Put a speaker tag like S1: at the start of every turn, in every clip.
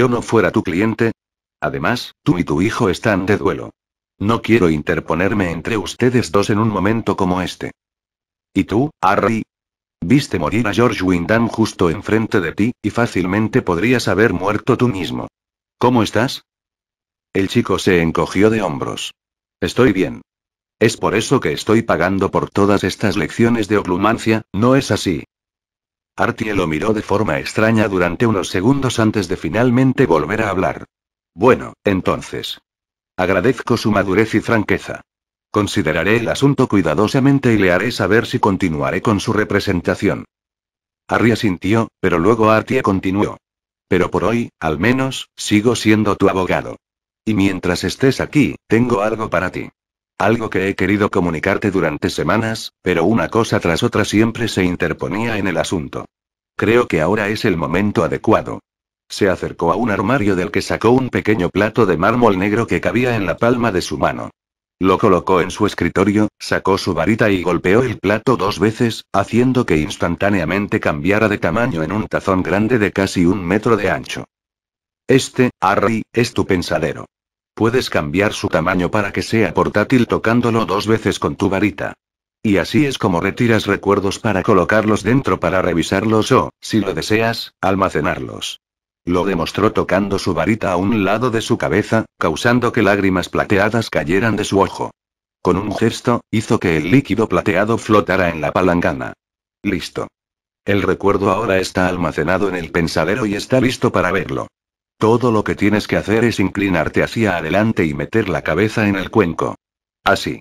S1: yo no fuera tu cliente? Además, tú y tu hijo están de duelo. No quiero interponerme entre ustedes dos en un momento como este. ¿Y tú, Harry? Viste morir a George Windham justo enfrente de ti, y fácilmente podrías haber muerto tú mismo. ¿Cómo estás? El chico se encogió de hombros. Estoy bien. Es por eso que estoy pagando por todas estas lecciones de oclumancia, ¿no es así? Artie lo miró de forma extraña durante unos segundos antes de finalmente volver a hablar. Bueno, entonces. Agradezco su madurez y franqueza. Consideraré el asunto cuidadosamente y le haré saber si continuaré con su representación. Arria sintió, pero luego Artie continuó. Pero por hoy, al menos, sigo siendo tu abogado. Y mientras estés aquí, tengo algo para ti. Algo que he querido comunicarte durante semanas, pero una cosa tras otra siempre se interponía en el asunto. Creo que ahora es el momento adecuado. Se acercó a un armario del que sacó un pequeño plato de mármol negro que cabía en la palma de su mano. Lo colocó en su escritorio, sacó su varita y golpeó el plato dos veces, haciendo que instantáneamente cambiara de tamaño en un tazón grande de casi un metro de ancho. Este, Harry, es tu pensadero. Puedes cambiar su tamaño para que sea portátil tocándolo dos veces con tu varita. Y así es como retiras recuerdos para colocarlos dentro para revisarlos o, si lo deseas, almacenarlos. Lo demostró tocando su varita a un lado de su cabeza, causando que lágrimas plateadas cayeran de su ojo. Con un gesto, hizo que el líquido plateado flotara en la palangana. Listo. El recuerdo ahora está almacenado en el pensadero y está listo para verlo. Todo lo que tienes que hacer es inclinarte hacia adelante y meter la cabeza en el cuenco. Así.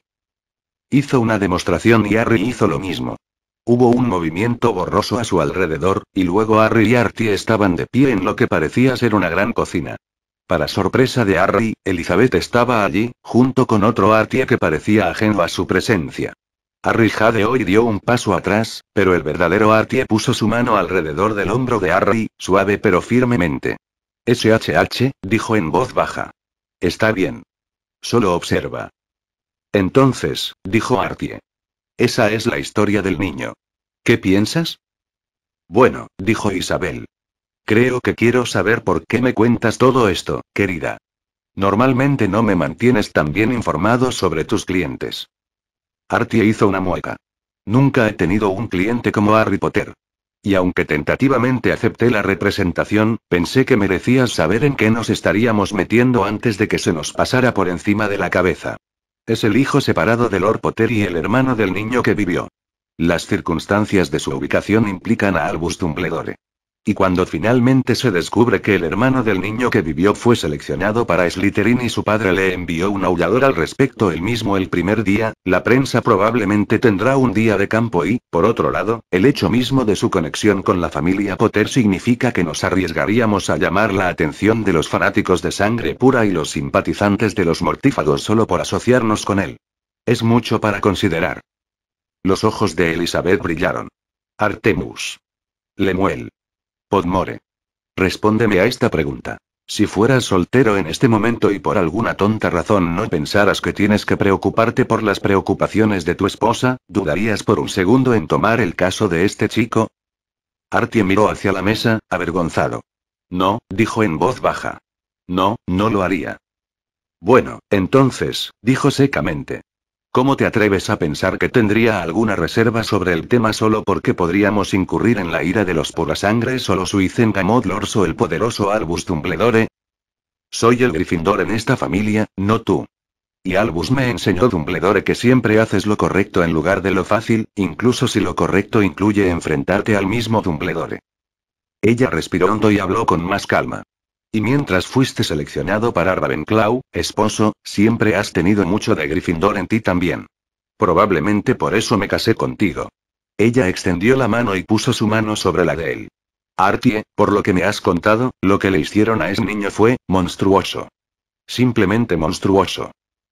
S1: Hizo una demostración y Harry hizo lo mismo. Hubo un movimiento borroso a su alrededor, y luego Harry y Artie estaban de pie en lo que parecía ser una gran cocina. Para sorpresa de Harry, Elizabeth estaba allí, junto con otro Artie que parecía ajeno a su presencia. Harry jadeó y dio un paso atrás, pero el verdadero Artie puso su mano alrededor del hombro de Harry, suave pero firmemente. SHH, dijo en voz baja. Está bien. Solo observa. Entonces, dijo Artie. Esa es la historia del niño. ¿Qué piensas? Bueno, dijo Isabel. Creo que quiero saber por qué me cuentas todo esto, querida. Normalmente no me mantienes tan bien informado sobre tus clientes. Artie hizo una mueca. Nunca he tenido un cliente como Harry Potter. Y aunque tentativamente acepté la representación, pensé que merecías saber en qué nos estaríamos metiendo antes de que se nos pasara por encima de la cabeza. Es el hijo separado de Lord Potter y el hermano del niño que vivió. Las circunstancias de su ubicación implican a Albus Dumbledore. Y cuando finalmente se descubre que el hermano del niño que vivió fue seleccionado para Slytherin y su padre le envió un aullador al respecto el mismo el primer día, la prensa probablemente tendrá un día de campo y, por otro lado, el hecho mismo de su conexión con la familia Potter significa que nos arriesgaríamos a llamar la atención de los fanáticos de sangre pura y los simpatizantes de los mortífagos solo por asociarnos con él. Es mucho para considerar. Los ojos de Elizabeth brillaron. Artemus. Lemuel. Podmore. Respóndeme a esta pregunta. Si fueras soltero en este momento y por alguna tonta razón no pensaras que tienes que preocuparte por las preocupaciones de tu esposa, ¿dudarías por un segundo en tomar el caso de este chico? Artie miró hacia la mesa, avergonzado. No, dijo en voz baja. No, no lo haría. Bueno, entonces, dijo secamente, ¿Cómo te atreves a pensar que tendría alguna reserva sobre el tema solo porque podríamos incurrir en la ira de los purasangres o los Uizengamodlors o el poderoso Albus Dumbledore? Soy el Gryffindor en esta familia, no tú. Y Albus me enseñó Dumbledore que siempre haces lo correcto en lugar de lo fácil, incluso si lo correcto incluye enfrentarte al mismo Dumbledore. Ella respiró hondo y habló con más calma. Y mientras fuiste seleccionado para Ravenclaw, esposo, siempre has tenido mucho de Gryffindor en ti también. Probablemente por eso me casé contigo. Ella extendió la mano y puso su mano sobre la de él. Artie, por lo que me has contado, lo que le hicieron a ese niño fue monstruoso. Simplemente monstruoso.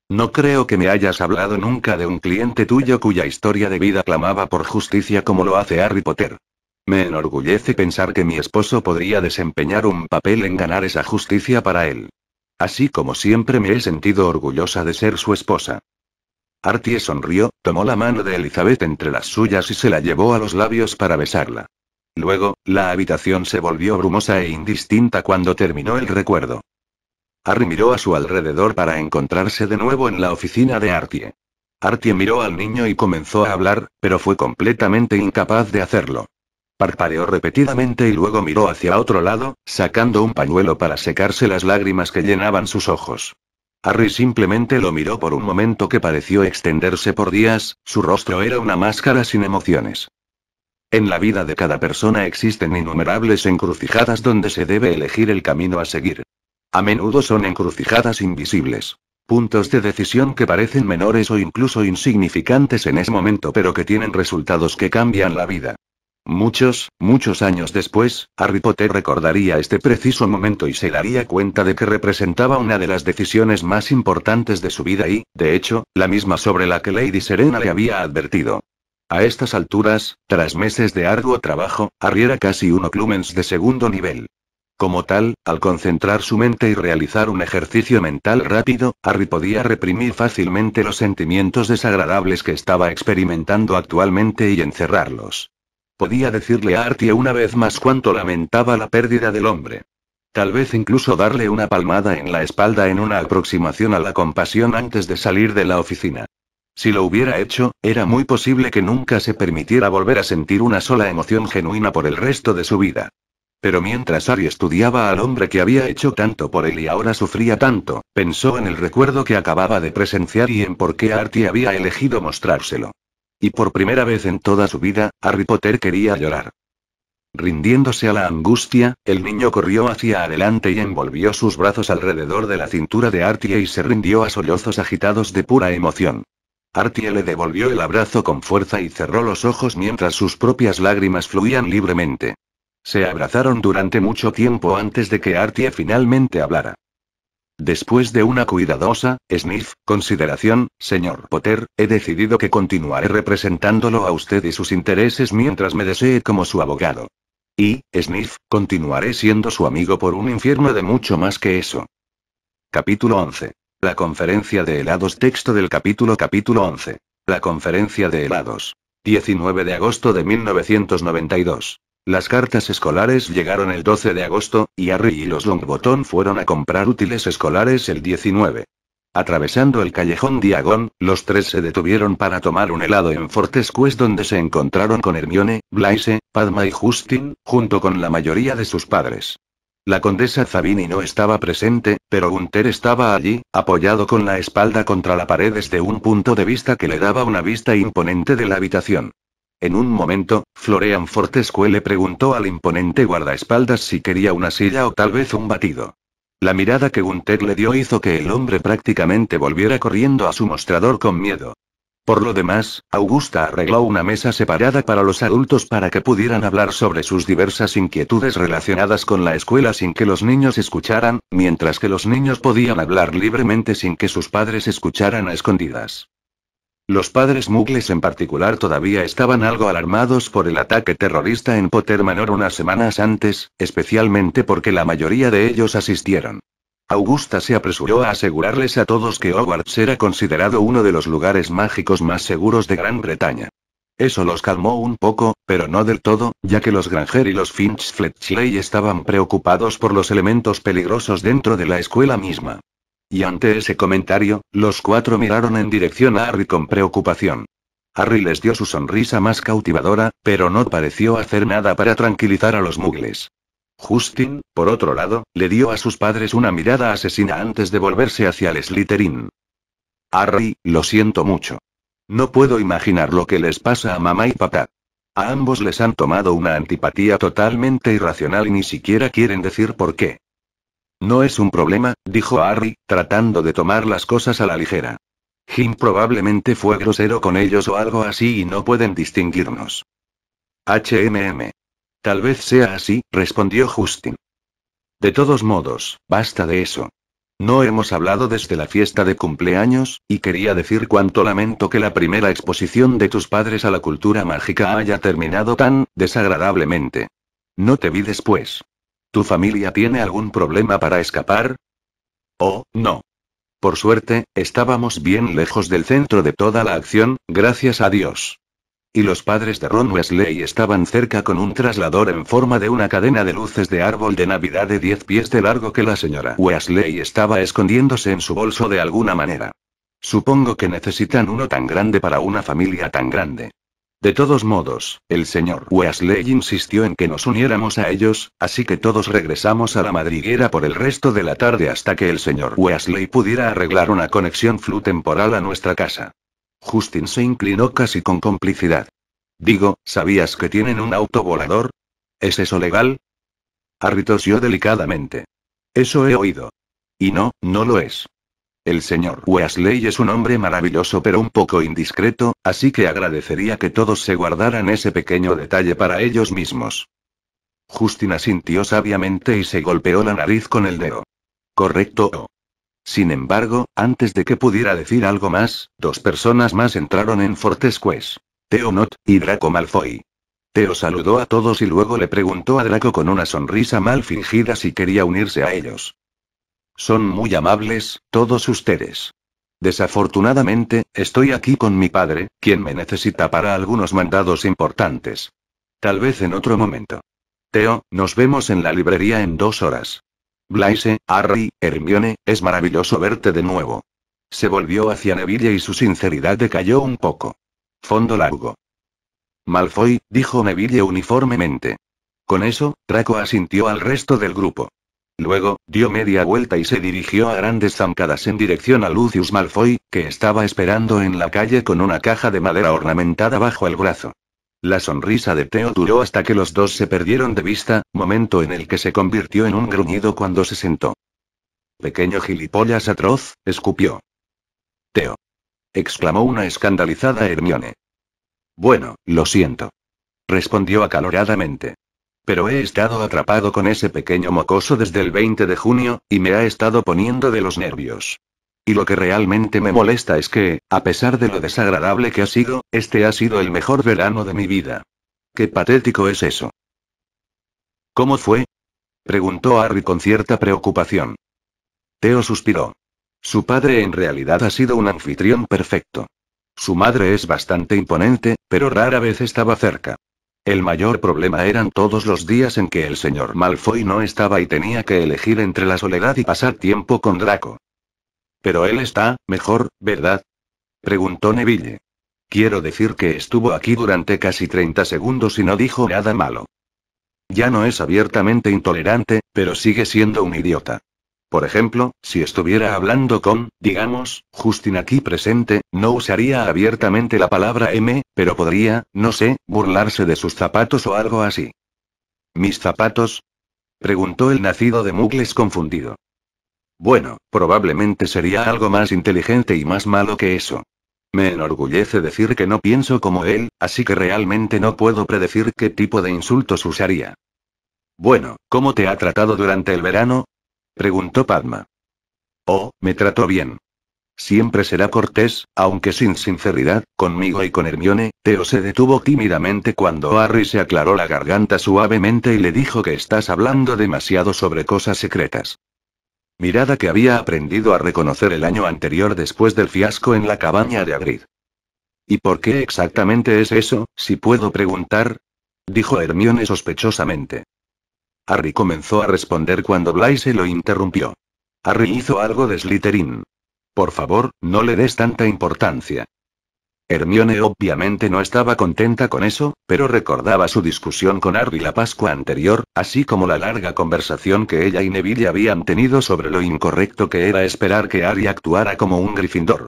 S1: No creo que me hayas hablado nunca de un cliente tuyo cuya historia de vida clamaba por justicia como lo hace Harry Potter. Me enorgullece pensar que mi esposo podría desempeñar un papel en ganar esa justicia para él. Así como siempre me he sentido orgullosa de ser su esposa. Artie sonrió, tomó la mano de Elizabeth entre las suyas y se la llevó a los labios para besarla. Luego, la habitación se volvió brumosa e indistinta cuando terminó el recuerdo. Harry miró a su alrededor para encontrarse de nuevo en la oficina de Artie. Artie miró al niño y comenzó a hablar, pero fue completamente incapaz de hacerlo. Parpadeó repetidamente y luego miró hacia otro lado, sacando un pañuelo para secarse las lágrimas que llenaban sus ojos. Harry simplemente lo miró por un momento que pareció extenderse por días, su rostro era una máscara sin emociones. En la vida de cada persona existen innumerables encrucijadas donde se debe elegir el camino a seguir. A menudo son encrucijadas invisibles. Puntos de decisión que parecen menores o incluso insignificantes en ese momento pero que tienen resultados que cambian la vida. Muchos, muchos años después, Harry Potter recordaría este preciso momento y se daría cuenta de que representaba una de las decisiones más importantes de su vida y, de hecho, la misma sobre la que Lady Serena le había advertido. A estas alturas, tras meses de arduo trabajo, Harry era casi uno plumens de segundo nivel. Como tal, al concentrar su mente y realizar un ejercicio mental rápido, Harry podía reprimir fácilmente los sentimientos desagradables que estaba experimentando actualmente y encerrarlos. Podía decirle a Artie una vez más cuánto lamentaba la pérdida del hombre. Tal vez incluso darle una palmada en la espalda en una aproximación a la compasión antes de salir de la oficina. Si lo hubiera hecho, era muy posible que nunca se permitiera volver a sentir una sola emoción genuina por el resto de su vida. Pero mientras Ari estudiaba al hombre que había hecho tanto por él y ahora sufría tanto, pensó en el recuerdo que acababa de presenciar y en por qué Artie había elegido mostrárselo. Y por primera vez en toda su vida, Harry Potter quería llorar. Rindiéndose a la angustia, el niño corrió hacia adelante y envolvió sus brazos alrededor de la cintura de Artie y se rindió a sollozos agitados de pura emoción. Artie le devolvió el abrazo con fuerza y cerró los ojos mientras sus propias lágrimas fluían libremente. Se abrazaron durante mucho tiempo antes de que Artie finalmente hablara. Después de una cuidadosa, sniff, consideración, señor Potter, he decidido que continuaré representándolo a usted y sus intereses mientras me desee como su abogado. Y, sniff, continuaré siendo su amigo por un infierno de mucho más que eso. Capítulo 11. La conferencia de helados Texto del capítulo capítulo 11. La conferencia de helados. 19 de agosto de 1992. Las cartas escolares llegaron el 12 de agosto, y Harry y los Longbottom fueron a comprar útiles escolares el 19. Atravesando el callejón Diagón, los tres se detuvieron para tomar un helado en Fortescues donde se encontraron con Hermione, Blaise, Padma y Justin, junto con la mayoría de sus padres. La condesa Zabini no estaba presente, pero Gunther estaba allí, apoyado con la espalda contra la pared desde un punto de vista que le daba una vista imponente de la habitación. En un momento, Florean Fortescue le preguntó al imponente guardaespaldas si quería una silla o tal vez un batido. La mirada que Gunther le dio hizo que el hombre prácticamente volviera corriendo a su mostrador con miedo. Por lo demás, Augusta arregló una mesa separada para los adultos para que pudieran hablar sobre sus diversas inquietudes relacionadas con la escuela sin que los niños escucharan, mientras que los niños podían hablar libremente sin que sus padres escucharan a escondidas. Los padres Mugles en particular todavía estaban algo alarmados por el ataque terrorista en Potter Manor unas semanas antes, especialmente porque la mayoría de ellos asistieron. Augusta se apresuró a asegurarles a todos que Hogwarts era considerado uno de los lugares mágicos más seguros de Gran Bretaña. Eso los calmó un poco, pero no del todo, ya que los Granger y los Finch Fletchley estaban preocupados por los elementos peligrosos dentro de la escuela misma. Y ante ese comentario, los cuatro miraron en dirección a Harry con preocupación. Harry les dio su sonrisa más cautivadora, pero no pareció hacer nada para tranquilizar a los mugles. Justin, por otro lado, le dio a sus padres una mirada asesina antes de volverse hacia el Slytherin. Harry, lo siento mucho. No puedo imaginar lo que les pasa a mamá y papá. A ambos les han tomado una antipatía totalmente irracional y ni siquiera quieren decir por qué. No es un problema, dijo Harry, tratando de tomar las cosas a la ligera. Jim probablemente fue grosero con ellos o algo así y no pueden distinguirnos. HMM. Tal vez sea así, respondió Justin. De todos modos, basta de eso. No hemos hablado desde la fiesta de cumpleaños, y quería decir cuánto lamento que la primera exposición de tus padres a la cultura mágica haya terminado tan desagradablemente. No te vi después. ¿Tu familia tiene algún problema para escapar? Oh, no. Por suerte, estábamos bien lejos del centro de toda la acción, gracias a Dios. Y los padres de Ron Wesley estaban cerca con un traslador en forma de una cadena de luces de árbol de Navidad de 10 pies de largo que la señora Wesley estaba escondiéndose en su bolso de alguna manera. Supongo que necesitan uno tan grande para una familia tan grande. De todos modos, el señor Wesley insistió en que nos uniéramos a ellos, así que todos regresamos a la madriguera por el resto de la tarde hasta que el señor Wesley pudiera arreglar una conexión flu temporal a nuestra casa. Justin se inclinó casi con complicidad. Digo, ¿sabías que tienen un auto volador? ¿Es eso legal? Arritosió delicadamente. Eso he oído. Y no, no lo es. El señor Wesley es un hombre maravilloso pero un poco indiscreto, así que agradecería que todos se guardaran ese pequeño detalle para ellos mismos. Justina sintió sabiamente y se golpeó la nariz con el dedo. Correcto. Sin embargo, antes de que pudiera decir algo más, dos personas más entraron en Fortescues. Theo Not y Draco Malfoy. Theo saludó a todos y luego le preguntó a Draco con una sonrisa mal fingida si quería unirse a ellos. Son muy amables, todos ustedes. Desafortunadamente, estoy aquí con mi padre, quien me necesita para algunos mandados importantes. Tal vez en otro momento. Teo, nos vemos en la librería en dos horas. Blaise, Harry, Hermione, es maravilloso verte de nuevo. Se volvió hacia Neville y su sinceridad decayó un poco. Fondo largo. Malfoy, dijo Neville uniformemente. Con eso, Draco asintió al resto del grupo. Luego, dio media vuelta y se dirigió a grandes zancadas en dirección a Lucius Malfoy, que estaba esperando en la calle con una caja de madera ornamentada bajo el brazo. La sonrisa de Teo duró hasta que los dos se perdieron de vista, momento en el que se convirtió en un gruñido cuando se sentó. Pequeño gilipollas atroz, escupió. Teo. exclamó una escandalizada Hermione. Bueno, lo siento. Respondió acaloradamente. Pero he estado atrapado con ese pequeño mocoso desde el 20 de junio, y me ha estado poniendo de los nervios. Y lo que realmente me molesta es que, a pesar de lo desagradable que ha sido, este ha sido el mejor verano de mi vida. Qué patético es eso. ¿Cómo fue? preguntó Harry con cierta preocupación. Teo suspiró. Su padre en realidad ha sido un anfitrión perfecto. Su madre es bastante imponente, pero rara vez estaba cerca. El mayor problema eran todos los días en que el señor Malfoy no estaba y tenía que elegir entre la soledad y pasar tiempo con Draco. Pero él está, mejor, ¿verdad? preguntó Neville. Quiero decir que estuvo aquí durante casi 30 segundos y no dijo nada malo. Ya no es abiertamente intolerante, pero sigue siendo un idiota. Por ejemplo, si estuviera hablando con, digamos, Justin aquí presente, no usaría abiertamente la palabra M, pero podría, no sé, burlarse de sus zapatos o algo así. ¿Mis zapatos? preguntó el nacido de Mugles confundido. Bueno, probablemente sería algo más inteligente y más malo que eso. Me enorgullece decir que no pienso como él, así que realmente no puedo predecir qué tipo de insultos usaría. Bueno, ¿cómo te ha tratado durante el verano? preguntó Padma. Oh, me trató bien. Siempre será cortés, aunque sin sinceridad, conmigo y con Hermione, Teo se detuvo tímidamente cuando Harry se aclaró la garganta suavemente y le dijo que estás hablando demasiado sobre cosas secretas. Mirada que había aprendido a reconocer el año anterior después del fiasco en la cabaña de Agrid. ¿Y por qué exactamente es eso, si puedo preguntar? dijo Hermione sospechosamente. Harry comenzó a responder cuando Blaise lo interrumpió. Harry hizo algo de Slytherin. Por favor, no le des tanta importancia. Hermione obviamente no estaba contenta con eso, pero recordaba su discusión con Harry la Pascua anterior, así como la larga conversación que ella y Neville habían tenido sobre lo incorrecto que era esperar que Harry actuara como un Gryffindor.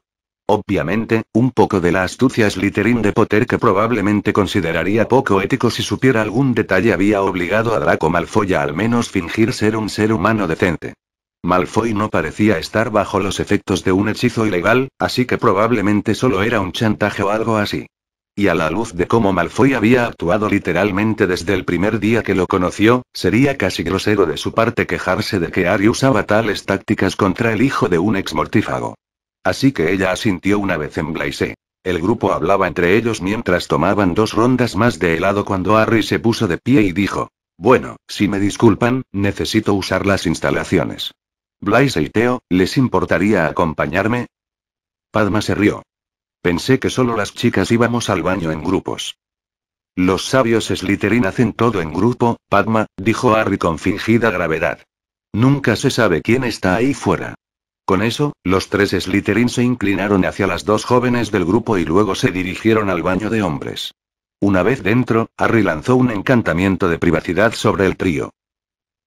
S1: Obviamente, un poco de la astucia Slytherin de Potter que probablemente consideraría poco ético si supiera algún detalle había obligado a Draco Malfoy a al menos fingir ser un ser humano decente. Malfoy no parecía estar bajo los efectos de un hechizo ilegal, así que probablemente solo era un chantaje o algo así. Y a la luz de cómo Malfoy había actuado literalmente desde el primer día que lo conoció, sería casi grosero de su parte quejarse de que Ari usaba tales tácticas contra el hijo de un ex mortífago. Así que ella asintió una vez en Blaise. El grupo hablaba entre ellos mientras tomaban dos rondas más de helado cuando Harry se puso de pie y dijo, bueno, si me disculpan, necesito usar las instalaciones. Blaise y Teo, ¿les importaría acompañarme? Padma se rió. Pensé que solo las chicas íbamos al baño en grupos. Los sabios Slytherin hacen todo en grupo, Padma, dijo Harry con fingida gravedad. Nunca se sabe quién está ahí fuera. Con eso, los tres Slytherin se inclinaron hacia las dos jóvenes del grupo y luego se dirigieron al baño de hombres. Una vez dentro, Harry lanzó un encantamiento de privacidad sobre el trío.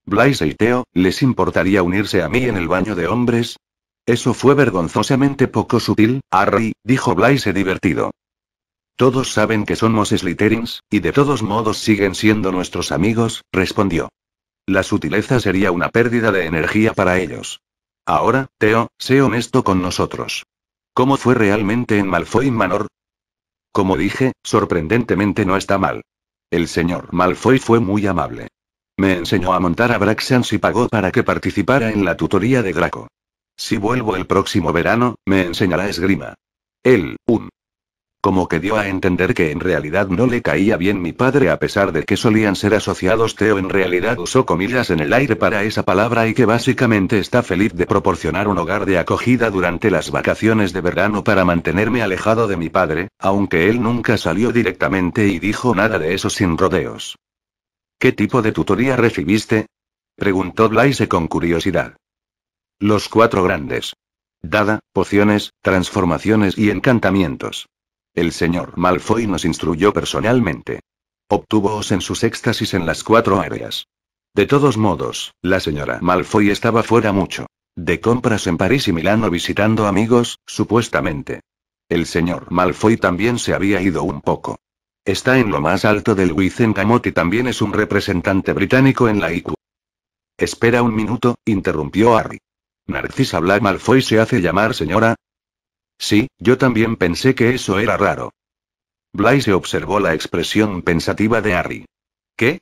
S1: Blaise y Theo, ¿les importaría unirse a mí en el baño de hombres? Eso fue vergonzosamente poco sutil, Harry, dijo Blaise divertido. Todos saben que somos Slytherins, y de todos modos siguen siendo nuestros amigos, respondió. La sutileza sería una pérdida de energía para ellos. Ahora, Teo, sé honesto con nosotros. ¿Cómo fue realmente en Malfoy Manor? Como dije, sorprendentemente no está mal. El señor Malfoy fue muy amable. Me enseñó a montar a Braxans y pagó para que participara en la tutoría de Draco. Si vuelvo el próximo verano, me enseñará esgrima. Él, un como que dio a entender que en realidad no le caía bien mi padre a pesar de que solían ser asociados Teo en realidad usó comillas en el aire para esa palabra y que básicamente está feliz de proporcionar un hogar de acogida durante las vacaciones de verano para mantenerme alejado de mi padre, aunque él nunca salió directamente y dijo nada de eso sin rodeos. ¿Qué tipo de tutoría recibiste? preguntó Blaise con curiosidad. Los cuatro grandes. Dada, pociones, transformaciones y encantamientos. El señor Malfoy nos instruyó personalmente. Obtuvoos en sus éxtasis en las cuatro áreas. De todos modos, la señora Malfoy estaba fuera mucho. De compras en París y Milano visitando amigos, supuestamente. El señor Malfoy también se había ido un poco. Está en lo más alto del Wizengamot y también es un representante británico en la IQ. Espera un minuto, interrumpió Harry. Narcisa Black Malfoy se hace llamar señora, Sí, yo también pensé que eso era raro. Blaise observó la expresión pensativa de Harry. ¿Qué?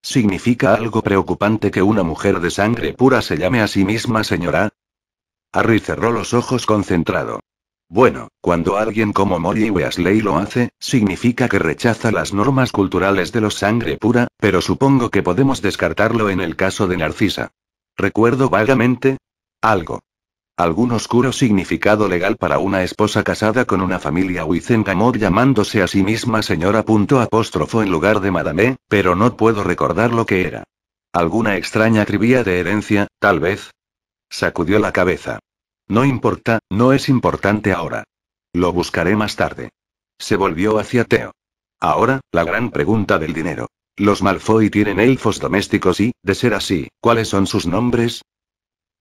S1: ¿Significa algo preocupante que una mujer de sangre pura se llame a sí misma señora? Harry cerró los ojos concentrado. Bueno, cuando alguien como Molly Weasley lo hace, significa que rechaza las normas culturales de los sangre pura, pero supongo que podemos descartarlo en el caso de Narcisa. Recuerdo vagamente algo algún oscuro significado legal para una esposa casada con una familia Wizengamot llamándose a sí misma señora. Punto apóstrofo en lugar de madame, pero no puedo recordar lo que era. ¿Alguna extraña trivía de herencia, tal vez? Sacudió la cabeza. No importa, no es importante ahora. Lo buscaré más tarde. Se volvió hacia Teo. Ahora, la gran pregunta del dinero. Los Malfoy tienen elfos domésticos y, de ser así, ¿cuáles son sus nombres?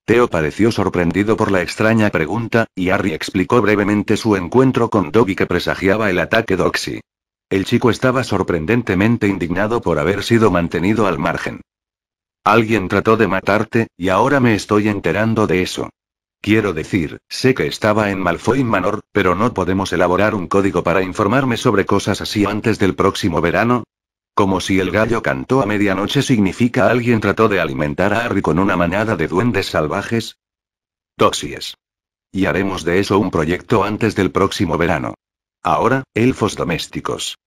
S1: Theo pareció sorprendido por la extraña pregunta, y Harry explicó brevemente su encuentro con Doggy que presagiaba el ataque Doxy. El chico estaba sorprendentemente indignado por haber sido mantenido al margen. Alguien trató de matarte, y ahora me estoy enterando de eso. Quiero decir, sé que estaba en Malfoy Manor, pero no podemos elaborar un código para informarme sobre cosas así antes del próximo verano, como si el gallo cantó a medianoche significa alguien trató de alimentar a Harry con una manada de duendes salvajes. Toxies. Y haremos de eso un proyecto antes del próximo verano. Ahora, elfos domésticos.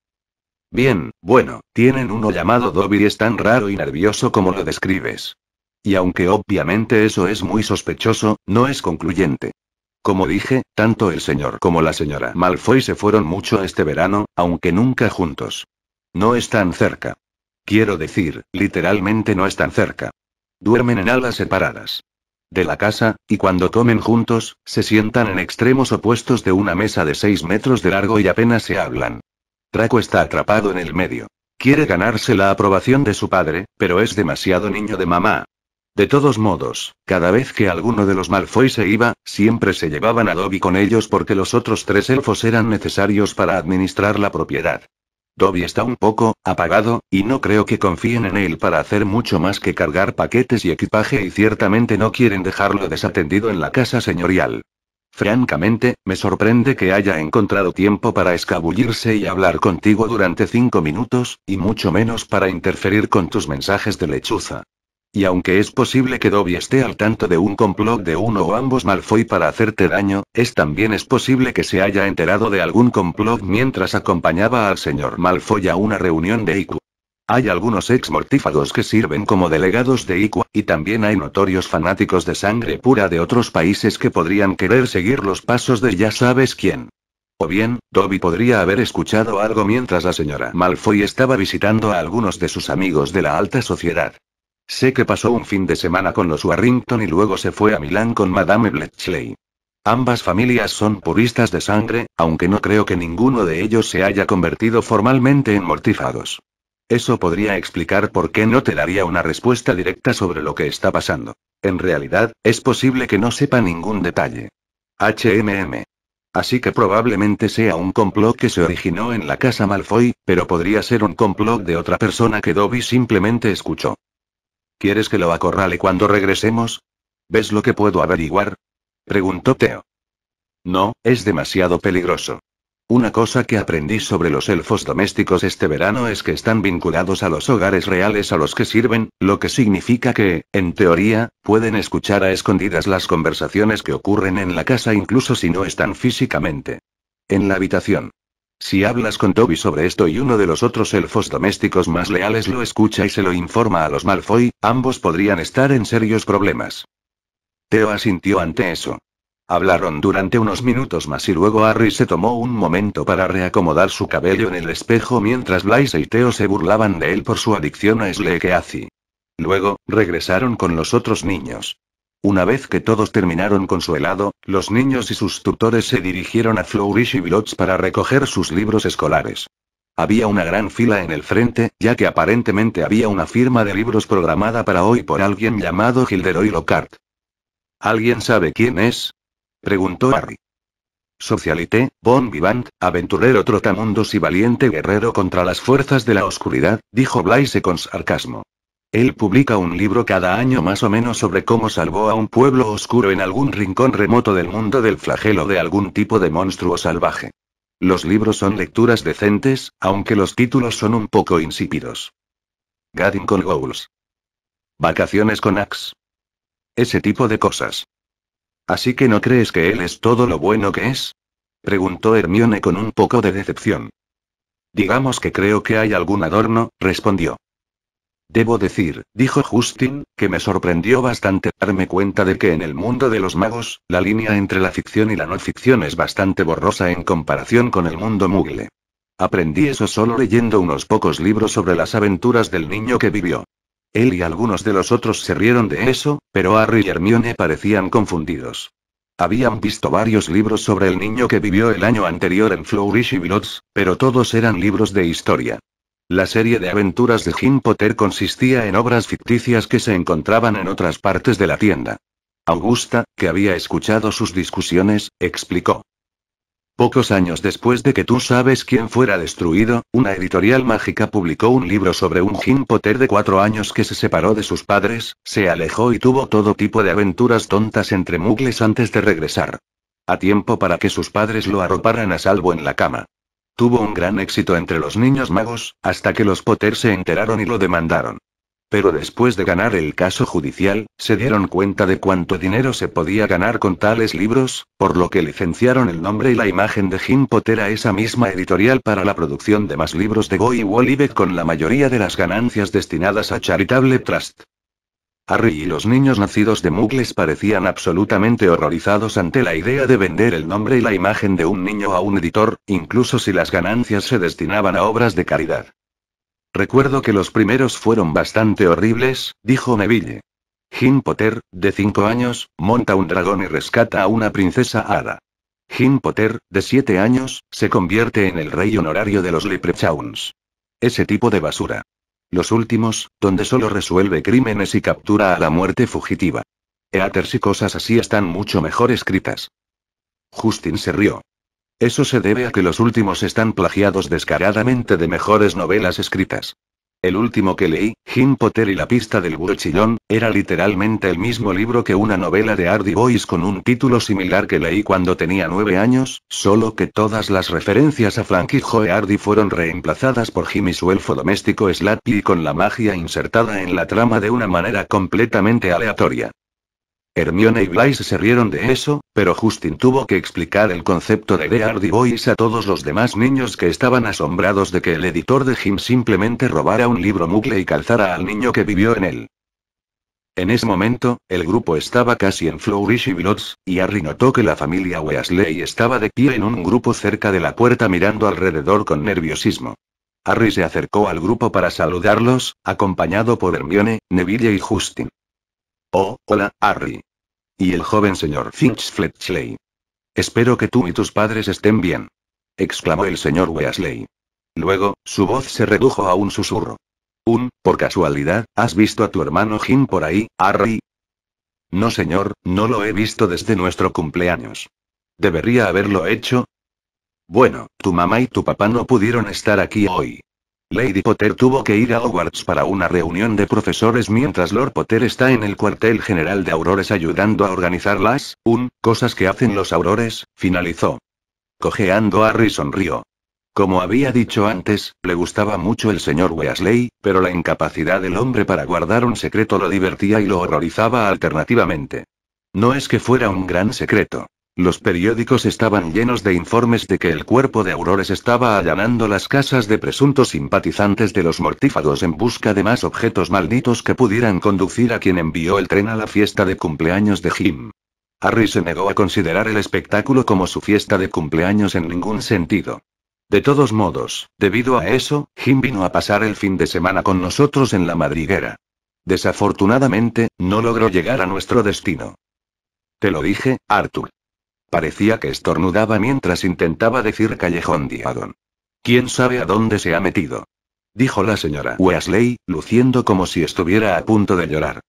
S1: Bien, bueno, tienen uno llamado Dobby y es tan raro y nervioso como lo describes. Y aunque obviamente eso es muy sospechoso, no es concluyente. Como dije, tanto el señor como la señora Malfoy se fueron mucho este verano, aunque nunca juntos. No están cerca. Quiero decir, literalmente no están cerca. Duermen en alas separadas. De la casa, y cuando comen juntos, se sientan en extremos opuestos de una mesa de 6 metros de largo y apenas se hablan. Draco está atrapado en el medio. Quiere ganarse la aprobación de su padre, pero es demasiado niño de mamá. De todos modos, cada vez que alguno de los Malfoy se iba, siempre se llevaban a Dobby con ellos porque los otros tres elfos eran necesarios para administrar la propiedad. Toby está un poco apagado, y no creo que confíen en él para hacer mucho más que cargar paquetes y equipaje y ciertamente no quieren dejarlo desatendido en la casa señorial. Francamente, me sorprende que haya encontrado tiempo para escabullirse y hablar contigo durante cinco minutos, y mucho menos para interferir con tus mensajes de lechuza. Y aunque es posible que Dobby esté al tanto de un complot de uno o ambos Malfoy para hacerte daño, es también es posible que se haya enterado de algún complot mientras acompañaba al señor Malfoy a una reunión de IQ. Hay algunos ex mortífagos que sirven como delegados de IQ, y también hay notorios fanáticos de sangre pura de otros países que podrían querer seguir los pasos de ya sabes quién. O bien, Dobby podría haber escuchado algo mientras la señora Malfoy estaba visitando a algunos de sus amigos de la alta sociedad. Sé que pasó un fin de semana con los Warrington y luego se fue a Milán con Madame Bletchley. Ambas familias son puristas de sangre, aunque no creo que ninguno de ellos se haya convertido formalmente en mortifados. Eso podría explicar por qué no te daría una respuesta directa sobre lo que está pasando. En realidad, es posible que no sepa ningún detalle. HMM. Así que probablemente sea un complot que se originó en la casa Malfoy, pero podría ser un complot de otra persona que Dobby simplemente escuchó. ¿Quieres que lo acorrale cuando regresemos? ¿Ves lo que puedo averiguar? Preguntó Teo. No, es demasiado peligroso. Una cosa que aprendí sobre los elfos domésticos este verano es que están vinculados a los hogares reales a los que sirven, lo que significa que, en teoría, pueden escuchar a escondidas las conversaciones que ocurren en la casa incluso si no están físicamente en la habitación. Si hablas con Toby sobre esto y uno de los otros elfos domésticos más leales lo escucha y se lo informa a los Malfoy, ambos podrían estar en serios problemas. Teo asintió ante eso. Hablaron durante unos minutos más y luego Harry se tomó un momento para reacomodar su cabello en el espejo mientras Blaise y Theo se burlaban de él por su adicción a Slekeazi. Luego, regresaron con los otros niños. Una vez que todos terminaron con su helado, los niños y sus tutores se dirigieron a Flourish y Blotts para recoger sus libros escolares. Había una gran fila en el frente, ya que aparentemente había una firma de libros programada para hoy por alguien llamado Gilderoy Lockhart. ¿Alguien sabe quién es? preguntó Harry. Socialité, bon vivant, aventurero trotamundos y valiente guerrero contra las fuerzas de la oscuridad, dijo Blaise con sarcasmo. Él publica un libro cada año más o menos sobre cómo salvó a un pueblo oscuro en algún rincón remoto del mundo del flagelo de algún tipo de monstruo salvaje. Los libros son lecturas decentes, aunque los títulos son un poco insípidos. Gadding con Goals. Vacaciones con Axe. Ese tipo de cosas. ¿Así que no crees que él es todo lo bueno que es? Preguntó Hermione con un poco de decepción. Digamos que creo que hay algún adorno, respondió. Debo decir, dijo Justin, que me sorprendió bastante darme cuenta de que en el mundo de los magos, la línea entre la ficción y la no ficción es bastante borrosa en comparación con el mundo mugle. Aprendí eso solo leyendo unos pocos libros sobre las aventuras del niño que vivió. Él y algunos de los otros se rieron de eso, pero Harry y Hermione parecían confundidos. Habían visto varios libros sobre el niño que vivió el año anterior en Flourish y Blotts, pero todos eran libros de historia. La serie de aventuras de Jim Potter consistía en obras ficticias que se encontraban en otras partes de la tienda. Augusta, que había escuchado sus discusiones, explicó. Pocos años después de que tú sabes quién fuera destruido, una editorial mágica publicó un libro sobre un Jim Potter de cuatro años que se separó de sus padres, se alejó y tuvo todo tipo de aventuras tontas entre mugles antes de regresar. A tiempo para que sus padres lo arroparan a salvo en la cama. Tuvo un gran éxito entre los niños magos, hasta que los Potter se enteraron y lo demandaron. Pero después de ganar el caso judicial, se dieron cuenta de cuánto dinero se podía ganar con tales libros, por lo que licenciaron el nombre y la imagen de Jim Potter a esa misma editorial para la producción de más libros de Goy Wolibeck con la mayoría de las ganancias destinadas a Charitable Trust. Harry y los niños nacidos de Muggles parecían absolutamente horrorizados ante la idea de vender el nombre y la imagen de un niño a un editor, incluso si las ganancias se destinaban a obras de caridad. Recuerdo que los primeros fueron bastante horribles, dijo Neville. Jim Potter, de 5 años, monta un dragón y rescata a una princesa hada. Jim Potter, de 7 años, se convierte en el rey honorario de los leprechauns. Ese tipo de basura. Los últimos, donde solo resuelve crímenes y captura a la muerte fugitiva. Eaters y cosas así están mucho mejor escritas. Justin se rió. Eso se debe a que los últimos están plagiados descaradamente de mejores novelas escritas. El último que leí, Jim Potter y la pista del Chillón, era literalmente el mismo libro que una novela de Hardy Boys con un título similar que leí cuando tenía nueve años, solo que todas las referencias a Frankie Joe Hardy fueron reemplazadas por Jimmy su elfo doméstico Slappy con la magia insertada en la trama de una manera completamente aleatoria. Hermione y Blaise se rieron de eso, pero Justin tuvo que explicar el concepto de The Hardy Boys a todos los demás niños que estaban asombrados de que el editor de Jim simplemente robara un libro mugle y calzara al niño que vivió en él. En ese momento, el grupo estaba casi en Flourish y Blots, y Harry notó que la familia Weasley estaba de pie en un grupo cerca de la puerta mirando alrededor con nerviosismo. Harry se acercó al grupo para saludarlos, acompañado por Hermione, Neville y Justin. Oh, hola, Harry. Y el joven señor Finch Fletchley. Espero que tú y tus padres estén bien. exclamó el señor Weasley. Luego, su voz se redujo a un susurro. Un, por casualidad, ¿has visto a tu hermano Jim por ahí, Harry? No, señor, no lo he visto desde nuestro cumpleaños. ¿Debería haberlo hecho? Bueno, tu mamá y tu papá no pudieron estar aquí hoy. Lady Potter tuvo que ir a Hogwarts para una reunión de profesores mientras Lord Potter está en el cuartel general de Aurores ayudando a organizar las, un, cosas que hacen los Aurores, finalizó. Cojeando Harry sonrió. Como había dicho antes, le gustaba mucho el señor Weasley, pero la incapacidad del hombre para guardar un secreto lo divertía y lo horrorizaba alternativamente. No es que fuera un gran secreto. Los periódicos estaban llenos de informes de que el cuerpo de Aurores estaba allanando las casas de presuntos simpatizantes de los mortífagos en busca de más objetos malditos que pudieran conducir a quien envió el tren a la fiesta de cumpleaños de Jim. Harry se negó a considerar el espectáculo como su fiesta de cumpleaños en ningún sentido. De todos modos, debido a eso, Jim vino a pasar el fin de semana con nosotros en la madriguera. Desafortunadamente, no logró llegar a nuestro destino. Te lo dije, Arthur. Parecía que estornudaba mientras intentaba decir callejón diadón. ¿Quién sabe a dónde se ha metido? Dijo la señora Weasley, luciendo como si estuviera a punto de llorar.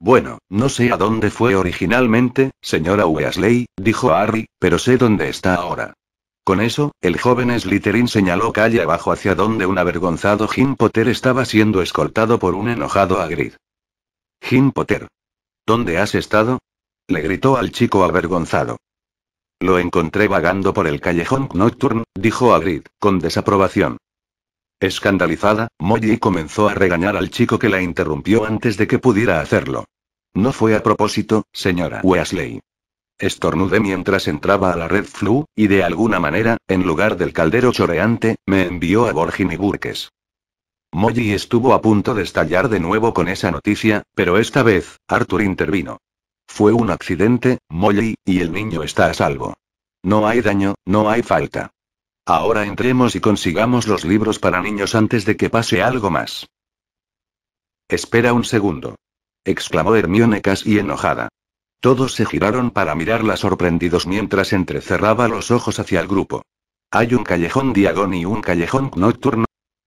S1: Bueno, no sé a dónde fue originalmente, señora Weasley, dijo Harry, pero sé dónde está ahora. Con eso, el joven Slytherin señaló calle abajo hacia donde un avergonzado Jim Potter estaba siendo escoltado por un enojado agrid Jim Potter. ¿Dónde has estado? Le gritó al chico avergonzado. Lo encontré vagando por el callejón nocturno, dijo Agrid, con desaprobación. Escandalizada, Molly comenzó a regañar al chico que la interrumpió antes de que pudiera hacerlo. No fue a propósito, señora Wesley. Estornudé mientras entraba a la red flu, y de alguna manera, en lugar del caldero choreante, me envió a Borgin y Burkes. Molly estuvo a punto de estallar de nuevo con esa noticia, pero esta vez, Arthur intervino. Fue un accidente, Molly, y el niño está a salvo. No hay daño, no hay falta. Ahora entremos y consigamos los libros para niños antes de que pase algo más. Espera un segundo. exclamó Hermione y enojada. Todos se giraron para mirarla sorprendidos mientras entrecerraba los ojos hacia el grupo. Hay un callejón diagonal y un callejón nocturno.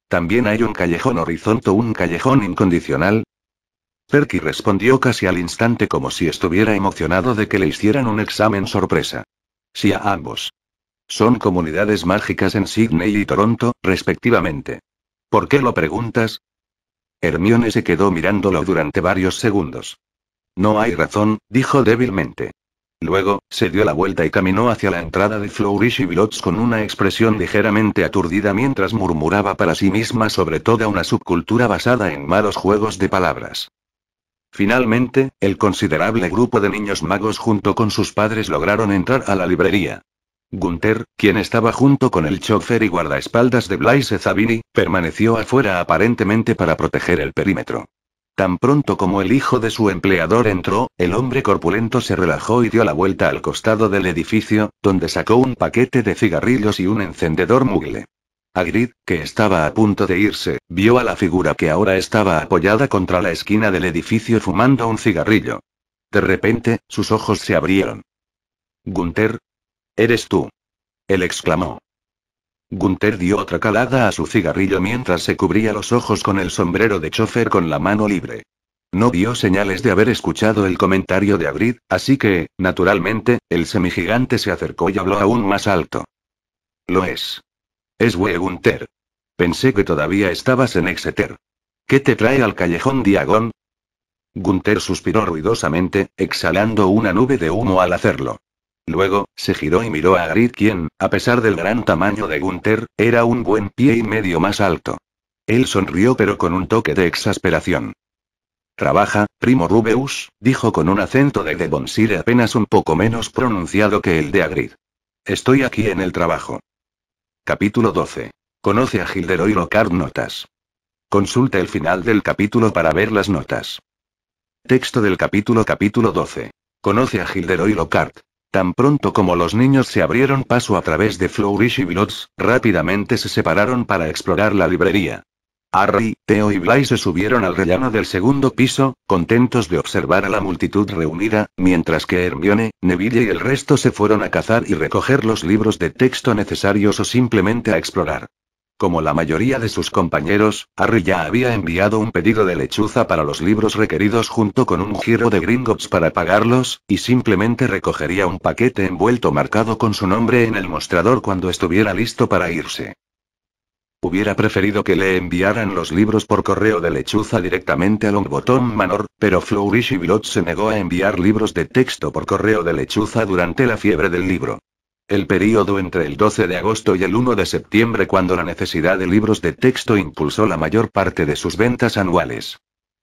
S1: También hay un callejón horizonte, un callejón incondicional, Perky respondió casi al instante como si estuviera emocionado de que le hicieran un examen sorpresa. Si a ambos. Son comunidades mágicas en Sydney y Toronto, respectivamente. ¿Por qué lo preguntas? Hermione se quedó mirándolo durante varios segundos. No hay razón, dijo débilmente. Luego, se dio la vuelta y caminó hacia la entrada de Flourish y Blotts con una expresión ligeramente aturdida mientras murmuraba para sí misma sobre toda una subcultura basada en malos juegos de palabras. Finalmente, el considerable grupo de niños magos junto con sus padres lograron entrar a la librería. Gunther, quien estaba junto con el chofer y guardaespaldas de Blaise Zabini, permaneció afuera aparentemente para proteger el perímetro. Tan pronto como el hijo de su empleador entró, el hombre corpulento se relajó y dio la vuelta al costado del edificio, donde sacó un paquete de cigarrillos y un encendedor mugle. Agrid, que estaba a punto de irse, vio a la figura que ahora estaba apoyada contra la esquina del edificio fumando un cigarrillo. De repente, sus ojos se abrieron. Gunther. ¿Eres tú? Él exclamó. Gunther dio otra calada a su cigarrillo mientras se cubría los ojos con el sombrero de chofer con la mano libre. No vio señales de haber escuchado el comentario de Agrid, así que, naturalmente, el semigigante se acercó y habló aún más alto. Lo es. Es Gunter. Pensé que todavía estabas en Exeter. ¿Qué te trae al callejón Diagon? Gunther suspiró ruidosamente, exhalando una nube de humo al hacerlo. Luego, se giró y miró a Agrid, quien, a pesar del gran tamaño de Gunther, era un buen pie y medio más alto. Él sonrió pero con un toque de exasperación. Trabaja, primo Rubeus, dijo con un acento de Devonshire apenas un poco menos pronunciado que el de Agrid. Estoy aquí en el trabajo. Capítulo 12. Conoce a Gilderoy Lockhart Notas. Consulta el final del capítulo para ver las notas. Texto del capítulo capítulo 12. Conoce a y Lockhart. Tan pronto como los niños se abrieron paso a través de Flourish y Blots, rápidamente se separaron para explorar la librería. Harry, Theo y Blaise se subieron al rellano del segundo piso, contentos de observar a la multitud reunida, mientras que Hermione, Neville y el resto se fueron a cazar y recoger los libros de texto necesarios o simplemente a explorar. Como la mayoría de sus compañeros, Harry ya había enviado un pedido de lechuza para los libros requeridos junto con un giro de Gringotts para pagarlos, y simplemente recogería un paquete envuelto marcado con su nombre en el mostrador cuando estuviera listo para irse. Hubiera preferido que le enviaran los libros por correo de lechuza directamente a Longbottom Manor, pero Flourish y Bilot se negó a enviar libros de texto por correo de lechuza durante la fiebre del libro. El período entre el 12 de agosto y el 1 de septiembre cuando la necesidad de libros de texto impulsó la mayor parte de sus ventas anuales.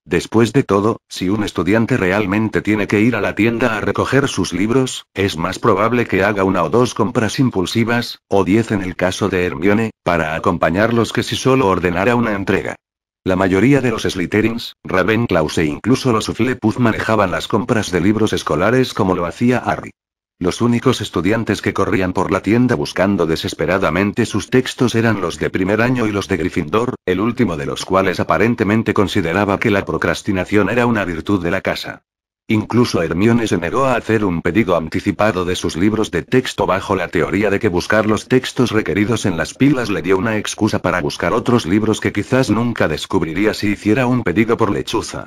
S1: Después de todo, si un estudiante realmente tiene que ir a la tienda a recoger sus libros, es más probable que haga una o dos compras impulsivas, o diez en el caso de Hermione, para acompañarlos que si solo ordenara una entrega. La mayoría de los Slytherins, Ravenclaws e incluso los Hufflepuff manejaban las compras de libros escolares como lo hacía Harry. Los únicos estudiantes que corrían por la tienda buscando desesperadamente sus textos eran los de primer año y los de Gryffindor, el último de los cuales aparentemente consideraba que la procrastinación era una virtud de la casa. Incluso Hermione se negó a hacer un pedido anticipado de sus libros de texto bajo la teoría de que buscar los textos requeridos en las pilas le dio una excusa para buscar otros libros que quizás nunca descubriría si hiciera un pedido por lechuza.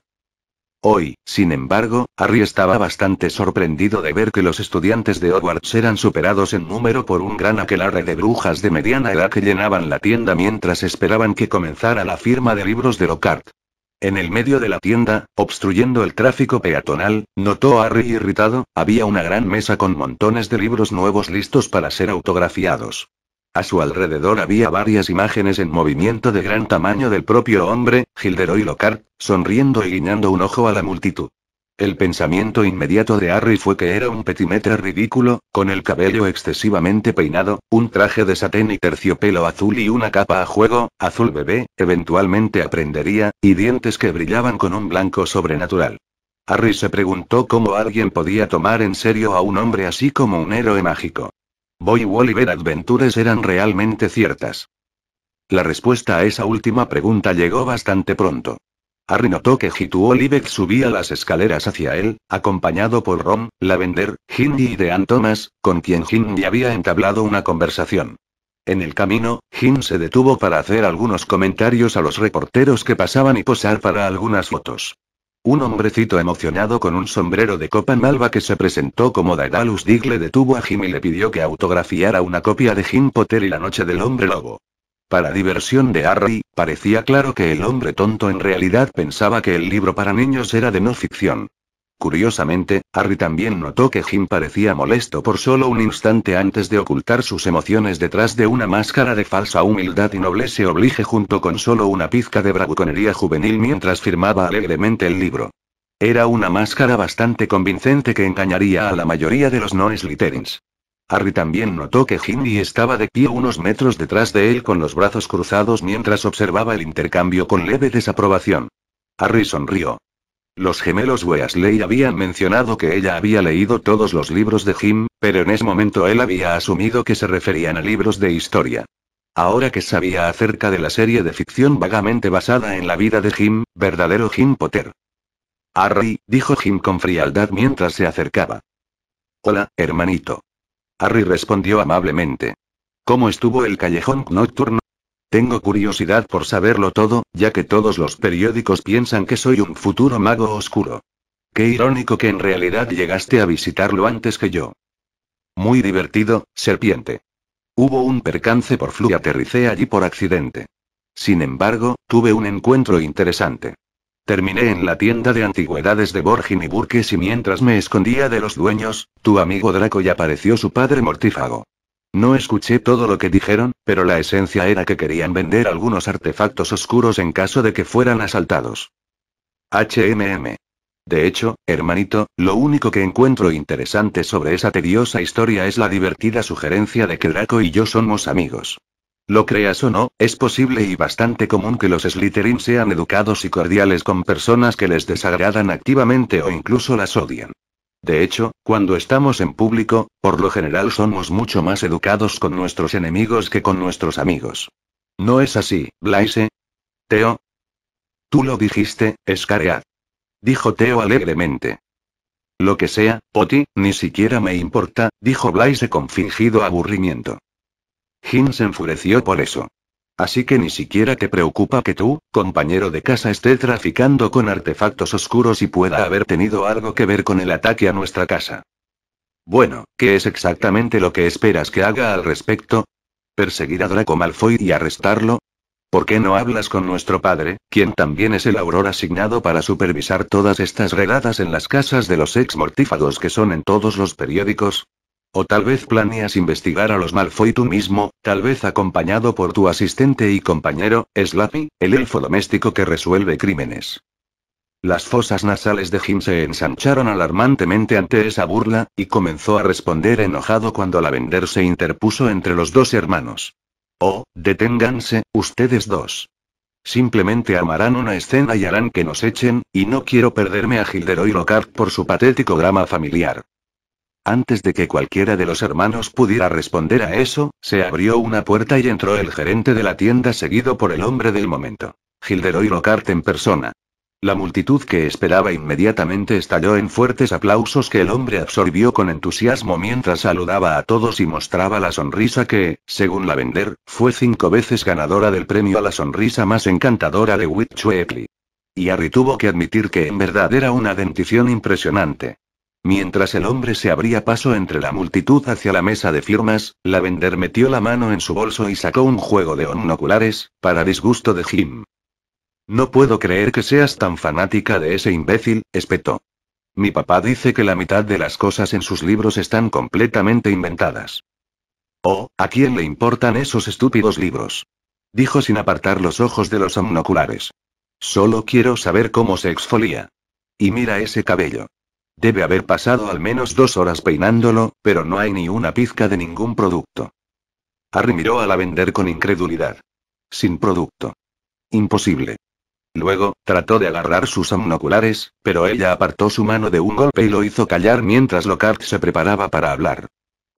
S1: Hoy, sin embargo, Harry estaba bastante sorprendido de ver que los estudiantes de Hogwarts eran superados en número por un gran aquelarre de brujas de mediana edad que llenaban la tienda mientras esperaban que comenzara la firma de libros de Lockhart. En el medio de la tienda, obstruyendo el tráfico peatonal, notó Harry irritado, había una gran mesa con montones de libros nuevos listos para ser autografiados. A su alrededor había varias imágenes en movimiento de gran tamaño del propio hombre, Gilderoy Lockhart, sonriendo y guiñando un ojo a la multitud. El pensamiento inmediato de Harry fue que era un petimetre ridículo, con el cabello excesivamente peinado, un traje de satén y terciopelo azul y una capa a juego, azul bebé, eventualmente aprendería, y dientes que brillaban con un blanco sobrenatural. Harry se preguntó cómo alguien podía tomar en serio a un hombre así como un héroe mágico. Boy Oliver Adventures eran realmente ciertas. La respuesta a esa última pregunta llegó bastante pronto. Harry notó que Jitu Olivet subía las escaleras hacia él, acompañado por Ron, Lavender, Hindi y Dean Thomas, con quien Hindi había entablado una conversación. En el camino, Hin se detuvo para hacer algunos comentarios a los reporteros que pasaban y posar para algunas fotos. Un hombrecito emocionado con un sombrero de copa malva que se presentó como Daedalus Dig le detuvo a Jim y le pidió que autografiara una copia de Jim Potter y la noche del hombre lobo. Para diversión de Harry, parecía claro que el hombre tonto en realidad pensaba que el libro para niños era de no ficción. Curiosamente, Harry también notó que Jim parecía molesto por solo un instante antes de ocultar sus emociones detrás de una máscara de falsa humildad y nobleza oblige junto con solo una pizca de bravuconería juvenil mientras firmaba alegremente el libro. Era una máscara bastante convincente que engañaría a la mayoría de los non literins. Harry también notó que Ginny estaba de pie unos metros detrás de él con los brazos cruzados mientras observaba el intercambio con leve desaprobación. Harry sonrió. Los gemelos Weasley habían mencionado que ella había leído todos los libros de Jim, pero en ese momento él había asumido que se referían a libros de historia. Ahora que sabía acerca de la serie de ficción vagamente basada en la vida de Jim, verdadero Jim Potter. Harry, dijo Jim con frialdad mientras se acercaba. Hola, hermanito. Harry respondió amablemente. ¿Cómo estuvo el callejón nocturno? Tengo curiosidad por saberlo todo, ya que todos los periódicos piensan que soy un futuro mago oscuro. Qué irónico que en realidad llegaste a visitarlo antes que yo. Muy divertido, serpiente. Hubo un percance por flu y aterricé allí por accidente. Sin embargo, tuve un encuentro interesante. Terminé en la tienda de antigüedades de Borgin y Burkes y mientras me escondía de los dueños, tu amigo Draco y apareció su padre mortífago. No escuché todo lo que dijeron, pero la esencia era que querían vender algunos artefactos oscuros en caso de que fueran asaltados. HMM. De hecho, hermanito, lo único que encuentro interesante sobre esa tediosa historia es la divertida sugerencia de que Draco y yo somos amigos. Lo creas o no, es posible y bastante común que los Slytherin sean educados y cordiales con personas que les desagradan activamente o incluso las odian. De hecho, cuando estamos en público, por lo general somos mucho más educados con nuestros enemigos que con nuestros amigos. ¿No es así, Blaise? Teo. Tú lo dijiste, Escaread. Dijo Teo alegremente. Lo que sea, Poti, ni siquiera me importa, dijo Blaise con fingido aburrimiento. Jin se enfureció por eso. Así que ni siquiera te preocupa que tú, compañero de casa, esté traficando con artefactos oscuros y pueda haber tenido algo que ver con el ataque a nuestra casa. Bueno, ¿qué es exactamente lo que esperas que haga al respecto? ¿Perseguir a Draco Malfoy y arrestarlo? ¿Por qué no hablas con nuestro padre, quien también es el auror asignado para supervisar todas estas redadas en las casas de los ex mortífagos que son en todos los periódicos? O tal vez planeas investigar a los Malfoy tú mismo, tal vez acompañado por tu asistente y compañero, Slappy, el elfo doméstico que resuelve crímenes. Las fosas nasales de Jim se ensancharon alarmantemente ante esa burla, y comenzó a responder enojado cuando la vender se interpuso entre los dos hermanos. Oh, deténganse, ustedes dos. Simplemente amarán una escena y harán que nos echen, y no quiero perderme a Gilderoy Lockhart por su patético drama familiar. Antes de que cualquiera de los hermanos pudiera responder a eso, se abrió una puerta y entró el gerente de la tienda seguido por el hombre del momento. Gilderoy Lockhart en persona. La multitud que esperaba inmediatamente estalló en fuertes aplausos que el hombre absorbió con entusiasmo mientras saludaba a todos y mostraba la sonrisa que, según la vender, fue cinco veces ganadora del premio a la sonrisa más encantadora de Whit Y Harry tuvo que admitir que en verdad era una dentición impresionante. Mientras el hombre se abría paso entre la multitud hacia la mesa de firmas, la vender metió la mano en su bolso y sacó un juego de omnoculares, para disgusto de Jim. No puedo creer que seas tan fanática de ese imbécil, espetó. Mi papá dice que la mitad de las cosas en sus libros están completamente inventadas. Oh, ¿a quién le importan esos estúpidos libros? Dijo sin apartar los ojos de los omnoculares. Solo quiero saber cómo se exfolia. Y mira ese cabello. Debe haber pasado al menos dos horas peinándolo, pero no hay ni una pizca de ningún producto. Harry miró a la vender con incredulidad. Sin producto. Imposible. Luego, trató de agarrar sus omnoculares, pero ella apartó su mano de un golpe y lo hizo callar mientras Lockhart se preparaba para hablar.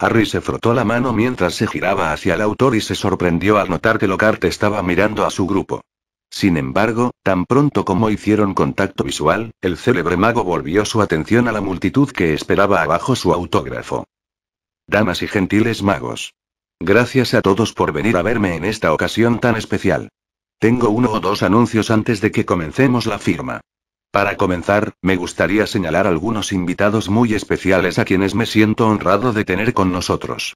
S1: Harry se frotó la mano mientras se giraba hacia el autor y se sorprendió al notar que Lockhart estaba mirando a su grupo. Sin embargo, tan pronto como hicieron contacto visual, el célebre mago volvió su atención a la multitud que esperaba abajo su autógrafo. Damas y gentiles magos. Gracias a todos por venir a verme en esta ocasión tan especial. Tengo uno o dos anuncios antes de que comencemos la firma. Para comenzar, me gustaría señalar algunos invitados muy especiales a quienes me siento honrado de tener con nosotros.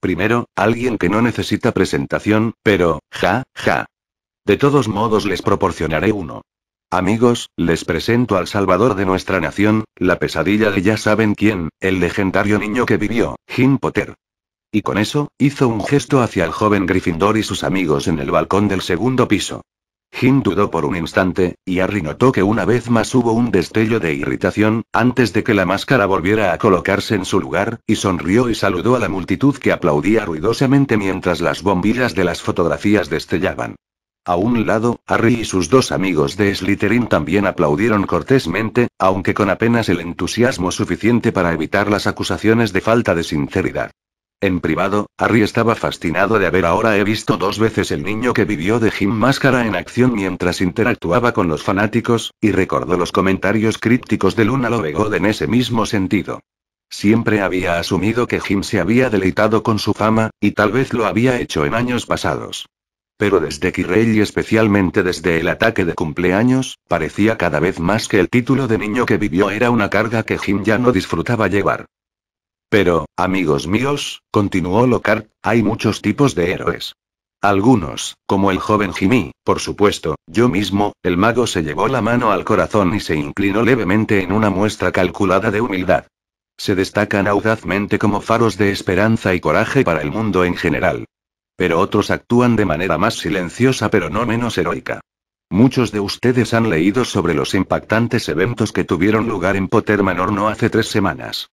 S1: Primero, alguien que no necesita presentación, pero, ja, ja, de todos modos les proporcionaré uno. Amigos, les presento al salvador de nuestra nación, la pesadilla de ya saben quién, el legendario niño que vivió, Jim Potter. Y con eso, hizo un gesto hacia el joven Gryffindor y sus amigos en el balcón del segundo piso. Jim dudó por un instante, y Harry notó que una vez más hubo un destello de irritación, antes de que la máscara volviera a colocarse en su lugar, y sonrió y saludó a la multitud que aplaudía ruidosamente mientras las bombillas de las fotografías destellaban. A un lado, Harry y sus dos amigos de Slytherin también aplaudieron cortésmente, aunque con apenas el entusiasmo suficiente para evitar las acusaciones de falta de sinceridad. En privado, Harry estaba fascinado de haber ahora he visto dos veces el niño que vivió de Jim Máscara en acción mientras interactuaba con los fanáticos, y recordó los comentarios crípticos de Luna Lovegood en ese mismo sentido. Siempre había asumido que Jim se había deleitado con su fama, y tal vez lo había hecho en años pasados pero desde Kirei y especialmente desde el ataque de cumpleaños, parecía cada vez más que el título de niño que vivió era una carga que Jim ya no disfrutaba llevar. Pero, amigos míos, continuó Lockhart, hay muchos tipos de héroes. Algunos, como el joven Jimmy, por supuesto, yo mismo, el mago se llevó la mano al corazón y se inclinó levemente en una muestra calculada de humildad. Se destacan audazmente como faros de esperanza y coraje para el mundo en general, pero otros actúan de manera más silenciosa pero no menos heroica. Muchos de ustedes han leído sobre los impactantes eventos que tuvieron lugar en Potter Manor no hace tres semanas.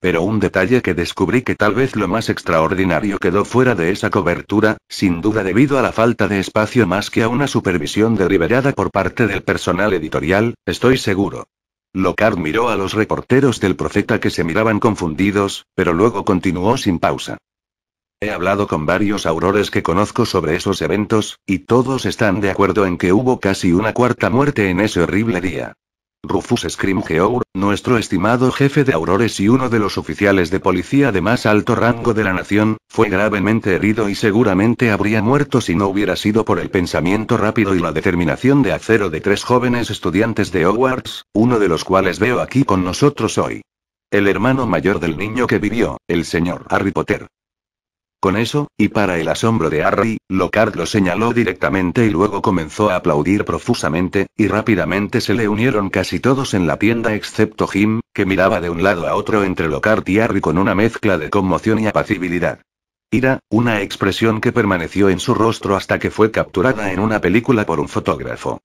S1: Pero un detalle que descubrí que tal vez lo más extraordinario quedó fuera de esa cobertura, sin duda debido a la falta de espacio más que a una supervisión deliberada por parte del personal editorial, estoy seguro. Lockhart miró a los reporteros del profeta que se miraban confundidos, pero luego continuó sin pausa. He hablado con varios aurores que conozco sobre esos eventos, y todos están de acuerdo en que hubo casi una cuarta muerte en ese horrible día. Rufus Scrimgeour, nuestro estimado jefe de aurores y uno de los oficiales de policía de más alto rango de la nación, fue gravemente herido y seguramente habría muerto si no hubiera sido por el pensamiento rápido y la determinación de acero de tres jóvenes estudiantes de Hogwarts, uno de los cuales veo aquí con nosotros hoy. El hermano mayor del niño que vivió, el señor Harry Potter. Con eso, y para el asombro de Harry, Lockhart lo señaló directamente y luego comenzó a aplaudir profusamente, y rápidamente se le unieron casi todos en la tienda excepto Jim, que miraba de un lado a otro entre Lockhart y Harry con una mezcla de conmoción y apacibilidad. Ira, una expresión que permaneció en su rostro hasta que fue capturada en una película por un fotógrafo.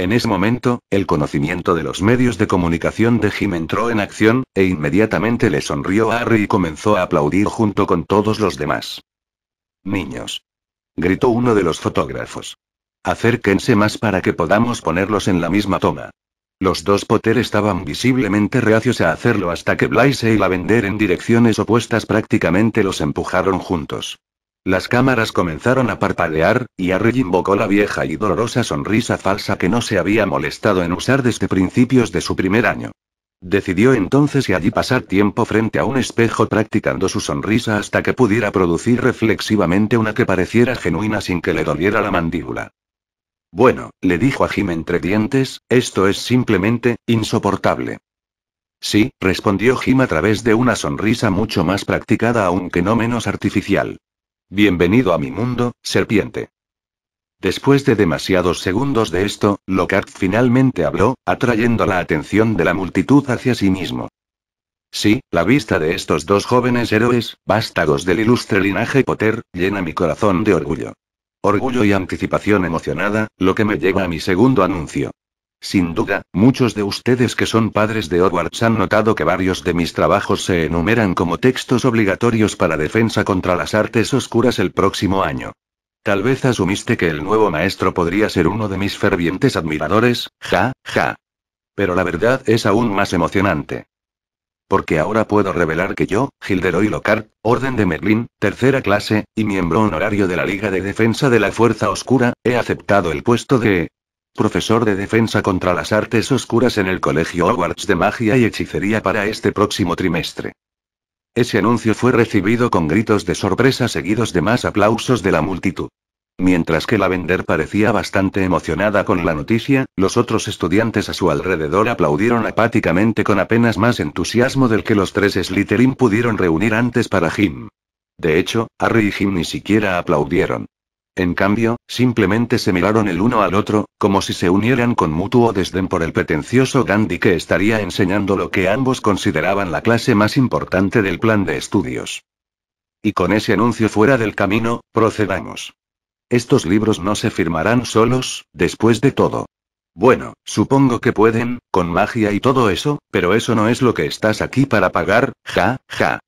S1: En ese momento, el conocimiento de los medios de comunicación de Jim entró en acción, e inmediatamente le sonrió a Harry y comenzó a aplaudir junto con todos los demás. Niños. Gritó uno de los fotógrafos. Acérquense más para que podamos ponerlos en la misma toma. Los dos Potter estaban visiblemente reacios a hacerlo hasta que Blaise y e vender en direcciones opuestas prácticamente los empujaron juntos. Las cámaras comenzaron a parpadear, y Harry invocó la vieja y dolorosa sonrisa falsa que no se había molestado en usar desde principios de su primer año. Decidió entonces y allí pasar tiempo frente a un espejo practicando su sonrisa hasta que pudiera producir reflexivamente una que pareciera genuina sin que le doliera la mandíbula. Bueno, le dijo a Jim entre dientes, esto es simplemente, insoportable. Sí, respondió Jim a través de una sonrisa mucho más practicada aunque no menos artificial. Bienvenido a mi mundo, serpiente. Después de demasiados segundos de esto, Lockhart finalmente habló, atrayendo la atención de la multitud hacia sí mismo. Sí, la vista de estos dos jóvenes héroes, vástagos del ilustre linaje Potter, llena mi corazón de orgullo. Orgullo y anticipación emocionada, lo que me lleva a mi segundo anuncio. Sin duda, muchos de ustedes que son padres de Hogwarts han notado que varios de mis trabajos se enumeran como textos obligatorios para defensa contra las artes oscuras el próximo año. Tal vez asumiste que el nuevo maestro podría ser uno de mis fervientes admiradores, ja, ja. Pero la verdad es aún más emocionante. Porque ahora puedo revelar que yo, Gilderoy Lockhart, Orden de Merlin, tercera clase, y miembro honorario de la Liga de Defensa de la Fuerza Oscura, he aceptado el puesto de profesor de defensa contra las artes oscuras en el Colegio Hogwarts de Magia y Hechicería para este próximo trimestre. Ese anuncio fue recibido con gritos de sorpresa seguidos de más aplausos de la multitud. Mientras que Lavender parecía bastante emocionada con la noticia, los otros estudiantes a su alrededor aplaudieron apáticamente con apenas más entusiasmo del que los tres Slytherin pudieron reunir antes para Jim. De hecho, Harry y Jim ni siquiera aplaudieron. En cambio, simplemente se miraron el uno al otro, como si se unieran con mutuo desdén por el pretencioso Gandhi que estaría enseñando lo que ambos consideraban la clase más importante del plan de estudios. Y con ese anuncio fuera del camino, procedamos. Estos libros no se firmarán solos, después de todo. Bueno, supongo que pueden, con magia y todo eso, pero eso no es lo que estás aquí para pagar, ja, ja.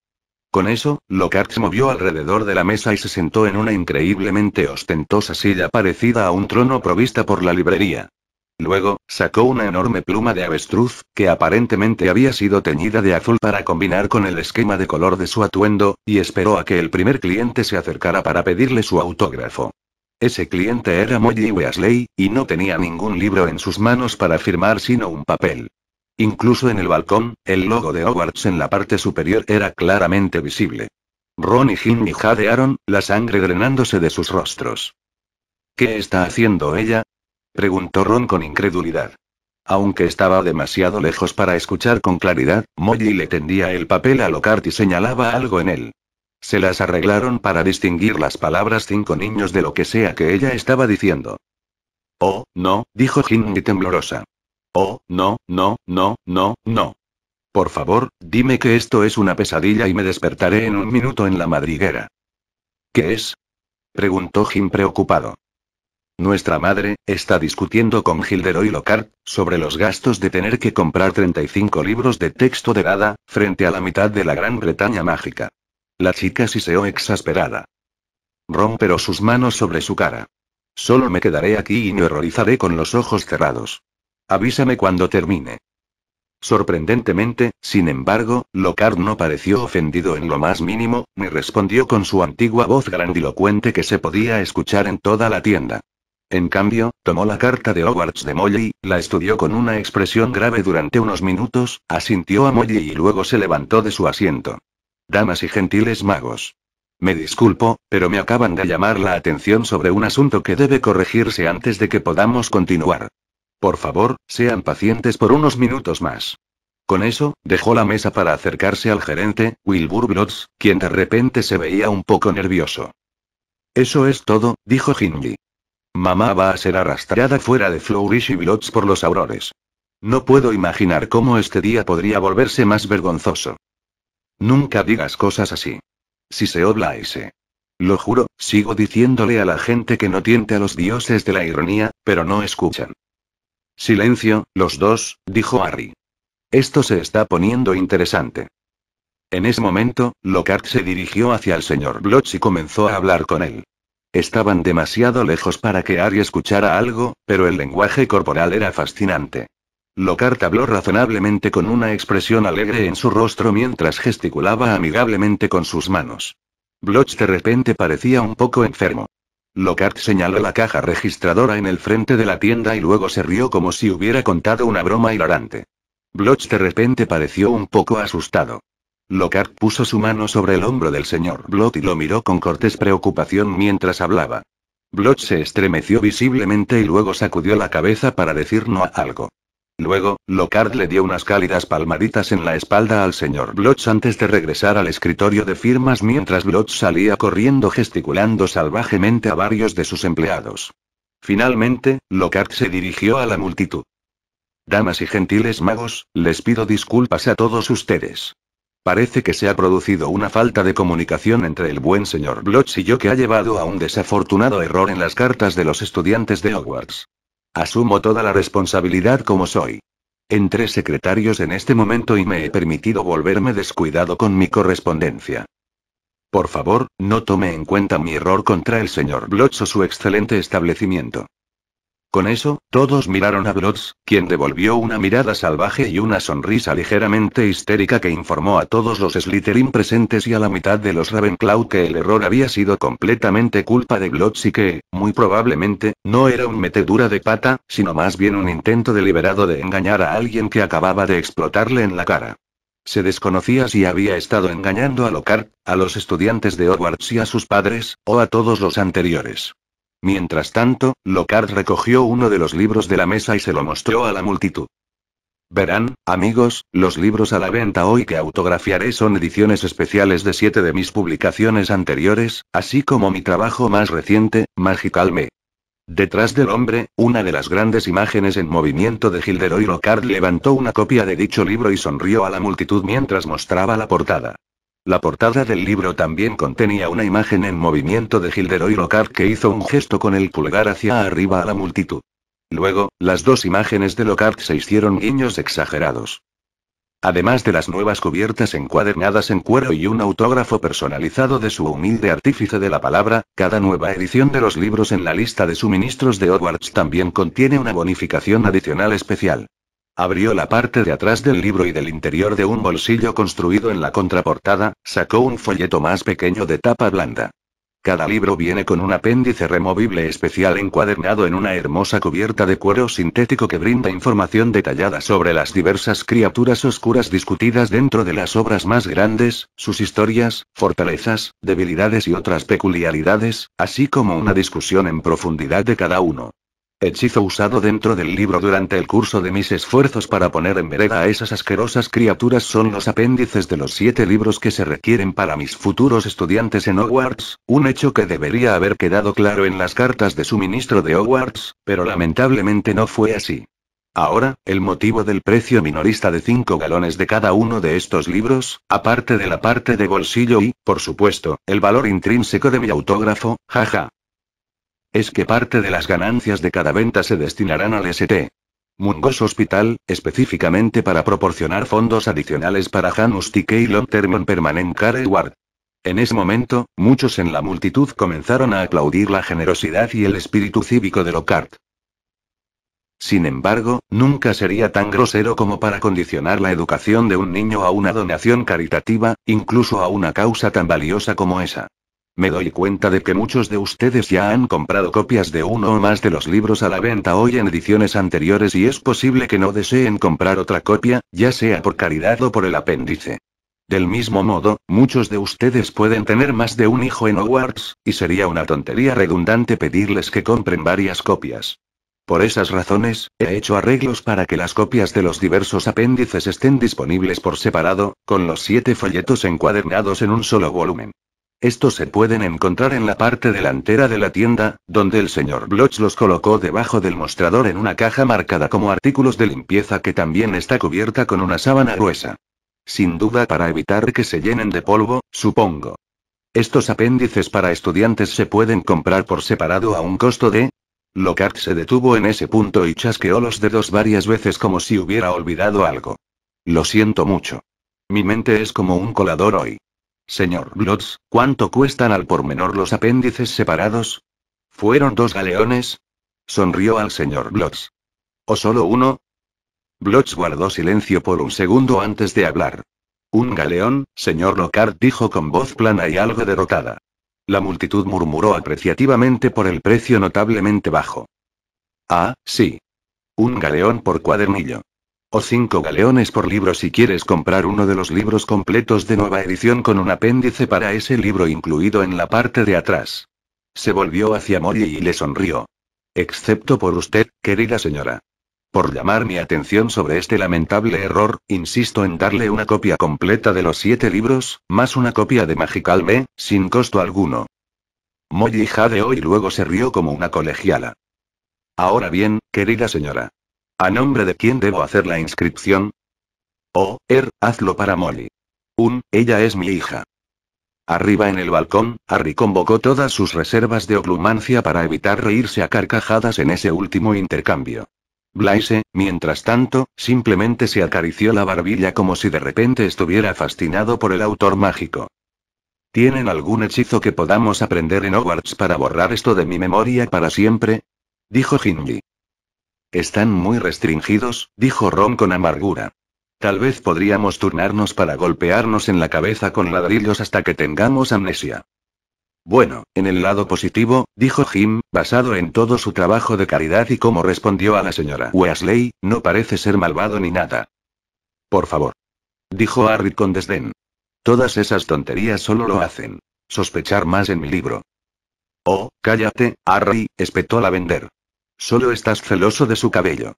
S1: Con eso, Lockhart se movió alrededor de la mesa y se sentó en una increíblemente ostentosa silla parecida a un trono provista por la librería. Luego, sacó una enorme pluma de avestruz, que aparentemente había sido teñida de azul para combinar con el esquema de color de su atuendo, y esperó a que el primer cliente se acercara para pedirle su autógrafo. Ese cliente era Molly Weasley, y no tenía ningún libro en sus manos para firmar sino un papel. Incluso en el balcón, el logo de Hogwarts en la parte superior era claramente visible. Ron y Ginny jadearon, la sangre drenándose de sus rostros. ¿Qué está haciendo ella? preguntó Ron con incredulidad. Aunque estaba demasiado lejos para escuchar con claridad, Molly le tendía el papel a Lockhart y señalaba algo en él. Se las arreglaron para distinguir las palabras cinco niños de lo que sea que ella estaba diciendo. Oh, no, dijo Ginny temblorosa. Oh, no, no, no, no, no. Por favor, dime que esto es una pesadilla y me despertaré en un minuto en la madriguera. ¿Qué es? preguntó Jim preocupado. Nuestra madre, está discutiendo con y Lockhart, sobre los gastos de tener que comprar 35 libros de texto de Dada, frente a la mitad de la Gran Bretaña mágica. La chica se siseó exasperada. rompero sus manos sobre su cara. Solo me quedaré aquí y me horrorizaré con los ojos cerrados. Avísame cuando termine. Sorprendentemente, sin embargo, Locard no pareció ofendido en lo más mínimo, ni respondió con su antigua voz grandilocuente que se podía escuchar en toda la tienda. En cambio, tomó la carta de Hogwarts de Molly, la estudió con una expresión grave durante unos minutos, asintió a Molly y luego se levantó de su asiento. Damas y gentiles magos. Me disculpo, pero me acaban de llamar la atención sobre un asunto que debe corregirse antes de que podamos continuar. Por favor, sean pacientes por unos minutos más. Con eso, dejó la mesa para acercarse al gerente, Wilbur Blotz, quien de repente se veía un poco nervioso. Eso es todo, dijo Hindley. Mamá va a ser arrastrada fuera de Flourish y Blotz por los aurores. No puedo imaginar cómo este día podría volverse más vergonzoso. Nunca digas cosas así. Si se ese. Lo juro, sigo diciéndole a la gente que no tiente a los dioses de la ironía, pero no escuchan. Silencio, los dos, dijo Harry. Esto se está poniendo interesante. En ese momento, Lockhart se dirigió hacia el señor Bloch y comenzó a hablar con él. Estaban demasiado lejos para que Harry escuchara algo, pero el lenguaje corporal era fascinante. Lockhart habló razonablemente con una expresión alegre en su rostro mientras gesticulaba amigablemente con sus manos. Bloch de repente parecía un poco enfermo. Lockhart señaló la caja registradora en el frente de la tienda y luego se rió como si hubiera contado una broma hilarante. Bloch de repente pareció un poco asustado. Lockhart puso su mano sobre el hombro del señor Bloch y lo miró con cortés preocupación mientras hablaba. Bloch se estremeció visiblemente y luego sacudió la cabeza para decir no a algo. Luego, Lockhart le dio unas cálidas palmaditas en la espalda al señor Bloch antes de regresar al escritorio de firmas mientras Bloch salía corriendo gesticulando salvajemente a varios de sus empleados. Finalmente, Lockhart se dirigió a la multitud. Damas y gentiles magos, les pido disculpas a todos ustedes. Parece que se ha producido una falta de comunicación entre el buen señor Bloch y yo que ha llevado a un desafortunado error en las cartas de los estudiantes de Hogwarts. Asumo toda la responsabilidad como soy. entre secretarios en este momento y me he permitido volverme descuidado con mi correspondencia. Por favor, no tome en cuenta mi error contra el señor Bloch o su excelente establecimiento. Con eso, todos miraron a Blotz, quien devolvió una mirada salvaje y una sonrisa ligeramente histérica que informó a todos los Slytherin presentes y a la mitad de los Ravenclaw que el error había sido completamente culpa de Blotz y que, muy probablemente, no era un metedura de pata, sino más bien un intento deliberado de engañar a alguien que acababa de explotarle en la cara. Se desconocía si había estado engañando a Lockhart, a los estudiantes de Hogwarts y a sus padres, o a todos los anteriores. Mientras tanto, Locard recogió uno de los libros de la mesa y se lo mostró a la multitud. Verán, amigos, los libros a la venta hoy que autografiaré son ediciones especiales de siete de mis publicaciones anteriores, así como mi trabajo más reciente, Magical Me. Detrás del hombre, una de las grandes imágenes en movimiento de Gilderoy Locard levantó una copia de dicho libro y sonrió a la multitud mientras mostraba la portada. La portada del libro también contenía una imagen en movimiento de Gilderoy Lockhart que hizo un gesto con el pulgar hacia arriba a la multitud. Luego, las dos imágenes de Lockhart se hicieron guiños exagerados. Además de las nuevas cubiertas encuadernadas en cuero y un autógrafo personalizado de su humilde artífice de la palabra, cada nueva edición de los libros en la lista de suministros de Hogwarts también contiene una bonificación adicional especial. Abrió la parte de atrás del libro y del interior de un bolsillo construido en la contraportada, sacó un folleto más pequeño de tapa blanda. Cada libro viene con un apéndice removible especial encuadernado en una hermosa cubierta de cuero sintético que brinda información detallada sobre las diversas criaturas oscuras discutidas dentro de las obras más grandes, sus historias, fortalezas, debilidades y otras peculiaridades, así como una discusión en profundidad de cada uno. Hechizo usado dentro del libro durante el curso de mis esfuerzos para poner en vereda a esas asquerosas criaturas son los apéndices de los siete libros que se requieren para mis futuros estudiantes en Hogwarts, un hecho que debería haber quedado claro en las cartas de suministro de Hogwarts, pero lamentablemente no fue así. Ahora, el motivo del precio minorista de 5 galones de cada uno de estos libros, aparte de la parte de bolsillo y, por supuesto, el valor intrínseco de mi autógrafo, jaja, es que parte de las ganancias de cada venta se destinarán al St. Mungos Hospital, específicamente para proporcionar fondos adicionales para Janus TK y Permanent Care Ward. En ese momento, muchos en la multitud comenzaron a aplaudir la generosidad y el espíritu cívico de Lockhart. Sin embargo, nunca sería tan grosero como para condicionar la educación de un niño a una donación caritativa, incluso a una causa tan valiosa como esa. Me doy cuenta de que muchos de ustedes ya han comprado copias de uno o más de los libros a la venta hoy en ediciones anteriores y es posible que no deseen comprar otra copia, ya sea por caridad o por el apéndice. Del mismo modo, muchos de ustedes pueden tener más de un hijo en Hogwarts, y sería una tontería redundante pedirles que compren varias copias. Por esas razones, he hecho arreglos para que las copias de los diversos apéndices estén disponibles por separado, con los siete folletos encuadernados en un solo volumen. Estos se pueden encontrar en la parte delantera de la tienda, donde el señor Bloch los colocó debajo del mostrador en una caja marcada como artículos de limpieza que también está cubierta con una sábana gruesa. Sin duda para evitar que se llenen de polvo, supongo. Estos apéndices para estudiantes se pueden comprar por separado a un costo de... Lockhart se detuvo en ese punto y chasqueó los dedos varias veces como si hubiera olvidado algo. Lo siento mucho. Mi mente es como un colador hoy. Señor Blotz, ¿cuánto cuestan al por menor los apéndices separados? ¿Fueron dos galeones? Sonrió al señor Blotz. ¿O solo uno? Blotz guardó silencio por un segundo antes de hablar. Un galeón, señor Lockhart dijo con voz plana y algo derrotada. La multitud murmuró apreciativamente por el precio notablemente bajo. Ah, sí. Un galeón por cuadernillo o cinco galeones por libro si quieres comprar uno de los libros completos de nueva edición con un apéndice para ese libro incluido en la parte de atrás. Se volvió hacia Molly y le sonrió. Excepto por usted, querida señora. Por llamar mi atención sobre este lamentable error, insisto en darle una copia completa de los siete libros, más una copia de Magical B, sin costo alguno. Molly jadeó y luego se rió como una colegiala. Ahora bien, querida señora. ¿A nombre de quién debo hacer la inscripción? Oh, Er, hazlo para Molly. Un, ella es mi hija. Arriba en el balcón, Harry convocó todas sus reservas de oclumancia para evitar reírse a carcajadas en ese último intercambio. Blaise, mientras tanto, simplemente se acarició la barbilla como si de repente estuviera fascinado por el autor mágico. ¿Tienen algún hechizo que podamos aprender en Hogwarts para borrar esto de mi memoria para siempre? dijo hinley están muy restringidos, dijo Ron con amargura. Tal vez podríamos turnarnos para golpearnos en la cabeza con ladrillos hasta que tengamos amnesia. Bueno, en el lado positivo, dijo Jim, basado en todo su trabajo de caridad y cómo respondió a la señora Wesley, no parece ser malvado ni nada. Por favor. Dijo Harry con desdén. Todas esas tonterías solo lo hacen. Sospechar más en mi libro. Oh, cállate, Harry, espetó la vender. Solo estás celoso de su cabello.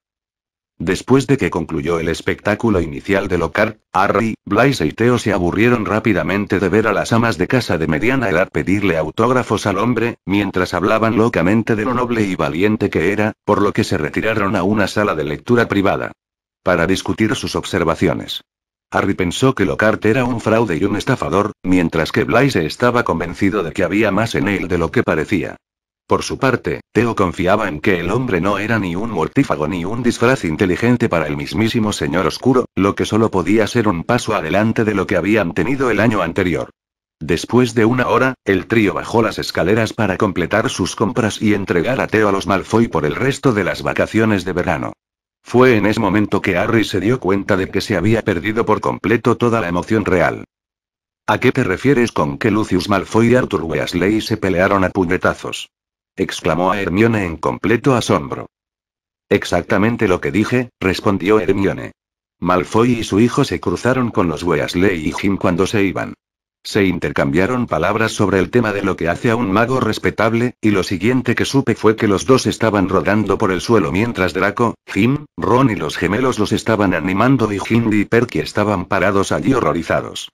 S1: Después de que concluyó el espectáculo inicial de Lockhart, Harry, Blaise y Theo se aburrieron rápidamente de ver a las amas de casa de mediana edad pedirle autógrafos al hombre, mientras hablaban locamente de lo noble y valiente que era, por lo que se retiraron a una sala de lectura privada. Para discutir sus observaciones. Harry pensó que Lockhart era un fraude y un estafador, mientras que Blaise estaba convencido de que había más en él de lo que parecía. Por su parte, Teo confiaba en que el hombre no era ni un mortífago ni un disfraz inteligente para el mismísimo señor oscuro, lo que solo podía ser un paso adelante de lo que habían tenido el año anterior. Después de una hora, el trío bajó las escaleras para completar sus compras y entregar a Theo a los Malfoy por el resto de las vacaciones de verano. Fue en ese momento que Harry se dio cuenta de que se había perdido por completo toda la emoción real. ¿A qué te refieres con que Lucius Malfoy y Arthur Weasley se pelearon a puñetazos? exclamó a Hermione en completo asombro. Exactamente lo que dije, respondió Hermione. Malfoy y su hijo se cruzaron con los Weasley y Jim cuando se iban. Se intercambiaron palabras sobre el tema de lo que hace a un mago respetable, y lo siguiente que supe fue que los dos estaban rodando por el suelo mientras Draco, Jim, Ron y los gemelos los estaban animando y Jim y Perky estaban parados allí horrorizados.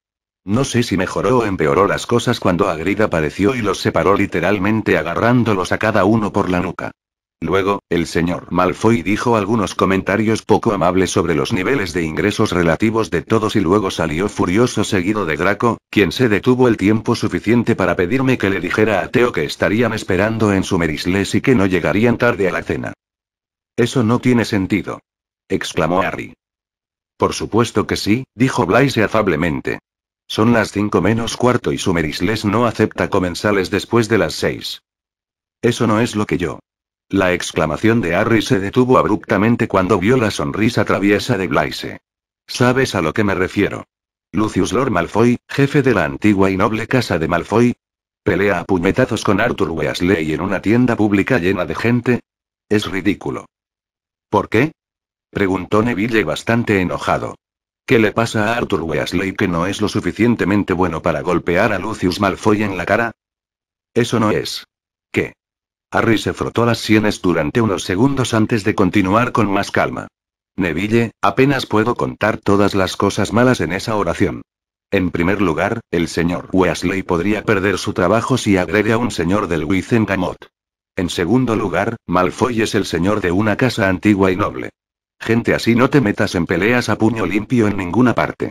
S1: No sé si mejoró o empeoró las cosas cuando Agrida apareció y los separó literalmente agarrándolos a cada uno por la nuca. Luego, el señor Malfoy dijo algunos comentarios poco amables sobre los niveles de ingresos relativos de todos y luego salió furioso seguido de Draco, quien se detuvo el tiempo suficiente para pedirme que le dijera a Teo que estarían esperando en su Merisles y que no llegarían tarde a la cena. Eso no tiene sentido. exclamó Harry. Por supuesto que sí, dijo Blaise afablemente. Son las cinco menos cuarto y su Merisles no acepta comensales después de las seis. Eso no es lo que yo. La exclamación de Harry se detuvo abruptamente cuando vio la sonrisa traviesa de Blaise. ¿Sabes a lo que me refiero? Lucius Lord Malfoy, jefe de la antigua y noble casa de Malfoy. Pelea a puñetazos con Arthur Weasley en una tienda pública llena de gente. Es ridículo. ¿Por qué? Preguntó Neville bastante enojado. ¿Qué le pasa a Arthur Weasley que no es lo suficientemente bueno para golpear a Lucius Malfoy en la cara? Eso no es. ¿Qué? Harry se frotó las sienes durante unos segundos antes de continuar con más calma. Neville, apenas puedo contar todas las cosas malas en esa oración. En primer lugar, el señor Weasley podría perder su trabajo si agrede a un señor del Wizengamot. En segundo lugar, Malfoy es el señor de una casa antigua y noble. Gente así no te metas en peleas a puño limpio en ninguna parte.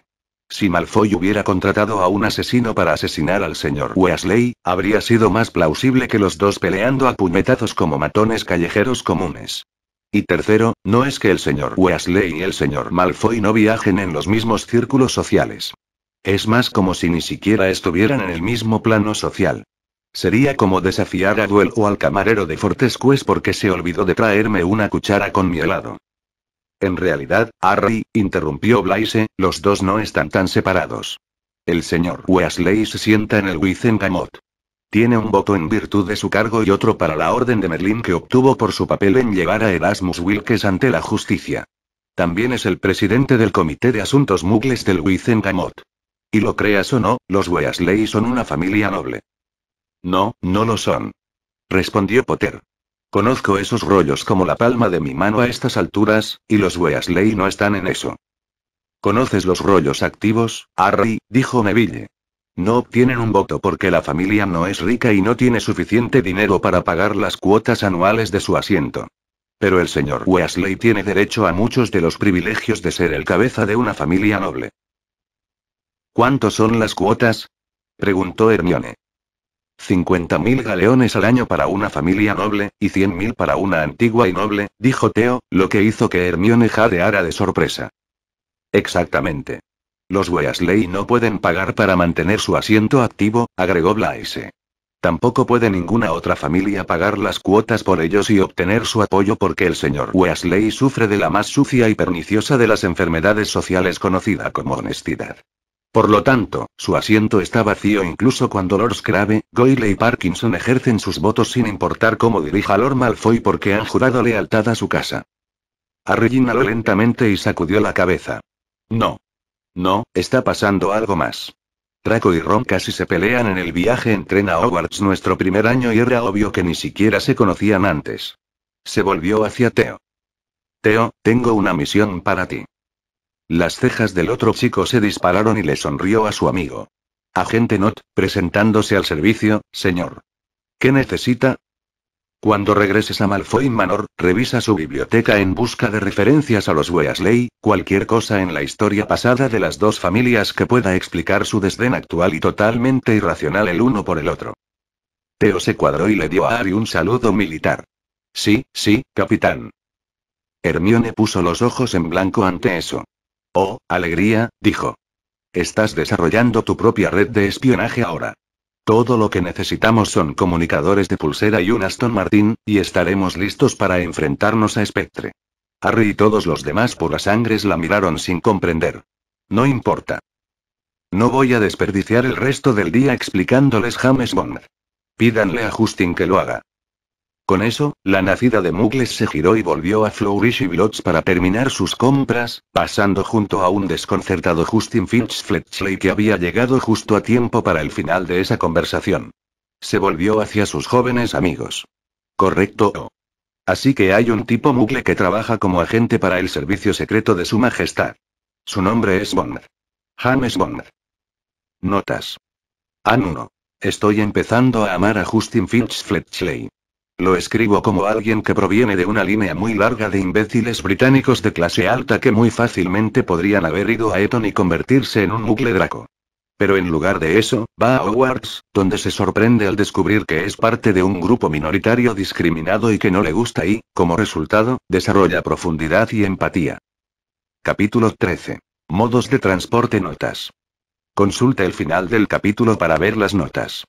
S1: Si Malfoy hubiera contratado a un asesino para asesinar al señor Weasley, habría sido más plausible que los dos peleando a puñetazos como matones callejeros comunes. Y tercero, no es que el señor Weasley y el señor Malfoy no viajen en los mismos círculos sociales. Es más como si ni siquiera estuvieran en el mismo plano social. Sería como desafiar a o al camarero de Fortescues porque se olvidó de traerme una cuchara con mi helado. En realidad, Harry, interrumpió Blaise, los dos no están tan separados. El señor Weasley se sienta en el Wizengamot. Tiene un voto en virtud de su cargo y otro para la Orden de Merlín que obtuvo por su papel en llevar a Erasmus Wilkes ante la justicia. También es el presidente del Comité de Asuntos Mugles del Wizengamot. Y lo creas o no, los Weasley son una familia noble. No, no lo son. Respondió Potter. Conozco esos rollos como la palma de mi mano a estas alturas, y los Weasley no están en eso. ¿Conoces los rollos activos, Harry? dijo Neville. No obtienen un voto porque la familia no es rica y no tiene suficiente dinero para pagar las cuotas anuales de su asiento. Pero el señor Weasley tiene derecho a muchos de los privilegios de ser el cabeza de una familia noble. ¿Cuántos son las cuotas? preguntó Hermione. 50.000 galeones al año para una familia noble, y 100.000 para una antigua y noble, dijo Teo, lo que hizo que Hermione jadeara de sorpresa. Exactamente. Los Weasley no pueden pagar para mantener su asiento activo, agregó Blaise. Tampoco puede ninguna otra familia pagar las cuotas por ellos y obtener su apoyo porque el señor Weasley sufre de la más sucia y perniciosa de las enfermedades sociales conocida como honestidad. Por lo tanto, su asiento está vacío incluso cuando Lord Scrave, Goyle y Parkinson ejercen sus votos sin importar cómo dirija Lord Malfoy porque han jurado lealtad a su casa. Harry lentamente y sacudió la cabeza. No. No, está pasando algo más. Draco y Ron casi se pelean en el viaje en tren a Hogwarts nuestro primer año y era obvio que ni siquiera se conocían antes. Se volvió hacia Teo. Teo, tengo una misión para ti. Las cejas del otro chico se dispararon y le sonrió a su amigo. Agente Not, presentándose al servicio, señor. ¿Qué necesita? Cuando regreses a Malfoy Manor, revisa su biblioteca en busca de referencias a los Weasley, cualquier cosa en la historia pasada de las dos familias que pueda explicar su desdén actual y totalmente irracional el uno por el otro. Teo se cuadró y le dio a Ari un saludo militar. Sí, sí, capitán. Hermione puso los ojos en blanco ante eso. Oh, alegría, dijo. Estás desarrollando tu propia red de espionaje ahora. Todo lo que necesitamos son comunicadores de pulsera y un Aston Martin, y estaremos listos para enfrentarnos a Spectre. Harry y todos los demás por las sangres la miraron sin comprender. No importa. No voy a desperdiciar el resto del día explicándoles James Bond. Pídanle a Justin que lo haga. Con eso, la nacida de Mugles se giró y volvió a Flourish y Blotts para terminar sus compras, pasando junto a un desconcertado Justin Finch Fletchley que había llegado justo a tiempo para el final de esa conversación. Se volvió hacia sus jóvenes amigos. Correcto. Así que hay un tipo Mugle que trabaja como agente para el servicio secreto de su majestad. Su nombre es Bond. James Bond. Notas. An 1. Estoy empezando a amar a Justin Finch Fletchley. Lo escribo como alguien que proviene de una línea muy larga de imbéciles británicos de clase alta que muy fácilmente podrían haber ido a Eton y convertirse en un bucle draco. Pero en lugar de eso, va a Hogwarts, donde se sorprende al descubrir que es parte de un grupo minoritario discriminado y que no le gusta y, como resultado, desarrolla profundidad y empatía. Capítulo 13. Modos de transporte notas. Consulta el final del capítulo para ver las notas.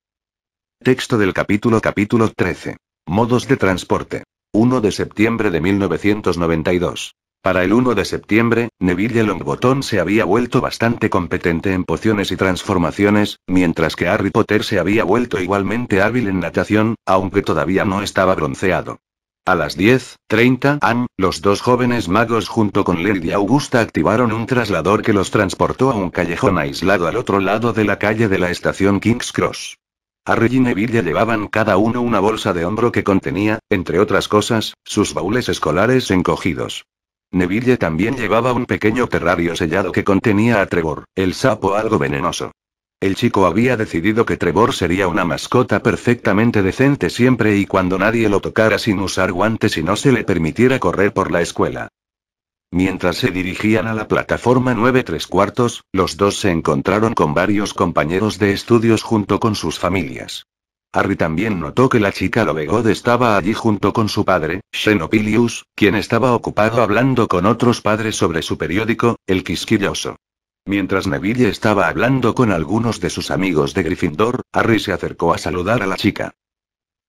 S1: Texto del capítulo capítulo 13. Modos de transporte. 1 de septiembre de 1992. Para el 1 de septiembre, Neville Longbottom se había vuelto bastante competente en pociones y transformaciones, mientras que Harry Potter se había vuelto igualmente hábil en natación, aunque todavía no estaba bronceado. A las 10:30 am, los dos jóvenes magos junto con Lady Augusta activaron un traslador que los transportó a un callejón aislado al otro lado de la calle de la estación King's Cross. Harry y Neville llevaban cada uno una bolsa de hombro que contenía, entre otras cosas, sus baúles escolares encogidos. Neville también llevaba un pequeño terrario sellado que contenía a Trevor, el sapo algo venenoso. El chico había decidido que Trevor sería una mascota perfectamente decente siempre y cuando nadie lo tocara sin usar guantes y no se le permitiera correr por la escuela. Mientras se dirigían a la plataforma 9 3 cuartos, los dos se encontraron con varios compañeros de estudios junto con sus familias. Harry también notó que la chica Lovegood estaba allí junto con su padre, Xenopilius, quien estaba ocupado hablando con otros padres sobre su periódico, El Quisquilloso. Mientras Neville estaba hablando con algunos de sus amigos de Gryffindor, Harry se acercó a saludar a la chica.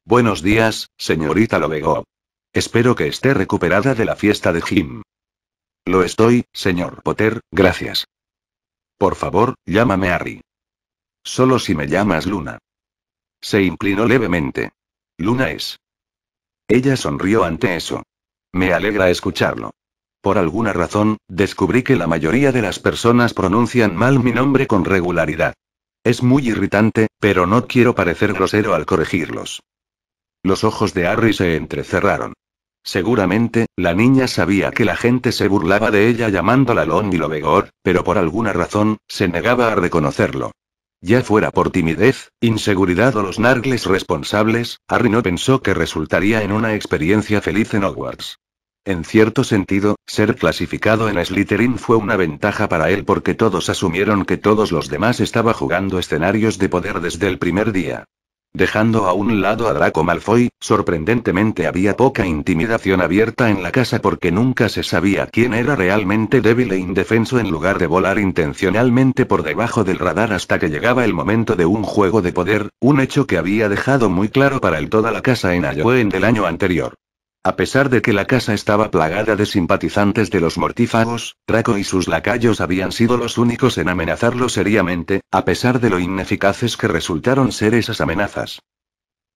S1: Buenos días, señorita Lovegood. Espero que esté recuperada de la fiesta de Jim. Lo estoy, señor Potter, gracias. Por favor, llámame Harry. Solo si me llamas Luna. Se inclinó levemente. Luna es. Ella sonrió ante eso. Me alegra escucharlo. Por alguna razón, descubrí que la mayoría de las personas pronuncian mal mi nombre con regularidad. Es muy irritante, pero no quiero parecer grosero al corregirlos. Los ojos de Harry se entrecerraron. Seguramente, la niña sabía que la gente se burlaba de ella llamándola Lon y Lobegor, pero por alguna razón, se negaba a reconocerlo. Ya fuera por timidez, inseguridad o los nargles responsables, Harry no pensó que resultaría en una experiencia feliz en Hogwarts. En cierto sentido, ser clasificado en Slytherin fue una ventaja para él porque todos asumieron que todos los demás estaba jugando escenarios de poder desde el primer día. Dejando a un lado a Draco Malfoy, sorprendentemente había poca intimidación abierta en la casa porque nunca se sabía quién era realmente débil e indefenso en lugar de volar intencionalmente por debajo del radar hasta que llegaba el momento de un juego de poder, un hecho que había dejado muy claro para el toda la casa en Halloween del año anterior. A pesar de que la casa estaba plagada de simpatizantes de los mortífagos, Draco y sus lacayos habían sido los únicos en amenazarlo seriamente, a pesar de lo ineficaces que resultaron ser esas amenazas.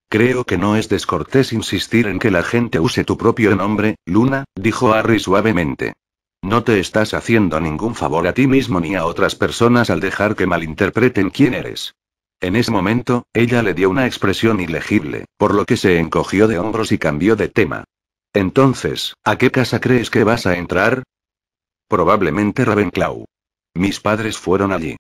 S1: Creo que no es descortés insistir en que la gente use tu propio nombre, Luna, dijo Harry suavemente. No te estás haciendo ningún favor a ti mismo ni a otras personas al dejar que malinterpreten quién eres. En ese momento, ella le dio una expresión ilegible, por lo que se encogió de hombros y cambió de tema. Entonces, ¿a qué casa crees que vas a entrar? Probablemente Ravenclaw. Mis padres fueron allí.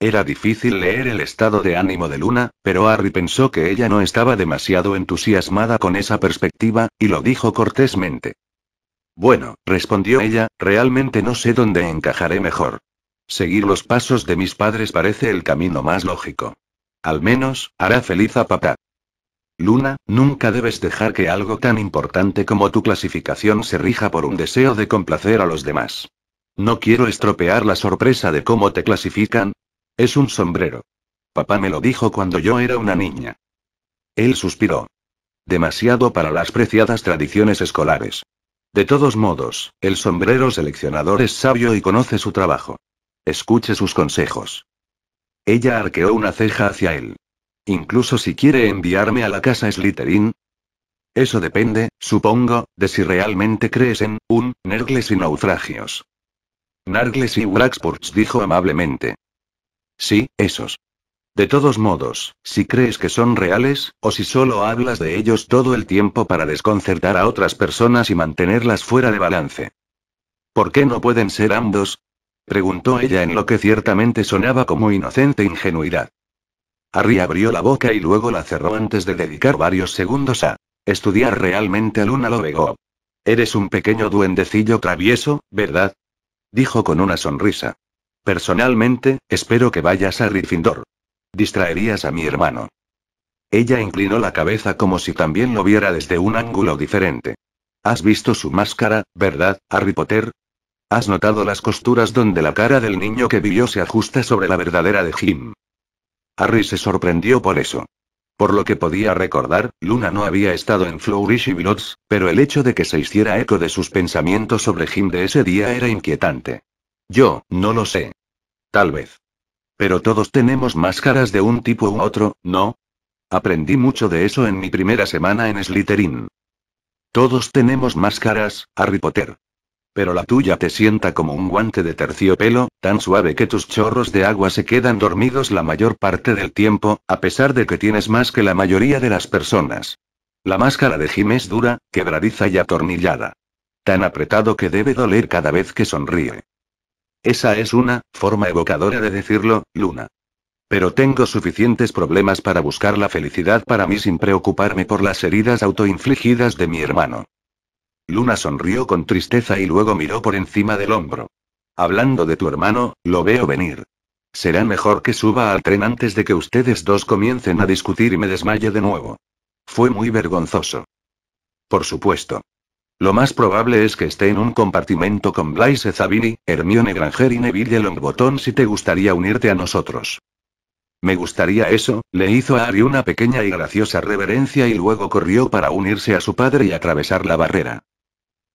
S1: Era difícil leer el estado de ánimo de Luna, pero Harry pensó que ella no estaba demasiado entusiasmada con esa perspectiva, y lo dijo cortésmente. Bueno, respondió ella, realmente no sé dónde encajaré mejor. Seguir los pasos de mis padres parece el camino más lógico. Al menos, hará feliz a papá. Luna, nunca debes dejar que algo tan importante como tu clasificación se rija por un deseo de complacer a los demás. No quiero estropear la sorpresa de cómo te clasifican. Es un sombrero. Papá me lo dijo cuando yo era una niña. Él suspiró. Demasiado para las preciadas tradiciones escolares. De todos modos, el sombrero seleccionador es sabio y conoce su trabajo. Escuche sus consejos. Ella arqueó una ceja hacia él. Incluso si quiere enviarme a la casa Slytherin. Eso depende, supongo, de si realmente crees en un Nergles y naufragios. Nargles y Wraxports dijo amablemente. Sí, esos. De todos modos, si crees que son reales, o si solo hablas de ellos todo el tiempo para desconcertar a otras personas y mantenerlas fuera de balance. ¿Por qué no pueden ser ambos? preguntó ella en lo que ciertamente sonaba como inocente ingenuidad. Harry abrió la boca y luego la cerró antes de dedicar varios segundos a estudiar realmente a Luna Lovegov. Eres un pequeño duendecillo travieso, ¿verdad? Dijo con una sonrisa. Personalmente, espero que vayas a Rifindor. Distraerías a mi hermano. Ella inclinó la cabeza como si también lo viera desde un ángulo diferente. Has visto su máscara, ¿verdad, Harry Potter? ¿Has notado las costuras donde la cara del niño que vivió se ajusta sobre la verdadera de Jim? Harry se sorprendió por eso. Por lo que podía recordar, Luna no había estado en Flourish y Blotts, pero el hecho de que se hiciera eco de sus pensamientos sobre Jim de ese día era inquietante. Yo, no lo sé. Tal vez. Pero todos tenemos máscaras de un tipo u otro, ¿no? Aprendí mucho de eso en mi primera semana en Slytherin. Todos tenemos máscaras, Harry Potter. Pero la tuya te sienta como un guante de terciopelo, tan suave que tus chorros de agua se quedan dormidos la mayor parte del tiempo, a pesar de que tienes más que la mayoría de las personas. La máscara de Jim es dura, quebradiza y atornillada. Tan apretado que debe doler cada vez que sonríe. Esa es una forma evocadora de decirlo, Luna. Pero tengo suficientes problemas para buscar la felicidad para mí sin preocuparme por las heridas autoinfligidas de mi hermano. Luna sonrió con tristeza y luego miró por encima del hombro. Hablando de tu hermano, lo veo venir. Será mejor que suba al tren antes de que ustedes dos comiencen a discutir y me desmaye de nuevo. Fue muy vergonzoso. Por supuesto. Lo más probable es que esté en un compartimento con Blaise Zabini, Hermione Granger y Neville Longbottom si te gustaría unirte a nosotros. Me gustaría eso, le hizo a Ari una pequeña y graciosa reverencia y luego corrió para unirse a su padre y atravesar la barrera.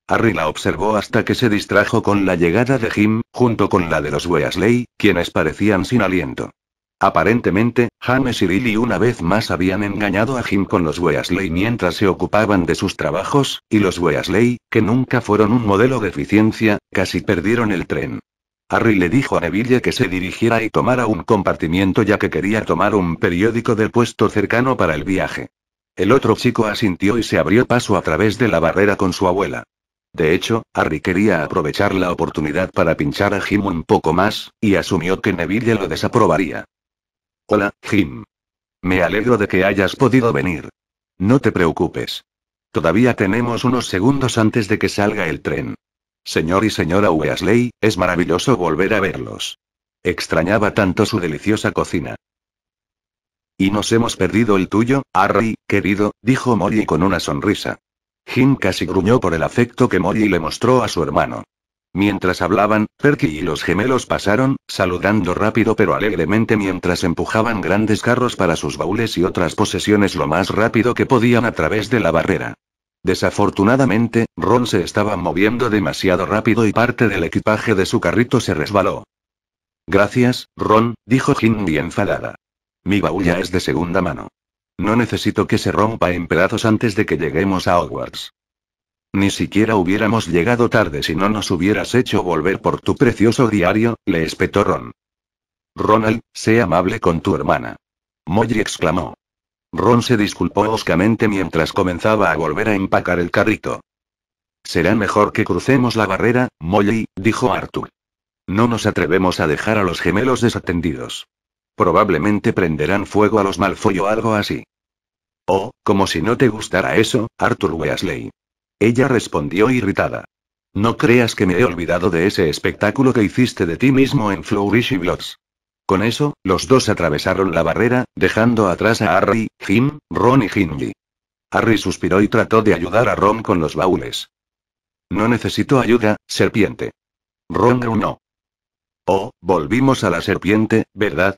S1: Harry la observó hasta que se distrajo con la llegada de Jim, junto con la de los Weasley, quienes parecían sin aliento. Aparentemente, James y Lily una vez más habían engañado a Jim con los Weasley mientras se ocupaban de sus trabajos, y los Weasley, que nunca fueron un modelo de eficiencia, casi perdieron el tren. Harry le dijo a Neville que se dirigiera y tomara un compartimiento ya que quería tomar un periódico del puesto cercano para el viaje. El otro chico asintió y se abrió paso a través de la barrera con su abuela. De hecho, Harry quería aprovechar la oportunidad para pinchar a Jim un poco más, y asumió que Neville lo desaprobaría. Hola, Jim. Me alegro de que hayas podido venir. No te preocupes. Todavía tenemos unos segundos antes de que salga el tren. Señor y señora Weasley, es maravilloso volver a verlos. Extrañaba tanto su deliciosa cocina. Y nos hemos perdido el tuyo, Harry, querido, dijo Molly con una sonrisa. Jim casi gruñó por el afecto que Molly le mostró a su hermano. Mientras hablaban, Perky y los gemelos pasaron, saludando rápido pero alegremente mientras empujaban grandes carros para sus baúles y otras posesiones lo más rápido que podían a través de la barrera. Desafortunadamente, Ron se estaba moviendo demasiado rápido y parte del equipaje de su carrito se resbaló. Gracias, Ron, dijo Hindi enfadada. Mi baúl ya es de segunda mano. No necesito que se rompa en pedazos antes de que lleguemos a Hogwarts. Ni siquiera hubiéramos llegado tarde si no nos hubieras hecho volver por tu precioso diario, le espetó Ron. Ronald, sé amable con tu hermana. Molly exclamó. Ron se disculpó oscamente mientras comenzaba a volver a empacar el carrito. Será mejor que crucemos la barrera, Molly, dijo Arthur. No nos atrevemos a dejar a los gemelos desatendidos. Probablemente prenderán fuego a los Malfoy o algo así. Oh, como si no te gustara eso, Arthur Weasley. Ella respondió irritada. No creas que me he olvidado de ese espectáculo que hiciste de ti mismo en Flourish Blots. Con eso, los dos atravesaron la barrera, dejando atrás a Harry, Jim, Ron y Ginny. Harry suspiró y trató de ayudar a Ron con los baúles. No necesito ayuda, serpiente. Ron no. Oh, volvimos a la serpiente, ¿verdad?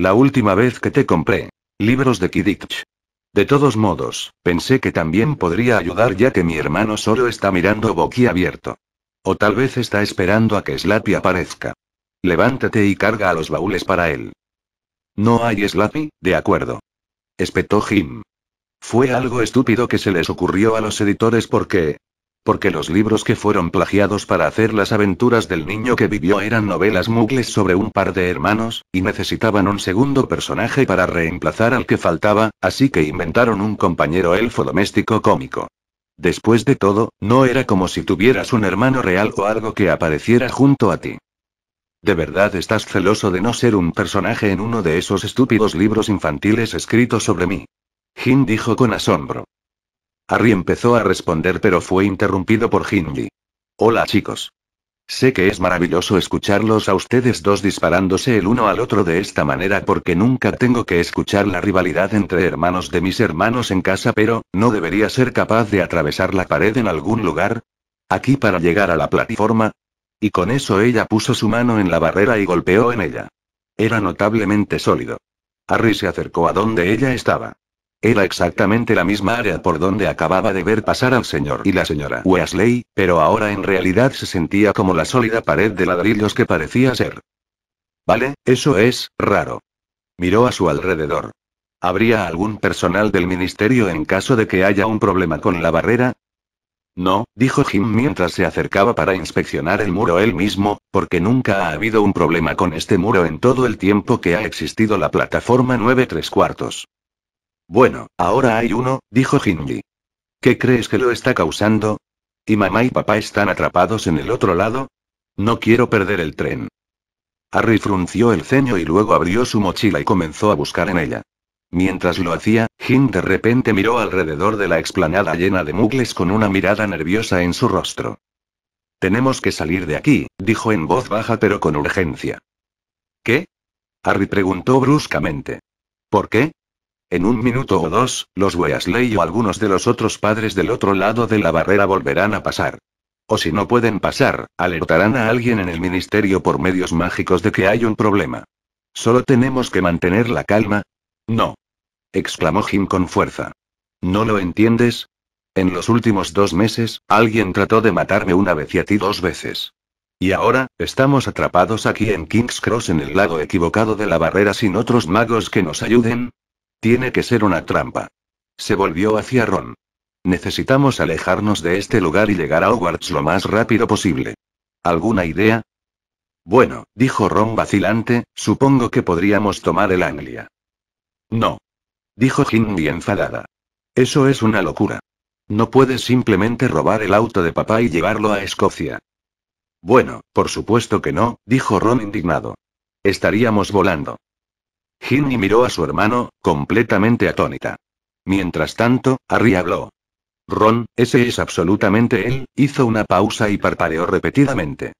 S1: La última vez que te compré. Libros de Kidditch. De todos modos, pensé que también podría ayudar ya que mi hermano solo está mirando boquiabierto. O tal vez está esperando a que Slappy aparezca. Levántate y carga a los baúles para él. No hay Slappy, de acuerdo. Espetó Jim. Fue algo estúpido que se les ocurrió a los editores porque, porque los libros que fueron plagiados para hacer las aventuras del niño que vivió eran novelas mugles sobre un par de hermanos, y necesitaban un segundo personaje para reemplazar al que faltaba, así que inventaron un compañero elfo doméstico cómico. Después de todo, no era como si tuvieras un hermano real o algo que apareciera junto a ti. ¿De verdad estás celoso de no ser un personaje en uno de esos estúpidos libros infantiles escritos sobre mí? Jin dijo con asombro. Harry empezó a responder pero fue interrumpido por Hindley. Hola chicos. Sé que es maravilloso escucharlos a ustedes dos disparándose el uno al otro de esta manera porque nunca tengo que escuchar la rivalidad entre hermanos de mis hermanos en casa, pero, ¿no debería ser capaz de atravesar la pared en algún lugar? Aquí para llegar a la plataforma. Y con eso ella puso su mano en la barrera y golpeó en ella. Era notablemente sólido. Harry se acercó a donde ella estaba. Era exactamente la misma área por donde acababa de ver pasar al señor y la señora Wesley, pero ahora en realidad se sentía como la sólida pared de ladrillos que parecía ser. Vale, eso es, raro. Miró a su alrededor. ¿Habría algún personal del ministerio en caso de que haya un problema con la barrera? No, dijo Jim mientras se acercaba para inspeccionar el muro él mismo, porque nunca ha habido un problema con este muro en todo el tiempo que ha existido la plataforma 9 tres cuartos. Bueno, ahora hay uno, dijo Hindley. ¿Qué crees que lo está causando? ¿Y mamá y papá están atrapados en el otro lado? No quiero perder el tren. Harry frunció el ceño y luego abrió su mochila y comenzó a buscar en ella. Mientras lo hacía, Jim de repente miró alrededor de la explanada llena de mugles con una mirada nerviosa en su rostro. Tenemos que salir de aquí, dijo en voz baja pero con urgencia. ¿Qué? Harry preguntó bruscamente. ¿Por qué? En un minuto o dos, los Weasley o algunos de los otros padres del otro lado de la barrera volverán a pasar. O si no pueden pasar, alertarán a alguien en el ministerio por medios mágicos de que hay un problema. Solo tenemos que mantener la calma. No. exclamó Jim con fuerza. ¿No lo entiendes? En los últimos dos meses, alguien trató de matarme una vez y a ti dos veces. Y ahora, estamos atrapados aquí en King's Cross en el lado equivocado de la barrera sin otros magos que nos ayuden, tiene que ser una trampa. Se volvió hacia Ron. Necesitamos alejarnos de este lugar y llegar a Hogwarts lo más rápido posible. ¿Alguna idea? Bueno, dijo Ron vacilante, supongo que podríamos tomar el Anglia. No. Dijo Hindi enfadada. Eso es una locura. No puedes simplemente robar el auto de papá y llevarlo a Escocia. Bueno, por supuesto que no, dijo Ron indignado. Estaríamos volando. Ginny miró a su hermano, completamente atónita. Mientras tanto, Harry habló. Ron, ese es absolutamente él, hizo una pausa y parpadeó repetidamente.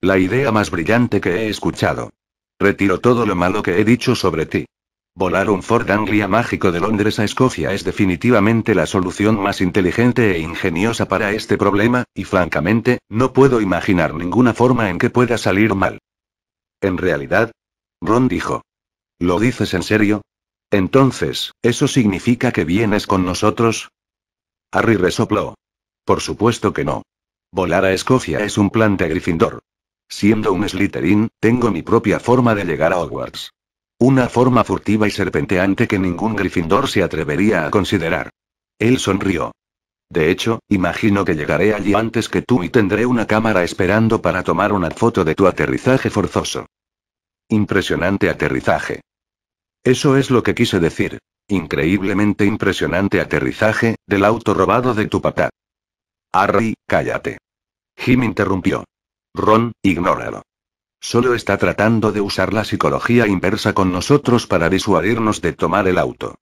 S1: La idea más brillante que he escuchado. Retiro todo lo malo que he dicho sobre ti. Volar un Ford Anglia mágico de Londres a Escocia es definitivamente la solución más inteligente e ingeniosa para este problema, y francamente, no puedo imaginar ninguna forma en que pueda salir mal. En realidad, Ron dijo. ¿Lo dices en serio? Entonces, ¿eso significa que vienes con nosotros? Harry resopló. Por supuesto que no. Volar a Escocia es un plan de Gryffindor. Siendo un Slytherin, tengo mi propia forma de llegar a Hogwarts. Una forma furtiva y serpenteante que ningún Gryffindor se atrevería a considerar. Él sonrió. De hecho, imagino que llegaré allí antes que tú y tendré una cámara esperando para tomar una foto de tu aterrizaje forzoso. Impresionante aterrizaje. Eso es lo que quise decir. Increíblemente impresionante aterrizaje, del auto robado de tu papá. Harry, cállate. Jim interrumpió. Ron, ignóralo. Solo está tratando de usar la psicología inversa con nosotros para disuadirnos de tomar el auto.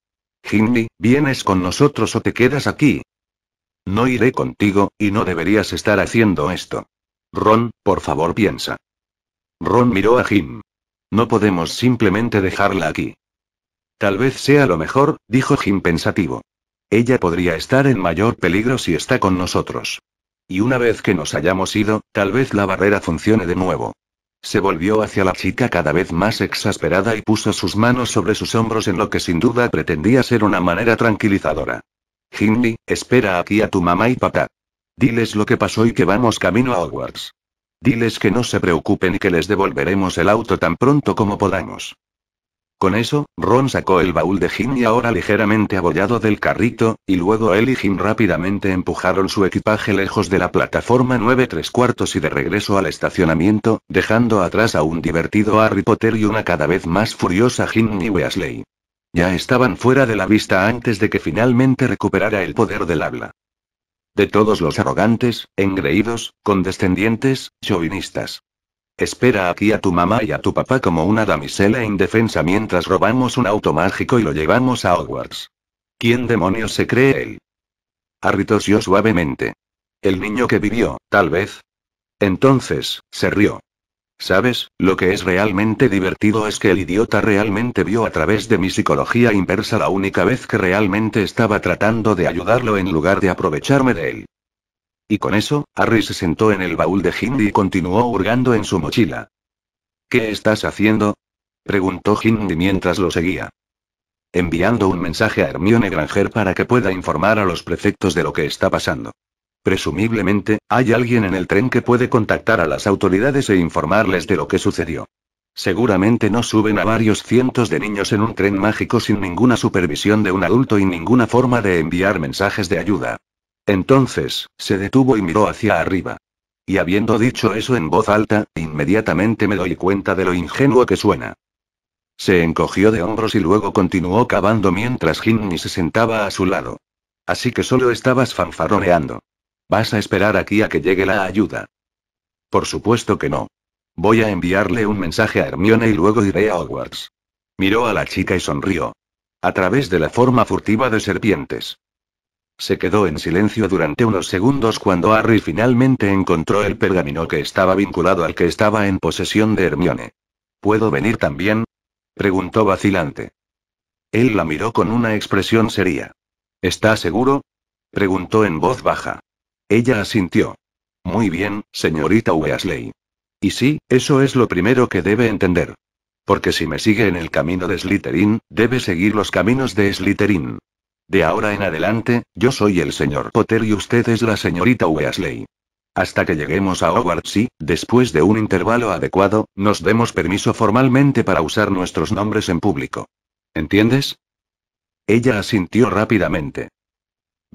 S1: Jimmy, ¿vienes con nosotros o te quedas aquí? No iré contigo, y no deberías estar haciendo esto. Ron, por favor piensa. Ron miró a Jim. No podemos simplemente dejarla aquí. Tal vez sea lo mejor, dijo Jim pensativo. Ella podría estar en mayor peligro si está con nosotros. Y una vez que nos hayamos ido, tal vez la barrera funcione de nuevo. Se volvió hacia la chica cada vez más exasperada y puso sus manos sobre sus hombros en lo que sin duda pretendía ser una manera tranquilizadora. Jimmy, espera aquí a tu mamá y papá. Diles lo que pasó y que vamos camino a Hogwarts. Diles que no se preocupen y que les devolveremos el auto tan pronto como podamos. Con eso, Ron sacó el baúl de Jim y ahora ligeramente abollado del carrito, y luego él y Jim rápidamente empujaron su equipaje lejos de la plataforma 9 3 cuartos y de regreso al estacionamiento, dejando atrás a un divertido Harry Potter y una cada vez más furiosa Jim y Weasley. Ya estaban fuera de la vista antes de que finalmente recuperara el poder del habla. De todos los arrogantes, engreídos, condescendientes, chauvinistas. Espera aquí a tu mamá y a tu papá como una damisela indefensa mientras robamos un auto mágico y lo llevamos a Hogwarts. ¿Quién demonios se cree él? Harry suavemente. El niño que vivió, tal vez. Entonces, se rió. ¿Sabes? Lo que es realmente divertido es que el idiota realmente vio a través de mi psicología inversa la única vez que realmente estaba tratando de ayudarlo en lugar de aprovecharme de él. Y con eso, Harry se sentó en el baúl de Hindi y continuó hurgando en su mochila. ¿Qué estás haciendo? preguntó Hindi mientras lo seguía. Enviando un mensaje a Hermione Granger para que pueda informar a los prefectos de lo que está pasando. Presumiblemente, hay alguien en el tren que puede contactar a las autoridades e informarles de lo que sucedió. Seguramente no suben a varios cientos de niños en un tren mágico sin ninguna supervisión de un adulto y ninguna forma de enviar mensajes de ayuda. Entonces, se detuvo y miró hacia arriba. Y habiendo dicho eso en voz alta, inmediatamente me doy cuenta de lo ingenuo que suena. Se encogió de hombros y luego continuó cavando mientras Ginny se sentaba a su lado. Así que solo estabas fanfaroneando. ¿Vas a esperar aquí a que llegue la ayuda? Por supuesto que no. Voy a enviarle un mensaje a Hermione y luego iré a Hogwarts. Miró a la chica y sonrió. A través de la forma furtiva de serpientes. Se quedó en silencio durante unos segundos cuando Harry finalmente encontró el pergamino que estaba vinculado al que estaba en posesión de Hermione. ¿Puedo venir también? preguntó vacilante. Él la miró con una expresión seria. ¿Está seguro? preguntó en voz baja. Ella asintió. Muy bien, señorita Weasley. Y sí, eso es lo primero que debe entender. Porque si me sigue en el camino de Slytherin, debe seguir los caminos de Slytherin. De ahora en adelante, yo soy el señor Potter y usted es la señorita Weasley. Hasta que lleguemos a Hogwarts y, después de un intervalo adecuado, nos demos permiso formalmente para usar nuestros nombres en público. ¿Entiendes? Ella asintió rápidamente.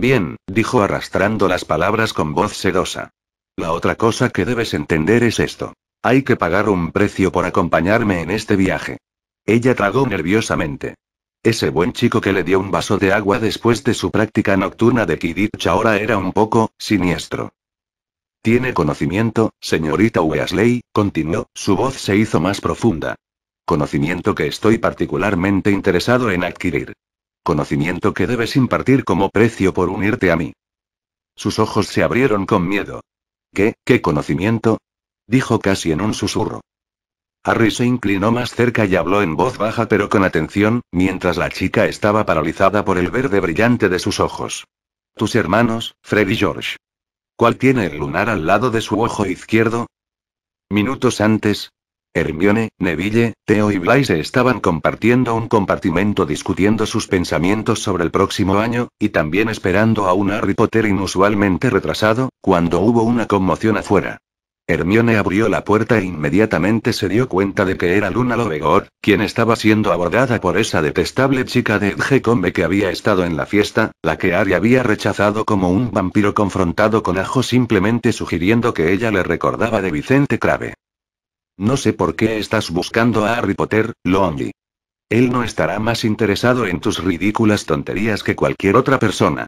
S1: Bien, dijo arrastrando las palabras con voz sedosa. La otra cosa que debes entender es esto. Hay que pagar un precio por acompañarme en este viaje. Ella tragó nerviosamente. Ese buen chico que le dio un vaso de agua después de su práctica nocturna de Kidircha ahora era un poco siniestro. Tiene conocimiento, señorita Weasley, continuó, su voz se hizo más profunda. Conocimiento que estoy particularmente interesado en adquirir. Conocimiento que debes impartir como precio por unirte a mí. Sus ojos se abrieron con miedo. ¿Qué, qué conocimiento? dijo casi en un susurro. Harry se inclinó más cerca y habló en voz baja pero con atención, mientras la chica estaba paralizada por el verde brillante de sus ojos. Tus hermanos, Fred y George. ¿Cuál tiene el lunar al lado de su ojo izquierdo? Minutos antes, Hermione, Neville, Theo y Blaise estaban compartiendo un compartimento discutiendo sus pensamientos sobre el próximo año, y también esperando a un Harry Potter inusualmente retrasado, cuando hubo una conmoción afuera. Hermione abrió la puerta e inmediatamente se dio cuenta de que era Luna Lovegor, quien estaba siendo abordada por esa detestable chica de Edgecombe que había estado en la fiesta, la que Harry había rechazado como un vampiro confrontado con Ajo simplemente sugiriendo que ella le recordaba de Vicente Crave. No sé por qué estás buscando a Harry Potter, Lonely. Él no estará más interesado en tus ridículas tonterías que cualquier otra persona.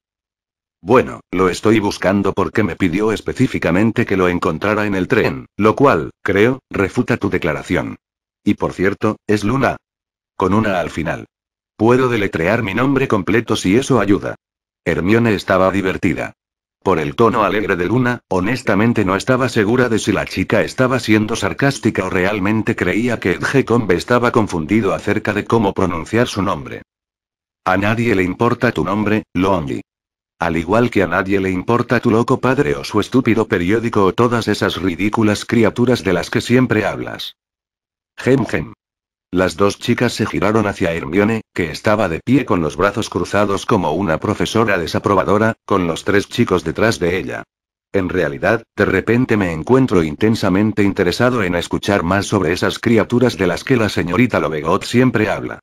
S1: Bueno, lo estoy buscando porque me pidió específicamente que lo encontrara en el tren, lo cual, creo, refuta tu declaración. Y por cierto, es Luna. Con una al final. Puedo deletrear mi nombre completo si eso ayuda. Hermione estaba divertida. Por el tono alegre de Luna, honestamente no estaba segura de si la chica estaba siendo sarcástica o realmente creía que Edge Combe estaba confundido acerca de cómo pronunciar su nombre. A nadie le importa tu nombre, Longy. Al igual que a nadie le importa tu loco padre o su estúpido periódico o todas esas ridículas criaturas de las que siempre hablas. Gem gem. Las dos chicas se giraron hacia Hermione, que estaba de pie con los brazos cruzados como una profesora desaprobadora, con los tres chicos detrás de ella. En realidad, de repente me encuentro intensamente interesado en escuchar más sobre esas criaturas de las que la señorita Lobegot siempre habla.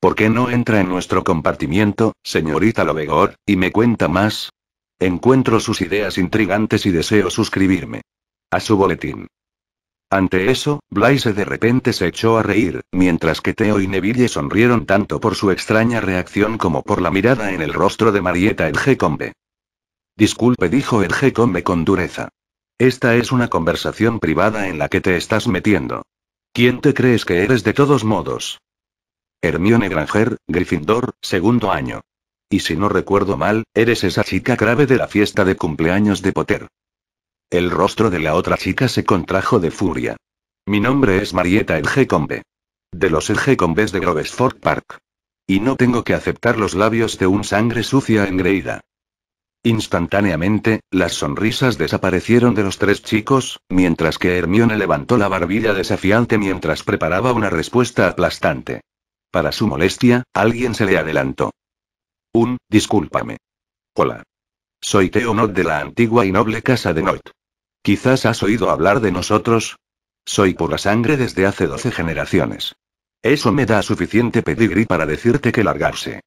S1: ¿Por qué no entra en nuestro compartimiento, señorita Lobegot, y me cuenta más? Encuentro sus ideas intrigantes y deseo suscribirme. A su boletín. Ante eso, Blaise de repente se echó a reír, mientras que Theo y Neville sonrieron tanto por su extraña reacción como por la mirada en el rostro de Marieta el Combe. Disculpe, dijo el Combe con dureza. Esta es una conversación privada en la que te estás metiendo. ¿Quién te crees que eres de todos modos? Hermione Granger, Gryffindor, segundo año. Y si no recuerdo mal, eres esa chica grave de la fiesta de cumpleaños de Potter. El rostro de la otra chica se contrajo de furia. Mi nombre es Marieta Elgecombe. De los Elgecombes de Grovesford Park. Y no tengo que aceptar los labios de un sangre sucia engreída. Instantáneamente, las sonrisas desaparecieron de los tres chicos, mientras que Hermione levantó la barbilla desafiante mientras preparaba una respuesta aplastante. Para su molestia, alguien se le adelantó. Un, discúlpame. Hola. Soy Theonot de la antigua y noble casa de Noit. Quizás has oído hablar de nosotros. Soy pura sangre desde hace doce generaciones. Eso me da suficiente pedigrí para decirte que largarse.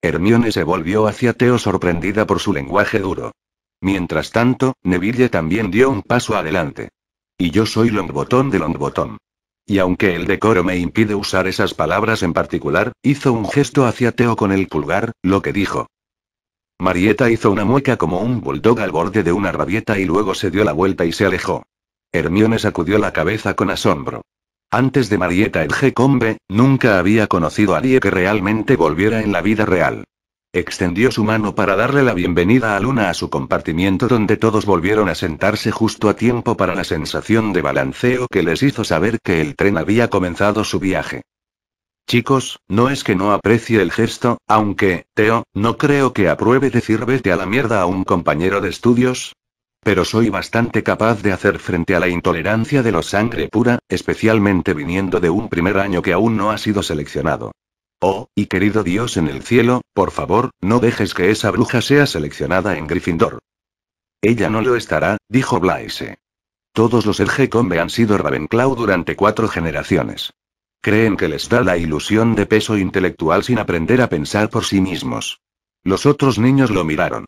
S1: Hermione se volvió hacia Teo sorprendida por su lenguaje duro. Mientras tanto, Neville también dio un paso adelante. Y yo soy Longbotón de Longbotón. Y aunque el decoro me impide usar esas palabras en particular, hizo un gesto hacia Teo con el pulgar, lo que dijo. Marieta hizo una mueca como un bulldog al borde de una rabieta y luego se dio la vuelta y se alejó. Hermione sacudió la cabeza con asombro. Antes de Marieta G. Combe, nunca había conocido a nadie que realmente volviera en la vida real. Extendió su mano para darle la bienvenida a Luna a su compartimiento donde todos volvieron a sentarse justo a tiempo para la sensación de balanceo que les hizo saber que el tren había comenzado su viaje. Chicos, no es que no aprecie el gesto, aunque, Teo, no creo que apruebe decir vete a la mierda a un compañero de estudios. Pero soy bastante capaz de hacer frente a la intolerancia de los sangre pura, especialmente viniendo de un primer año que aún no ha sido seleccionado. Oh, y querido Dios en el cielo, por favor, no dejes que esa bruja sea seleccionada en Gryffindor. Ella no lo estará, dijo Blaise. Todos los combe han sido Ravenclaw durante cuatro generaciones. Creen que les da la ilusión de peso intelectual sin aprender a pensar por sí mismos. Los otros niños lo miraron.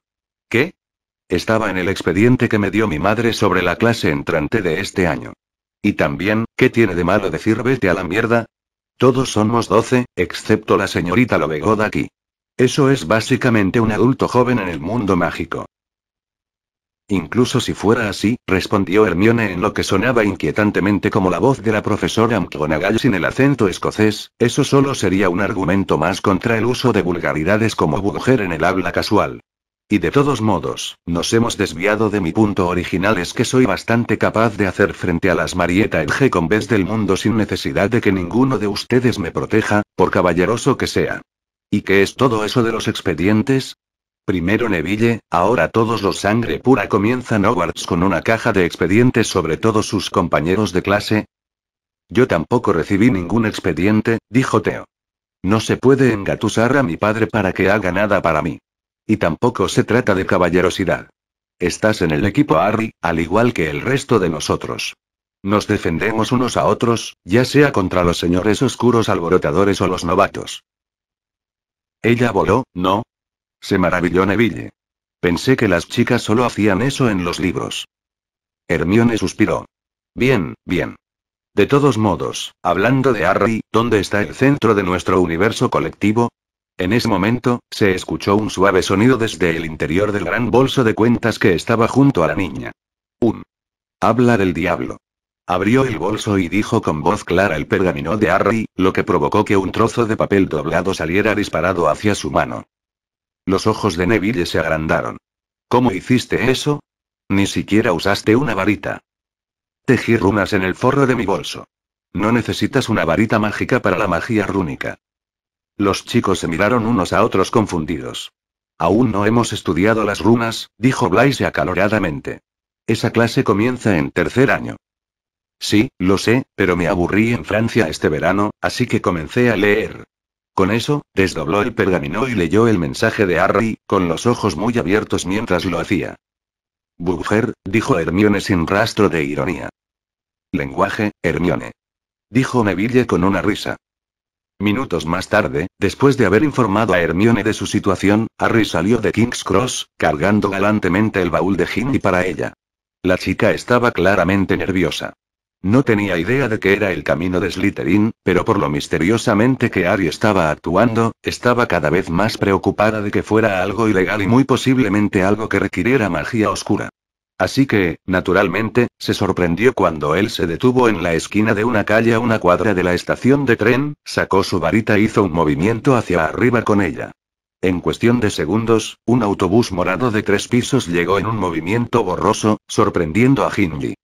S1: ¿Qué? Estaba en el expediente que me dio mi madre sobre la clase entrante de este año. Y también, ¿qué tiene de malo decir vete a la mierda? Todos somos doce, excepto la señorita Lobegoda aquí. Eso es básicamente un adulto joven en el mundo mágico. Incluso si fuera así, respondió Hermione en lo que sonaba inquietantemente como la voz de la profesora McGonagall sin el acento escocés, eso solo sería un argumento más contra el uso de vulgaridades como bugger en el habla casual. Y de todos modos, nos hemos desviado de mi punto original es que soy bastante capaz de hacer frente a las Marieta el G del mundo sin necesidad de que ninguno de ustedes me proteja, por caballeroso que sea. ¿Y qué es todo eso de los expedientes? Primero Neville, ahora todos los sangre pura comienzan Hogwarts con una caja de expedientes sobre todos sus compañeros de clase. Yo tampoco recibí ningún expediente, dijo Teo. No se puede engatusar a mi padre para que haga nada para mí. Y tampoco se trata de caballerosidad. Estás en el equipo Harry, al igual que el resto de nosotros. Nos defendemos unos a otros, ya sea contra los señores oscuros alborotadores o los novatos. Ella voló, ¿no? Se maravilló Neville. Pensé que las chicas solo hacían eso en los libros. Hermione suspiró. Bien, bien. De todos modos, hablando de Harry, ¿dónde está el centro de nuestro universo colectivo? En ese momento, se escuchó un suave sonido desde el interior del gran bolso de cuentas que estaba junto a la niña. Un. Habla del diablo. Abrió el bolso y dijo con voz clara el pergamino de Harry, lo que provocó que un trozo de papel doblado saliera disparado hacia su mano. Los ojos de Neville se agrandaron. ¿Cómo hiciste eso? Ni siquiera usaste una varita. Tejí runas en el forro de mi bolso. No necesitas una varita mágica para la magia rúnica. Los chicos se miraron unos a otros confundidos. Aún no hemos estudiado las runas, dijo Blaise acaloradamente. Esa clase comienza en tercer año. Sí, lo sé, pero me aburrí en Francia este verano, así que comencé a leer. Con eso, desdobló el pergamino y leyó el mensaje de Harry, con los ojos muy abiertos mientras lo hacía. Bugger, dijo Hermione sin rastro de ironía. Lenguaje, Hermione. Dijo Neville con una risa. Minutos más tarde, después de haber informado a Hermione de su situación, Harry salió de King's Cross, cargando galantemente el baúl de Ginny para ella. La chica estaba claramente nerviosa. No tenía idea de que era el camino de Slytherin, pero por lo misteriosamente que Ari estaba actuando, estaba cada vez más preocupada de que fuera algo ilegal y muy posiblemente algo que requiriera magia oscura. Así que, naturalmente, se sorprendió cuando él se detuvo en la esquina de una calle a una cuadra de la estación de tren, sacó su varita e hizo un movimiento hacia arriba con ella. En cuestión de segundos, un autobús morado de tres pisos llegó en un movimiento borroso, sorprendiendo a Hindley.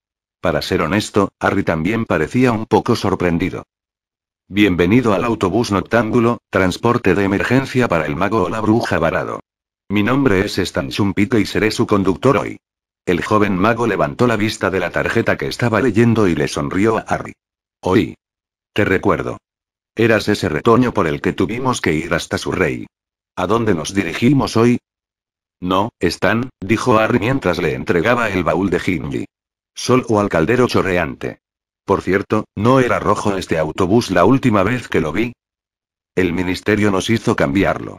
S1: Para ser honesto, Harry también parecía un poco sorprendido. Bienvenido al autobús noctángulo, transporte de emergencia para el mago o la bruja varado. Mi nombre es Stan Shumpike y seré su conductor hoy. El joven mago levantó la vista de la tarjeta que estaba leyendo y le sonrió a Harry. Hoy. Te recuerdo. Eras ese retoño por el que tuvimos que ir hasta su rey. ¿A dónde nos dirigimos hoy? No, Stan, dijo Harry mientras le entregaba el baúl de hindi Sol o al caldero chorreante. Por cierto, ¿no era rojo este autobús la última vez que lo vi? El ministerio nos hizo cambiarlo.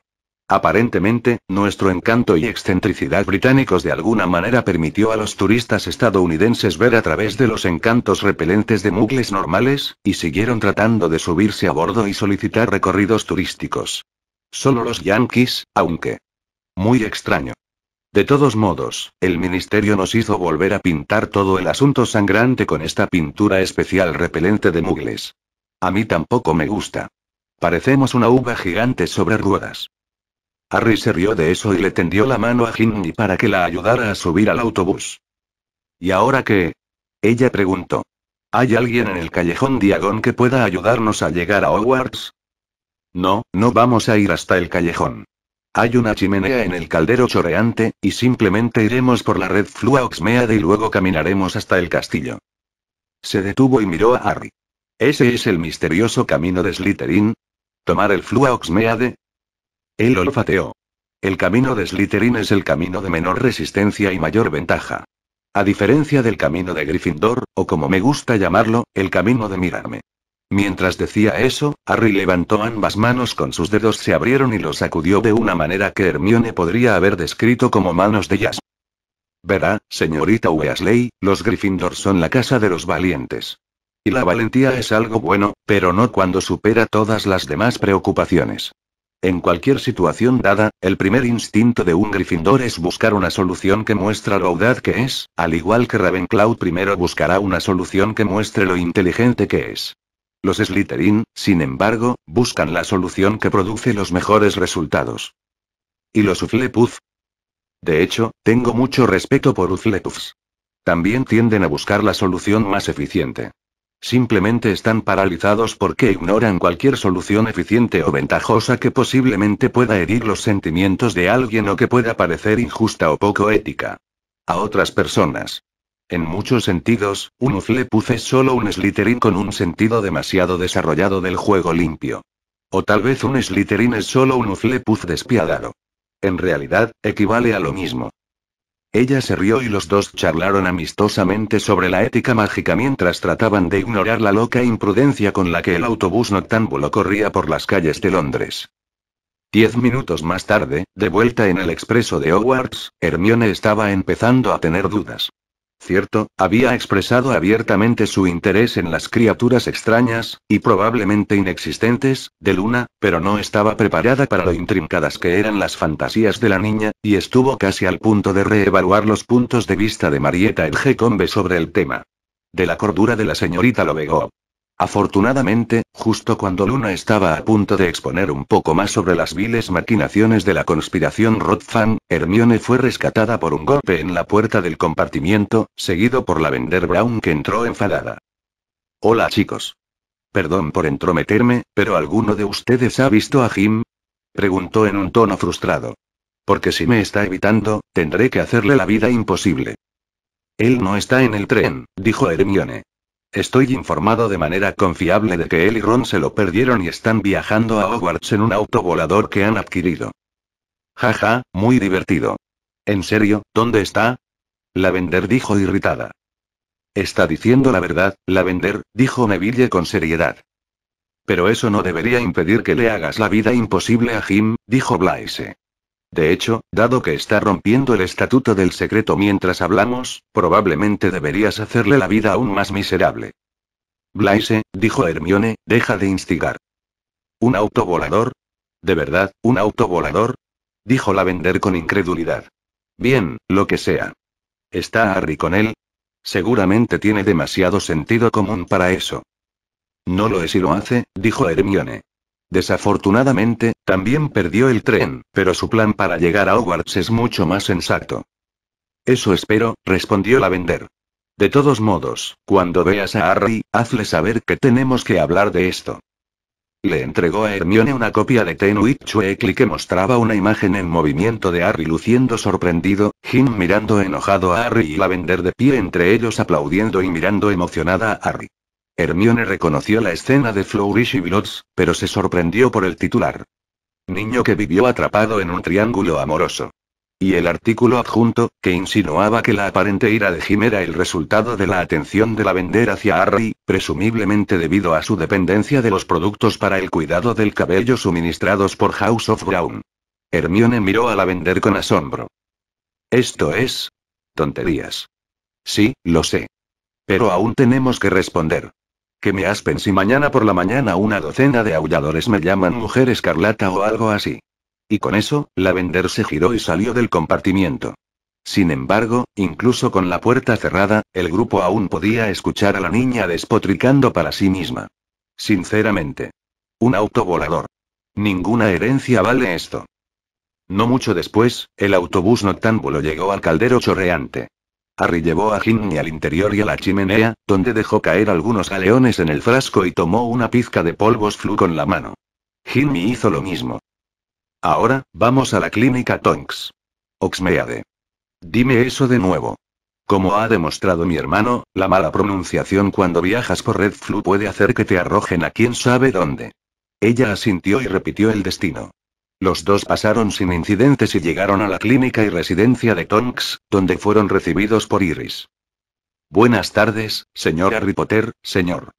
S1: Aparentemente, nuestro encanto y excentricidad británicos de alguna manera permitió a los turistas estadounidenses ver a través de los encantos repelentes de mugles normales, y siguieron tratando de subirse a bordo y solicitar recorridos turísticos. Solo los yankees, aunque. Muy extraño. De todos modos, el ministerio nos hizo volver a pintar todo el asunto sangrante con esta pintura especial repelente de mugles. A mí tampoco me gusta. Parecemos una uva gigante sobre ruedas. Harry se rió de eso y le tendió la mano a Ginny para que la ayudara a subir al autobús. ¿Y ahora qué? Ella preguntó. ¿Hay alguien en el callejón Diagon que pueda ayudarnos a llegar a Hogwarts? No, no vamos a ir hasta el callejón. Hay una chimenea en el caldero choreante, y simplemente iremos por la red flua y luego caminaremos hasta el castillo. Se detuvo y miró a Harry. ¿Ese es el misterioso camino de Slytherin? ¿Tomar el flua oxmeade? Él olfateó. El camino de Slytherin es el camino de menor resistencia y mayor ventaja. A diferencia del camino de Gryffindor, o como me gusta llamarlo, el camino de mirarme. Mientras decía eso, Harry levantó ambas manos con sus dedos se abrieron y los sacudió de una manera que Hermione podría haber descrito como manos de jazz. Verá, señorita Weasley, los Gryffindor son la casa de los valientes. Y la valentía es algo bueno, pero no cuando supera todas las demás preocupaciones. En cualquier situación dada, el primer instinto de un Gryffindor es buscar una solución que muestra lo audaz que es, al igual que Ravenclaw primero buscará una solución que muestre lo inteligente que es. Los Slytherin, sin embargo, buscan la solución que produce los mejores resultados. ¿Y los Uflepuffs. De hecho, tengo mucho respeto por Uflepuffs. También tienden a buscar la solución más eficiente. Simplemente están paralizados porque ignoran cualquier solución eficiente o ventajosa que posiblemente pueda herir los sentimientos de alguien o que pueda parecer injusta o poco ética. A otras personas. En muchos sentidos, un Uflepuz es solo un Slytherin con un sentido demasiado desarrollado del juego limpio. O tal vez un Slytherin es solo un Uflepuz despiadado. En realidad, equivale a lo mismo. Ella se rió y los dos charlaron amistosamente sobre la ética mágica mientras trataban de ignorar la loca imprudencia con la que el autobús noctámbulo corría por las calles de Londres. Diez minutos más tarde, de vuelta en el expreso de Hogwarts, Hermione estaba empezando a tener dudas. Cierto, había expresado abiertamente su interés en las criaturas extrañas, y probablemente inexistentes, de Luna, pero no estaba preparada para lo intrincadas que eran las fantasías de la niña, y estuvo casi al punto de reevaluar los puntos de vista de Marieta Combe sobre el tema. De la cordura de la señorita Lobego. Afortunadamente, justo cuando Luna estaba a punto de exponer un poco más sobre las viles maquinaciones de la conspiración Rodfan, Hermione fue rescatada por un golpe en la puerta del compartimiento, seguido por la Vender Brown que entró enfadada. Hola chicos. Perdón por entrometerme, pero ¿alguno de ustedes ha visto a Jim? Preguntó en un tono frustrado. Porque si me está evitando, tendré que hacerle la vida imposible. Él no está en el tren, dijo Hermione. Estoy informado de manera confiable de que él y Ron se lo perdieron y están viajando a Hogwarts en un auto volador que han adquirido. Jaja, muy divertido. En serio, ¿dónde está? La Lavender dijo irritada. Está diciendo la verdad, La Vender, dijo Neville con seriedad. Pero eso no debería impedir que le hagas la vida imposible a Jim, dijo Blaise. De hecho, dado que está rompiendo el estatuto del secreto mientras hablamos, probablemente deberías hacerle la vida aún más miserable. Blaise, dijo Hermione, deja de instigar. ¿Un autovolador? ¿De verdad, un autovolador? dijo Lavender con incredulidad. Bien, lo que sea. ¿Está Harry con él? Seguramente tiene demasiado sentido común para eso. No lo es y lo hace, dijo Hermione. Desafortunadamente, también perdió el tren, pero su plan para llegar a Hogwarts es mucho más exacto. Eso espero, respondió la vender. De todos modos, cuando veas a Harry, hazle saber que tenemos que hablar de esto. Le entregó a Hermione una copia de Ten clic que mostraba una imagen en movimiento de Harry luciendo sorprendido, Jim mirando enojado a Harry y Lavender de pie entre ellos aplaudiendo y mirando emocionada a Harry. Hermione reconoció la escena de Flourish y Blots, pero se sorprendió por el titular. Niño que vivió atrapado en un triángulo amoroso. Y el artículo adjunto, que insinuaba que la aparente ira de Jim era el resultado de la atención de la vender hacia Harry, presumiblemente debido a su dependencia de los productos para el cuidado del cabello suministrados por House of Brown. Hermione miró a la vender con asombro. Esto es... tonterías. Sí, lo sé. Pero aún tenemos que responder. Que me aspen si mañana por la mañana una docena de aulladores me llaman mujer escarlata o algo así. Y con eso, la vender se giró y salió del compartimiento. Sin embargo, incluso con la puerta cerrada, el grupo aún podía escuchar a la niña despotricando para sí misma. Sinceramente. Un auto volador. Ninguna herencia vale esto. No mucho después, el autobús noctámbulo llegó al caldero chorreante. Harry llevó a Ginny al interior y a la chimenea, donde dejó caer algunos galeones en el frasco y tomó una pizca de polvos flu con la mano. Ginny hizo lo mismo. Ahora, vamos a la clínica Tonks. Oxmeade. Dime eso de nuevo. Como ha demostrado mi hermano, la mala pronunciación cuando viajas por Red Flu puede hacer que te arrojen a quién sabe dónde. Ella asintió y repitió el destino. Los dos pasaron sin incidentes y llegaron a la clínica y residencia de Tonks, donde fueron recibidos por Iris. Buenas tardes, señor Harry Potter, señor.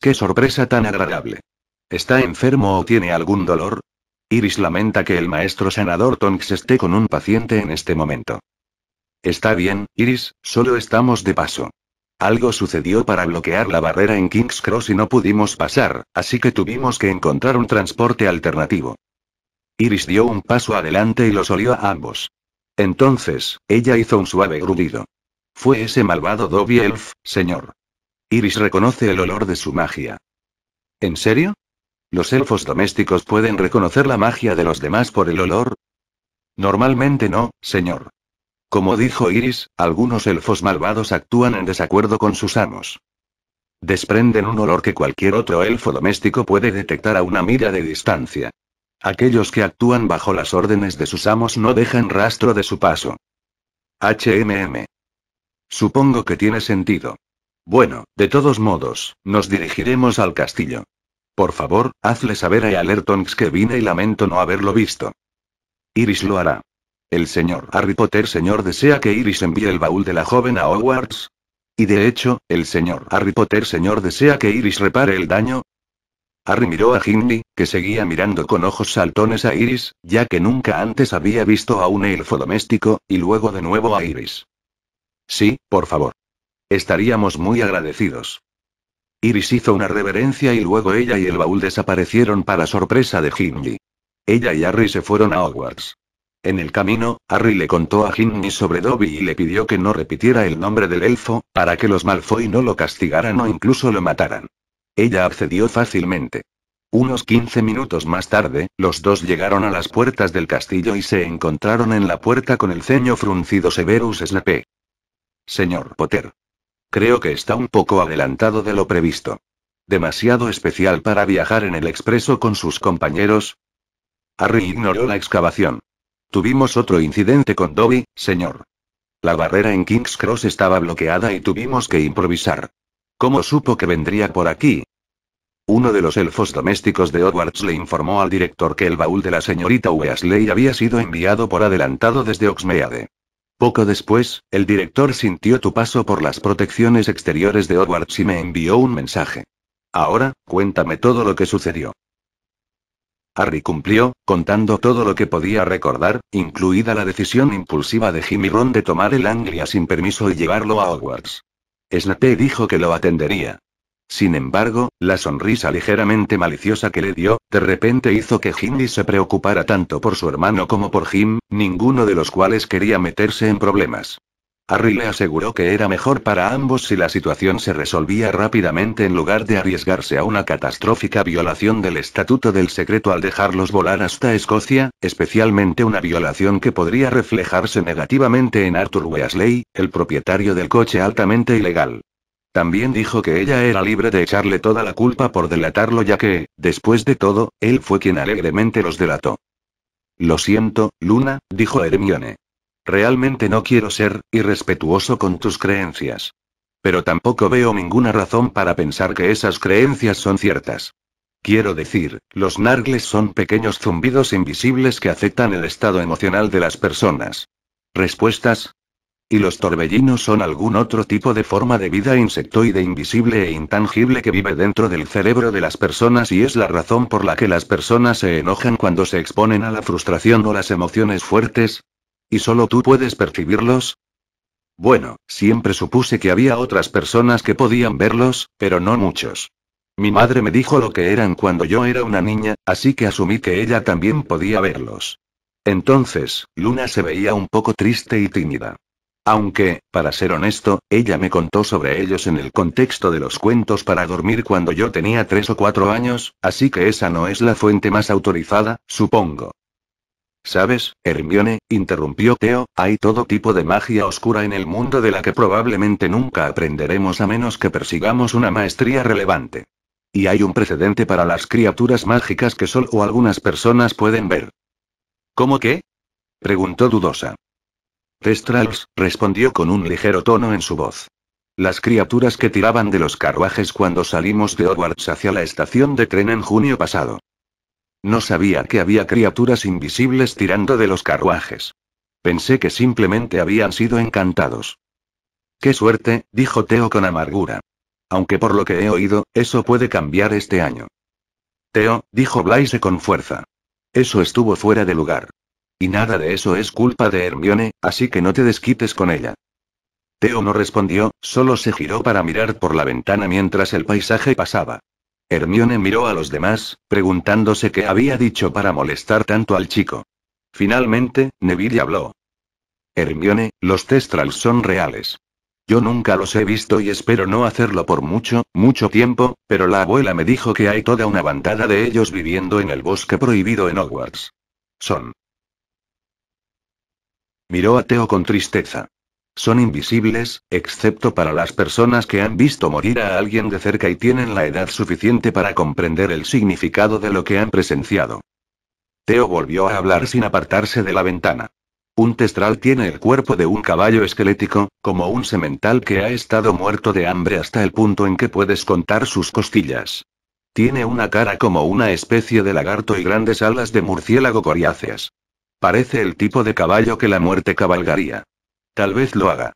S1: Qué sorpresa tan agradable. ¿Está enfermo o tiene algún dolor? Iris lamenta que el maestro sanador Tonks esté con un paciente en este momento. Está bien, Iris, solo estamos de paso. Algo sucedió para bloquear la barrera en King's Cross y no pudimos pasar, así que tuvimos que encontrar un transporte alternativo. Iris dio un paso adelante y los olió a ambos. Entonces, ella hizo un suave grudido. Fue ese malvado Dobby Elf, señor. Iris reconoce el olor de su magia. ¿En serio? ¿Los elfos domésticos pueden reconocer la magia de los demás por el olor? Normalmente no, señor. Como dijo Iris, algunos elfos malvados actúan en desacuerdo con sus amos. Desprenden un olor que cualquier otro elfo doméstico puede detectar a una mira de distancia. Aquellos que actúan bajo las órdenes de sus amos no dejan rastro de su paso. HMM. Supongo que tiene sentido. Bueno, de todos modos, nos dirigiremos al castillo. Por favor, hazle saber a Alertons que vine y lamento no haberlo visto. Iris lo hará. El señor Harry Potter señor desea que Iris envíe el baúl de la joven a Hogwarts. Y de hecho, el señor Harry Potter señor desea que Iris repare el daño, Harry miró a Hindley, que seguía mirando con ojos saltones a Iris, ya que nunca antes había visto a un elfo doméstico, y luego de nuevo a Iris. Sí, por favor. Estaríamos muy agradecidos. Iris hizo una reverencia y luego ella y el baúl desaparecieron para sorpresa de Hindley. Ella y Harry se fueron a Hogwarts. En el camino, Harry le contó a Hindley sobre Dobby y le pidió que no repitiera el nombre del elfo, para que los Malfoy no lo castigaran o incluso lo mataran. Ella accedió fácilmente. Unos 15 minutos más tarde, los dos llegaron a las puertas del castillo y se encontraron en la puerta con el ceño fruncido Severus Snape. Señor Potter. Creo que está un poco adelantado de lo previsto. Demasiado especial para viajar en el expreso con sus compañeros. Harry ignoró la excavación. Tuvimos otro incidente con Dobby, señor. La barrera en King's Cross estaba bloqueada y tuvimos que improvisar. ¿Cómo supo que vendría por aquí? Uno de los elfos domésticos de Hogwarts le informó al director que el baúl de la señorita Weasley había sido enviado por adelantado desde Oxmeade. Poco después, el director sintió tu paso por las protecciones exteriores de Hogwarts y me envió un mensaje. Ahora, cuéntame todo lo que sucedió. Harry cumplió, contando todo lo que podía recordar, incluida la decisión impulsiva de Jimmy Ron de tomar el Anglia sin permiso y llevarlo a Hogwarts. Snape dijo que lo atendería, sin embargo, la sonrisa ligeramente maliciosa que le dio, de repente hizo que Hindi se preocupara tanto por su hermano como por Jim, ninguno de los cuales quería meterse en problemas. Harry le aseguró que era mejor para ambos si la situación se resolvía rápidamente en lugar de arriesgarse a una catastrófica violación del Estatuto del Secreto al dejarlos volar hasta Escocia, especialmente una violación que podría reflejarse negativamente en Arthur Weasley, el propietario del coche altamente ilegal. También dijo que ella era libre de echarle toda la culpa por delatarlo ya que, después de todo, él fue quien alegremente los delató. Lo siento, Luna, dijo Hermione. Realmente no quiero ser irrespetuoso con tus creencias. Pero tampoco veo ninguna razón para pensar que esas creencias son ciertas. Quiero decir, los nargles son pequeños zumbidos invisibles que afectan el estado emocional de las personas. Respuestas, y los torbellinos son algún otro tipo de forma de vida insectoide invisible e intangible que vive dentro del cerebro de las personas y es la razón por la que las personas se enojan cuando se exponen a la frustración o las emociones fuertes. ¿Y solo tú puedes percibirlos? Bueno, siempre supuse que había otras personas que podían verlos, pero no muchos. Mi madre me dijo lo que eran cuando yo era una niña, así que asumí que ella también podía verlos. Entonces, Luna se veía un poco triste y tímida. Aunque, para ser honesto, ella me contó sobre ellos en el contexto de los cuentos para dormir cuando yo tenía tres o cuatro años, así que esa no es la fuente más autorizada, supongo. ¿Sabes, Hermione? interrumpió Teo, hay todo tipo de magia oscura en el mundo de la que probablemente nunca aprenderemos a menos que persigamos una maestría relevante. Y hay un precedente para las criaturas mágicas que solo algunas personas pueden ver. ¿Cómo qué? preguntó dudosa. Testrals, respondió con un ligero tono en su voz. Las criaturas que tiraban de los carruajes cuando salimos de Hogwarts hacia la estación de tren en junio pasado. No sabía que había criaturas invisibles tirando de los carruajes. Pensé que simplemente habían sido encantados. Qué suerte, dijo Teo con amargura. Aunque por lo que he oído, eso puede cambiar este año. Teo, dijo Blaise con fuerza. Eso estuvo fuera de lugar. Y nada de eso es culpa de Hermione, así que no te desquites con ella. Teo no respondió, solo se giró para mirar por la ventana mientras el paisaje pasaba. Hermione miró a los demás, preguntándose qué había dicho para molestar tanto al chico. Finalmente, Neville habló. Hermione, los Testrals son reales. Yo nunca los he visto y espero no hacerlo por mucho, mucho tiempo, pero la abuela me dijo que hay toda una bandada de ellos viviendo en el bosque prohibido en Hogwarts. Son Miró a Teo con tristeza. Son invisibles, excepto para las personas que han visto morir a alguien de cerca y tienen la edad suficiente para comprender el significado de lo que han presenciado. Teo volvió a hablar sin apartarse de la ventana. Un testral tiene el cuerpo de un caballo esquelético, como un semental que ha estado muerto de hambre hasta el punto en que puedes contar sus costillas. Tiene una cara como una especie de lagarto y grandes alas de murciélago coriáceas. Parece el tipo de caballo que la muerte cabalgaría. Tal vez lo haga.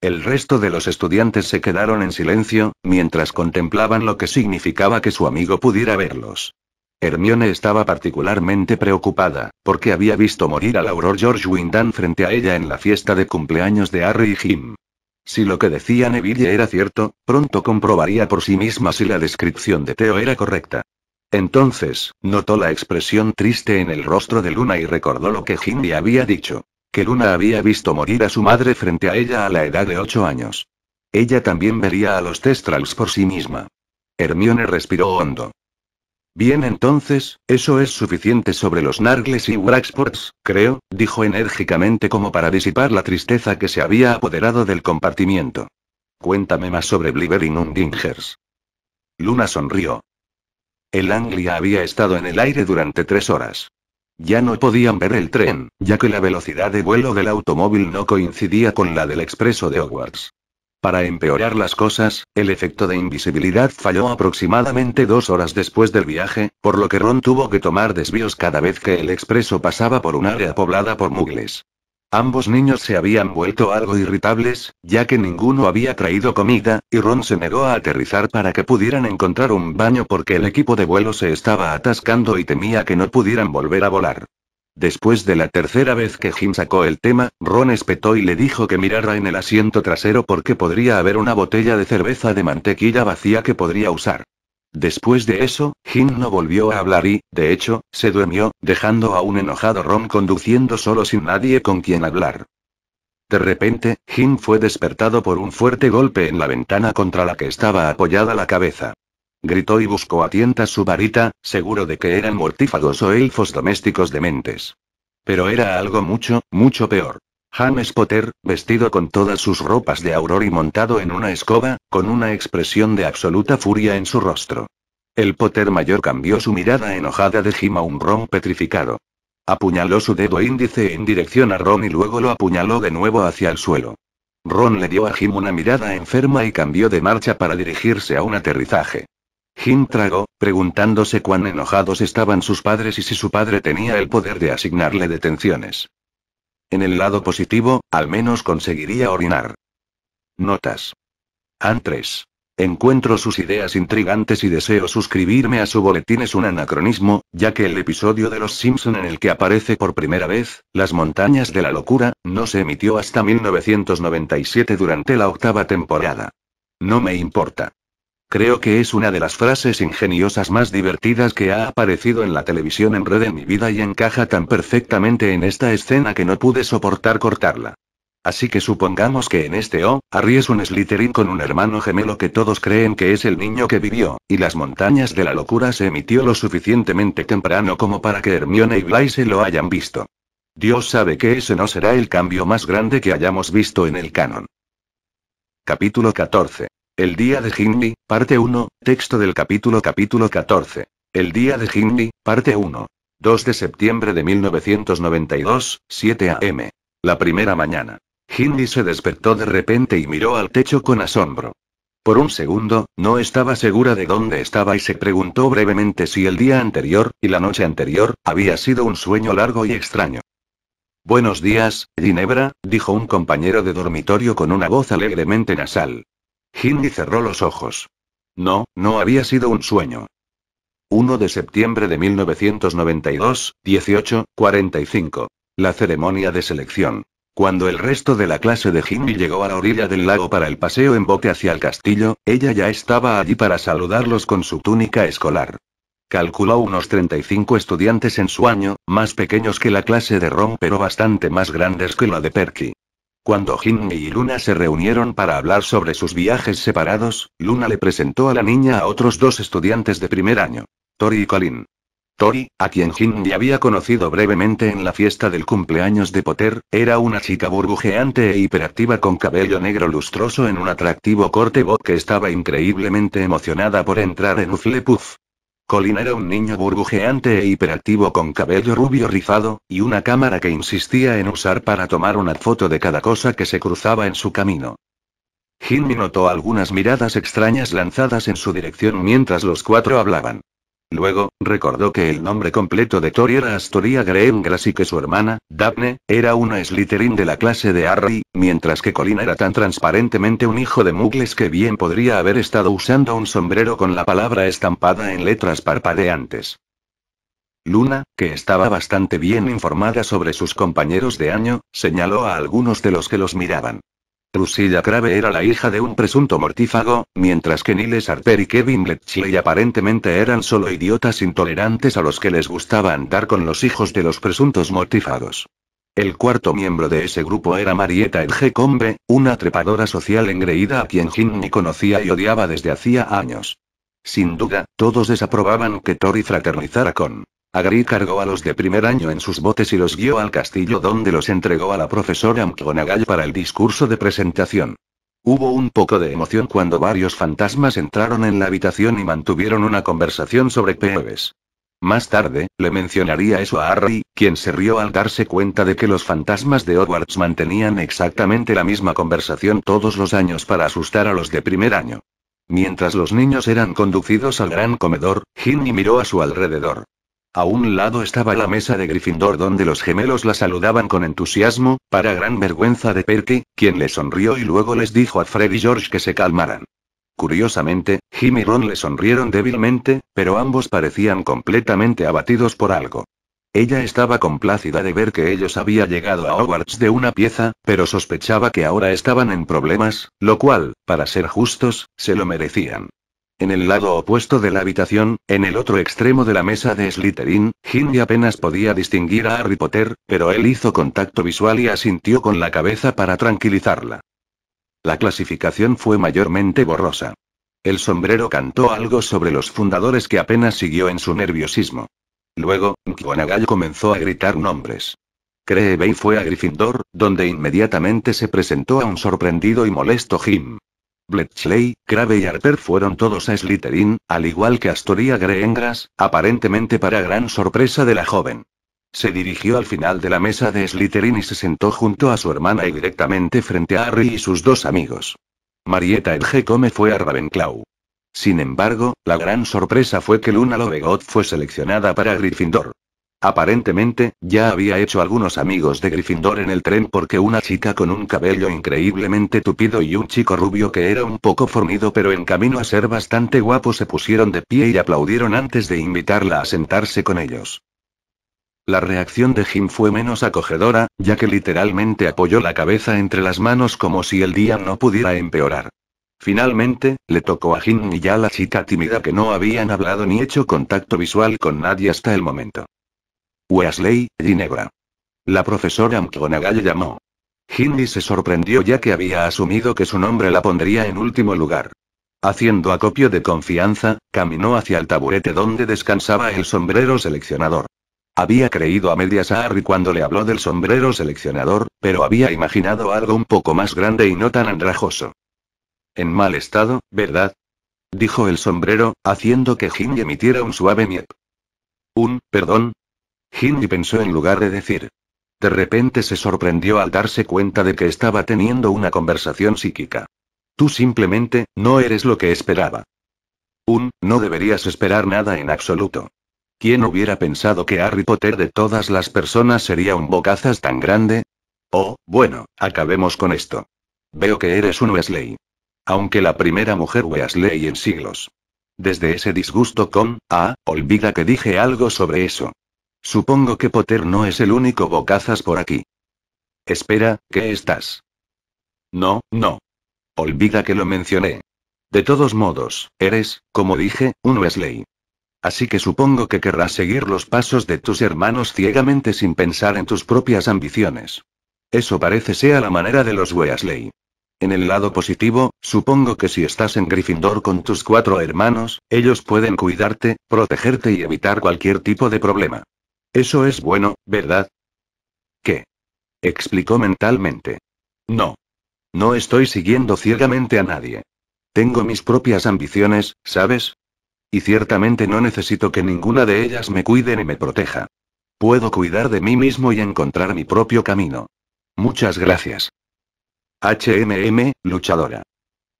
S1: El resto de los estudiantes se quedaron en silencio, mientras contemplaban lo que significaba que su amigo pudiera verlos. Hermione estaba particularmente preocupada, porque había visto morir al auror George Wyndham frente a ella en la fiesta de cumpleaños de Harry y Jim. Si lo que decía Neville era cierto, pronto comprobaría por sí misma si la descripción de Theo era correcta. Entonces, notó la expresión triste en el rostro de Luna y recordó lo que Hindi había dicho. Que Luna había visto morir a su madre frente a ella a la edad de ocho años. Ella también vería a los Testrals por sí misma. Hermione respiró hondo. Bien entonces, eso es suficiente sobre los Nargles y Wraxports, creo, dijo enérgicamente como para disipar la tristeza que se había apoderado del compartimiento. Cuéntame más sobre Bliver y Luna sonrió. El Anglia había estado en el aire durante tres horas. Ya no podían ver el tren, ya que la velocidad de vuelo del automóvil no coincidía con la del expreso de Hogwarts. Para empeorar las cosas, el efecto de invisibilidad falló aproximadamente dos horas después del viaje, por lo que Ron tuvo que tomar desvíos cada vez que el expreso pasaba por un área poblada por mugles. Ambos niños se habían vuelto algo irritables, ya que ninguno había traído comida, y Ron se negó a aterrizar para que pudieran encontrar un baño porque el equipo de vuelo se estaba atascando y temía que no pudieran volver a volar. Después de la tercera vez que Jim sacó el tema, Ron espetó y le dijo que mirara en el asiento trasero porque podría haber una botella de cerveza de mantequilla vacía que podría usar. Después de eso, Jin no volvió a hablar y, de hecho, se durmió, dejando a un enojado Ron conduciendo solo sin nadie con quien hablar. De repente, Jin fue despertado por un fuerte golpe en la ventana contra la que estaba apoyada la cabeza. Gritó y buscó a tientas su varita, seguro de que eran mortífagos o elfos domésticos dementes. Pero era algo mucho, mucho peor. James Potter, vestido con todas sus ropas de auror y montado en una escoba, con una expresión de absoluta furia en su rostro. El Potter mayor cambió su mirada enojada de Jim a un Ron petrificado. Apuñaló su dedo índice en dirección a Ron y luego lo apuñaló de nuevo hacia el suelo. Ron le dio a Jim una mirada enferma y cambió de marcha para dirigirse a un aterrizaje. Jim tragó, preguntándose cuán enojados estaban sus padres y si su padre tenía el poder de asignarle detenciones. En el lado positivo, al menos conseguiría orinar. Notas. Antres. Encuentro sus ideas intrigantes y deseo suscribirme a su boletín es un anacronismo, ya que el episodio de Los Simpson en el que aparece por primera vez, Las montañas de la locura, no se emitió hasta 1997 durante la octava temporada. No me importa. Creo que es una de las frases ingeniosas más divertidas que ha aparecido en la televisión en red en mi vida y encaja tan perfectamente en esta escena que no pude soportar cortarla. Así que supongamos que en este O, Harry un Slytherin con un hermano gemelo que todos creen que es el niño que vivió, y las montañas de la locura se emitió lo suficientemente temprano como para que Hermione y Blaise lo hayan visto. Dios sabe que ese no será el cambio más grande que hayamos visto en el canon. Capítulo 14. El día de hindi parte 1, texto del capítulo capítulo 14. El día de hindi parte 1. 2 de septiembre de 1992, 7 a.m. La primera mañana. hindi se despertó de repente y miró al techo con asombro. Por un segundo, no estaba segura de dónde estaba y se preguntó brevemente si el día anterior, y la noche anterior, había sido un sueño largo y extraño. Buenos días, Ginebra, dijo un compañero de dormitorio con una voz alegremente nasal. Hindi cerró los ojos. No, no había sido un sueño. 1 de septiembre de 1992, 18, 45. La ceremonia de selección. Cuando el resto de la clase de Hindi llegó a la orilla del lago para el paseo en bote hacia el castillo, ella ya estaba allí para saludarlos con su túnica escolar. Calculó unos 35 estudiantes en su año, más pequeños que la clase de Ron pero bastante más grandes que la de Perky. Cuando Jin y Luna se reunieron para hablar sobre sus viajes separados, Luna le presentó a la niña a otros dos estudiantes de primer año, Tori y Colin. Tori, a quien y había conocido brevemente en la fiesta del cumpleaños de Potter, era una chica burbujeante e hiperactiva con cabello negro lustroso en un atractivo corte bob que estaba increíblemente emocionada por entrar en Uflepuff. Colin era un niño burbujeante e hiperactivo con cabello rubio rizado, y una cámara que insistía en usar para tomar una foto de cada cosa que se cruzaba en su camino. Jimmy notó algunas miradas extrañas lanzadas en su dirección mientras los cuatro hablaban. Luego, recordó que el nombre completo de Tori era Astoria Graham y que su hermana, Daphne, era una Slytherin de la clase de Harry, mientras que Colin era tan transparentemente un hijo de Muggles que bien podría haber estado usando un sombrero con la palabra estampada en letras parpadeantes. Luna, que estaba bastante bien informada sobre sus compañeros de año, señaló a algunos de los que los miraban. Lucilla Crave era la hija de un presunto mortífago, mientras que Niles Arter y Kevin Letchley aparentemente eran solo idiotas intolerantes a los que les gustaba andar con los hijos de los presuntos mortífagos. El cuarto miembro de ese grupo era Marietta Combe, una trepadora social engreída a quien Ginny conocía y odiaba desde hacía años. Sin duda, todos desaprobaban que Tori fraternizara con Agri cargó a los de primer año en sus botes y los guió al castillo donde los entregó a la profesora McGonagall para el discurso de presentación. Hubo un poco de emoción cuando varios fantasmas entraron en la habitación y mantuvieron una conversación sobre Peeves. Más tarde, le mencionaría eso a Harry, quien se rió al darse cuenta de que los fantasmas de Hogwarts mantenían exactamente la misma conversación todos los años para asustar a los de primer año. Mientras los niños eran conducidos al gran comedor, Ginny miró a su alrededor. A un lado estaba la mesa de Gryffindor donde los gemelos la saludaban con entusiasmo, para gran vergüenza de Perky, quien le sonrió y luego les dijo a Fred y George que se calmaran. Curiosamente, Jim y Ron le sonrieron débilmente, pero ambos parecían completamente abatidos por algo. Ella estaba complácida de ver que ellos había llegado a Hogwarts de una pieza, pero sospechaba que ahora estaban en problemas, lo cual, para ser justos, se lo merecían. En el lado opuesto de la habitación, en el otro extremo de la mesa de Slytherin, Ginny apenas podía distinguir a Harry Potter, pero él hizo contacto visual y asintió con la cabeza para tranquilizarla. La clasificación fue mayormente borrosa. El sombrero cantó algo sobre los fundadores que apenas siguió en su nerviosismo. Luego, Gonagal comenzó a gritar nombres. Creebey fue a Gryffindor, donde inmediatamente se presentó a un sorprendido y molesto Jim. Bletchley, Grave y Harper fueron todos a Slytherin, al igual que Astoria Greengras, aparentemente para gran sorpresa de la joven. Se dirigió al final de la mesa de Slytherin y se sentó junto a su hermana y directamente frente a Harry y sus dos amigos. Marietta come fue a Ravenclaw. Sin embargo, la gran sorpresa fue que Luna Lovegood fue seleccionada para Gryffindor. Aparentemente, ya había hecho algunos amigos de Gryffindor en el tren porque una chica con un cabello increíblemente tupido y un chico rubio que era un poco fornido pero en camino a ser bastante guapo se pusieron de pie y aplaudieron antes de invitarla a sentarse con ellos. La reacción de Jim fue menos acogedora, ya que literalmente apoyó la cabeza entre las manos como si el día no pudiera empeorar. Finalmente, le tocó a Jim y ya la chica tímida que no habían hablado ni hecho contacto visual con nadie hasta el momento. Wesley, Ginebra. La profesora McGonagall llamó. Ginny se sorprendió ya que había asumido que su nombre la pondría en último lugar. Haciendo acopio de confianza, caminó hacia el taburete donde descansaba el sombrero seleccionador. Había creído a medias a Harry cuando le habló del sombrero seleccionador, pero había imaginado algo un poco más grande y no tan andrajoso. En mal estado, ¿verdad? dijo el sombrero, haciendo que Ginny emitiera un suave niep. Un, perdón, Hindi pensó en lugar de decir. De repente se sorprendió al darse cuenta de que estaba teniendo una conversación psíquica. Tú simplemente, no eres lo que esperaba. Un, no deberías esperar nada en absoluto. ¿Quién hubiera pensado que Harry Potter de todas las personas sería un bocazas tan grande? Oh, bueno, acabemos con esto. Veo que eres un Wesley. Aunque la primera mujer Wesley en siglos. Desde ese disgusto con, ah, olvida que dije algo sobre eso. Supongo que Potter no es el único bocazas por aquí. Espera, ¿qué estás? No, no. Olvida que lo mencioné. De todos modos, eres, como dije, un Wesley. Así que supongo que querrás seguir los pasos de tus hermanos ciegamente sin pensar en tus propias ambiciones. Eso parece sea la manera de los Weasley. En el lado positivo, supongo que si estás en Gryffindor con tus cuatro hermanos, ellos pueden cuidarte, protegerte y evitar cualquier tipo de problema. Eso es bueno, ¿verdad? ¿Qué? Explicó mentalmente. No. No estoy siguiendo ciegamente a nadie. Tengo mis propias ambiciones, ¿sabes? Y ciertamente no necesito que ninguna de ellas me cuide ni me proteja. Puedo cuidar de mí mismo y encontrar mi propio camino. Muchas gracias. HMM, luchadora.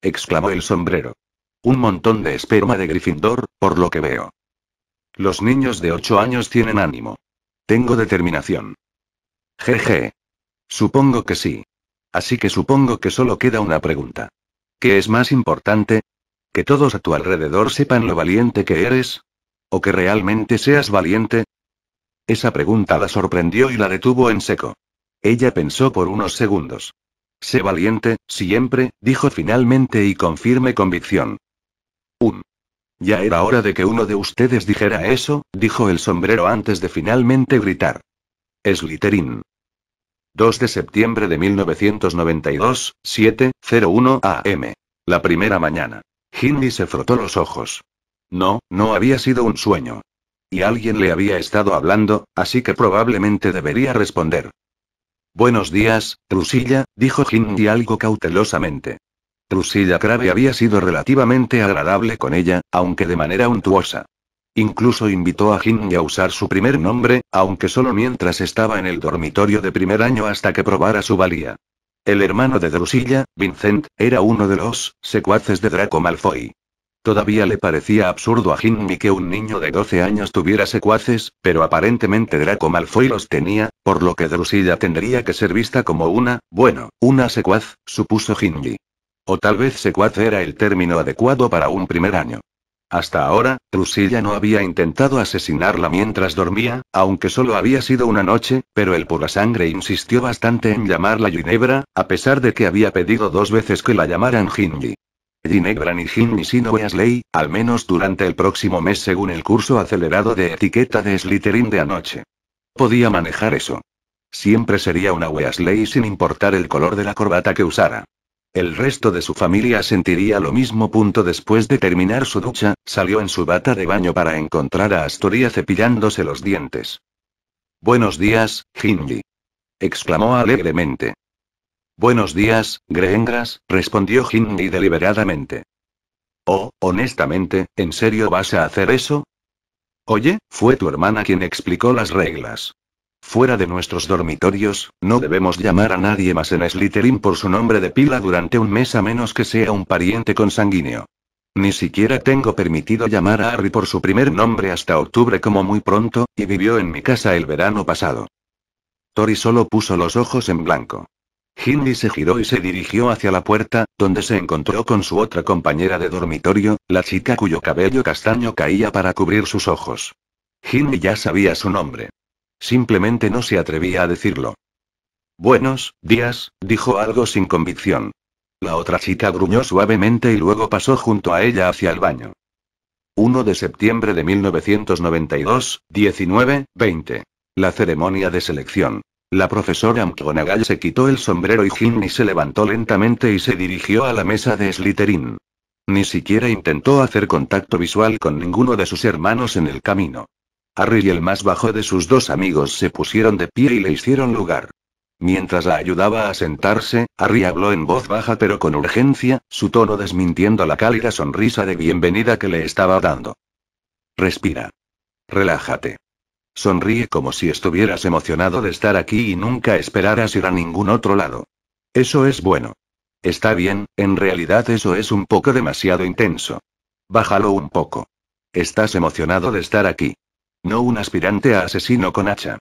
S1: exclamó el sombrero. Un montón de esperma de Gryffindor, por lo que veo. Los niños de 8 años tienen ánimo. Tengo determinación. Jeje. Supongo que sí. Así que supongo que solo queda una pregunta. ¿Qué es más importante? ¿Que todos a tu alrededor sepan lo valiente que eres? ¿O que realmente seas valiente? Esa pregunta la sorprendió y la detuvo en seco. Ella pensó por unos segundos. Sé valiente, siempre, dijo finalmente y con firme convicción. Un ya era hora de que uno de ustedes dijera eso, dijo el sombrero antes de finalmente gritar. Slytherin. 2 de septiembre de 1992, 7.01 AM. La primera mañana. Hindley se frotó los ojos. No, no había sido un sueño. Y alguien le había estado hablando, así que probablemente debería responder. Buenos días, Trusilla, dijo Hindi algo cautelosamente. Drusilla Crave había sido relativamente agradable con ella, aunque de manera untuosa. Incluso invitó a Ginny a usar su primer nombre, aunque solo mientras estaba en el dormitorio de primer año hasta que probara su valía. El hermano de Drusilla, Vincent, era uno de los secuaces de Draco Malfoy. Todavía le parecía absurdo a Ginny que un niño de 12 años tuviera secuaces, pero aparentemente Draco Malfoy los tenía, por lo que Drusilla tendría que ser vista como una, bueno, una secuaz, supuso Ginny. O tal vez secuaz era el término adecuado para un primer año. Hasta ahora, Trusilla no había intentado asesinarla mientras dormía, aunque solo había sido una noche, pero el pura sangre insistió bastante en llamarla Ginebra, a pesar de que había pedido dos veces que la llamaran Ginny. Ginebra ni Ginny sino Weasley, al menos durante el próximo mes según el curso acelerado de etiqueta de Slytherin de anoche. Podía manejar eso. Siempre sería una Weasley sin importar el color de la corbata que usara. El resto de su familia sentiría lo mismo. Punto después de terminar su ducha, salió en su bata de baño para encontrar a Astoria cepillándose los dientes. Buenos días, Hindley. exclamó alegremente. Buenos días, Greengras, respondió Hindley deliberadamente. Oh, honestamente, ¿en serio vas a hacer eso? Oye, fue tu hermana quien explicó las reglas. Fuera de nuestros dormitorios, no debemos llamar a nadie más en Slytherin por su nombre de pila durante un mes a menos que sea un pariente consanguíneo. Ni siquiera tengo permitido llamar a Harry por su primer nombre hasta octubre como muy pronto, y vivió en mi casa el verano pasado. Tori solo puso los ojos en blanco. Hindi se giró y se dirigió hacia la puerta, donde se encontró con su otra compañera de dormitorio, la chica cuyo cabello castaño caía para cubrir sus ojos. Hindi ya sabía su nombre. Simplemente no se atrevía a decirlo. Buenos días, dijo algo sin convicción. La otra chica gruñó suavemente y luego pasó junto a ella hacia el baño. 1 de septiembre de 1992, 19, 20. La ceremonia de selección. La profesora McGonagall se quitó el sombrero y Ginny se levantó lentamente y se dirigió a la mesa de Slytherin. Ni siquiera intentó hacer contacto visual con ninguno de sus hermanos en el camino. Harry y el más bajo de sus dos amigos se pusieron de pie y le hicieron lugar. Mientras la ayudaba a sentarse, Harry habló en voz baja pero con urgencia, su tono desmintiendo la cálida sonrisa de bienvenida que le estaba dando. Respira. Relájate. Sonríe como si estuvieras emocionado de estar aquí y nunca esperaras ir a ningún otro lado. Eso es bueno. Está bien, en realidad eso es un poco demasiado intenso. Bájalo un poco. Estás emocionado de estar aquí. No un aspirante a asesino con hacha.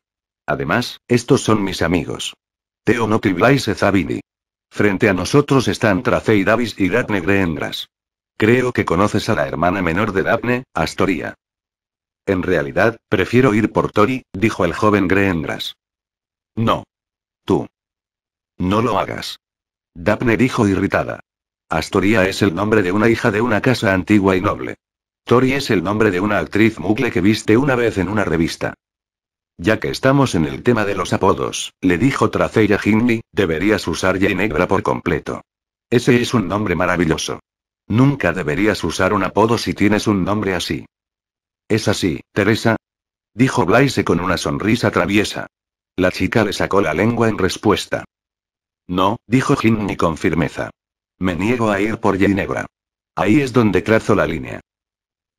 S1: Además, estos son mis amigos. Teo no Zabini. Frente a nosotros están Tracey Davis y Daphne Greengrass. Creo que conoces a la hermana menor de Daphne, Astoria. En realidad, prefiero ir por Tori, dijo el joven Greengrass. No. Tú. No lo hagas. Daphne dijo irritada. Astoria es el nombre de una hija de una casa antigua y noble. Tori es el nombre de una actriz mugle que viste una vez en una revista. Ya que estamos en el tema de los apodos, le dijo a Hindley, deberías usar Ginebra por completo. Ese es un nombre maravilloso. Nunca deberías usar un apodo si tienes un nombre así. Es así, Teresa. Dijo Blaise con una sonrisa traviesa. La chica le sacó la lengua en respuesta. No, dijo Hindley con firmeza. Me niego a ir por Ginebra. Ahí es donde trazo la línea.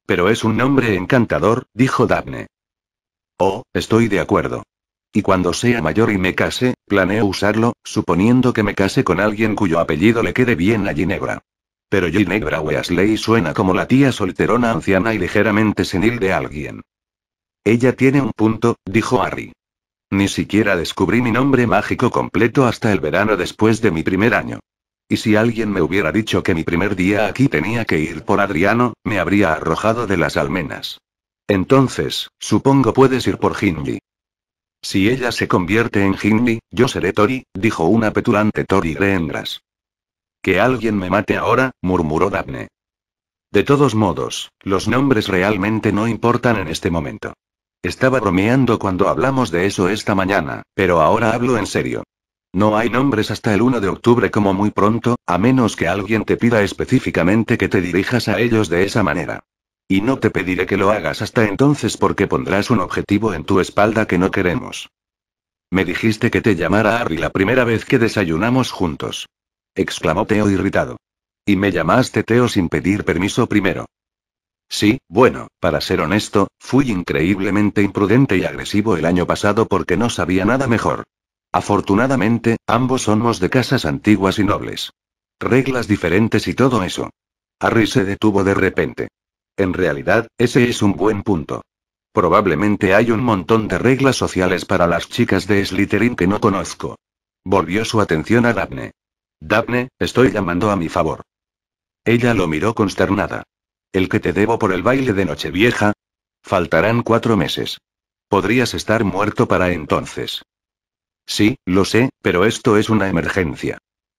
S1: Pero es un nombre encantador, dijo Daphne. Oh, estoy de acuerdo. Y cuando sea mayor y me case, planeo usarlo, suponiendo que me case con alguien cuyo apellido le quede bien a Ginebra. Pero Ginebra Weasley suena como la tía solterona anciana y ligeramente senil de alguien. Ella tiene un punto, dijo Harry. Ni siquiera descubrí mi nombre mágico completo hasta el verano después de mi primer año. Y si alguien me hubiera dicho que mi primer día aquí tenía que ir por Adriano, me habría arrojado de las almenas. Entonces, supongo puedes ir por Hindley. Si ella se convierte en Hindley, yo seré Tori, dijo una petulante Tori Greengrass. Que alguien me mate ahora, murmuró Daphne. De todos modos, los nombres realmente no importan en este momento. Estaba bromeando cuando hablamos de eso esta mañana, pero ahora hablo en serio. No hay nombres hasta el 1 de octubre como muy pronto, a menos que alguien te pida específicamente que te dirijas a ellos de esa manera. Y no te pediré que lo hagas hasta entonces porque pondrás un objetivo en tu espalda que no queremos. Me dijiste que te llamara Harry la primera vez que desayunamos juntos. Exclamó Teo irritado. Y me llamaste Teo sin pedir permiso primero. Sí, bueno, para ser honesto, fui increíblemente imprudente y agresivo el año pasado porque no sabía nada mejor. Afortunadamente, ambos somos de casas antiguas y nobles. Reglas diferentes y todo eso. Harry se detuvo de repente. En realidad, ese es un buen punto. Probablemente hay un montón de reglas sociales para las chicas de Slytherin que no conozco. Volvió su atención a Daphne. Daphne, estoy llamando a mi favor. Ella lo miró consternada. ¿El que te debo por el baile de Nochevieja? Faltarán cuatro meses. Podrías estar muerto para entonces. Sí, lo sé, pero esto es una emergencia.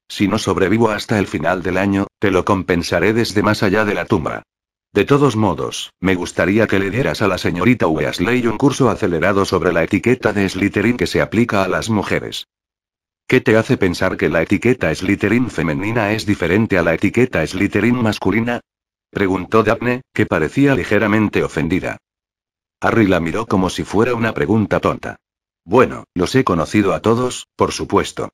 S1: Si no sobrevivo hasta el final del año, te lo compensaré desde más allá de la tumba. De todos modos, me gustaría que le dieras a la señorita Weasley un curso acelerado sobre la etiqueta de Slytherin que se aplica a las mujeres. ¿Qué te hace pensar que la etiqueta Slytherin femenina es diferente a la etiqueta Slytherin masculina? preguntó Daphne, que parecía ligeramente ofendida. Harry la miró como si fuera una pregunta tonta. Bueno, los he conocido a todos, por supuesto.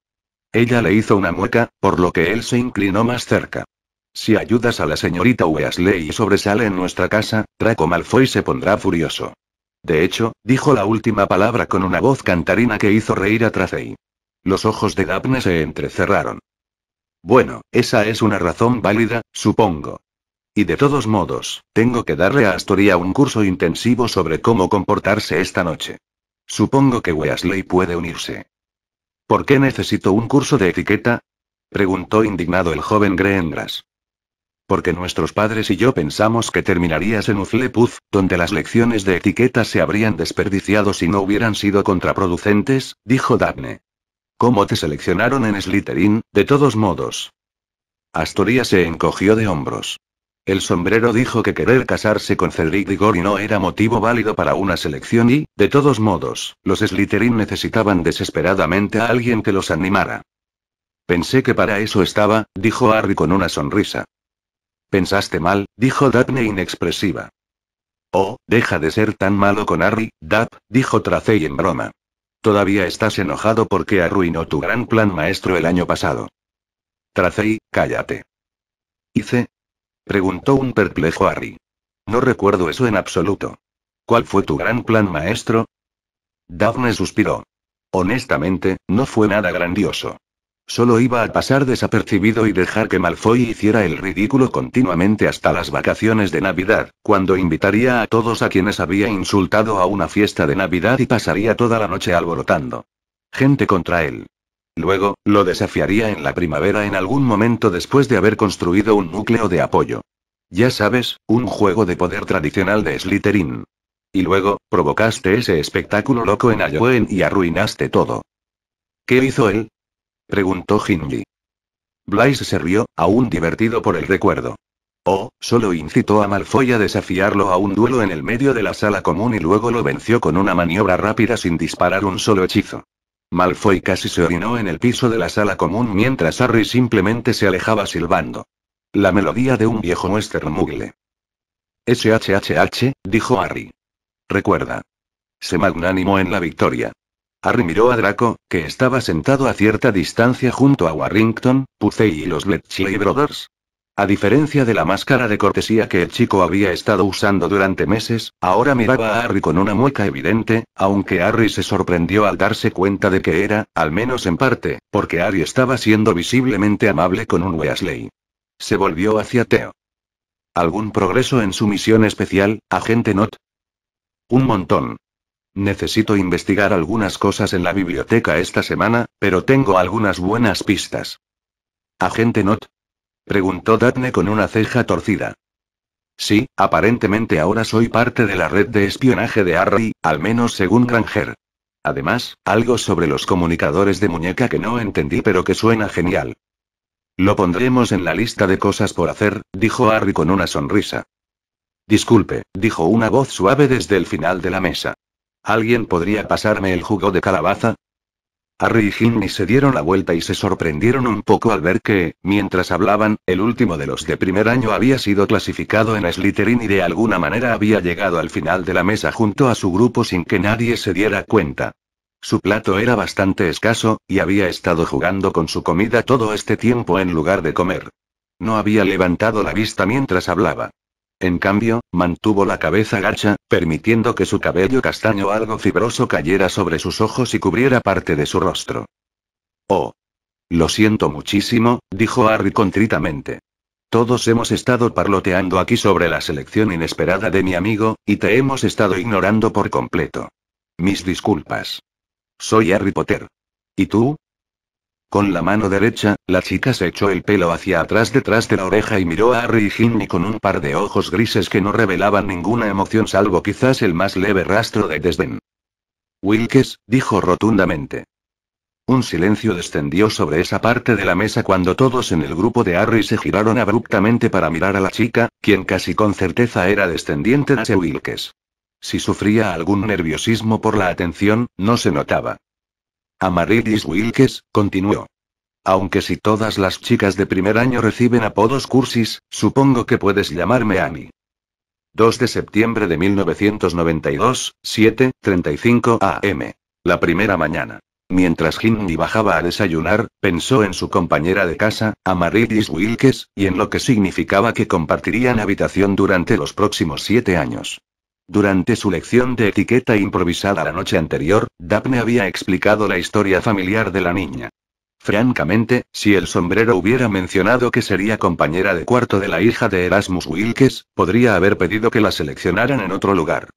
S1: Ella le hizo una mueca, por lo que él se inclinó más cerca. Si ayudas a la señorita Weasley y sobresale en nuestra casa, Draco Malfoy se pondrá furioso. De hecho, dijo la última palabra con una voz cantarina que hizo reír a Tracey. Los ojos de Daphne se entrecerraron. Bueno, esa es una razón válida, supongo. Y de todos modos, tengo que darle a Astoria un curso intensivo sobre cómo comportarse esta noche. Supongo que Weasley puede unirse. ¿Por qué necesito un curso de etiqueta? preguntó indignado el joven Greengrass. Porque nuestros padres y yo pensamos que terminarías en Uzlepuz, donde las lecciones de etiqueta se habrían desperdiciado si no hubieran sido contraproducentes, dijo Daphne. ¿Cómo te seleccionaron en Slytherin, de todos modos? Astoria se encogió de hombros. El sombrero dijo que querer casarse con Cedric Diggory no era motivo válido para una selección y, de todos modos, los Slytherin necesitaban desesperadamente a alguien que los animara. Pensé que para eso estaba, dijo Harry con una sonrisa. Pensaste mal, dijo Daphne inexpresiva. Oh, deja de ser tan malo con Harry, Dap, dijo Tracey en broma. Todavía estás enojado porque arruinó tu gran plan maestro el año pasado. Tracey, cállate. Hice, Preguntó un perplejo Harry. No recuerdo eso en absoluto. ¿Cuál fue tu gran plan maestro? Daphne suspiró. Honestamente, no fue nada grandioso. Solo iba a pasar desapercibido y dejar que Malfoy hiciera el ridículo continuamente hasta las vacaciones de Navidad, cuando invitaría a todos a quienes había insultado a una fiesta de Navidad y pasaría toda la noche alborotando. Gente contra él. Luego, lo desafiaría en la primavera en algún momento después de haber construido un núcleo de apoyo. Ya sabes, un juego de poder tradicional de Slytherin. Y luego, provocaste ese espectáculo loco en Ayoen y arruinaste todo. ¿Qué hizo él? preguntó Hindley. Blaise se rió, aún divertido por el recuerdo. Oh, solo incitó a Malfoy a desafiarlo a un duelo en el medio de la sala común y luego lo venció con una maniobra rápida sin disparar un solo hechizo. Malfoy casi se orinó en el piso de la sala común mientras Harry simplemente se alejaba silbando. La melodía de un viejo western mugle. SHHH, dijo Harry. Recuerda. Se magnánimo en la victoria. Harry miró a Draco, que estaba sentado a cierta distancia junto a Warrington, Pucey y los Bletchley Brothers, a diferencia de la máscara de cortesía que el chico había estado usando durante meses, ahora miraba a Harry con una mueca evidente, aunque Harry se sorprendió al darse cuenta de que era, al menos en parte, porque Harry estaba siendo visiblemente amable con un Weasley. Se volvió hacia Theo. ¿Algún progreso en su misión especial, agente Not? Un montón. Necesito investigar algunas cosas en la biblioteca esta semana, pero tengo algunas buenas pistas. Agente Not, preguntó Daphne con una ceja torcida. Sí, aparentemente ahora soy parte de la red de espionaje de Harry, al menos según Granger. Además, algo sobre los comunicadores de muñeca que no entendí pero que suena genial. Lo pondremos en la lista de cosas por hacer, dijo Harry con una sonrisa. Disculpe, dijo una voz suave desde el final de la mesa. ¿Alguien podría pasarme el jugo de calabaza? Harry y Ginny se dieron la vuelta y se sorprendieron un poco al ver que, mientras hablaban, el último de los de primer año había sido clasificado en Slytherin y de alguna manera había llegado al final de la mesa junto a su grupo sin que nadie se diera cuenta. Su plato era bastante escaso, y había estado jugando con su comida todo este tiempo en lugar de comer. No había levantado la vista mientras hablaba. En cambio, mantuvo la cabeza gacha, permitiendo que su cabello castaño algo fibroso cayera sobre sus ojos y cubriera parte de su rostro. Oh. Lo siento muchísimo, dijo Harry contritamente. Todos hemos estado parloteando aquí sobre la selección inesperada de mi amigo, y te hemos estado ignorando por completo. Mis disculpas. Soy Harry Potter. ¿Y tú? Con la mano derecha, la chica se echó el pelo hacia atrás detrás de la oreja y miró a Harry y Ginny con un par de ojos grises que no revelaban ninguna emoción salvo quizás el más leve rastro de desdén. Wilkes, dijo rotundamente. Un silencio descendió sobre esa parte de la mesa cuando todos en el grupo de Harry se giraron abruptamente para mirar a la chica, quien casi con certeza era descendiente de H. Wilkes. Si sufría algún nerviosismo por la atención, no se notaba. Amarillis Wilkes, continuó. Aunque si todas las chicas de primer año reciben apodos cursis, supongo que puedes llamarme Amy. 2 de septiembre de 1992, 7:35 a.m. La primera mañana. Mientras Ginny bajaba a desayunar, pensó en su compañera de casa, Amaryllis Wilkes, y en lo que significaba que compartirían habitación durante los próximos siete años. Durante su lección de etiqueta improvisada la noche anterior, Daphne había explicado la historia familiar de la niña. Francamente, si el sombrero hubiera mencionado que sería compañera de cuarto de la hija de Erasmus Wilkes, podría haber pedido que la seleccionaran en otro lugar.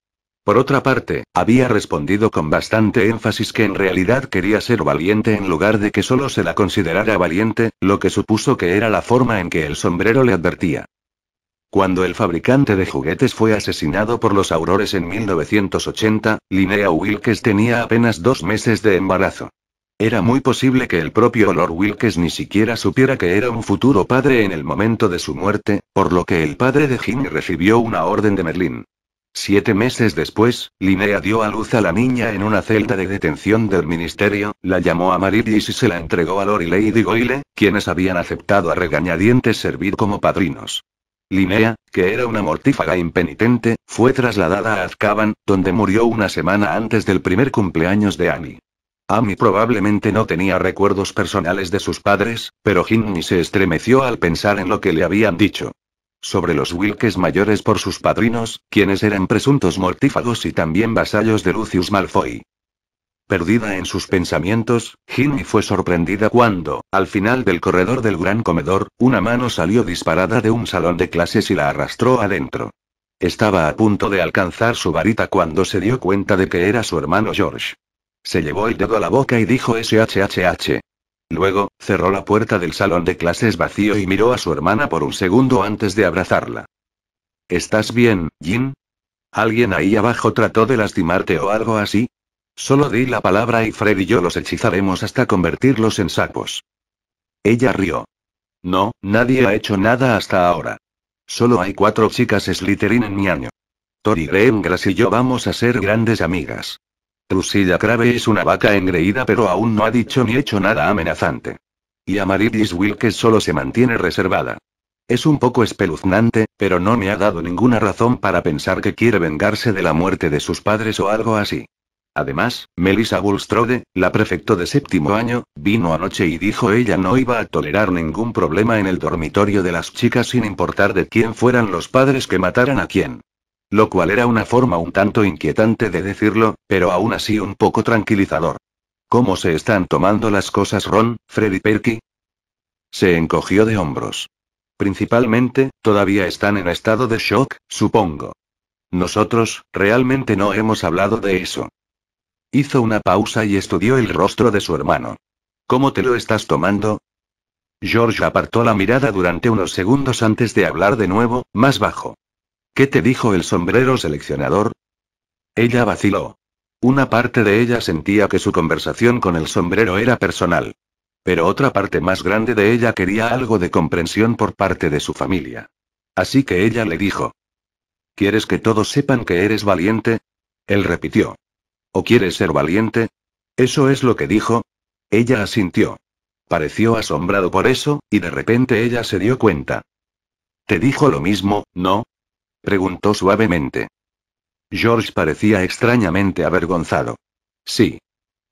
S1: Por otra parte, había respondido con bastante énfasis que en realidad quería ser valiente en lugar de que solo se la considerara valiente, lo que supuso que era la forma en que el sombrero le advertía. Cuando el fabricante de juguetes fue asesinado por los aurores en 1980, Linnea Wilkes tenía apenas dos meses de embarazo. Era muy posible que el propio Lord Wilkes ni siquiera supiera que era un futuro padre en el momento de su muerte, por lo que el padre de Jimmy recibió una orden de Merlín. Siete meses después, Linnea dio a luz a la niña en una celda de detención del ministerio, la llamó a Marilis y se la entregó a Lord y Lady Goyle, quienes habían aceptado a regañadientes servir como padrinos. Linnea, que era una mortífaga impenitente, fue trasladada a Azkaban, donde murió una semana antes del primer cumpleaños de Annie. Amy probablemente no tenía recuerdos personales de sus padres, pero Ginny se estremeció al pensar en lo que le habían dicho. Sobre los Wilkes mayores por sus padrinos, quienes eran presuntos mortífagos y también vasallos de Lucius Malfoy. Perdida en sus pensamientos, Jimmy fue sorprendida cuando, al final del corredor del gran comedor, una mano salió disparada de un salón de clases y la arrastró adentro. Estaba a punto de alcanzar su varita cuando se dio cuenta de que era su hermano George. Se llevó el dedo a la boca y dijo SHHH. Luego, cerró la puerta del salón de clases vacío y miró a su hermana por un segundo antes de abrazarla. ¿Estás bien, Jin? ¿Alguien ahí abajo trató de lastimarte o algo así? Solo di la palabra y Fred y yo los hechizaremos hasta convertirlos en sapos. Ella rió. No, nadie ha hecho nada hasta ahora. Solo hay cuatro chicas Slytherin en mi año. Tori Greengrass y yo vamos a ser grandes amigas. Lucilla Crave es una vaca engreída pero aún no ha dicho ni hecho nada amenazante. Y Maridis Wilkes solo se mantiene reservada. Es un poco espeluznante, pero no me ha dado ninguna razón para pensar que quiere vengarse de la muerte de sus padres o algo así. Además, Melissa Bulstrode, la prefecto de séptimo año, vino anoche y dijo ella no iba a tolerar ningún problema en el dormitorio de las chicas sin importar de quién fueran los padres que mataran a quién. Lo cual era una forma un tanto inquietante de decirlo, pero aún así un poco tranquilizador. ¿Cómo se están tomando las cosas Ron, Freddy Perky? Se encogió de hombros. Principalmente, todavía están en estado de shock, supongo. Nosotros, realmente no hemos hablado de eso. Hizo una pausa y estudió el rostro de su hermano. ¿Cómo te lo estás tomando? George apartó la mirada durante unos segundos antes de hablar de nuevo, más bajo. ¿Qué te dijo el sombrero seleccionador? Ella vaciló. Una parte de ella sentía que su conversación con el sombrero era personal. Pero otra parte más grande de ella quería algo de comprensión por parte de su familia. Así que ella le dijo. ¿Quieres que todos sepan que eres valiente? Él repitió. ¿O quieres ser valiente? ¿Eso es lo que dijo? Ella asintió. Pareció asombrado por eso, y de repente ella se dio cuenta. ¿Te dijo lo mismo, no? preguntó suavemente. George parecía extrañamente avergonzado. Sí.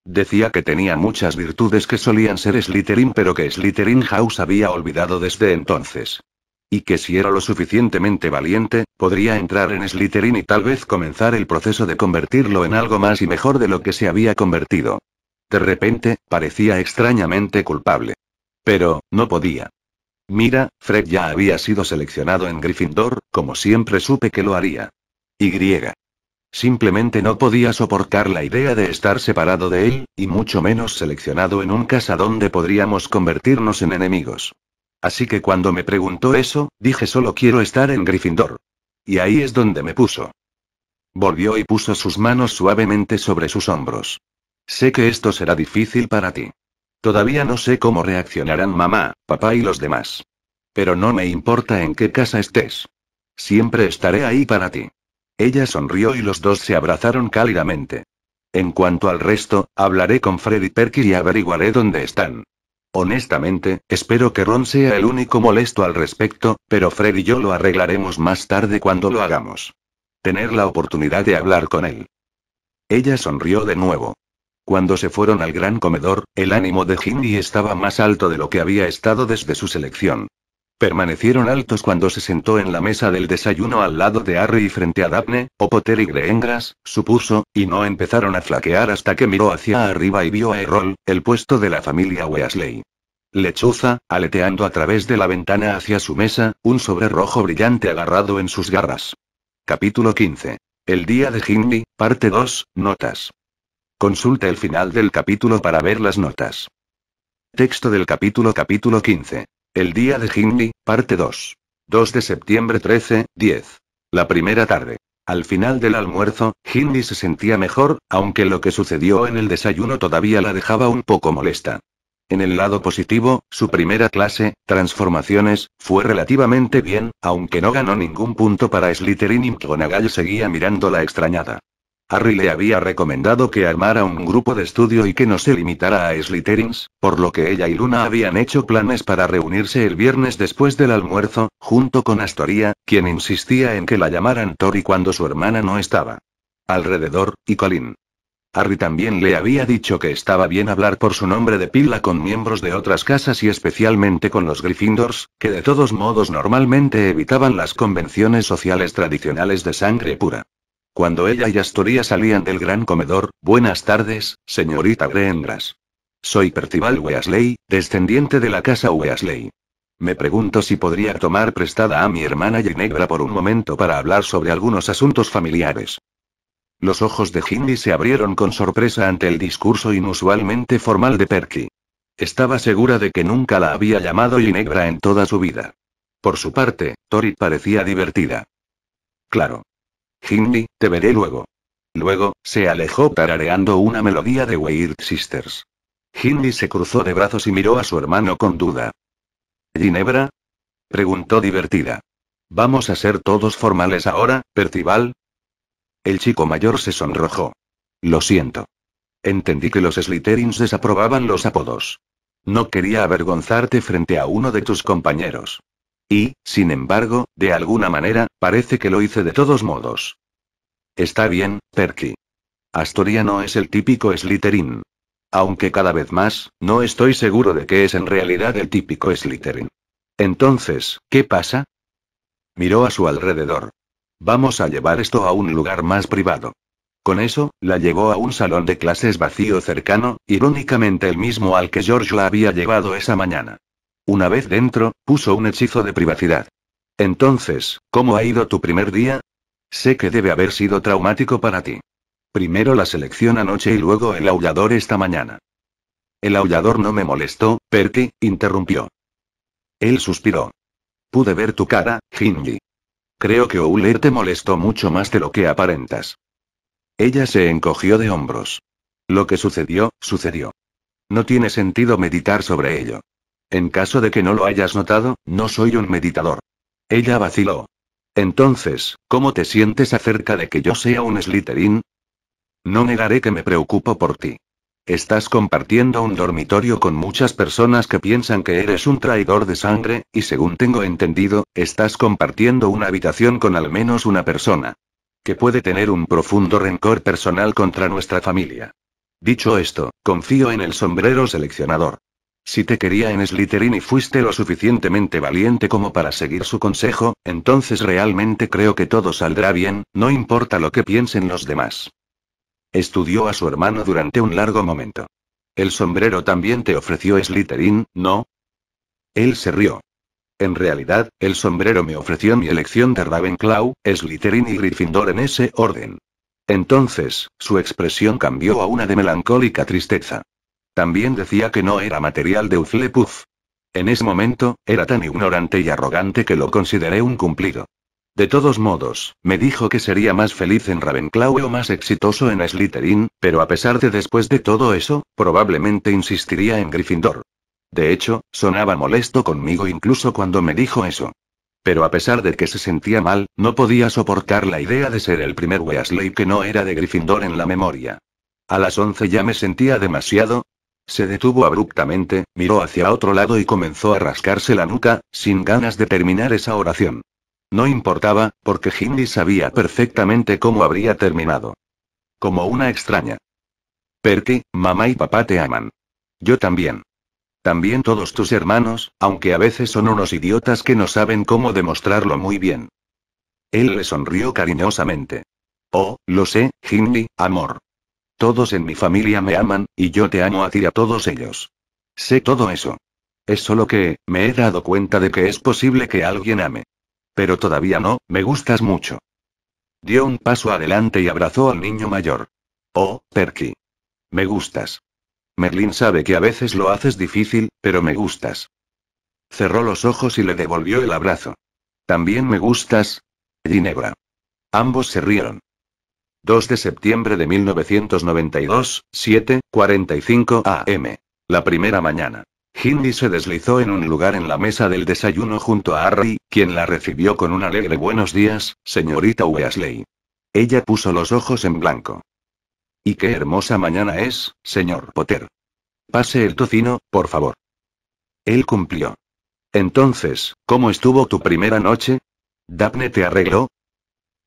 S1: Decía que tenía muchas virtudes que solían ser Slytherin pero que Slytherin House había olvidado desde entonces y que si era lo suficientemente valiente, podría entrar en Slytherin y tal vez comenzar el proceso de convertirlo en algo más y mejor de lo que se había convertido. De repente, parecía extrañamente culpable. Pero, no podía. Mira, Fred ya había sido seleccionado en Gryffindor, como siempre supe que lo haría. Y. Simplemente no podía soportar la idea de estar separado de él, y mucho menos seleccionado en un casa donde podríamos convertirnos en enemigos. Así que cuando me preguntó eso, dije solo quiero estar en Gryffindor. Y ahí es donde me puso. Volvió y puso sus manos suavemente sobre sus hombros. Sé que esto será difícil para ti. Todavía no sé cómo reaccionarán mamá, papá y los demás. Pero no me importa en qué casa estés. Siempre estaré ahí para ti. Ella sonrió y los dos se abrazaron cálidamente. En cuanto al resto, hablaré con Freddy Perky y averiguaré dónde están. Honestamente, espero que Ron sea el único molesto al respecto, pero Fred y yo lo arreglaremos más tarde cuando lo hagamos. Tener la oportunidad de hablar con él. Ella sonrió de nuevo. Cuando se fueron al gran comedor, el ánimo de Hindi estaba más alto de lo que había estado desde su selección. Permanecieron altos cuando se sentó en la mesa del desayuno al lado de Harry y frente a Daphne, o Potter y Greengras, supuso, y no empezaron a flaquear hasta que miró hacia arriba y vio a Errol, el puesto de la familia Weasley. Lechuza, aleteando a través de la ventana hacia su mesa, un sobre rojo brillante agarrado en sus garras. Capítulo 15. El día de Hindley, parte 2, notas. Consulte el final del capítulo para ver las notas. Texto del capítulo capítulo 15. El día de Hindley, parte 2. 2 de septiembre 13, 10. La primera tarde. Al final del almuerzo, Hindley se sentía mejor, aunque lo que sucedió en el desayuno todavía la dejaba un poco molesta. En el lado positivo, su primera clase, Transformaciones, fue relativamente bien, aunque no ganó ningún punto para Slytherin y McGonagall seguía mirándola extrañada. Harry le había recomendado que armara un grupo de estudio y que no se limitara a Slytherins, por lo que ella y Luna habían hecho planes para reunirse el viernes después del almuerzo, junto con Astoria, quien insistía en que la llamaran Tori cuando su hermana no estaba. Alrededor, y Colin. Harry también le había dicho que estaba bien hablar por su nombre de pila con miembros de otras casas y especialmente con los Gryffindors, que de todos modos normalmente evitaban las convenciones sociales tradicionales de sangre pura. Cuando ella y Astoria salían del gran comedor, buenas tardes, señorita Greengrass. Soy Percival Weasley, descendiente de la casa Weasley. Me pregunto si podría tomar prestada a mi hermana Ginebra por un momento para hablar sobre algunos asuntos familiares. Los ojos de Ginny se abrieron con sorpresa ante el discurso inusualmente formal de Perky. Estaba segura de que nunca la había llamado Ginebra en toda su vida. Por su parte, Tori parecía divertida. Claro, Hindley, te veré luego. Luego, se alejó tarareando una melodía de Weird Sisters. Hindley se cruzó de brazos y miró a su hermano con duda. ¿Ginebra? preguntó divertida. ¿Vamos a ser todos formales ahora, Percival? El chico mayor se sonrojó. Lo siento. Entendí que los Slytherins desaprobaban los apodos. No quería avergonzarte frente a uno de tus compañeros. Y, sin embargo, de alguna manera, parece que lo hice de todos modos. Está bien, Perky. Astoria no es el típico Slytherin. Aunque cada vez más, no estoy seguro de que es en realidad el típico Slytherin. Entonces, ¿qué pasa? Miró a su alrededor. Vamos a llevar esto a un lugar más privado. Con eso, la llevó a un salón de clases vacío cercano, irónicamente el mismo al que George la había llevado esa mañana. Una vez dentro, puso un hechizo de privacidad. Entonces, ¿cómo ha ido tu primer día? Sé que debe haber sido traumático para ti. Primero la selección anoche y luego el aullador esta mañana. El aullador no me molestó, Perky, interrumpió. Él suspiró. Pude ver tu cara, Hinji. Creo que Ouler te molestó mucho más de lo que aparentas. Ella se encogió de hombros. Lo que sucedió, sucedió. No tiene sentido meditar sobre ello. En caso de que no lo hayas notado, no soy un meditador. Ella vaciló. Entonces, ¿cómo te sientes acerca de que yo sea un Slytherin? No negaré que me preocupo por ti. Estás compartiendo un dormitorio con muchas personas que piensan que eres un traidor de sangre, y según tengo entendido, estás compartiendo una habitación con al menos una persona. Que puede tener un profundo rencor personal contra nuestra familia. Dicho esto, confío en el sombrero seleccionador. Si te quería en Slytherin y fuiste lo suficientemente valiente como para seguir su consejo, entonces realmente creo que todo saldrá bien, no importa lo que piensen los demás. Estudió a su hermano durante un largo momento. El sombrero también te ofreció Slytherin, ¿no? Él se rió. En realidad, el sombrero me ofreció mi elección de Ravenclaw, Slytherin y Gryffindor en ese orden. Entonces, su expresión cambió a una de melancólica tristeza. También decía que no era material de Uflepuff. En ese momento, era tan ignorante y arrogante que lo consideré un cumplido. De todos modos, me dijo que sería más feliz en Ravenclaw o más exitoso en Slytherin, pero a pesar de después de todo eso, probablemente insistiría en Gryffindor. De hecho, sonaba molesto conmigo incluso cuando me dijo eso. Pero a pesar de que se sentía mal, no podía soportar la idea de ser el primer Weasley que no era de Gryffindor en la memoria. A las once ya me sentía demasiado, se detuvo abruptamente, miró hacia otro lado y comenzó a rascarse la nuca, sin ganas de terminar esa oración. No importaba, porque Hindley sabía perfectamente cómo habría terminado. Como una extraña. Perky, mamá y papá te aman. Yo también. También todos tus hermanos, aunque a veces son unos idiotas que no saben cómo demostrarlo muy bien. Él le sonrió cariñosamente. Oh, lo sé, Hindley, amor. Todos en mi familia me aman, y yo te amo a ti y a todos ellos. Sé todo eso. Es solo que, me he dado cuenta de que es posible que alguien ame. Pero todavía no, me gustas mucho. Dio un paso adelante y abrazó al niño mayor. Oh, Perky. Me gustas. Merlin sabe que a veces lo haces difícil, pero me gustas. Cerró los ojos y le devolvió el abrazo. También me gustas. Ginebra. Ambos se rieron. 2 de septiembre de 1992, 7:45 a.m. La primera mañana. Hindi se deslizó en un lugar en la mesa del desayuno junto a Harry, quien la recibió con un alegre buenos días, señorita Weasley. Ella puso los ojos en blanco. Y qué hermosa mañana es, señor Potter. Pase el tocino, por favor. Él cumplió. Entonces, ¿cómo estuvo tu primera noche? ¿Daphne te arregló?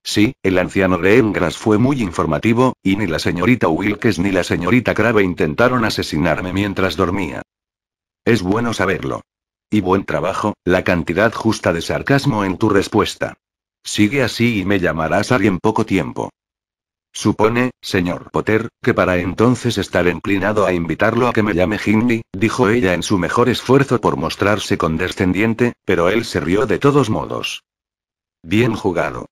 S1: Sí, el anciano de Engras fue muy informativo, y ni la señorita Wilkes ni la señorita Crave intentaron asesinarme mientras dormía. Es bueno saberlo. Y buen trabajo, la cantidad justa de sarcasmo en tu respuesta. Sigue así y me llamarás a en poco tiempo. Supone, señor Potter, que para entonces estaré inclinado a invitarlo a que me llame Hindley, dijo ella en su mejor esfuerzo por mostrarse condescendiente, pero él se rió de todos modos. Bien jugado.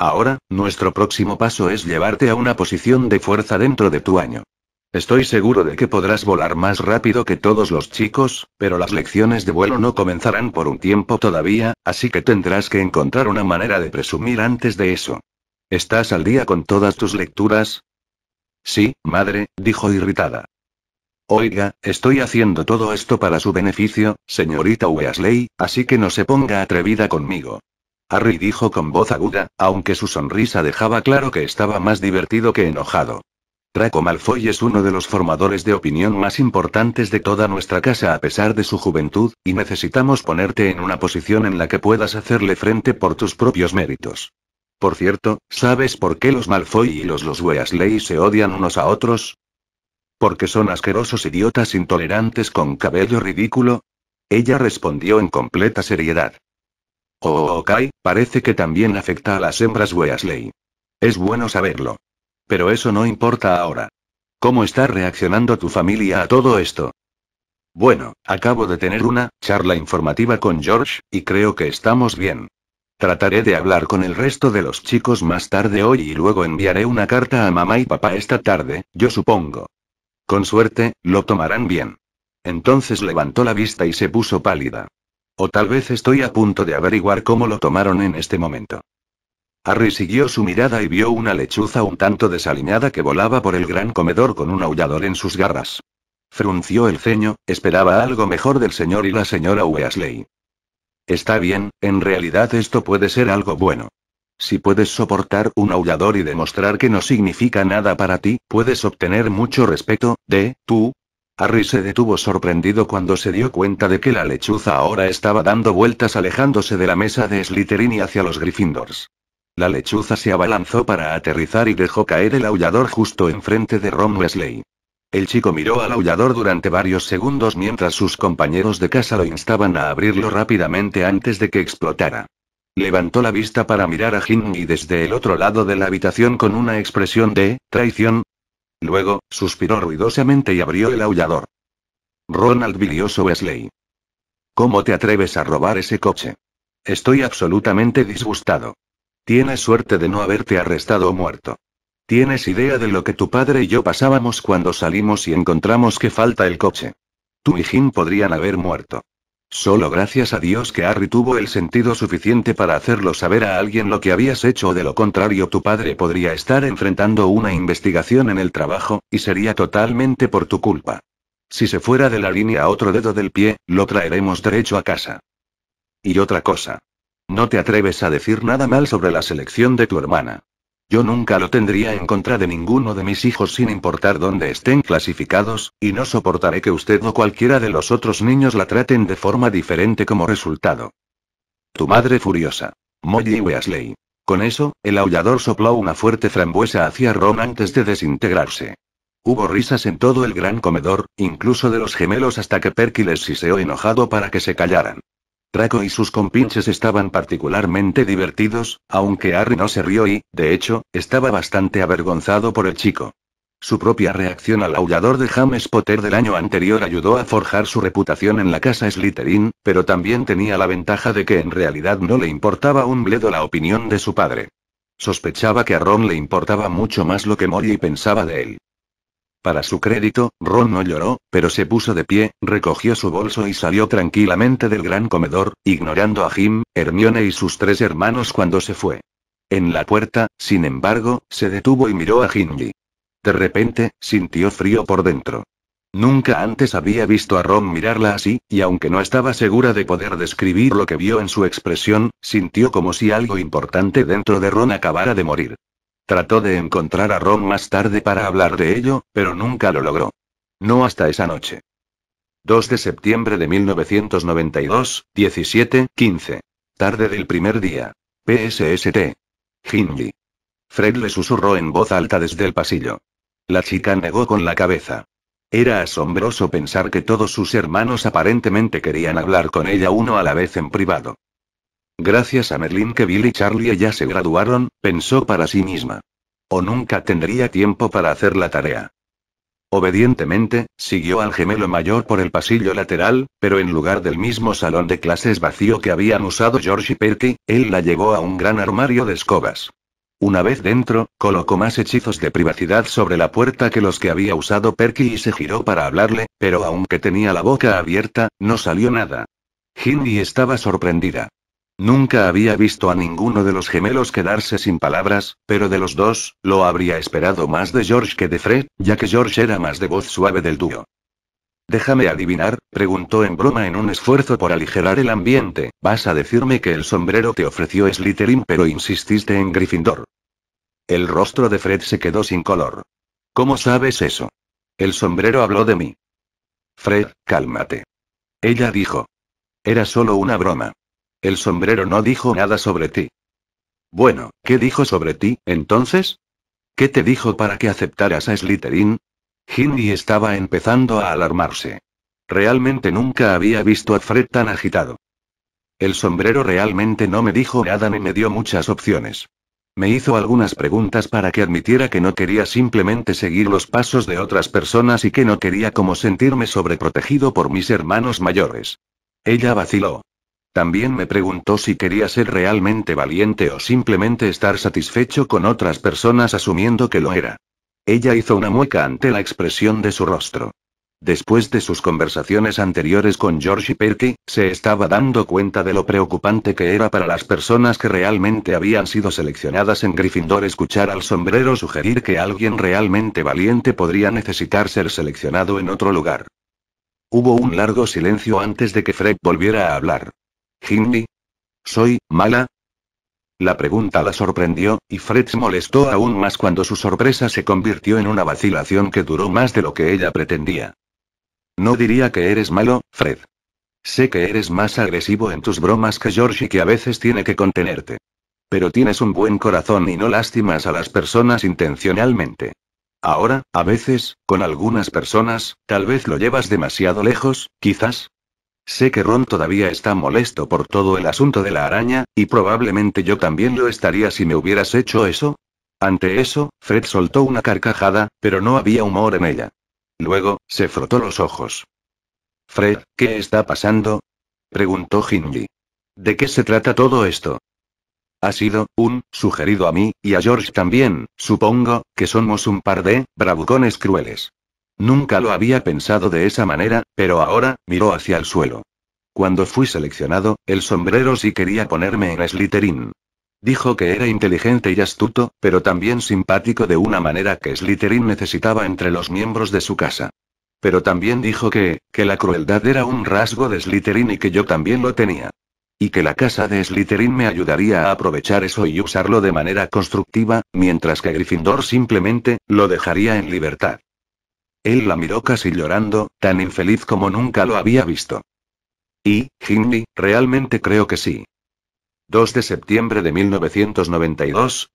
S1: Ahora, nuestro próximo paso es llevarte a una posición de fuerza dentro de tu año. Estoy seguro de que podrás volar más rápido que todos los chicos, pero las lecciones de vuelo no comenzarán por un tiempo todavía, así que tendrás que encontrar una manera de presumir antes de eso. ¿Estás al día con todas tus lecturas? Sí, madre, dijo irritada. Oiga, estoy haciendo todo esto para su beneficio, señorita Weasley, así que no se ponga atrevida conmigo. Harry dijo con voz aguda, aunque su sonrisa dejaba claro que estaba más divertido que enojado. Draco Malfoy es uno de los formadores de opinión más importantes de toda nuestra casa a pesar de su juventud, y necesitamos ponerte en una posición en la que puedas hacerle frente por tus propios méritos. Por cierto, ¿sabes por qué los Malfoy y los los Weasley se odian unos a otros? Porque son asquerosos idiotas intolerantes con cabello ridículo. Ella respondió en completa seriedad. Oh, ok, parece que también afecta a las hembras Weasley. Es bueno saberlo. Pero eso no importa ahora. ¿Cómo está reaccionando tu familia a todo esto? Bueno, acabo de tener una charla informativa con George, y creo que estamos bien. Trataré de hablar con el resto de los chicos más tarde hoy y luego enviaré una carta a mamá y papá esta tarde, yo supongo. Con suerte, lo tomarán bien. Entonces levantó la vista y se puso pálida. O tal vez estoy a punto de averiguar cómo lo tomaron en este momento. Harry siguió su mirada y vio una lechuza un tanto desaliñada que volaba por el gran comedor con un aullador en sus garras. Frunció el ceño, esperaba algo mejor del señor y la señora Weasley. Está bien, en realidad esto puede ser algo bueno. Si puedes soportar un aullador y demostrar que no significa nada para ti, puedes obtener mucho respeto, de, tú? Harry se detuvo sorprendido cuando se dio cuenta de que la lechuza ahora estaba dando vueltas alejándose de la mesa de Slytherin hacia los Gryffindors. La lechuza se abalanzó para aterrizar y dejó caer el aullador justo enfrente de Ron Wesley. El chico miró al aullador durante varios segundos mientras sus compañeros de casa lo instaban a abrirlo rápidamente antes de que explotara. Levantó la vista para mirar a y desde el otro lado de la habitación con una expresión de traición, Luego, suspiró ruidosamente y abrió el aullador. Ronald bilioso Wesley. ¿Cómo te atreves a robar ese coche? Estoy absolutamente disgustado. Tienes suerte de no haberte arrestado o muerto. Tienes idea de lo que tu padre y yo pasábamos cuando salimos y encontramos que falta el coche. Tú y Jim podrían haber muerto. Solo gracias a Dios que Harry tuvo el sentido suficiente para hacerlo saber a alguien lo que habías hecho o de lo contrario tu padre podría estar enfrentando una investigación en el trabajo, y sería totalmente por tu culpa. Si se fuera de la línea a otro dedo del pie, lo traeremos derecho a casa. Y otra cosa. No te atreves a decir nada mal sobre la selección de tu hermana. Yo nunca lo tendría en contra de ninguno de mis hijos sin importar dónde estén clasificados, y no soportaré que usted o cualquiera de los otros niños la traten de forma diferente como resultado. Tu madre furiosa. Molly Weasley. Con eso, el aullador sopló una fuerte frambuesa hacia Ron antes de desintegrarse. Hubo risas en todo el gran comedor, incluso de los gemelos hasta que Perky les siseó enojado para que se callaran. Draco y sus compinches estaban particularmente divertidos, aunque Harry no se rió y, de hecho, estaba bastante avergonzado por el chico. Su propia reacción al aullador de James Potter del año anterior ayudó a forjar su reputación en la casa Slytherin, pero también tenía la ventaja de que en realidad no le importaba un bledo la opinión de su padre. Sospechaba que a Ron le importaba mucho más lo que Molly pensaba de él. Para su crédito, Ron no lloró, pero se puso de pie, recogió su bolso y salió tranquilamente del gran comedor, ignorando a Jim, Hermione y sus tres hermanos cuando se fue. En la puerta, sin embargo, se detuvo y miró a Ginny. De repente, sintió frío por dentro. Nunca antes había visto a Ron mirarla así, y aunque no estaba segura de poder describir lo que vio en su expresión, sintió como si algo importante dentro de Ron acabara de morir. Trató de encontrar a Ron más tarde para hablar de ello, pero nunca lo logró. No hasta esa noche. 2 de septiembre de 1992, 17, 15. Tarde del primer día. PSST. Hindley. Fred le susurró en voz alta desde el pasillo. La chica negó con la cabeza. Era asombroso pensar que todos sus hermanos aparentemente querían hablar con ella uno a la vez en privado. Gracias a Merlin que Bill y Charlie ya se graduaron, pensó para sí misma. O nunca tendría tiempo para hacer la tarea. Obedientemente, siguió al gemelo mayor por el pasillo lateral, pero en lugar del mismo salón de clases vacío que habían usado George y Perky, él la llevó a un gran armario de escobas. Una vez dentro, colocó más hechizos de privacidad sobre la puerta que los que había usado Perky y se giró para hablarle, pero aunque tenía la boca abierta, no salió nada. Hindi estaba sorprendida. Nunca había visto a ninguno de los gemelos quedarse sin palabras, pero de los dos, lo habría esperado más de George que de Fred, ya que George era más de voz suave del dúo. Déjame adivinar, preguntó en broma en un esfuerzo por aligerar el ambiente, ¿vas a decirme que el sombrero te ofreció Slytherin pero insististe en Gryffindor? El rostro de Fred se quedó sin color. ¿Cómo sabes eso? El sombrero habló de mí. Fred, cálmate. Ella dijo. Era solo una broma. El sombrero no dijo nada sobre ti. Bueno, ¿qué dijo sobre ti, entonces? ¿Qué te dijo para que aceptaras a Slytherin? Hindi estaba empezando a alarmarse. Realmente nunca había visto a Fred tan agitado. El sombrero realmente no me dijo nada ni me dio muchas opciones. Me hizo algunas preguntas para que admitiera que no quería simplemente seguir los pasos de otras personas y que no quería como sentirme sobreprotegido por mis hermanos mayores. Ella vaciló. También me preguntó si quería ser realmente valiente o simplemente estar satisfecho con otras personas asumiendo que lo era. Ella hizo una mueca ante la expresión de su rostro. Después de sus conversaciones anteriores con George y Perky, se estaba dando cuenta de lo preocupante que era para las personas que realmente habían sido seleccionadas en Gryffindor escuchar al sombrero sugerir que alguien realmente valiente podría necesitar ser seleccionado en otro lugar. Hubo un largo silencio antes de que Fred volviera a hablar. ¿Hindi? ¿Soy mala? La pregunta la sorprendió, y Fred molestó aún más cuando su sorpresa se convirtió en una vacilación que duró más de lo que ella pretendía. No diría que eres malo, Fred. Sé que eres más agresivo en tus bromas que George y que a veces tiene que contenerte. Pero tienes un buen corazón y no lastimas a las personas intencionalmente. Ahora, a veces, con algunas personas, tal vez lo llevas demasiado lejos, quizás, Sé que Ron todavía está molesto por todo el asunto de la araña, y probablemente yo también lo estaría si me hubieras hecho eso. Ante eso, Fred soltó una carcajada, pero no había humor en ella. Luego, se frotó los ojos. Fred, ¿qué está pasando? preguntó Hindley. ¿De qué se trata todo esto? Ha sido, un, sugerido a mí, y a George también, supongo, que somos un par de, bravucones crueles. Nunca lo había pensado de esa manera, pero ahora, miró hacia el suelo. Cuando fui seleccionado, el sombrero sí quería ponerme en Slytherin. Dijo que era inteligente y astuto, pero también simpático de una manera que Slytherin necesitaba entre los miembros de su casa. Pero también dijo que, que la crueldad era un rasgo de Slytherin y que yo también lo tenía. Y que la casa de Slytherin me ayudaría a aprovechar eso y usarlo de manera constructiva, mientras que Gryffindor simplemente, lo dejaría en libertad. Él la miró casi llorando, tan infeliz como nunca lo había visto. Y, Hinley, realmente creo que sí. 2 de septiembre de 1992,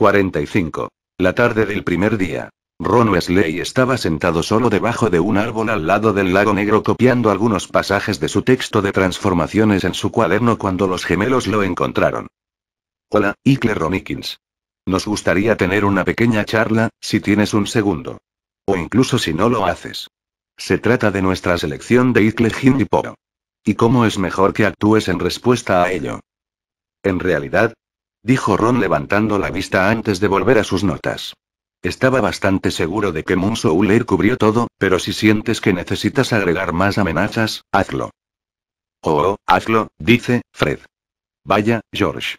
S1: 45. La tarde del primer día. Ron Wesley estaba sentado solo debajo de un árbol al lado del lago negro copiando algunos pasajes de su texto de transformaciones en su cuaderno cuando los gemelos lo encontraron. Hola, Hickler Ronikins. Nos gustaría tener una pequeña charla, si tienes un segundo. O incluso si no lo haces. Se trata de nuestra selección de Hitler, hindiporo y ¿Y cómo es mejor que actúes en respuesta a ello? En realidad, dijo Ron levantando la vista antes de volver a sus notas. Estaba bastante seguro de que Munso cubrió todo, pero si sientes que necesitas agregar más amenazas, hazlo. oh, oh hazlo, dice Fred. Vaya, George.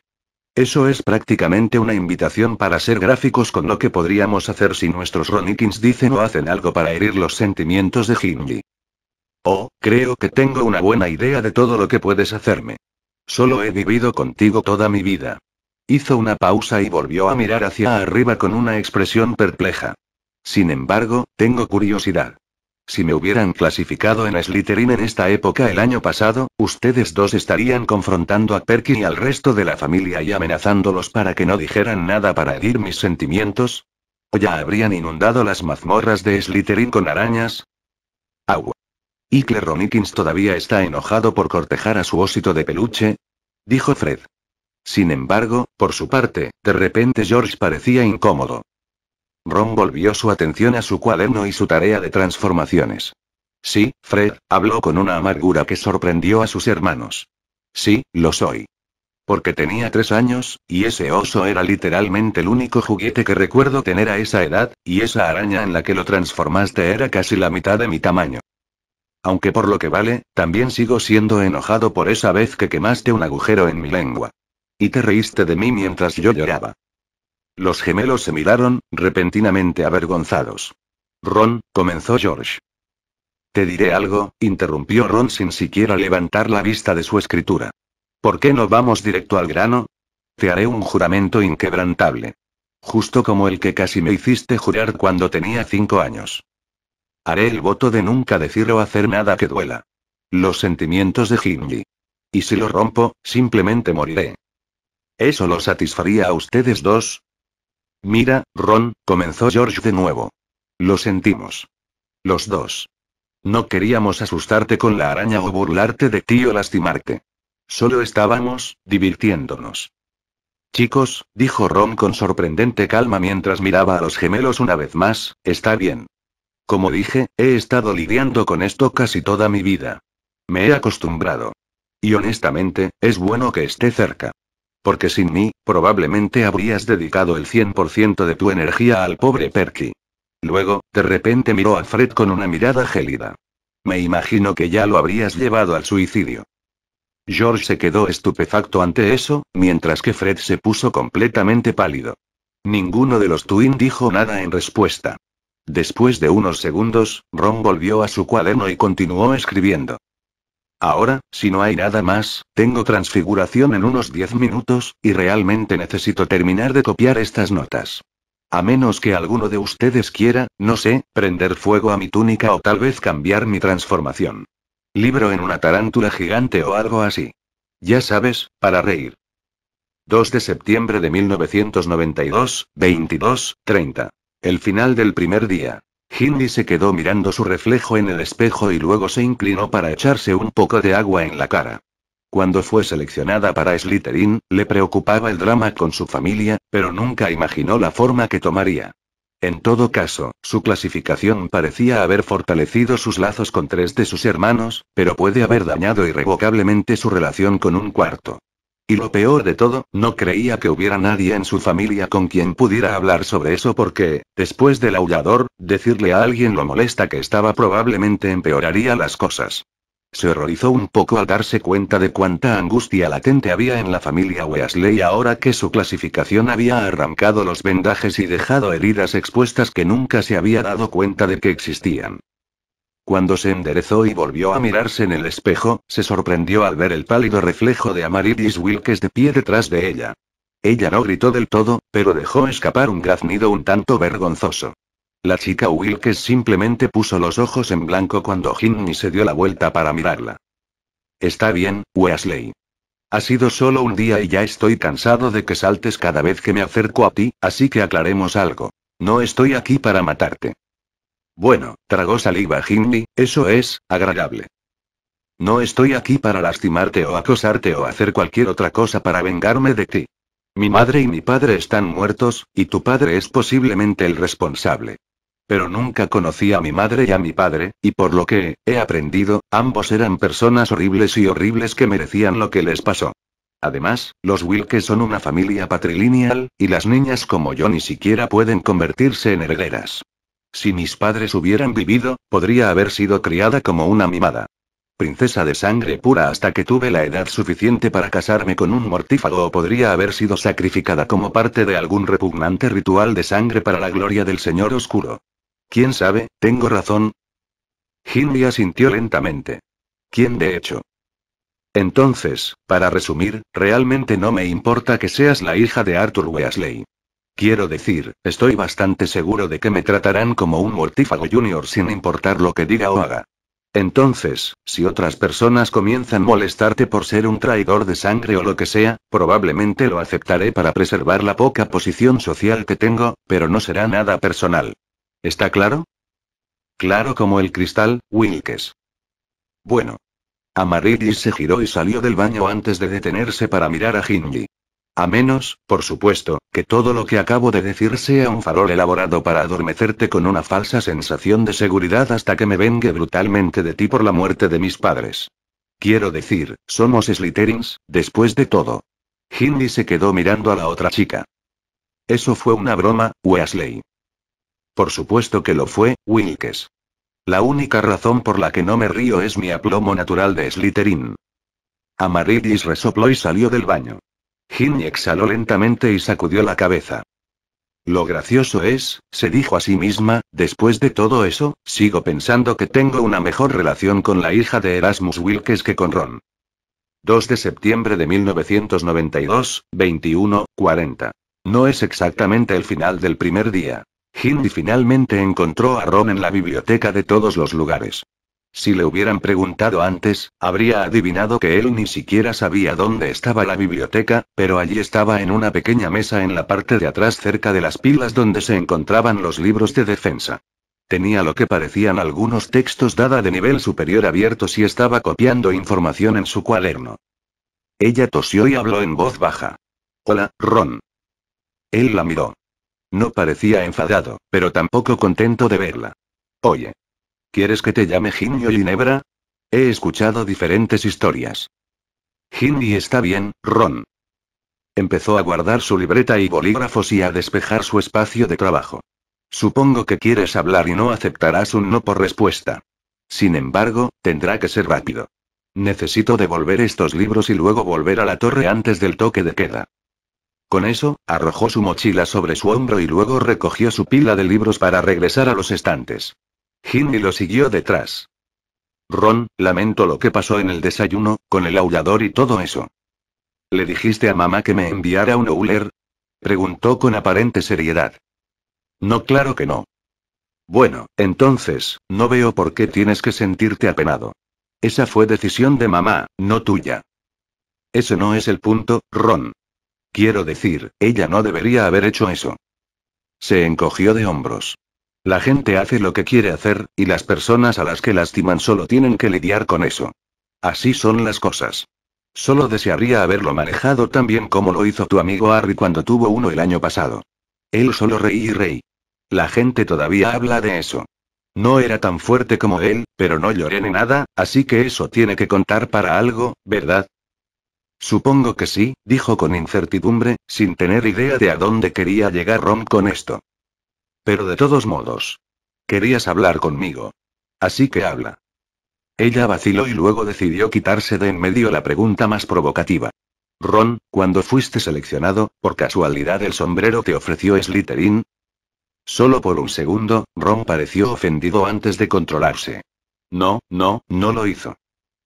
S1: Eso es prácticamente una invitación para ser gráficos con lo que podríamos hacer si nuestros Ronikins dicen o hacen algo para herir los sentimientos de hindley Oh, creo que tengo una buena idea de todo lo que puedes hacerme. Solo he vivido contigo toda mi vida. Hizo una pausa y volvió a mirar hacia arriba con una expresión perpleja. Sin embargo, tengo curiosidad. Si me hubieran clasificado en Slytherin en esta época el año pasado, ustedes dos estarían confrontando a Perkin y al resto de la familia y amenazándolos para que no dijeran nada para herir mis sentimientos. ¿O ya habrían inundado las mazmorras de Slytherin con arañas? Agua. ¿Y Cleronikins todavía está enojado por cortejar a su ósito de peluche? Dijo Fred. Sin embargo, por su parte, de repente George parecía incómodo. Ron volvió su atención a su cuaderno y su tarea de transformaciones. Sí, Fred, habló con una amargura que sorprendió a sus hermanos. Sí, lo soy. Porque tenía tres años, y ese oso era literalmente el único juguete que recuerdo tener a esa edad, y esa araña en la que lo transformaste era casi la mitad de mi tamaño. Aunque por lo que vale, también sigo siendo enojado por esa vez que quemaste un agujero en mi lengua. Y te reíste de mí mientras yo lloraba. Los gemelos se miraron, repentinamente avergonzados. Ron, comenzó George. Te diré algo, interrumpió Ron sin siquiera levantar la vista de su escritura. ¿Por qué no vamos directo al grano? Te haré un juramento inquebrantable. Justo como el que casi me hiciste jurar cuando tenía cinco años. Haré el voto de nunca decir o hacer nada que duela. Los sentimientos de Jimmy. Y si lo rompo, simplemente moriré. ¿Eso lo satisfaría a ustedes dos? Mira, Ron, comenzó George de nuevo. Lo sentimos. Los dos. No queríamos asustarte con la araña o burlarte de ti o lastimarte. Solo estábamos, divirtiéndonos. Chicos, dijo Ron con sorprendente calma mientras miraba a los gemelos una vez más, está bien. Como dije, he estado lidiando con esto casi toda mi vida. Me he acostumbrado. Y honestamente, es bueno que esté cerca. Porque sin mí, probablemente habrías dedicado el 100% de tu energía al pobre Perky. Luego, de repente miró a Fred con una mirada gélida. Me imagino que ya lo habrías llevado al suicidio. George se quedó estupefacto ante eso, mientras que Fred se puso completamente pálido. Ninguno de los Twin dijo nada en respuesta. Después de unos segundos, Ron volvió a su cuaderno y continuó escribiendo. Ahora, si no hay nada más, tengo transfiguración en unos 10 minutos, y realmente necesito terminar de copiar estas notas. A menos que alguno de ustedes quiera, no sé, prender fuego a mi túnica o tal vez cambiar mi transformación. Libro en una tarántula gigante o algo así. Ya sabes, para reír. 2 de septiembre de 1992, 22, 30. El final del primer día. Hindi se quedó mirando su reflejo en el espejo y luego se inclinó para echarse un poco de agua en la cara. Cuando fue seleccionada para Slytherin, le preocupaba el drama con su familia, pero nunca imaginó la forma que tomaría. En todo caso, su clasificación parecía haber fortalecido sus lazos con tres de sus hermanos, pero puede haber dañado irrevocablemente su relación con un cuarto. Y lo peor de todo, no creía que hubiera nadie en su familia con quien pudiera hablar sobre eso porque, después del aullador, decirle a alguien lo molesta que estaba probablemente empeoraría las cosas. Se horrorizó un poco al darse cuenta de cuánta angustia latente había en la familia Weasley ahora que su clasificación había arrancado los vendajes y dejado heridas expuestas que nunca se había dado cuenta de que existían. Cuando se enderezó y volvió a mirarse en el espejo, se sorprendió al ver el pálido reflejo de Amaridis Wilkes de pie detrás de ella. Ella no gritó del todo, pero dejó escapar un graznido un tanto vergonzoso. La chica Wilkes simplemente puso los ojos en blanco cuando Ginny se dio la vuelta para mirarla. Está bien, Wesley. Ha sido solo un día y ya estoy cansado de que saltes cada vez que me acerco a ti, así que aclaremos algo. No estoy aquí para matarte. Bueno, tragó saliva Jimmy, eso es, agradable. No estoy aquí para lastimarte o acosarte o hacer cualquier otra cosa para vengarme de ti. Mi madre y mi padre están muertos, y tu padre es posiblemente el responsable. Pero nunca conocí a mi madre y a mi padre, y por lo que he aprendido, ambos eran personas horribles y horribles que merecían lo que les pasó. Además, los Wilkes son una familia patrilineal, y las niñas como yo ni siquiera pueden convertirse en herederas. Si mis padres hubieran vivido, podría haber sido criada como una mimada. Princesa de sangre pura hasta que tuve la edad suficiente para casarme con un mortífago o podría haber sido sacrificada como parte de algún repugnante ritual de sangre para la gloria del Señor Oscuro. ¿Quién sabe? ¿Tengo razón? Hinley asintió lentamente. ¿Quién de hecho? Entonces, para resumir, realmente no me importa que seas la hija de Arthur Weasley. Quiero decir, estoy bastante seguro de que me tratarán como un mortífago junior sin importar lo que diga o haga. Entonces, si otras personas comienzan a molestarte por ser un traidor de sangre o lo que sea, probablemente lo aceptaré para preservar la poca posición social que tengo, pero no será nada personal. ¿Está claro? Claro como el cristal, Wilkes. Bueno. Amarillis se giró y salió del baño antes de detenerse para mirar a Hindley. A menos, por supuesto, que todo lo que acabo de decir sea un farol elaborado para adormecerte con una falsa sensación de seguridad hasta que me vengue brutalmente de ti por la muerte de mis padres. Quiero decir, somos Slytherins, después de todo. Hindley se quedó mirando a la otra chica. Eso fue una broma, Wesley. Por supuesto que lo fue, Wilkes. La única razón por la que no me río es mi aplomo natural de Slytherin. Amarillis resopló y salió del baño. Ginny exhaló lentamente y sacudió la cabeza. Lo gracioso es, se dijo a sí misma, después de todo eso, sigo pensando que tengo una mejor relación con la hija de Erasmus Wilkes que con Ron. 2 de septiembre de 1992, 21, 40. No es exactamente el final del primer día. Hindi finalmente encontró a Ron en la biblioteca de todos los lugares. Si le hubieran preguntado antes, habría adivinado que él ni siquiera sabía dónde estaba la biblioteca, pero allí estaba en una pequeña mesa en la parte de atrás cerca de las pilas donde se encontraban los libros de defensa. Tenía lo que parecían algunos textos dada de nivel superior abiertos y estaba copiando información en su cuaderno. Ella tosió y habló en voz baja. Hola, Ron. Él la miró. No parecía enfadado, pero tampoco contento de verla. Oye. ¿Quieres que te llame Ginny o Ginebra? He escuchado diferentes historias. Ginny está bien, Ron. Empezó a guardar su libreta y bolígrafos y a despejar su espacio de trabajo. Supongo que quieres hablar y no aceptarás un no por respuesta. Sin embargo, tendrá que ser rápido. Necesito devolver estos libros y luego volver a la torre antes del toque de queda. Con eso, arrojó su mochila sobre su hombro y luego recogió su pila de libros para regresar a los estantes. Ginny lo siguió detrás. Ron, lamento lo que pasó en el desayuno, con el aullador y todo eso. ¿Le dijiste a mamá que me enviara un ouler? Preguntó con aparente seriedad. No, claro que no. Bueno, entonces, no veo por qué tienes que sentirte apenado. Esa fue decisión de mamá, no tuya. Ese no es el punto, Ron. Quiero decir, ella no debería haber hecho eso. Se encogió de hombros. La gente hace lo que quiere hacer, y las personas a las que lastiman solo tienen que lidiar con eso. Así son las cosas. Solo desearía haberlo manejado tan bien como lo hizo tu amigo Harry cuando tuvo uno el año pasado. Él solo reí y reí. La gente todavía habla de eso. No era tan fuerte como él, pero no lloré ni nada, así que eso tiene que contar para algo, ¿verdad? Supongo que sí, dijo con incertidumbre, sin tener idea de a dónde quería llegar Ron con esto. Pero de todos modos. Querías hablar conmigo. Así que habla. Ella vaciló y luego decidió quitarse de en medio la pregunta más provocativa. Ron, cuando fuiste seleccionado, por casualidad el sombrero te ofreció Slytherin. Solo por un segundo, Ron pareció ofendido antes de controlarse. No, no, no lo hizo.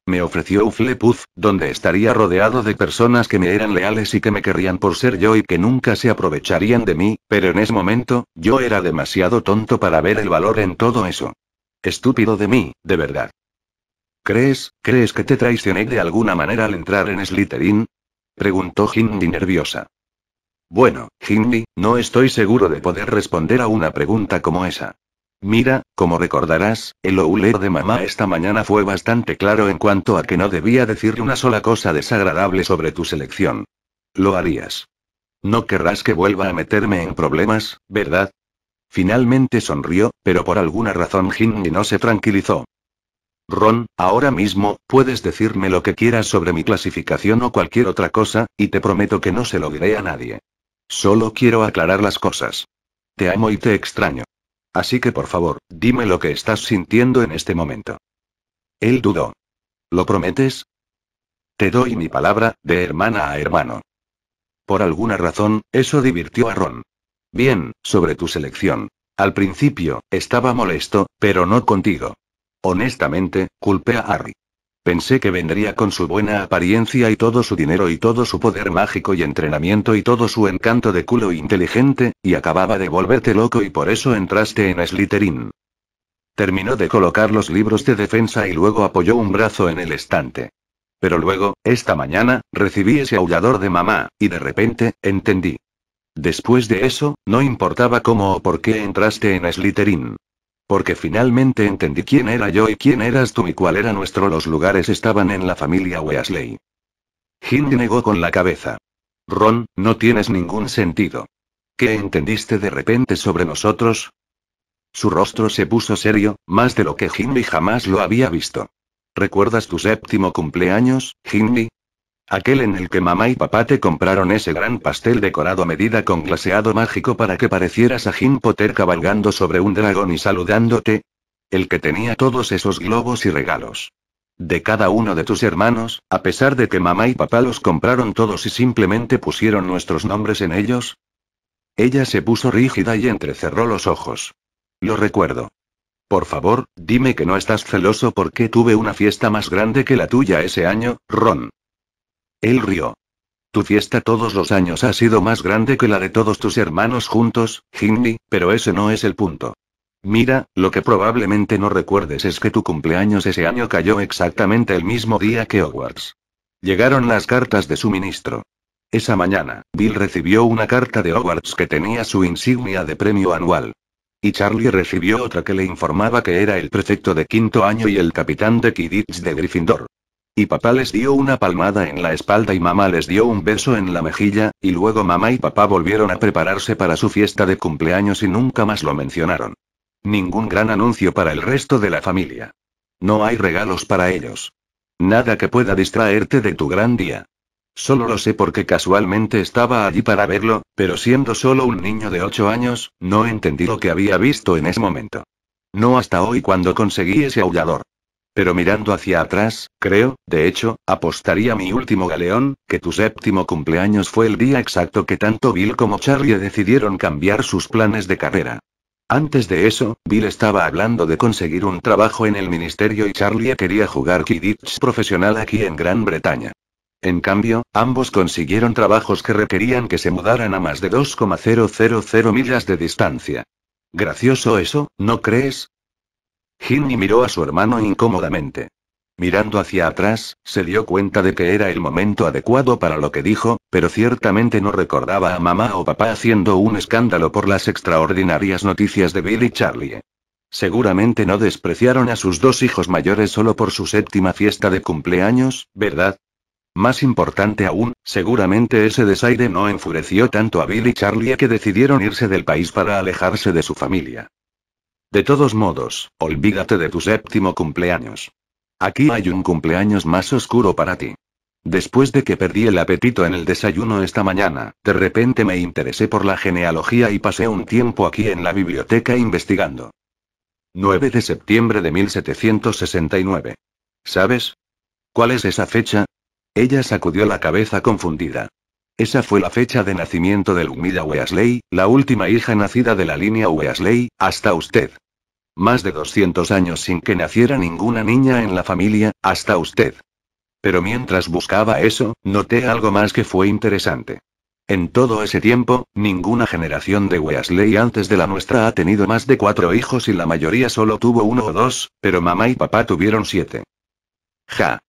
S1: Me ofreció Uflepuff, donde estaría rodeado de personas que me eran leales y que me querrían por ser yo y que nunca se aprovecharían de mí, pero en ese momento, yo era demasiado tonto para ver el valor en todo eso. Estúpido de mí, de verdad. ¿Crees, crees que te traicioné de alguna manera al entrar en Slytherin? Preguntó Hindi nerviosa. Bueno, Hindi, no estoy seguro de poder responder a una pregunta como esa. Mira, como recordarás, el ouleo de mamá esta mañana fue bastante claro en cuanto a que no debía decirle una sola cosa desagradable sobre tu selección. Lo harías. No querrás que vuelva a meterme en problemas, ¿verdad? Finalmente sonrió, pero por alguna razón y no se tranquilizó. Ron, ahora mismo, puedes decirme lo que quieras sobre mi clasificación o cualquier otra cosa, y te prometo que no se lo diré a nadie. Solo quiero aclarar las cosas. Te amo y te extraño. Así que por favor, dime lo que estás sintiendo en este momento. Él dudó. ¿Lo prometes? Te doy mi palabra, de hermana a hermano. Por alguna razón, eso divirtió a Ron. Bien, sobre tu selección. Al principio, estaba molesto, pero no contigo. Honestamente, culpé a Harry. Pensé que vendría con su buena apariencia y todo su dinero y todo su poder mágico y entrenamiento y todo su encanto de culo inteligente, y acababa de volverte loco y por eso entraste en Slytherin. Terminó de colocar los libros de defensa y luego apoyó un brazo en el estante. Pero luego, esta mañana, recibí ese aullador de mamá, y de repente, entendí. Después de eso, no importaba cómo o por qué entraste en Slytherin. Porque finalmente entendí quién era yo y quién eras tú y cuál era nuestro. Los lugares estaban en la familia Weasley. Hindi negó con la cabeza. Ron, no tienes ningún sentido. ¿Qué entendiste de repente sobre nosotros? Su rostro se puso serio, más de lo que Hindley jamás lo había visto. ¿Recuerdas tu séptimo cumpleaños, Hindley? Aquel en el que mamá y papá te compraron ese gran pastel decorado a medida con glaseado mágico para que parecieras a Jim Potter cabalgando sobre un dragón y saludándote. El que tenía todos esos globos y regalos. De cada uno de tus hermanos, a pesar de que mamá y papá los compraron todos y simplemente pusieron nuestros nombres en ellos. Ella se puso rígida y entrecerró los ojos. Lo recuerdo. Por favor, dime que no estás celoso porque tuve una fiesta más grande que la tuya ese año, Ron. Él rió. Tu fiesta todos los años ha sido más grande que la de todos tus hermanos juntos, Hindley, pero ese no es el punto. Mira, lo que probablemente no recuerdes es que tu cumpleaños ese año cayó exactamente el mismo día que Hogwarts. Llegaron las cartas de suministro. Esa mañana, Bill recibió una carta de Hogwarts que tenía su insignia de premio anual. Y Charlie recibió otra que le informaba que era el prefecto de quinto año y el capitán de Quidditch de Gryffindor. Y papá les dio una palmada en la espalda y mamá les dio un beso en la mejilla, y luego mamá y papá volvieron a prepararse para su fiesta de cumpleaños y nunca más lo mencionaron. Ningún gran anuncio para el resto de la familia. No hay regalos para ellos. Nada que pueda distraerte de tu gran día. Solo lo sé porque casualmente estaba allí para verlo, pero siendo solo un niño de 8 años, no entendí lo que había visto en ese momento. No hasta hoy cuando conseguí ese aullador. Pero mirando hacia atrás, creo, de hecho, apostaría mi último galeón, que tu séptimo cumpleaños fue el día exacto que tanto Bill como Charlie decidieron cambiar sus planes de carrera. Antes de eso, Bill estaba hablando de conseguir un trabajo en el ministerio y Charlie quería jugar Kidditch profesional aquí en Gran Bretaña. En cambio, ambos consiguieron trabajos que requerían que se mudaran a más de 2,000 millas de distancia. Gracioso eso, ¿no crees? Ginny miró a su hermano incómodamente. Mirando hacia atrás, se dio cuenta de que era el momento adecuado para lo que dijo, pero ciertamente no recordaba a mamá o papá haciendo un escándalo por las extraordinarias noticias de Bill y Charlie. Seguramente no despreciaron a sus dos hijos mayores solo por su séptima fiesta de cumpleaños, ¿verdad? Más importante aún, seguramente ese desaire no enfureció tanto a Bill y Charlie que decidieron irse del país para alejarse de su familia. De todos modos, olvídate de tu séptimo cumpleaños. Aquí hay un cumpleaños más oscuro para ti. Después de que perdí el apetito en el desayuno esta mañana, de repente me interesé por la genealogía y pasé un tiempo aquí en la biblioteca investigando. 9 de septiembre de 1769. ¿Sabes? ¿Cuál es esa fecha? Ella sacudió la cabeza confundida. Esa fue la fecha de nacimiento de Lumida Weasley, la última hija nacida de la línea Weasley, hasta usted. Más de 200 años sin que naciera ninguna niña en la familia, hasta usted. Pero mientras buscaba eso, noté algo más que fue interesante. En todo ese tiempo, ninguna generación de Weasley antes de la nuestra ha tenido más de cuatro hijos y la mayoría solo tuvo uno o dos, pero mamá y papá tuvieron siete. Ja.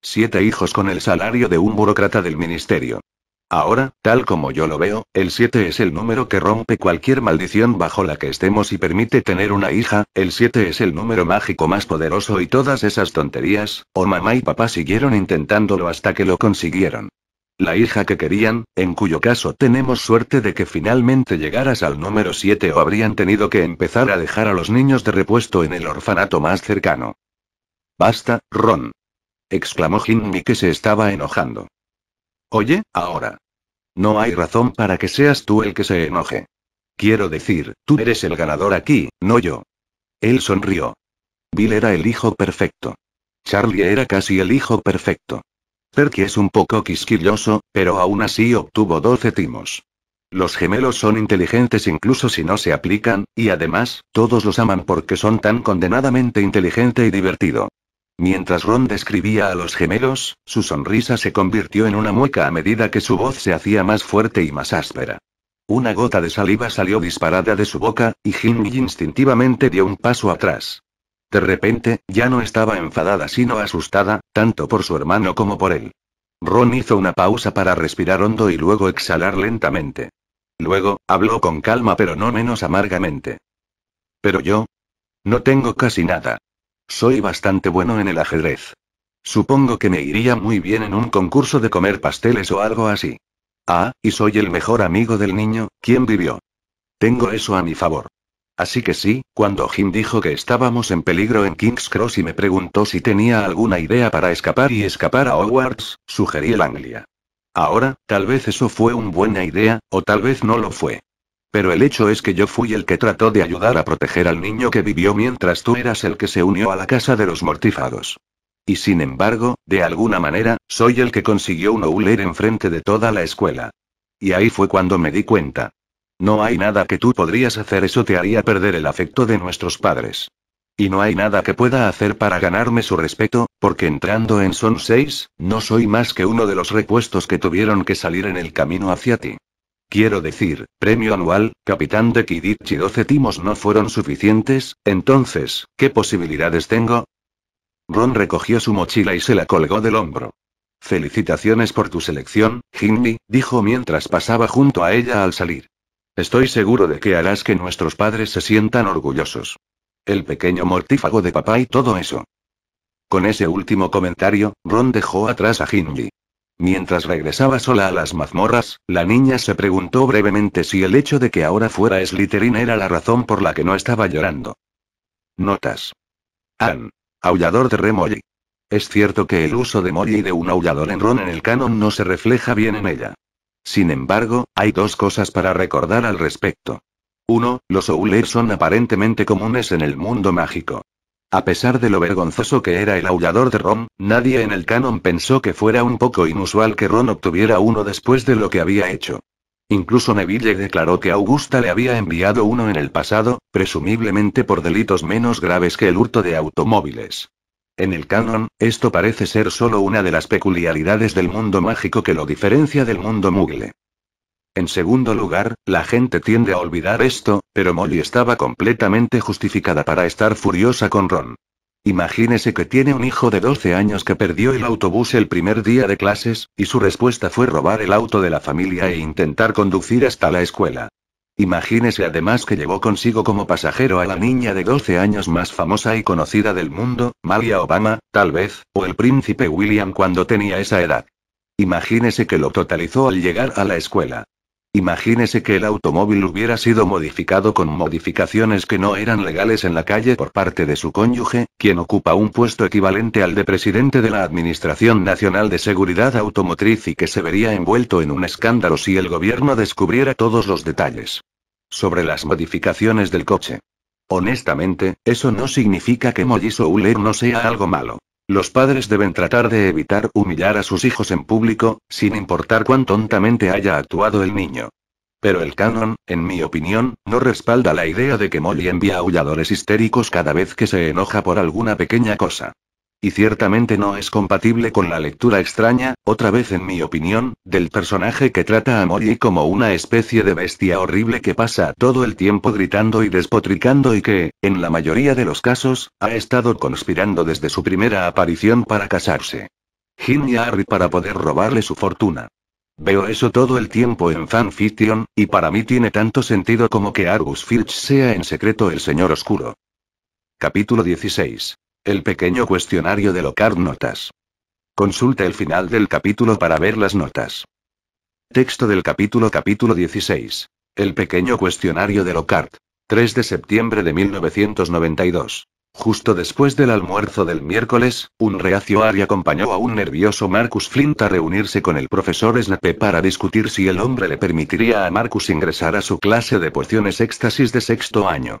S1: Siete hijos con el salario de un burócrata del ministerio. Ahora, tal como yo lo veo, el 7 es el número que rompe cualquier maldición bajo la que estemos y permite tener una hija, el 7 es el número mágico más poderoso y todas esas tonterías, o mamá y papá siguieron intentándolo hasta que lo consiguieron. La hija que querían, en cuyo caso tenemos suerte de que finalmente llegaras al número 7 o habrían tenido que empezar a dejar a los niños de repuesto en el orfanato más cercano. Basta, Ron. exclamó Jimmy que se estaba enojando. Oye, ahora. No hay razón para que seas tú el que se enoje. Quiero decir, tú eres el ganador aquí, no yo. Él sonrió. Bill era el hijo perfecto. Charlie era casi el hijo perfecto. Perky es un poco quisquilloso, pero aún así obtuvo 12 timos. Los gemelos son inteligentes incluso si no se aplican, y además, todos los aman porque son tan condenadamente inteligente y divertido. Mientras Ron describía a los gemelos, su sonrisa se convirtió en una mueca a medida que su voz se hacía más fuerte y más áspera. Una gota de saliva salió disparada de su boca, y Jin instintivamente dio un paso atrás. De repente, ya no estaba enfadada sino asustada, tanto por su hermano como por él. Ron hizo una pausa para respirar hondo y luego exhalar lentamente. Luego, habló con calma pero no menos amargamente. Pero yo... No tengo casi nada. Soy bastante bueno en el ajedrez. Supongo que me iría muy bien en un concurso de comer pasteles o algo así. Ah, y soy el mejor amigo del niño, ¿quién vivió. Tengo eso a mi favor. Así que sí, cuando Jim dijo que estábamos en peligro en King's Cross y me preguntó si tenía alguna idea para escapar y escapar a Hogwarts, sugerí el Anglia. Ahora, tal vez eso fue una buena idea, o tal vez no lo fue. Pero el hecho es que yo fui el que trató de ayudar a proteger al niño que vivió mientras tú eras el que se unió a la casa de los mortífagos. Y sin embargo, de alguna manera, soy el que consiguió un Ouler enfrente de toda la escuela. Y ahí fue cuando me di cuenta. No hay nada que tú podrías hacer, eso te haría perder el afecto de nuestros padres. Y no hay nada que pueda hacer para ganarme su respeto, porque entrando en Son 6, no soy más que uno de los repuestos que tuvieron que salir en el camino hacia ti. Quiero decir, premio anual, capitán de kidichi, y 12 timos no fueron suficientes, entonces, ¿qué posibilidades tengo? Ron recogió su mochila y se la colgó del hombro. Felicitaciones por tu selección, Hindley, dijo mientras pasaba junto a ella al salir. Estoy seguro de que harás que nuestros padres se sientan orgullosos. El pequeño mortífago de papá y todo eso. Con ese último comentario, Ron dejó atrás a Hindley. Mientras regresaba sola a las mazmorras, la niña se preguntó brevemente si el hecho de que ahora fuera Slytherin era la razón por la que no estaba llorando. Notas. An. Aullador de Remoji. Es cierto que el uso de Molly de un aullador en Ron en el canon no se refleja bien en ella. Sin embargo, hay dos cosas para recordar al respecto. Uno, Los Oulers son aparentemente comunes en el mundo mágico. A pesar de lo vergonzoso que era el aullador de Ron, nadie en el canon pensó que fuera un poco inusual que Ron obtuviera uno después de lo que había hecho. Incluso Neville declaró que Augusta le había enviado uno en el pasado, presumiblemente por delitos menos graves que el hurto de automóviles. En el canon, esto parece ser solo una de las peculiaridades del mundo mágico que lo diferencia del mundo mugle. En segundo lugar, la gente tiende a olvidar esto, pero Molly estaba completamente justificada para estar furiosa con Ron. Imagínese que tiene un hijo de 12 años que perdió el autobús el primer día de clases, y su respuesta fue robar el auto de la familia e intentar conducir hasta la escuela. Imagínese además que llevó consigo como pasajero a la niña de 12 años más famosa y conocida del mundo, Malia Obama, tal vez, o el príncipe William cuando tenía esa edad. Imagínese que lo totalizó al llegar a la escuela. Imagínese que el automóvil hubiera sido modificado con modificaciones que no eran legales en la calle por parte de su cónyuge, quien ocupa un puesto equivalente al de presidente de la Administración Nacional de Seguridad Automotriz y que se vería envuelto en un escándalo si el gobierno descubriera todos los detalles sobre las modificaciones del coche. Honestamente, eso no significa que Molly Uller no sea algo malo. Los padres deben tratar de evitar humillar a sus hijos en público, sin importar cuán tontamente haya actuado el niño. Pero el canon, en mi opinión, no respalda la idea de que Molly envía aulladores histéricos cada vez que se enoja por alguna pequeña cosa. Y ciertamente no es compatible con la lectura extraña, otra vez en mi opinión, del personaje que trata a Mori como una especie de bestia horrible que pasa todo el tiempo gritando y despotricando y que, en la mayoría de los casos, ha estado conspirando desde su primera aparición para casarse. Jin y Harry para poder robarle su fortuna. Veo eso todo el tiempo en fanfiction, y para mí tiene tanto sentido como que Argus Filch sea en secreto el señor oscuro. Capítulo 16. El pequeño cuestionario de Locard Notas. Consulta el final del capítulo para ver las notas. Texto del capítulo capítulo 16. El pequeño cuestionario de Locard. 3 de septiembre de 1992. Justo después del almuerzo del miércoles, un reacio Ari acompañó a un nervioso Marcus Flint a reunirse con el profesor Snape para discutir si el hombre le permitiría a Marcus ingresar a su clase de pociones éxtasis de sexto año.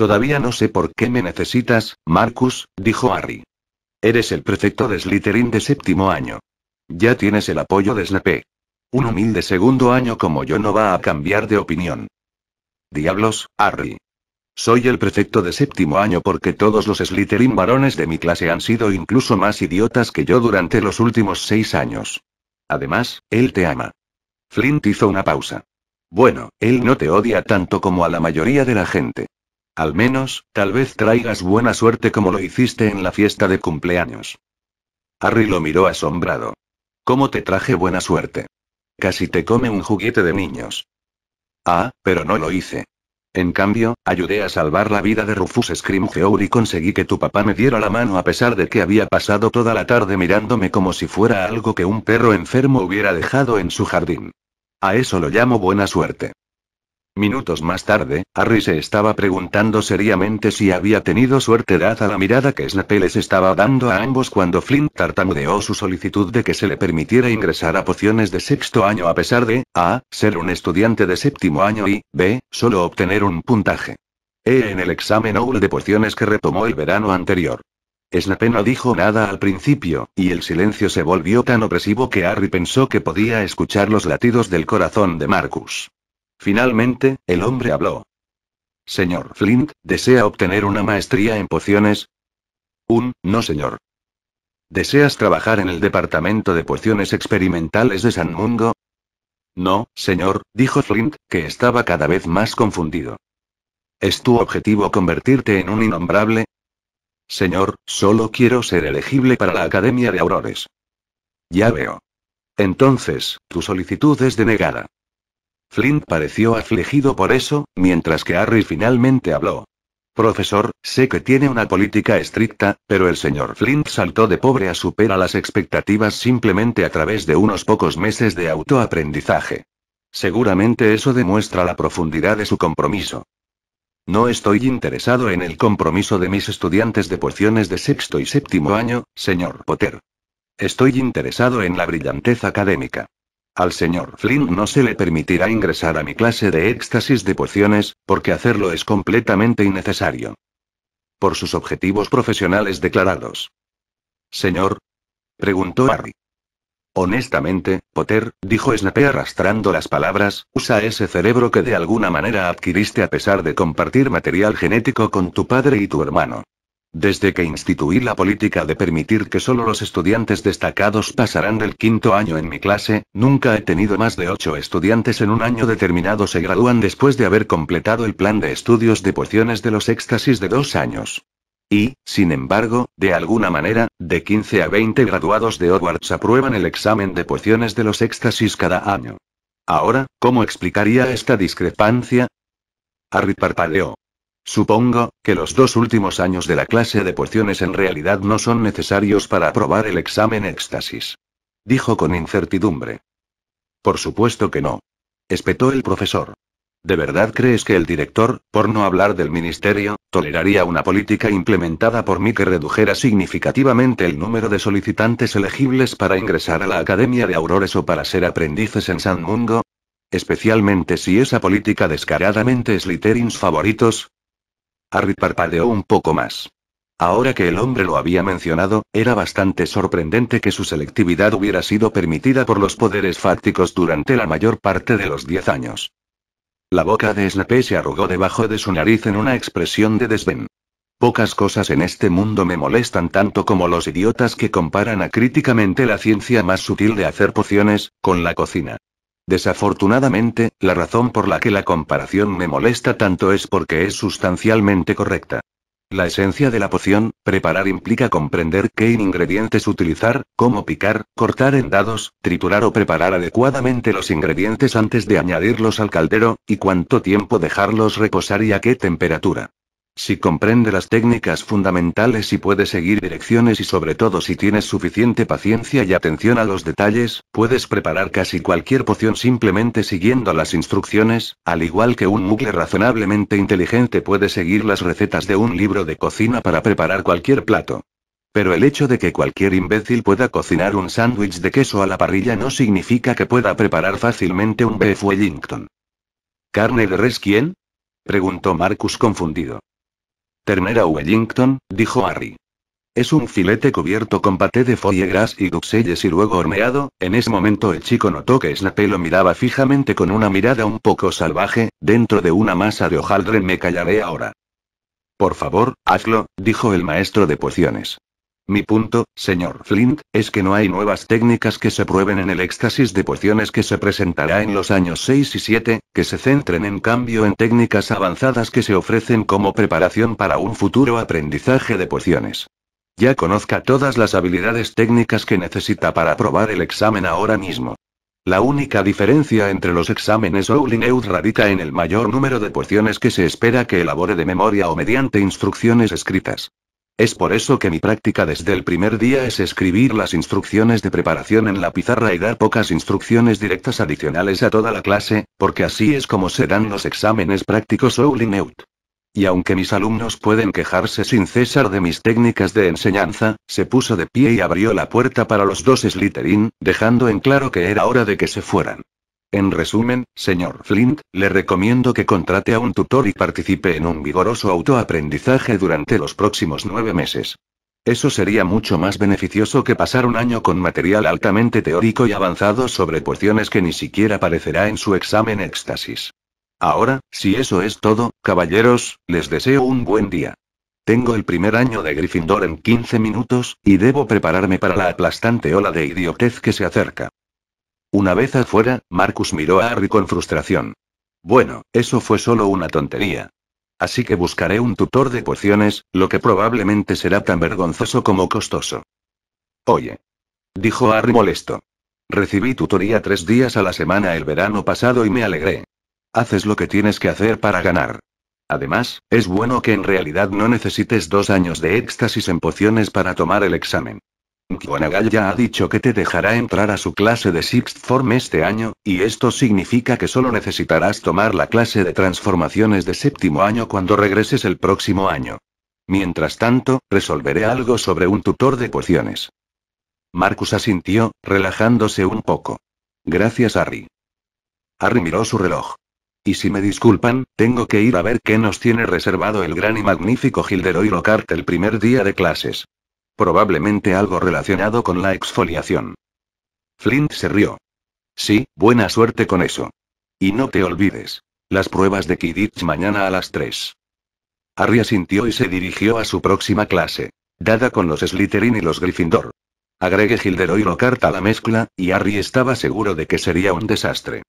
S1: Todavía no sé por qué me necesitas, Marcus, dijo Harry. Eres el prefecto de Slytherin de séptimo año. Ya tienes el apoyo de Snape. Un humilde segundo año como yo no va a cambiar de opinión. Diablos, Harry. Soy el prefecto de séptimo año porque todos los Slytherin varones de mi clase han sido incluso más idiotas que yo durante los últimos seis años. Además, él te ama. Flint hizo una pausa. Bueno, él no te odia tanto como a la mayoría de la gente. Al menos, tal vez traigas buena suerte como lo hiciste en la fiesta de cumpleaños. Harry lo miró asombrado. ¿Cómo te traje buena suerte? Casi te come un juguete de niños. Ah, pero no lo hice. En cambio, ayudé a salvar la vida de Rufus Scrimgeour y conseguí que tu papá me diera la mano a pesar de que había pasado toda la tarde mirándome como si fuera algo que un perro enfermo hubiera dejado en su jardín. A eso lo llamo buena suerte. Minutos más tarde, Harry se estaba preguntando seriamente si había tenido suerte dada la mirada que Snape les estaba dando a ambos cuando Flint tartamudeó su solicitud de que se le permitiera ingresar a pociones de sexto año a pesar de, a, ser un estudiante de séptimo año y, b, solo obtener un puntaje. E en el examen OUL de pociones que retomó el verano anterior. Snape no dijo nada al principio, y el silencio se volvió tan opresivo que Harry pensó que podía escuchar los latidos del corazón de Marcus. Finalmente, el hombre habló. Señor Flint, ¿desea obtener una maestría en pociones? Un, no señor. ¿Deseas trabajar en el Departamento de Pociones Experimentales de San Mungo? No, señor, dijo Flint, que estaba cada vez más confundido. ¿Es tu objetivo convertirte en un innombrable? Señor, solo quiero ser elegible para la Academia de Aurores. Ya veo. Entonces, tu solicitud es denegada. Flint pareció afligido por eso, mientras que Harry finalmente habló. Profesor, sé que tiene una política estricta, pero el señor Flint saltó de pobre a supera las expectativas simplemente a través de unos pocos meses de autoaprendizaje. Seguramente eso demuestra la profundidad de su compromiso. No estoy interesado en el compromiso de mis estudiantes de porciones de sexto y séptimo año, señor Potter. Estoy interesado en la brillantez académica. Al señor Flynn no se le permitirá ingresar a mi clase de éxtasis de pociones, porque hacerlo es completamente innecesario. Por sus objetivos profesionales declarados. Señor? preguntó Harry. Honestamente, Potter, dijo Snape arrastrando las palabras, usa ese cerebro que de alguna manera adquiriste a pesar de compartir material genético con tu padre y tu hermano. Desde que instituí la política de permitir que solo los estudiantes destacados pasarán del quinto año en mi clase, nunca he tenido más de ocho estudiantes en un año determinado se gradúan después de haber completado el plan de estudios de pociones de los éxtasis de dos años. Y, sin embargo, de alguna manera, de 15 a 20 graduados de Hogwarts aprueban el examen de pociones de los éxtasis cada año. Ahora, ¿cómo explicaría esta discrepancia? Harry parpadeó. Supongo que los dos últimos años de la clase de pociones en realidad no son necesarios para aprobar el examen éxtasis. Dijo con incertidumbre. Por supuesto que no. Espetó el profesor. ¿De verdad crees que el director, por no hablar del ministerio, toleraría una política implementada por mí que redujera significativamente el número de solicitantes elegibles para ingresar a la Academia de Aurores o para ser aprendices en San Mungo? Especialmente si esa política descaradamente es Literins favoritos, Harry parpadeó un poco más. Ahora que el hombre lo había mencionado, era bastante sorprendente que su selectividad hubiera sido permitida por los poderes fácticos durante la mayor parte de los diez años. La boca de Snape se arrugó debajo de su nariz en una expresión de desdén. Pocas cosas en este mundo me molestan tanto como los idiotas que comparan críticamente la ciencia más sutil de hacer pociones, con la cocina. Desafortunadamente, la razón por la que la comparación me molesta tanto es porque es sustancialmente correcta. La esencia de la poción, preparar implica comprender qué ingredientes utilizar, cómo picar, cortar en dados, triturar o preparar adecuadamente los ingredientes antes de añadirlos al caldero, y cuánto tiempo dejarlos reposar y a qué temperatura. Si comprende las técnicas fundamentales y puede seguir direcciones y sobre todo si tienes suficiente paciencia y atención a los detalles, puedes preparar casi cualquier poción simplemente siguiendo las instrucciones, al igual que un mugle razonablemente inteligente puede seguir las recetas de un libro de cocina para preparar cualquier plato. Pero el hecho de que cualquier imbécil pueda cocinar un sándwich de queso a la parrilla no significa que pueda preparar fácilmente un beef Wellington. ¿Carne de res quién? preguntó Marcus confundido. Ternera Wellington, dijo Harry. Es un filete cubierto con paté de foie gras y duxelles y luego horneado. En ese momento el chico notó que Snape lo miraba fijamente con una mirada un poco salvaje, dentro de una masa de hojaldre me callaré ahora. Por favor, hazlo, dijo el maestro de pociones. Mi punto, señor Flint, es que no hay nuevas técnicas que se prueben en el éxtasis de pociones que se presentará en los años 6 y 7, que se centren en cambio en técnicas avanzadas que se ofrecen como preparación para un futuro aprendizaje de pociones. Ya conozca todas las habilidades técnicas que necesita para aprobar el examen ahora mismo. La única diferencia entre los exámenes Oulineud radica en el mayor número de pociones que se espera que elabore de memoria o mediante instrucciones escritas. Es por eso que mi práctica desde el primer día es escribir las instrucciones de preparación en la pizarra y dar pocas instrucciones directas adicionales a toda la clase, porque así es como se dan los exámenes prácticos o Y aunque mis alumnos pueden quejarse sin cesar de mis técnicas de enseñanza, se puso de pie y abrió la puerta para los dos Slytherin, dejando en claro que era hora de que se fueran. En resumen, señor Flint, le recomiendo que contrate a un tutor y participe en un vigoroso autoaprendizaje durante los próximos nueve meses. Eso sería mucho más beneficioso que pasar un año con material altamente teórico y avanzado sobre cuestiones que ni siquiera aparecerá en su examen éxtasis. Ahora, si eso es todo, caballeros, les deseo un buen día. Tengo el primer año de Gryffindor en 15 minutos, y debo prepararme para la aplastante ola de idiotez que se acerca. Una vez afuera, Marcus miró a Harry con frustración. Bueno, eso fue solo una tontería. Así que buscaré un tutor de pociones, lo que probablemente será tan vergonzoso como costoso. Oye. Dijo Harry molesto. Recibí tutoría tres días a la semana el verano pasado y me alegré. Haces lo que tienes que hacer para ganar. Además, es bueno que en realidad no necesites dos años de éxtasis en pociones para tomar el examen. Guanagal ya ha dicho que te dejará entrar a su clase de Sixth Form este año, y esto significa que solo necesitarás tomar la clase de transformaciones de séptimo año cuando regreses el próximo año. Mientras tanto, resolveré algo sobre un tutor de pociones. Marcus asintió, relajándose un poco. Gracias, Harry. Harry miró su reloj. Y si me disculpan, tengo que ir a ver qué nos tiene reservado el gran y magnífico Gilderoy Lockhart el primer día de clases. Probablemente algo relacionado con la exfoliación. Flint se rió. Sí, buena suerte con eso. Y no te olvides. Las pruebas de Kidditch mañana a las 3. Harry asintió y se dirigió a su próxima clase. Dada con los Slytherin y los Gryffindor. Agregue Gilderoy Lockhart a la mezcla, y Harry estaba seguro de que sería un desastre.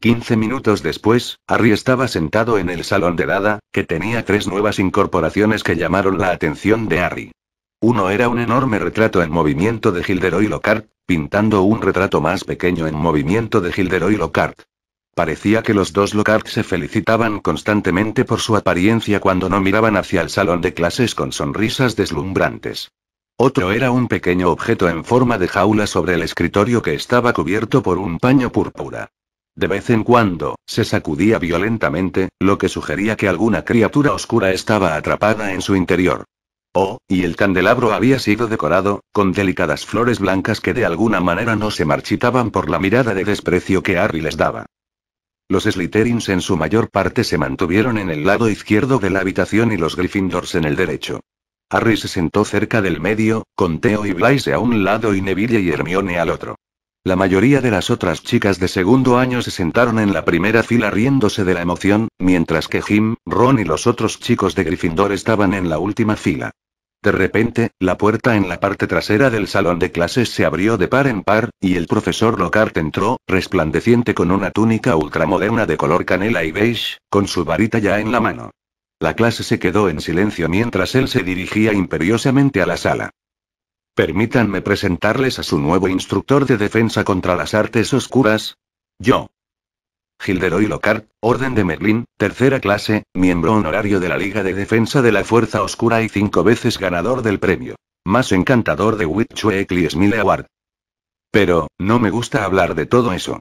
S1: Quince minutos después, Harry estaba sentado en el salón de Dada, que tenía tres nuevas incorporaciones que llamaron la atención de Harry. Uno era un enorme retrato en movimiento de Gilderoy Lockhart, pintando un retrato más pequeño en movimiento de Gilderoy Lockhart. Parecía que los dos Lockhart se felicitaban constantemente por su apariencia cuando no miraban hacia el salón de clases con sonrisas deslumbrantes. Otro era un pequeño objeto en forma de jaula sobre el escritorio que estaba cubierto por un paño púrpura. De vez en cuando, se sacudía violentamente, lo que sugería que alguna criatura oscura estaba atrapada en su interior. Oh, y el candelabro había sido decorado, con delicadas flores blancas que de alguna manera no se marchitaban por la mirada de desprecio que Harry les daba. Los Slytherins en su mayor parte se mantuvieron en el lado izquierdo de la habitación y los Gryffindors en el derecho. Harry se sentó cerca del medio, con Theo y Blaise a un lado y Neville y Hermione al otro. La mayoría de las otras chicas de segundo año se sentaron en la primera fila riéndose de la emoción, mientras que Jim, Ron y los otros chicos de Gryffindor estaban en la última fila. De repente, la puerta en la parte trasera del salón de clases se abrió de par en par, y el profesor Lockhart entró, resplandeciente con una túnica ultramoderna de color canela y beige, con su varita ya en la mano. La clase se quedó en silencio mientras él se dirigía imperiosamente a la sala. Permítanme presentarles a su nuevo instructor de defensa contra las artes oscuras. Yo. Gilderoy Lockhart, Orden de Merlín, tercera clase, miembro honorario de la Liga de Defensa de la Fuerza Oscura y cinco veces ganador del premio. Más encantador de Witchweekly Smile Award. Pero, no me gusta hablar de todo eso.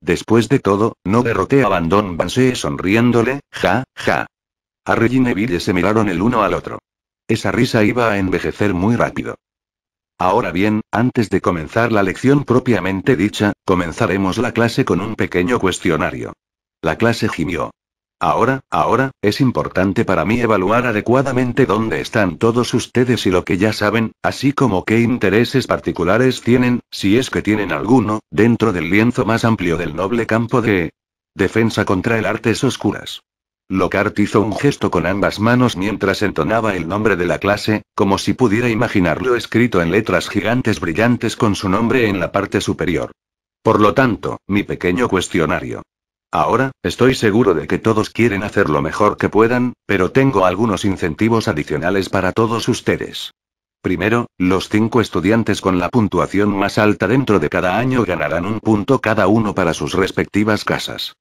S1: Después de todo, no derroté a Bandon Bansee sonriéndole, ja, ja. A y Neville se miraron el uno al otro. Esa risa iba a envejecer muy rápido. Ahora bien, antes de comenzar la lección propiamente dicha, comenzaremos la clase con un pequeño cuestionario. La clase gimió. Ahora, ahora, es importante para mí evaluar adecuadamente dónde están todos ustedes y lo que ya saben, así como qué intereses particulares tienen, si es que tienen alguno, dentro del lienzo más amplio del noble campo de defensa contra el artes oscuras. Lockhart hizo un gesto con ambas manos mientras entonaba el nombre de la clase, como si pudiera imaginarlo escrito en letras gigantes brillantes con su nombre en la parte superior. Por lo tanto, mi pequeño cuestionario. Ahora, estoy seguro de que todos quieren hacer lo mejor que puedan, pero tengo algunos incentivos adicionales para todos ustedes. Primero, los cinco estudiantes con la puntuación más alta dentro de cada año ganarán un punto cada uno para sus respectivas casas.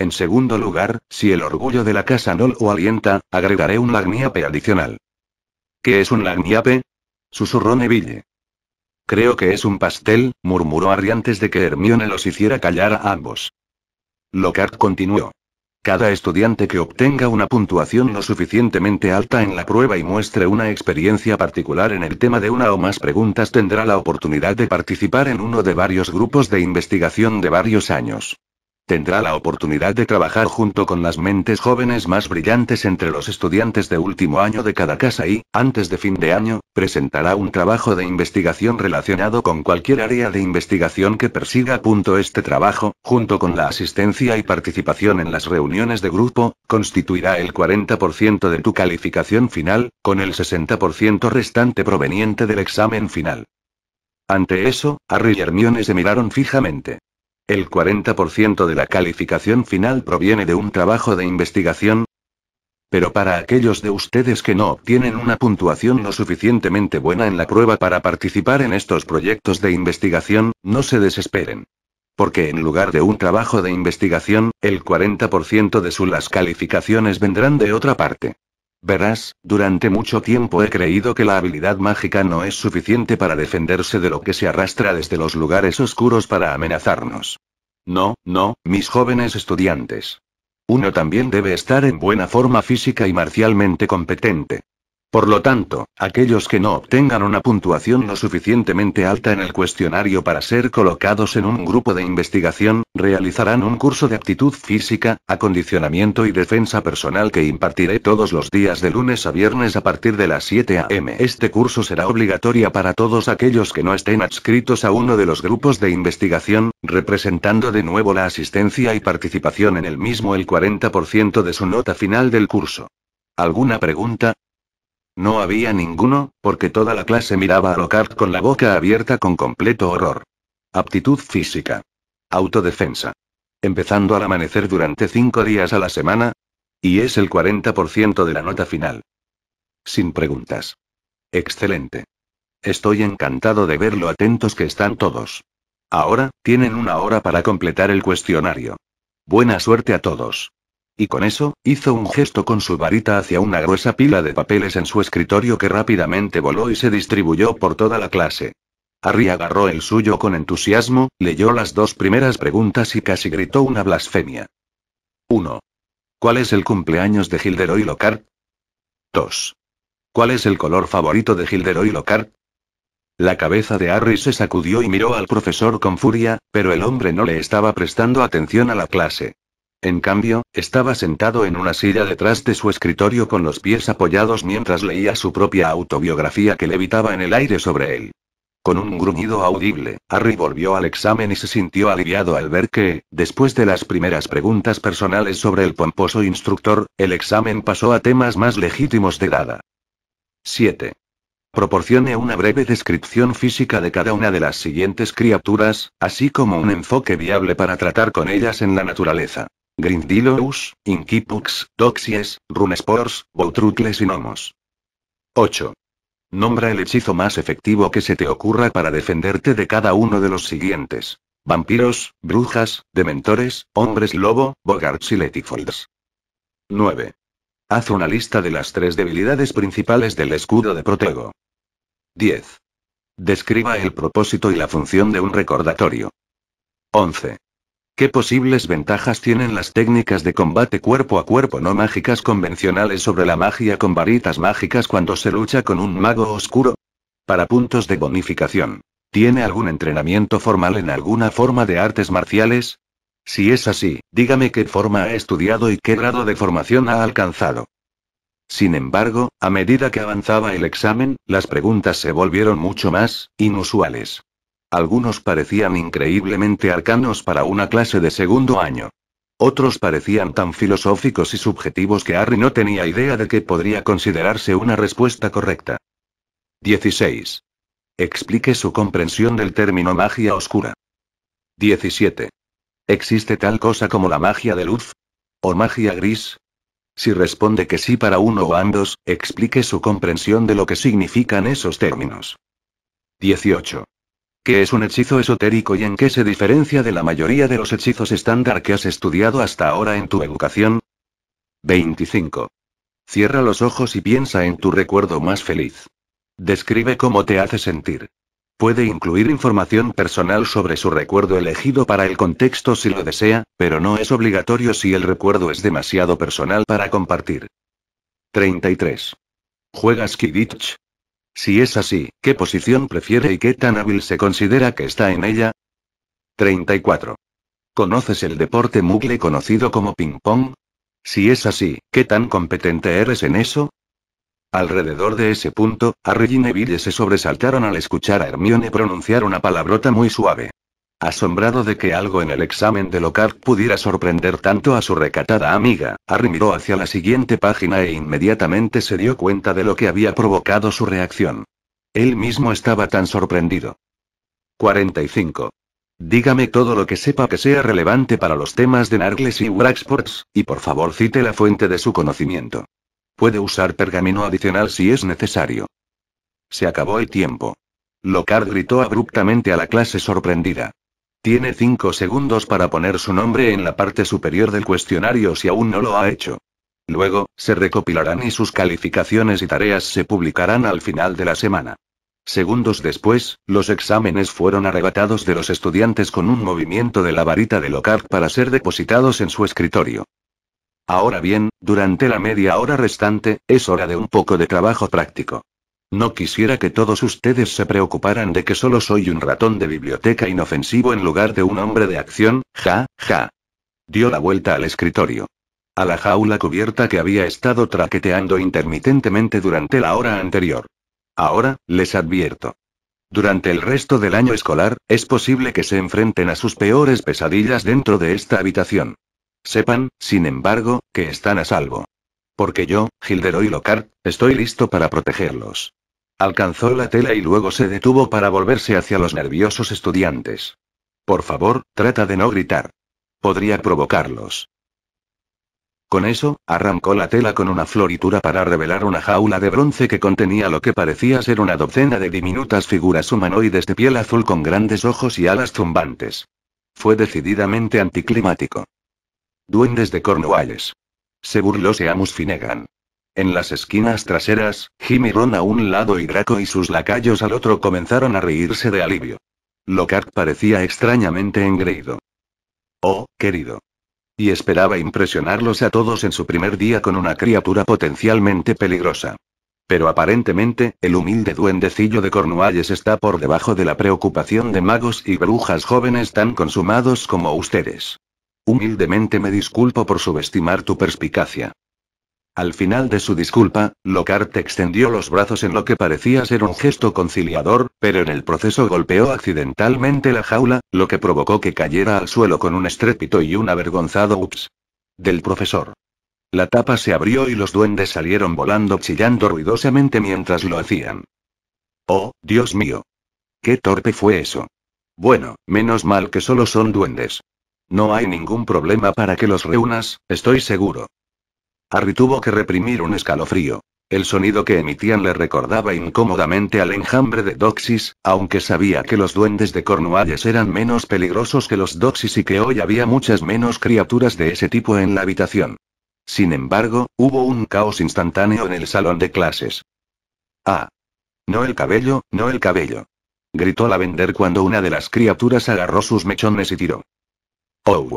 S1: En segundo lugar, si el orgullo de la casa no lo alienta, agregaré un lagniape adicional. ¿Qué es un lagniape? Susurró Neville. Creo que es un pastel, murmuró Harry antes de que Hermione los hiciera callar a ambos. Lockhart continuó. Cada estudiante que obtenga una puntuación lo suficientemente alta en la prueba y muestre una experiencia particular en el tema de una o más preguntas tendrá la oportunidad de participar en uno de varios grupos de investigación de varios años. Tendrá la oportunidad de trabajar junto con las mentes jóvenes más brillantes entre los estudiantes de último año de cada casa y, antes de fin de año, presentará un trabajo de investigación relacionado con cualquier área de investigación que persiga. Este trabajo, junto con la asistencia y participación en las reuniones de grupo, constituirá el 40% de tu calificación final, con el 60% restante proveniente del examen final. Ante eso, Harry y Hermione se miraron fijamente. El 40% de la calificación final proviene de un trabajo de investigación. Pero para aquellos de ustedes que no obtienen una puntuación lo suficientemente buena en la prueba para participar en estos proyectos de investigación, no se desesperen. Porque en lugar de un trabajo de investigación, el 40% de sus las calificaciones vendrán de otra parte. Verás, durante mucho tiempo he creído que la habilidad mágica no es suficiente para defenderse de lo que se arrastra desde los lugares oscuros para amenazarnos. No, no, mis jóvenes estudiantes. Uno también debe estar en buena forma física y marcialmente competente. Por lo tanto, aquellos que no obtengan una puntuación lo suficientemente alta en el cuestionario para ser colocados en un grupo de investigación, realizarán un curso de aptitud física, acondicionamiento y defensa personal que impartiré todos los días de lunes a viernes a partir de las 7 a.m. Este curso será obligatoria para todos aquellos que no estén adscritos a uno de los grupos de investigación, representando de nuevo la asistencia y participación en el mismo el 40% de su nota final del curso. ¿Alguna pregunta? No había ninguno, porque toda la clase miraba a Lockhart con la boca abierta con completo horror. Aptitud física. Autodefensa. Empezando al amanecer durante cinco días a la semana. Y es el 40% de la nota final. Sin preguntas. Excelente. Estoy encantado de ver lo atentos que están todos. Ahora, tienen una hora para completar el cuestionario. Buena suerte a todos. Y con eso, hizo un gesto con su varita hacia una gruesa pila de papeles en su escritorio que rápidamente voló y se distribuyó por toda la clase. Harry agarró el suyo con entusiasmo, leyó las dos primeras preguntas y casi gritó una blasfemia. 1. ¿Cuál es el cumpleaños de Hilderoy Lockhart? 2. ¿Cuál es el color favorito de Gilderoy Lockhart? La cabeza de Harry se sacudió y miró al profesor con furia, pero el hombre no le estaba prestando atención a la clase. En cambio, estaba sentado en una silla detrás de su escritorio con los pies apoyados mientras leía su propia autobiografía que levitaba en el aire sobre él. Con un gruñido audible, Harry volvió al examen y se sintió aliviado al ver que, después de las primeras preguntas personales sobre el pomposo instructor, el examen pasó a temas más legítimos de dada. 7. Proporcione una breve descripción física de cada una de las siguientes criaturas, así como un enfoque viable para tratar con ellas en la naturaleza. Grindilous, Inquipux, Doxies, Runespores, Boutrucles y Nomos. 8. Nombra el hechizo más efectivo que se te ocurra para defenderte de cada uno de los siguientes. Vampiros, brujas, dementores, hombres lobo, bogarts y letifolds. 9. Haz una lista de las tres debilidades principales del escudo de Protego. 10. Describa el propósito y la función de un recordatorio. 11. ¿Qué posibles ventajas tienen las técnicas de combate cuerpo a cuerpo no mágicas convencionales sobre la magia con varitas mágicas cuando se lucha con un mago oscuro? Para puntos de bonificación. ¿Tiene algún entrenamiento formal en alguna forma de artes marciales? Si es así, dígame qué forma ha estudiado y qué grado de formación ha alcanzado. Sin embargo, a medida que avanzaba el examen, las preguntas se volvieron mucho más inusuales. Algunos parecían increíblemente arcanos para una clase de segundo año. Otros parecían tan filosóficos y subjetivos que Harry no tenía idea de que podría considerarse una respuesta correcta. 16. Explique su comprensión del término magia oscura. 17. ¿Existe tal cosa como la magia de luz? ¿O magia gris? Si responde que sí para uno o ambos, explique su comprensión de lo que significan esos términos. 18. ¿Qué es un hechizo esotérico y en qué se diferencia de la mayoría de los hechizos estándar que has estudiado hasta ahora en tu educación? 25. Cierra los ojos y piensa en tu recuerdo más feliz. Describe cómo te hace sentir. Puede incluir información personal sobre su recuerdo elegido para el contexto si lo desea, pero no es obligatorio si el recuerdo es demasiado personal para compartir. 33. ¿Juegas Kidditch? Si es así, ¿qué posición prefiere y qué tan hábil se considera que está en ella? 34. ¿Conoces el deporte mugle conocido como ping-pong? Si es así, ¿qué tan competente eres en eso? Alrededor de ese punto, Harry y Neville se sobresaltaron al escuchar a Hermione pronunciar una palabrota muy suave. Asombrado de que algo en el examen de Locard pudiera sorprender tanto a su recatada amiga, Harry miró hacia la siguiente página e inmediatamente se dio cuenta de lo que había provocado su reacción. Él mismo estaba tan sorprendido. 45. Dígame todo lo que sepa que sea relevante para los temas de Nargles y Wraxports, y por favor cite la fuente de su conocimiento. Puede usar pergamino adicional si es necesario. Se acabó el tiempo. Locard gritó abruptamente a la clase sorprendida. Tiene cinco segundos para poner su nombre en la parte superior del cuestionario si aún no lo ha hecho. Luego, se recopilarán y sus calificaciones y tareas se publicarán al final de la semana. Segundos después, los exámenes fueron arrebatados de los estudiantes con un movimiento de la varita de Locard para ser depositados en su escritorio. Ahora bien, durante la media hora restante, es hora de un poco de trabajo práctico. No quisiera que todos ustedes se preocuparan de que solo soy un ratón de biblioteca inofensivo en lugar de un hombre de acción, ja, ja. Dio la vuelta al escritorio. A la jaula cubierta que había estado traqueteando intermitentemente durante la hora anterior. Ahora, les advierto. Durante el resto del año escolar, es posible que se enfrenten a sus peores pesadillas dentro de esta habitación. Sepan, sin embargo, que están a salvo. Porque yo, y Lockhart, estoy listo para protegerlos. Alcanzó la tela y luego se detuvo para volverse hacia los nerviosos estudiantes. Por favor, trata de no gritar. Podría provocarlos. Con eso, arrancó la tela con una floritura para revelar una jaula de bronce que contenía lo que parecía ser una docena de diminutas figuras humanoides de piel azul con grandes ojos y alas zumbantes. Fue decididamente anticlimático. Duendes de Cornwallis. Se burló Seamus Finnegan. En las esquinas traseras, Jimmy Ron a un lado y Draco y sus lacayos al otro comenzaron a reírse de alivio. Lockhart parecía extrañamente engreído. Oh, querido. Y esperaba impresionarlos a todos en su primer día con una criatura potencialmente peligrosa. Pero aparentemente, el humilde duendecillo de Cornualles está por debajo de la preocupación de magos y brujas jóvenes tan consumados como ustedes. Humildemente me disculpo por subestimar tu perspicacia. Al final de su disculpa, Lockhart extendió los brazos en lo que parecía ser un gesto conciliador, pero en el proceso golpeó accidentalmente la jaula, lo que provocó que cayera al suelo con un estrépito y un avergonzado ups. Del profesor. La tapa se abrió y los duendes salieron volando chillando ruidosamente mientras lo hacían. Oh, Dios mío. Qué torpe fue eso. Bueno, menos mal que solo son duendes. No hay ningún problema para que los reúnas, estoy seguro. Harry tuvo que reprimir un escalofrío. El sonido que emitían le recordaba incómodamente al enjambre de Doxis, aunque sabía que los duendes de Cornualles eran menos peligrosos que los Doxis y que hoy había muchas menos criaturas de ese tipo en la habitación. Sin embargo, hubo un caos instantáneo en el salón de clases. ¡Ah! No el cabello, no el cabello. Gritó la vender cuando una de las criaturas agarró sus mechones y tiró. ¡Oh!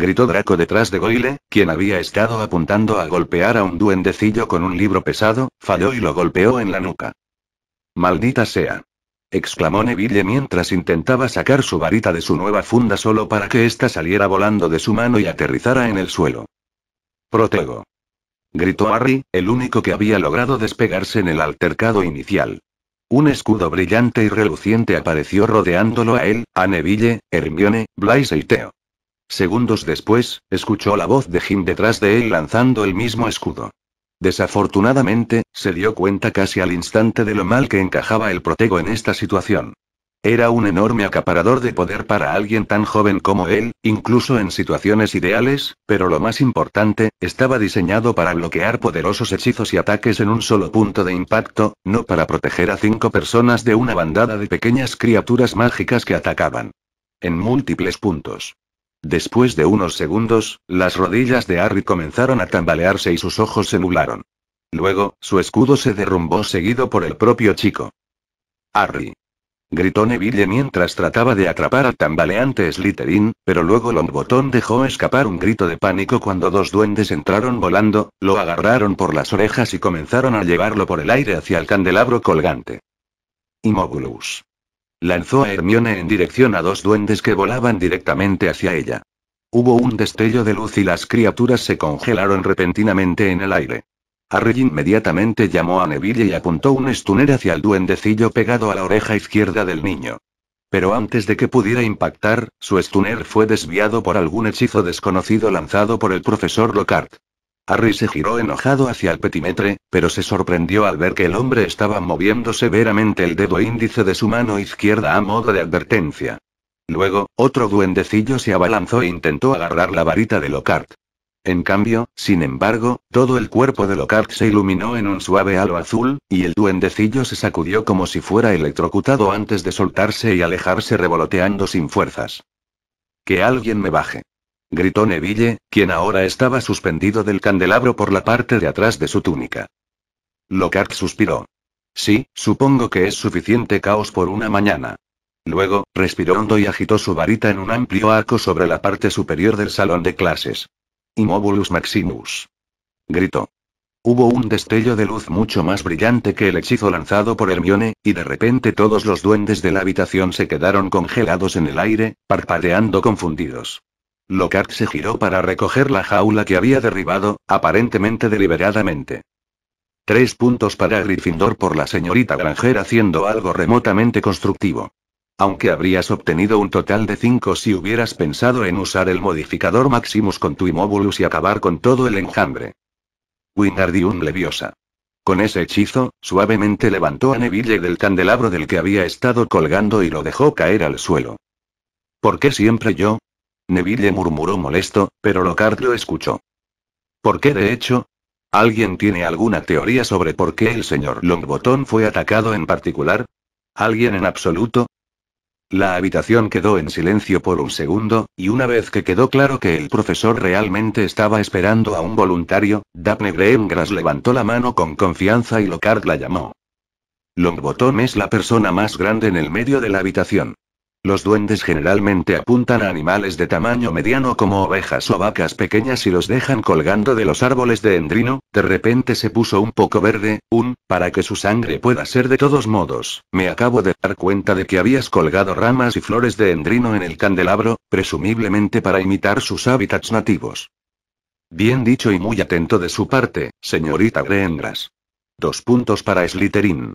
S1: gritó Draco detrás de Goyle, quien había estado apuntando a golpear a un duendecillo con un libro pesado, falló y lo golpeó en la nuca. Maldita sea. exclamó Neville mientras intentaba sacar su varita de su nueva funda solo para que ésta saliera volando de su mano y aterrizara en el suelo. Protego. gritó Harry, el único que había logrado despegarse en el altercado inicial. Un escudo brillante y reluciente apareció rodeándolo a él, a Neville, Hermione, Blaise y Teo. Segundos después, escuchó la voz de Jim detrás de él lanzando el mismo escudo. Desafortunadamente, se dio cuenta casi al instante de lo mal que encajaba el protego en esta situación. Era un enorme acaparador de poder para alguien tan joven como él, incluso en situaciones ideales, pero lo más importante, estaba diseñado para bloquear poderosos hechizos y ataques en un solo punto de impacto, no para proteger a cinco personas de una bandada de pequeñas criaturas mágicas que atacaban. En múltiples puntos. Después de unos segundos, las rodillas de Harry comenzaron a tambalearse y sus ojos se nublaron. Luego, su escudo se derrumbó seguido por el propio chico. Harry. Gritó Neville mientras trataba de atrapar al tambaleante Slytherin, pero luego Longbotón dejó escapar un grito de pánico cuando dos duendes entraron volando, lo agarraron por las orejas y comenzaron a llevarlo por el aire hacia el candelabro colgante. Imogulus. Lanzó a Hermione en dirección a dos duendes que volaban directamente hacia ella. Hubo un destello de luz y las criaturas se congelaron repentinamente en el aire. Harry inmediatamente llamó a Neville y apuntó un estuner hacia el duendecillo pegado a la oreja izquierda del niño. Pero antes de que pudiera impactar, su estuner fue desviado por algún hechizo desconocido lanzado por el profesor Lockhart. Harry se giró enojado hacia el petimetre, pero se sorprendió al ver que el hombre estaba moviendo severamente el dedo índice de su mano izquierda a modo de advertencia. Luego, otro duendecillo se abalanzó e intentó agarrar la varita de Lockhart. En cambio, sin embargo, todo el cuerpo de Lockhart se iluminó en un suave halo azul, y el duendecillo se sacudió como si fuera electrocutado antes de soltarse y alejarse revoloteando sin fuerzas. Que alguien me baje gritó Neville, quien ahora estaba suspendido del candelabro por la parte de atrás de su túnica. Lockhart suspiró. Sí, supongo que es suficiente caos por una mañana. Luego, respiró hondo y agitó su varita en un amplio arco sobre la parte superior del salón de clases. Immobulus Maximus. Gritó. Hubo un destello de luz mucho más brillante que el hechizo lanzado por Hermione, y de repente todos los duendes de la habitación se quedaron congelados en el aire, parpadeando confundidos. Lockhart se giró para recoger la jaula que había derribado, aparentemente deliberadamente. Tres puntos para Gryffindor por la señorita Granger haciendo algo remotamente constructivo. Aunque habrías obtenido un total de cinco si hubieras pensado en usar el modificador Maximus con tu Immobulus y acabar con todo el enjambre. un Leviosa. Con ese hechizo, suavemente levantó a Neville del candelabro del que había estado colgando y lo dejó caer al suelo. ¿Por qué siempre yo? Neville murmuró molesto, pero Lockhart lo escuchó. ¿Por qué de hecho? ¿Alguien tiene alguna teoría sobre por qué el señor Longbottom fue atacado en particular? ¿Alguien en absoluto? La habitación quedó en silencio por un segundo, y una vez que quedó claro que el profesor realmente estaba esperando a un voluntario, Daphne Greengrass levantó la mano con confianza y Lockhart la llamó. Longbottom es la persona más grande en el medio de la habitación. Los duendes generalmente apuntan a animales de tamaño mediano como ovejas o vacas pequeñas y los dejan colgando de los árboles de Endrino, de repente se puso un poco verde, un, para que su sangre pueda ser de todos modos, me acabo de dar cuenta de que habías colgado ramas y flores de Endrino en el candelabro, presumiblemente para imitar sus hábitats nativos. Bien dicho y muy atento de su parte, señorita Greengrass. Dos puntos para Slytherin.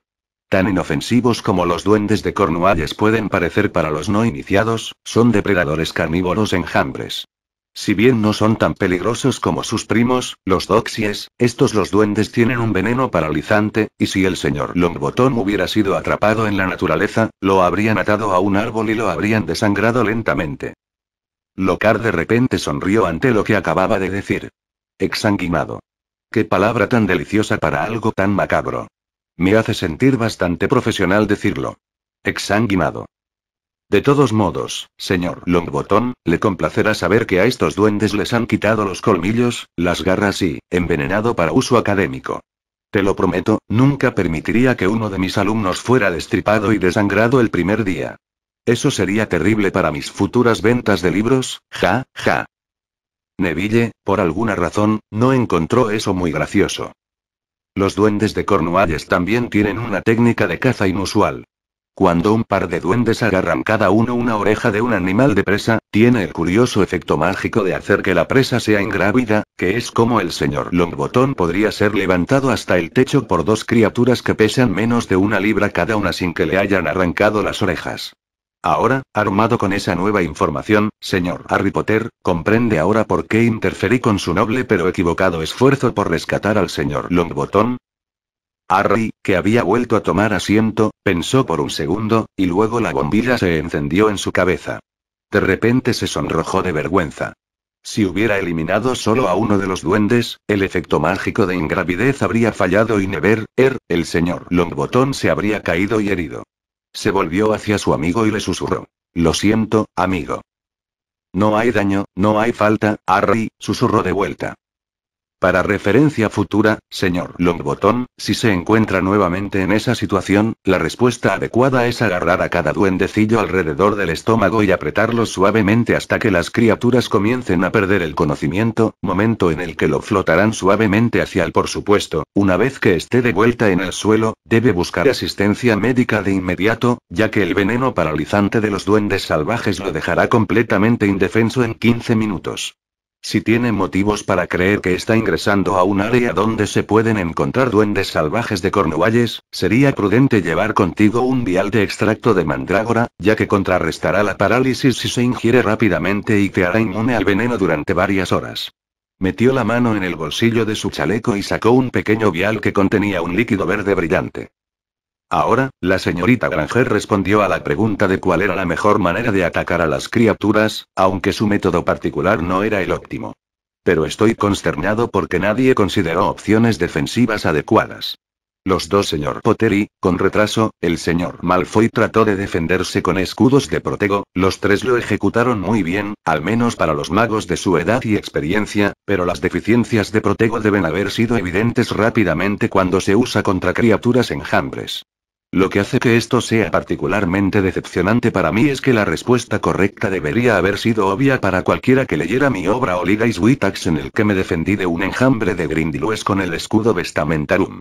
S1: Tan inofensivos como los duendes de Cornualles pueden parecer para los no iniciados, son depredadores carnívoros enjambres. Si bien no son tan peligrosos como sus primos, los doxies, estos los duendes tienen un veneno paralizante, y si el señor Longbottom hubiera sido atrapado en la naturaleza, lo habrían atado a un árbol y lo habrían desangrado lentamente. Locar de repente sonrió ante lo que acababa de decir. Exanguinado. Qué palabra tan deliciosa para algo tan macabro. Me hace sentir bastante profesional decirlo. Exanguinado. De todos modos, señor Longbotón, le complacerá saber que a estos duendes les han quitado los colmillos, las garras y, envenenado para uso académico. Te lo prometo, nunca permitiría que uno de mis alumnos fuera destripado y desangrado el primer día. Eso sería terrible para mis futuras ventas de libros, ja, ja. Neville, por alguna razón, no encontró eso muy gracioso. Los duendes de Cornualles también tienen una técnica de caza inusual. Cuando un par de duendes agarran cada uno una oreja de un animal de presa, tiene el curioso efecto mágico de hacer que la presa sea ingrávida, que es como el señor Longbotón podría ser levantado hasta el techo por dos criaturas que pesan menos de una libra cada una sin que le hayan arrancado las orejas. Ahora, armado con esa nueva información, señor Harry Potter, comprende ahora por qué interferí con su noble pero equivocado esfuerzo por rescatar al señor Longbottom. Harry, que había vuelto a tomar asiento, pensó por un segundo, y luego la bombilla se encendió en su cabeza. De repente se sonrojó de vergüenza. Si hubiera eliminado solo a uno de los duendes, el efecto mágico de ingravidez habría fallado y Never, Er, el señor Longbottom se habría caído y herido. Se volvió hacia su amigo y le susurró. Lo siento, amigo. No hay daño, no hay falta, Harry, susurró de vuelta. Para referencia futura, señor Longbottom, si se encuentra nuevamente en esa situación, la respuesta adecuada es agarrar a cada duendecillo alrededor del estómago y apretarlo suavemente hasta que las criaturas comiencen a perder el conocimiento, momento en el que lo flotarán suavemente hacia el por supuesto, una vez que esté de vuelta en el suelo, debe buscar asistencia médica de inmediato, ya que el veneno paralizante de los duendes salvajes lo dejará completamente indefenso en 15 minutos. Si tiene motivos para creer que está ingresando a un área donde se pueden encontrar duendes salvajes de Cornualles, sería prudente llevar contigo un vial de extracto de mandrágora, ya que contrarrestará la parálisis si se ingiere rápidamente y te hará inmune al veneno durante varias horas. Metió la mano en el bolsillo de su chaleco y sacó un pequeño vial que contenía un líquido verde brillante. Ahora, la señorita Granger respondió a la pregunta de cuál era la mejor manera de atacar a las criaturas, aunque su método particular no era el óptimo. Pero estoy consternado porque nadie consideró opciones defensivas adecuadas. Los dos señor Potter y, con retraso, el señor Malfoy trató de defenderse con escudos de protego, los tres lo ejecutaron muy bien, al menos para los magos de su edad y experiencia, pero las deficiencias de protego deben haber sido evidentes rápidamente cuando se usa contra criaturas enjambres. Lo que hace que esto sea particularmente decepcionante para mí es que la respuesta correcta debería haber sido obvia para cualquiera que leyera mi obra Oligais Witax en el que me defendí de un enjambre de grindilues con el escudo vestamentarum.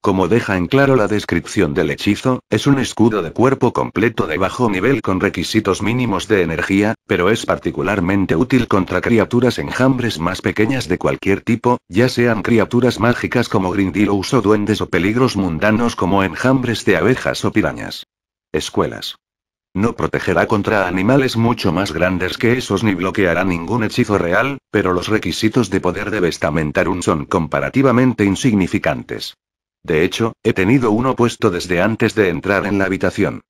S1: Como deja en claro la descripción del hechizo, es un escudo de cuerpo completo de bajo nivel con requisitos mínimos de energía, pero es particularmente útil contra criaturas enjambres más pequeñas de cualquier tipo, ya sean criaturas mágicas como Grindylows o duendes o peligros mundanos como enjambres de abejas o pirañas. Escuelas. No protegerá contra animales mucho más grandes que esos ni bloqueará ningún hechizo real, pero los requisitos de poder de un son comparativamente insignificantes. De hecho, he tenido uno puesto desde antes de entrar en la habitación.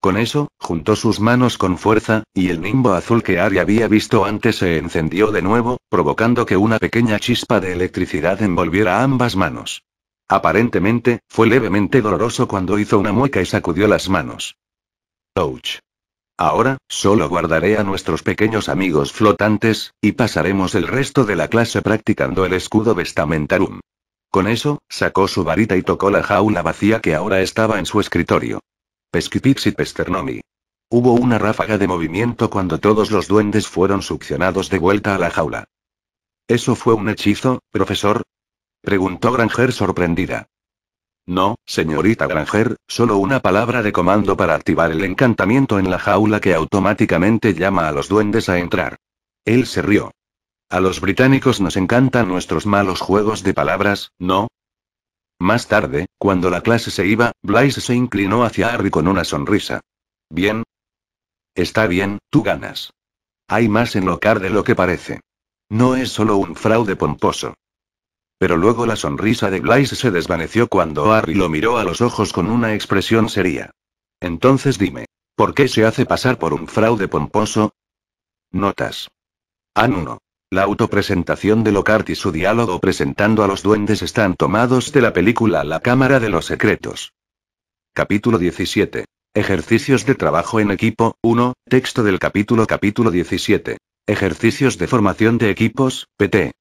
S1: Con eso, juntó sus manos con fuerza, y el nimbo azul que Ari había visto antes se encendió de nuevo, provocando que una pequeña chispa de electricidad envolviera ambas manos. Aparentemente, fue levemente doloroso cuando hizo una mueca y sacudió las manos. Ouch. Ahora, solo guardaré a nuestros pequeños amigos flotantes, y pasaremos el resto de la clase practicando el escudo vestamentarum. Con eso, sacó su varita y tocó la jaula vacía que ahora estaba en su escritorio. Pesquipix Pesternomi. Hubo una ráfaga de movimiento cuando todos los duendes fueron succionados de vuelta a la jaula. ¿Eso fue un hechizo, profesor? preguntó Granger sorprendida. No, señorita Granger, solo una palabra de comando para activar el encantamiento en la jaula que automáticamente llama a los duendes a entrar. Él se rió. A los británicos nos encantan nuestros malos juegos de palabras, ¿no? Más tarde, cuando la clase se iba, Blaise se inclinó hacia Harry con una sonrisa. Bien. Está bien, tú ganas. Hay más en Locar de lo que parece. No es solo un fraude pomposo. Pero luego la sonrisa de Blaise se desvaneció cuando Harry lo miró a los ojos con una expresión seria. Entonces dime, ¿por qué se hace pasar por un fraude pomposo? Notas. An la autopresentación de Locart y su diálogo presentando a los duendes están tomados de la película La Cámara de los Secretos. Capítulo 17. Ejercicios de trabajo en equipo, 1, texto del capítulo capítulo 17. Ejercicios de formación de equipos, PT.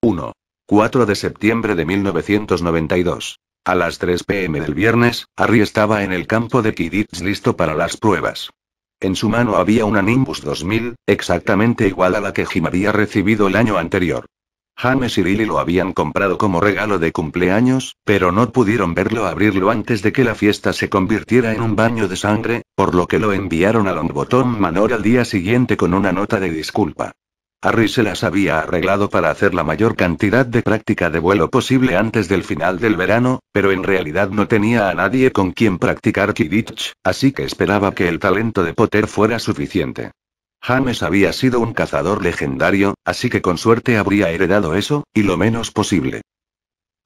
S1: 1. 4 de septiembre de 1992. A las 3 pm del viernes, Harry estaba en el campo de Kiditz listo para las pruebas. En su mano había una Nimbus 2000, exactamente igual a la que Jim había recibido el año anterior. James y Lily lo habían comprado como regalo de cumpleaños, pero no pudieron verlo abrirlo antes de que la fiesta se convirtiera en un baño de sangre, por lo que lo enviaron a Longbottom Manor al día siguiente con una nota de disculpa. Harry se las había arreglado para hacer la mayor cantidad de práctica de vuelo posible antes del final del verano, pero en realidad no tenía a nadie con quien practicar Kidditch, así que esperaba que el talento de Potter fuera suficiente. James había sido un cazador legendario, así que con suerte habría heredado eso, y lo menos posible.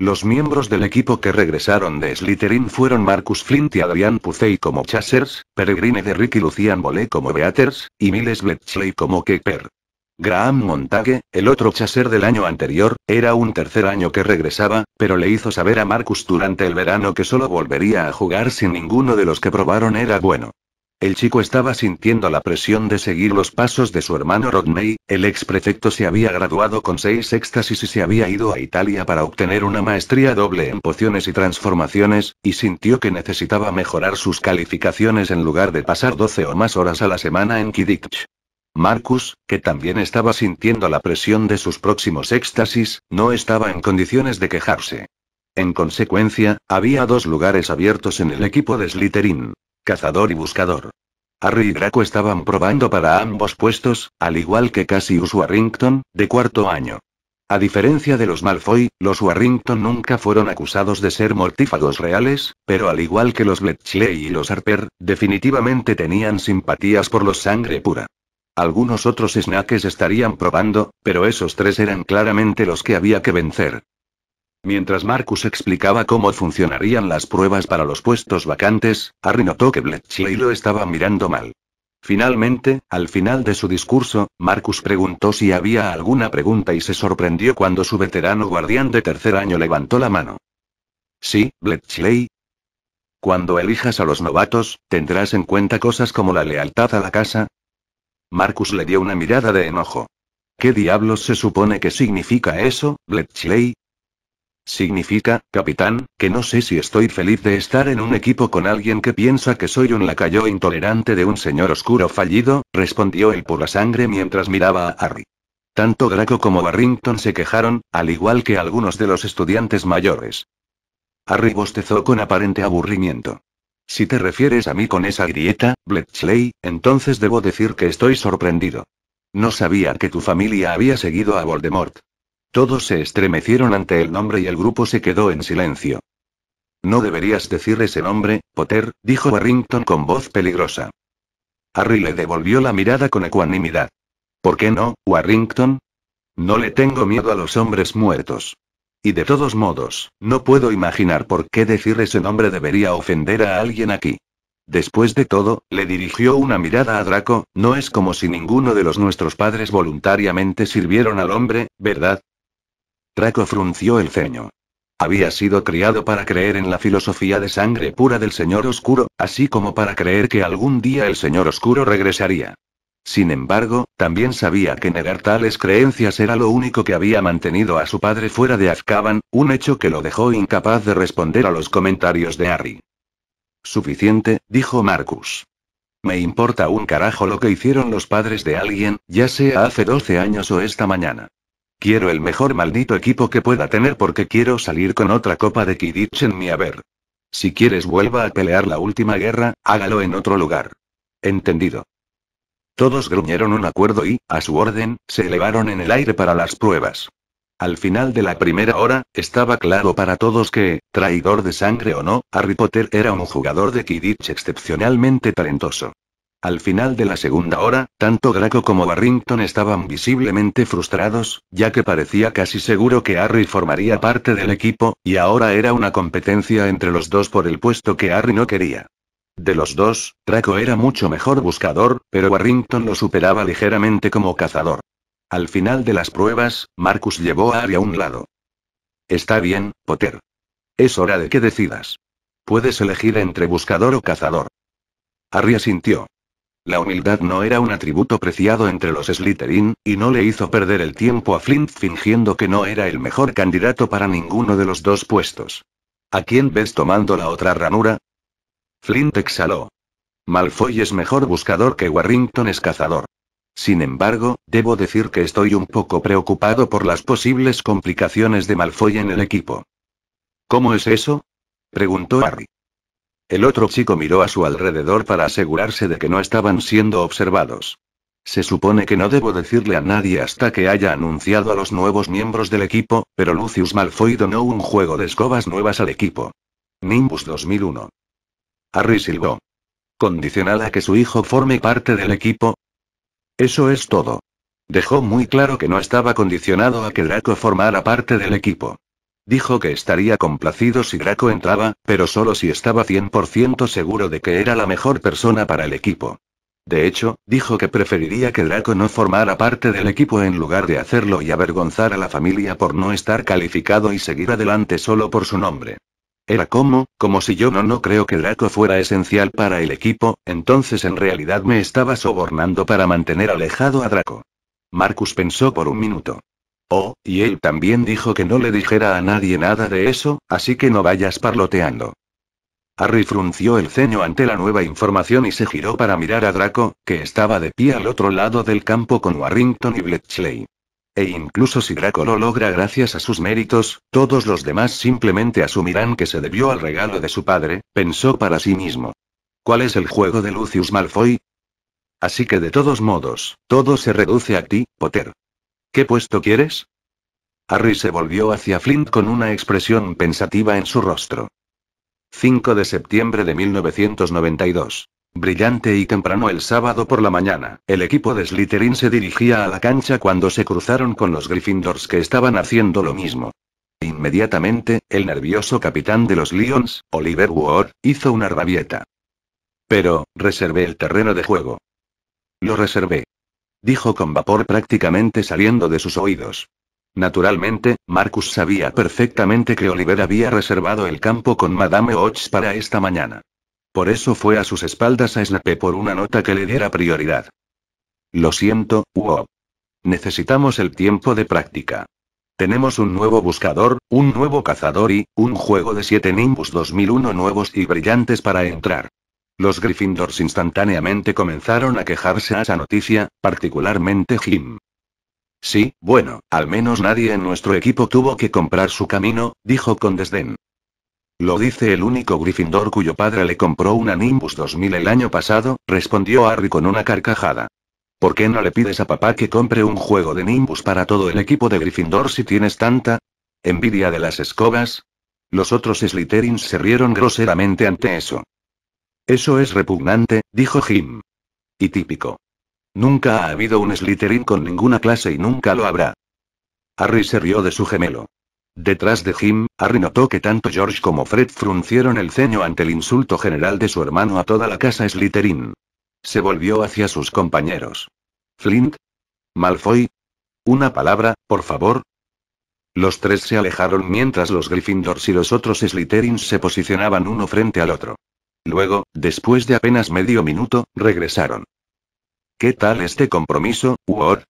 S1: Los miembros del equipo que regresaron de Slytherin fueron Marcus Flint y Adrian Pucey como Chasers, Peregrine de Rick y Lucian Bolé como Beaters, y Miles Bletchley como Keeper. Graham Montague, el otro chaser del año anterior, era un tercer año que regresaba, pero le hizo saber a Marcus durante el verano que solo volvería a jugar si ninguno de los que probaron era bueno. El chico estaba sintiendo la presión de seguir los pasos de su hermano Rodney, el ex prefecto se había graduado con seis éxtasis y se había ido a Italia para obtener una maestría doble en pociones y transformaciones, y sintió que necesitaba mejorar sus calificaciones en lugar de pasar 12 o más horas a la semana en Kidditch. Marcus, que también estaba sintiendo la presión de sus próximos éxtasis, no estaba en condiciones de quejarse. En consecuencia, había dos lugares abiertos en el equipo de Slytherin. Cazador y buscador. Harry y Draco estaban probando para ambos puestos, al igual que Cassius Warrington, de cuarto año. A diferencia de los Malfoy, los Warrington nunca fueron acusados de ser mortífagos reales, pero al igual que los Bletchley y los Harper, definitivamente tenían simpatías por los sangre pura. Algunos otros snacks estarían probando, pero esos tres eran claramente los que había que vencer. Mientras Marcus explicaba cómo funcionarían las pruebas para los puestos vacantes, Harry notó que Bletchley lo estaba mirando mal. Finalmente, al final de su discurso, Marcus preguntó si había alguna pregunta y se sorprendió cuando su veterano guardián de tercer año levantó la mano. Sí, Bletchley. Cuando elijas a los novatos, tendrás en cuenta cosas como la lealtad a la casa, Marcus le dio una mirada de enojo. ¿Qué diablos se supone que significa eso, Bletchley? Significa, capitán, que no sé si estoy feliz de estar en un equipo con alguien que piensa que soy un lacayo intolerante de un señor oscuro fallido, respondió el la sangre mientras miraba a Harry. Tanto Draco como Barrington se quejaron, al igual que algunos de los estudiantes mayores. Harry bostezó con aparente aburrimiento. Si te refieres a mí con esa grieta, Bletchley, entonces debo decir que estoy sorprendido. No sabía que tu familia había seguido a Voldemort. Todos se estremecieron ante el nombre y el grupo se quedó en silencio. No deberías decir ese nombre, Potter, dijo Warrington con voz peligrosa. Harry le devolvió la mirada con ecuanimidad. ¿Por qué no, Warrington? No le tengo miedo a los hombres muertos. Y de todos modos, no puedo imaginar por qué decir ese nombre debería ofender a alguien aquí. Después de todo, le dirigió una mirada a Draco, no es como si ninguno de los nuestros padres voluntariamente sirvieron al hombre, ¿verdad? Draco frunció el ceño. Había sido criado para creer en la filosofía de sangre pura del Señor Oscuro, así como para creer que algún día el Señor Oscuro regresaría. Sin embargo, también sabía que negar tales creencias era lo único que había mantenido a su padre fuera de Azkaban, un hecho que lo dejó incapaz de responder a los comentarios de Harry. Suficiente, dijo Marcus. Me importa un carajo lo que hicieron los padres de alguien, ya sea hace 12 años o esta mañana. Quiero el mejor maldito equipo que pueda tener porque quiero salir con otra copa de Quidditch en mi haber. Si quieres vuelva a pelear la última guerra, hágalo en otro lugar. Entendido. Todos gruñeron un acuerdo y, a su orden, se elevaron en el aire para las pruebas. Al final de la primera hora, estaba claro para todos que, traidor de sangre o no, Harry Potter era un jugador de kidditch excepcionalmente talentoso. Al final de la segunda hora, tanto Draco como Barrington estaban visiblemente frustrados, ya que parecía casi seguro que Harry formaría parte del equipo, y ahora era una competencia entre los dos por el puesto que Harry no quería. De los dos, Draco era mucho mejor buscador, pero Warrington lo superaba ligeramente como cazador. Al final de las pruebas, Marcus llevó a Ari a un lado. Está bien, Potter. Es hora de que decidas. Puedes elegir entre buscador o cazador. Harry asintió. La humildad no era un atributo preciado entre los Slytherin, y no le hizo perder el tiempo a Flint fingiendo que no era el mejor candidato para ninguno de los dos puestos. ¿A quién ves tomando la otra ranura? Flint exhaló. Malfoy es mejor buscador que Warrington es cazador. Sin embargo, debo decir que estoy un poco preocupado por las posibles complicaciones de Malfoy en el equipo. ¿Cómo es eso? preguntó Harry. El otro chico miró a su alrededor para asegurarse de que no estaban siendo observados. Se supone que no debo decirle a nadie hasta que haya anunciado a los nuevos miembros del equipo, pero Lucius Malfoy donó un juego de escobas nuevas al equipo. Nimbus 2001. Harry silbó. Condicionada que su hijo forme parte del equipo. Eso es todo. Dejó muy claro que no estaba condicionado a que Draco formara parte del equipo. Dijo que estaría complacido si Draco entraba, pero solo si estaba 100% seguro de que era la mejor persona para el equipo. De hecho, dijo que preferiría que Draco no formara parte del equipo en lugar de hacerlo y avergonzar a la familia por no estar calificado y seguir adelante solo por su nombre. Era como, como si yo no no creo que Draco fuera esencial para el equipo, entonces en realidad me estaba sobornando para mantener alejado a Draco. Marcus pensó por un minuto. Oh, y él también dijo que no le dijera a nadie nada de eso, así que no vayas parloteando. Harry frunció el ceño ante la nueva información y se giró para mirar a Draco, que estaba de pie al otro lado del campo con Warrington y Bletchley. E incluso si Draco lo logra gracias a sus méritos, todos los demás simplemente asumirán que se debió al regalo de su padre, pensó para sí mismo. ¿Cuál es el juego de Lucius Malfoy? Así que de todos modos, todo se reduce a ti, Potter. ¿Qué puesto quieres? Harry se volvió hacia Flint con una expresión pensativa en su rostro. 5 de septiembre de 1992. Brillante y temprano el sábado por la mañana, el equipo de Slytherin se dirigía a la cancha cuando se cruzaron con los Gryffindors que estaban haciendo lo mismo. Inmediatamente, el nervioso capitán de los Lions, Oliver Ward, hizo una rabieta. Pero, reservé el terreno de juego. Lo reservé. Dijo con vapor prácticamente saliendo de sus oídos. Naturalmente, Marcus sabía perfectamente que Oliver había reservado el campo con Madame Hodge para esta mañana. Por eso fue a sus espaldas a Snape por una nota que le diera prioridad. Lo siento, Uop. Necesitamos el tiempo de práctica. Tenemos un nuevo buscador, un nuevo cazador y, un juego de 7 Nimbus 2001 nuevos y brillantes para entrar. Los Gryffindors instantáneamente comenzaron a quejarse a esa noticia, particularmente Jim. Sí, bueno, al menos nadie en nuestro equipo tuvo que comprar su camino, dijo con desdén. Lo dice el único Gryffindor cuyo padre le compró una Nimbus 2000 el año pasado, respondió Harry con una carcajada. ¿Por qué no le pides a papá que compre un juego de Nimbus para todo el equipo de Gryffindor si tienes tanta? ¿Envidia de las escobas? Los otros Slytherins se rieron groseramente ante eso. Eso es repugnante, dijo Jim. Y típico. Nunca ha habido un Slytherin con ninguna clase y nunca lo habrá. Harry se rió de su gemelo. Detrás de Jim, Harry notó que tanto George como Fred fruncieron el ceño ante el insulto general de su hermano a toda la casa Slytherin. Se volvió hacia sus compañeros. Flint. Malfoy. Una palabra, por favor. Los tres se alejaron mientras los Gryffindors y los otros Slytherins se posicionaban uno frente al otro. Luego, después de apenas medio minuto, regresaron. ¿Qué tal este compromiso, Ward?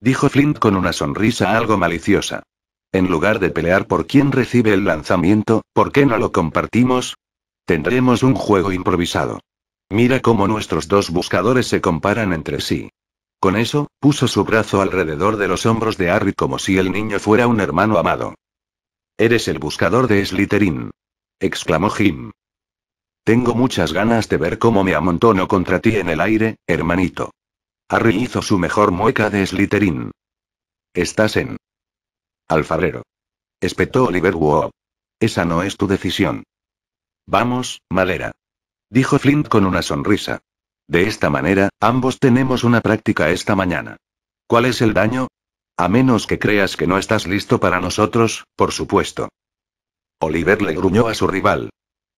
S1: Dijo Flint con una sonrisa algo maliciosa. En lugar de pelear por quién recibe el lanzamiento, ¿por qué no lo compartimos? Tendremos un juego improvisado. Mira cómo nuestros dos buscadores se comparan entre sí. Con eso, puso su brazo alrededor de los hombros de Harry como si el niño fuera un hermano amado. Eres el buscador de Slytherin. exclamó Jim. Tengo muchas ganas de ver cómo me amontono contra ti en el aire, hermanito. Harry hizo su mejor mueca de Slytherin. Estás en. Alfarero. Espetó Oliver Wood. Esa no es tu decisión. Vamos, madera. Dijo Flint con una sonrisa. De esta manera, ambos tenemos una práctica esta mañana. ¿Cuál es el daño? A menos que creas que no estás listo para nosotros, por supuesto. Oliver le gruñó a su rival.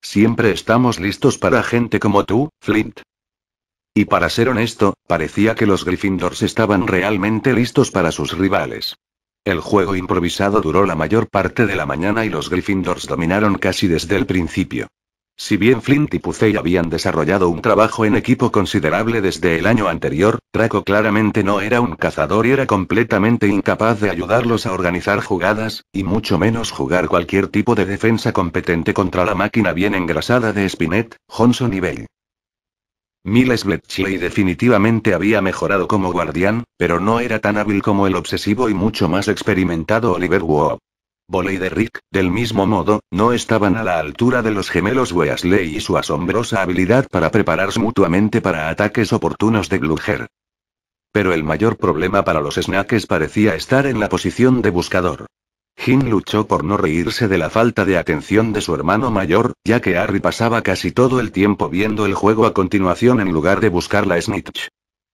S1: Siempre estamos listos para gente como tú, Flint. Y para ser honesto, parecía que los Gryffindors estaban realmente listos para sus rivales. El juego improvisado duró la mayor parte de la mañana y los Gryffindors dominaron casi desde el principio. Si bien Flint y Pucey habían desarrollado un trabajo en equipo considerable desde el año anterior, Draco claramente no era un cazador y era completamente incapaz de ayudarlos a organizar jugadas, y mucho menos jugar cualquier tipo de defensa competente contra la máquina bien engrasada de Spinett, Johnson y Bell. Miles Bletchley definitivamente había mejorado como guardián, pero no era tan hábil como el obsesivo y mucho más experimentado Oliver Wobb. Boley de Rick, del mismo modo, no estaban a la altura de los gemelos Weasley y su asombrosa habilidad para prepararse mutuamente para ataques oportunos de Glugger. Pero el mayor problema para los Snakes parecía estar en la posición de buscador. Jim luchó por no reírse de la falta de atención de su hermano mayor, ya que Harry pasaba casi todo el tiempo viendo el juego a continuación en lugar de buscar la Snitch.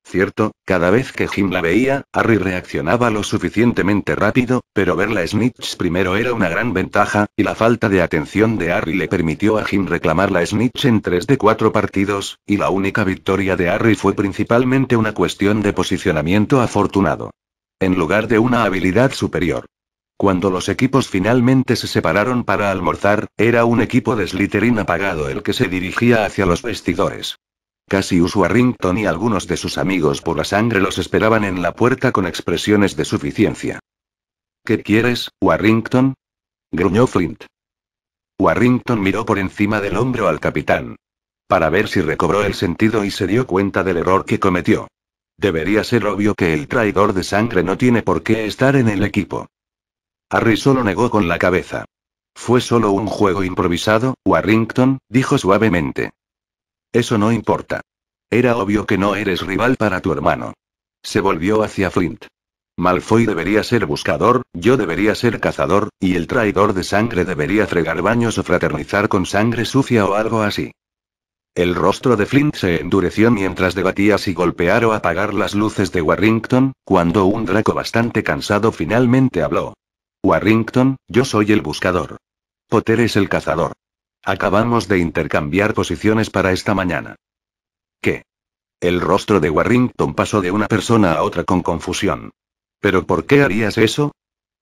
S1: Cierto, cada vez que Jim la veía, Harry reaccionaba lo suficientemente rápido, pero ver la Snitch primero era una gran ventaja, y la falta de atención de Harry le permitió a Jim reclamar la Snitch en 3 de 4 partidos, y la única victoria de Harry fue principalmente una cuestión de posicionamiento afortunado. En lugar de una habilidad superior. Cuando los equipos finalmente se separaron para almorzar, era un equipo de Slytherin apagado el que se dirigía hacia los vestidores. Cassius Warrington y algunos de sus amigos por la sangre los esperaban en la puerta con expresiones de suficiencia. ¿Qué quieres, Warrington? gruñó Flint. Warrington miró por encima del hombro al capitán. Para ver si recobró el sentido y se dio cuenta del error que cometió. Debería ser obvio que el traidor de sangre no tiene por qué estar en el equipo. Harry solo negó con la cabeza. Fue solo un juego improvisado, Warrington, dijo suavemente. Eso no importa. Era obvio que no eres rival para tu hermano. Se volvió hacia Flint. Malfoy debería ser buscador, yo debería ser cazador, y el traidor de sangre debería fregar baños o fraternizar con sangre sucia o algo así. El rostro de Flint se endureció mientras debatía si golpear o apagar las luces de Warrington, cuando un draco bastante cansado finalmente habló. Warrington, yo soy el buscador. Potter es el cazador. Acabamos de intercambiar posiciones para esta mañana. ¿Qué? El rostro de Warrington pasó de una persona a otra con confusión. ¿Pero por qué harías eso?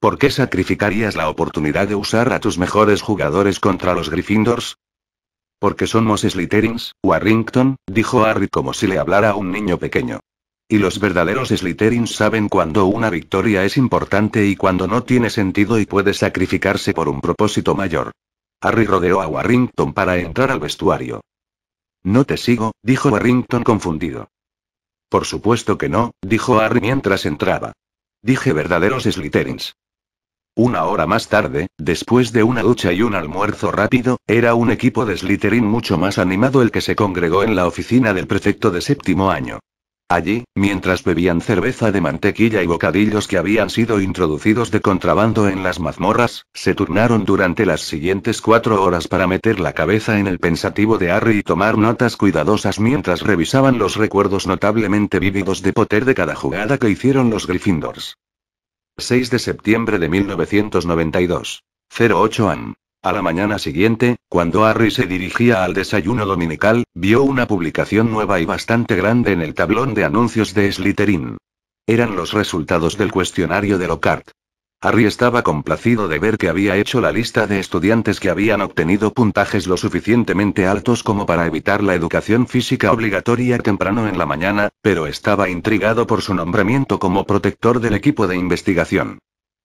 S1: ¿Por qué sacrificarías la oportunidad de usar a tus mejores jugadores contra los Gryffindors? Porque somos Slytherins, Warrington, dijo Harry como si le hablara a un niño pequeño. Y los verdaderos Slytherins saben cuando una victoria es importante y cuando no tiene sentido y puede sacrificarse por un propósito mayor. Harry rodeó a Warrington para entrar al vestuario. No te sigo, dijo Warrington confundido. Por supuesto que no, dijo Harry mientras entraba. Dije verdaderos Slytherins. Una hora más tarde, después de una ducha y un almuerzo rápido, era un equipo de Slytherin mucho más animado el que se congregó en la oficina del prefecto de séptimo año. Allí, mientras bebían cerveza de mantequilla y bocadillos que habían sido introducidos de contrabando en las mazmorras, se turnaron durante las siguientes cuatro horas para meter la cabeza en el pensativo de Harry y tomar notas cuidadosas mientras revisaban los recuerdos notablemente vívidos de poder de cada jugada que hicieron los Gryffindors. 6 de septiembre de 1992. 08 AM. A la mañana siguiente, cuando Harry se dirigía al desayuno dominical, vio una publicación nueva y bastante grande en el tablón de anuncios de Sliterin. Eran los resultados del cuestionario de Lockhart. Harry estaba complacido de ver que había hecho la lista de estudiantes que habían obtenido puntajes lo suficientemente altos como para evitar la educación física obligatoria temprano en la mañana, pero estaba intrigado por su nombramiento como protector del equipo de investigación.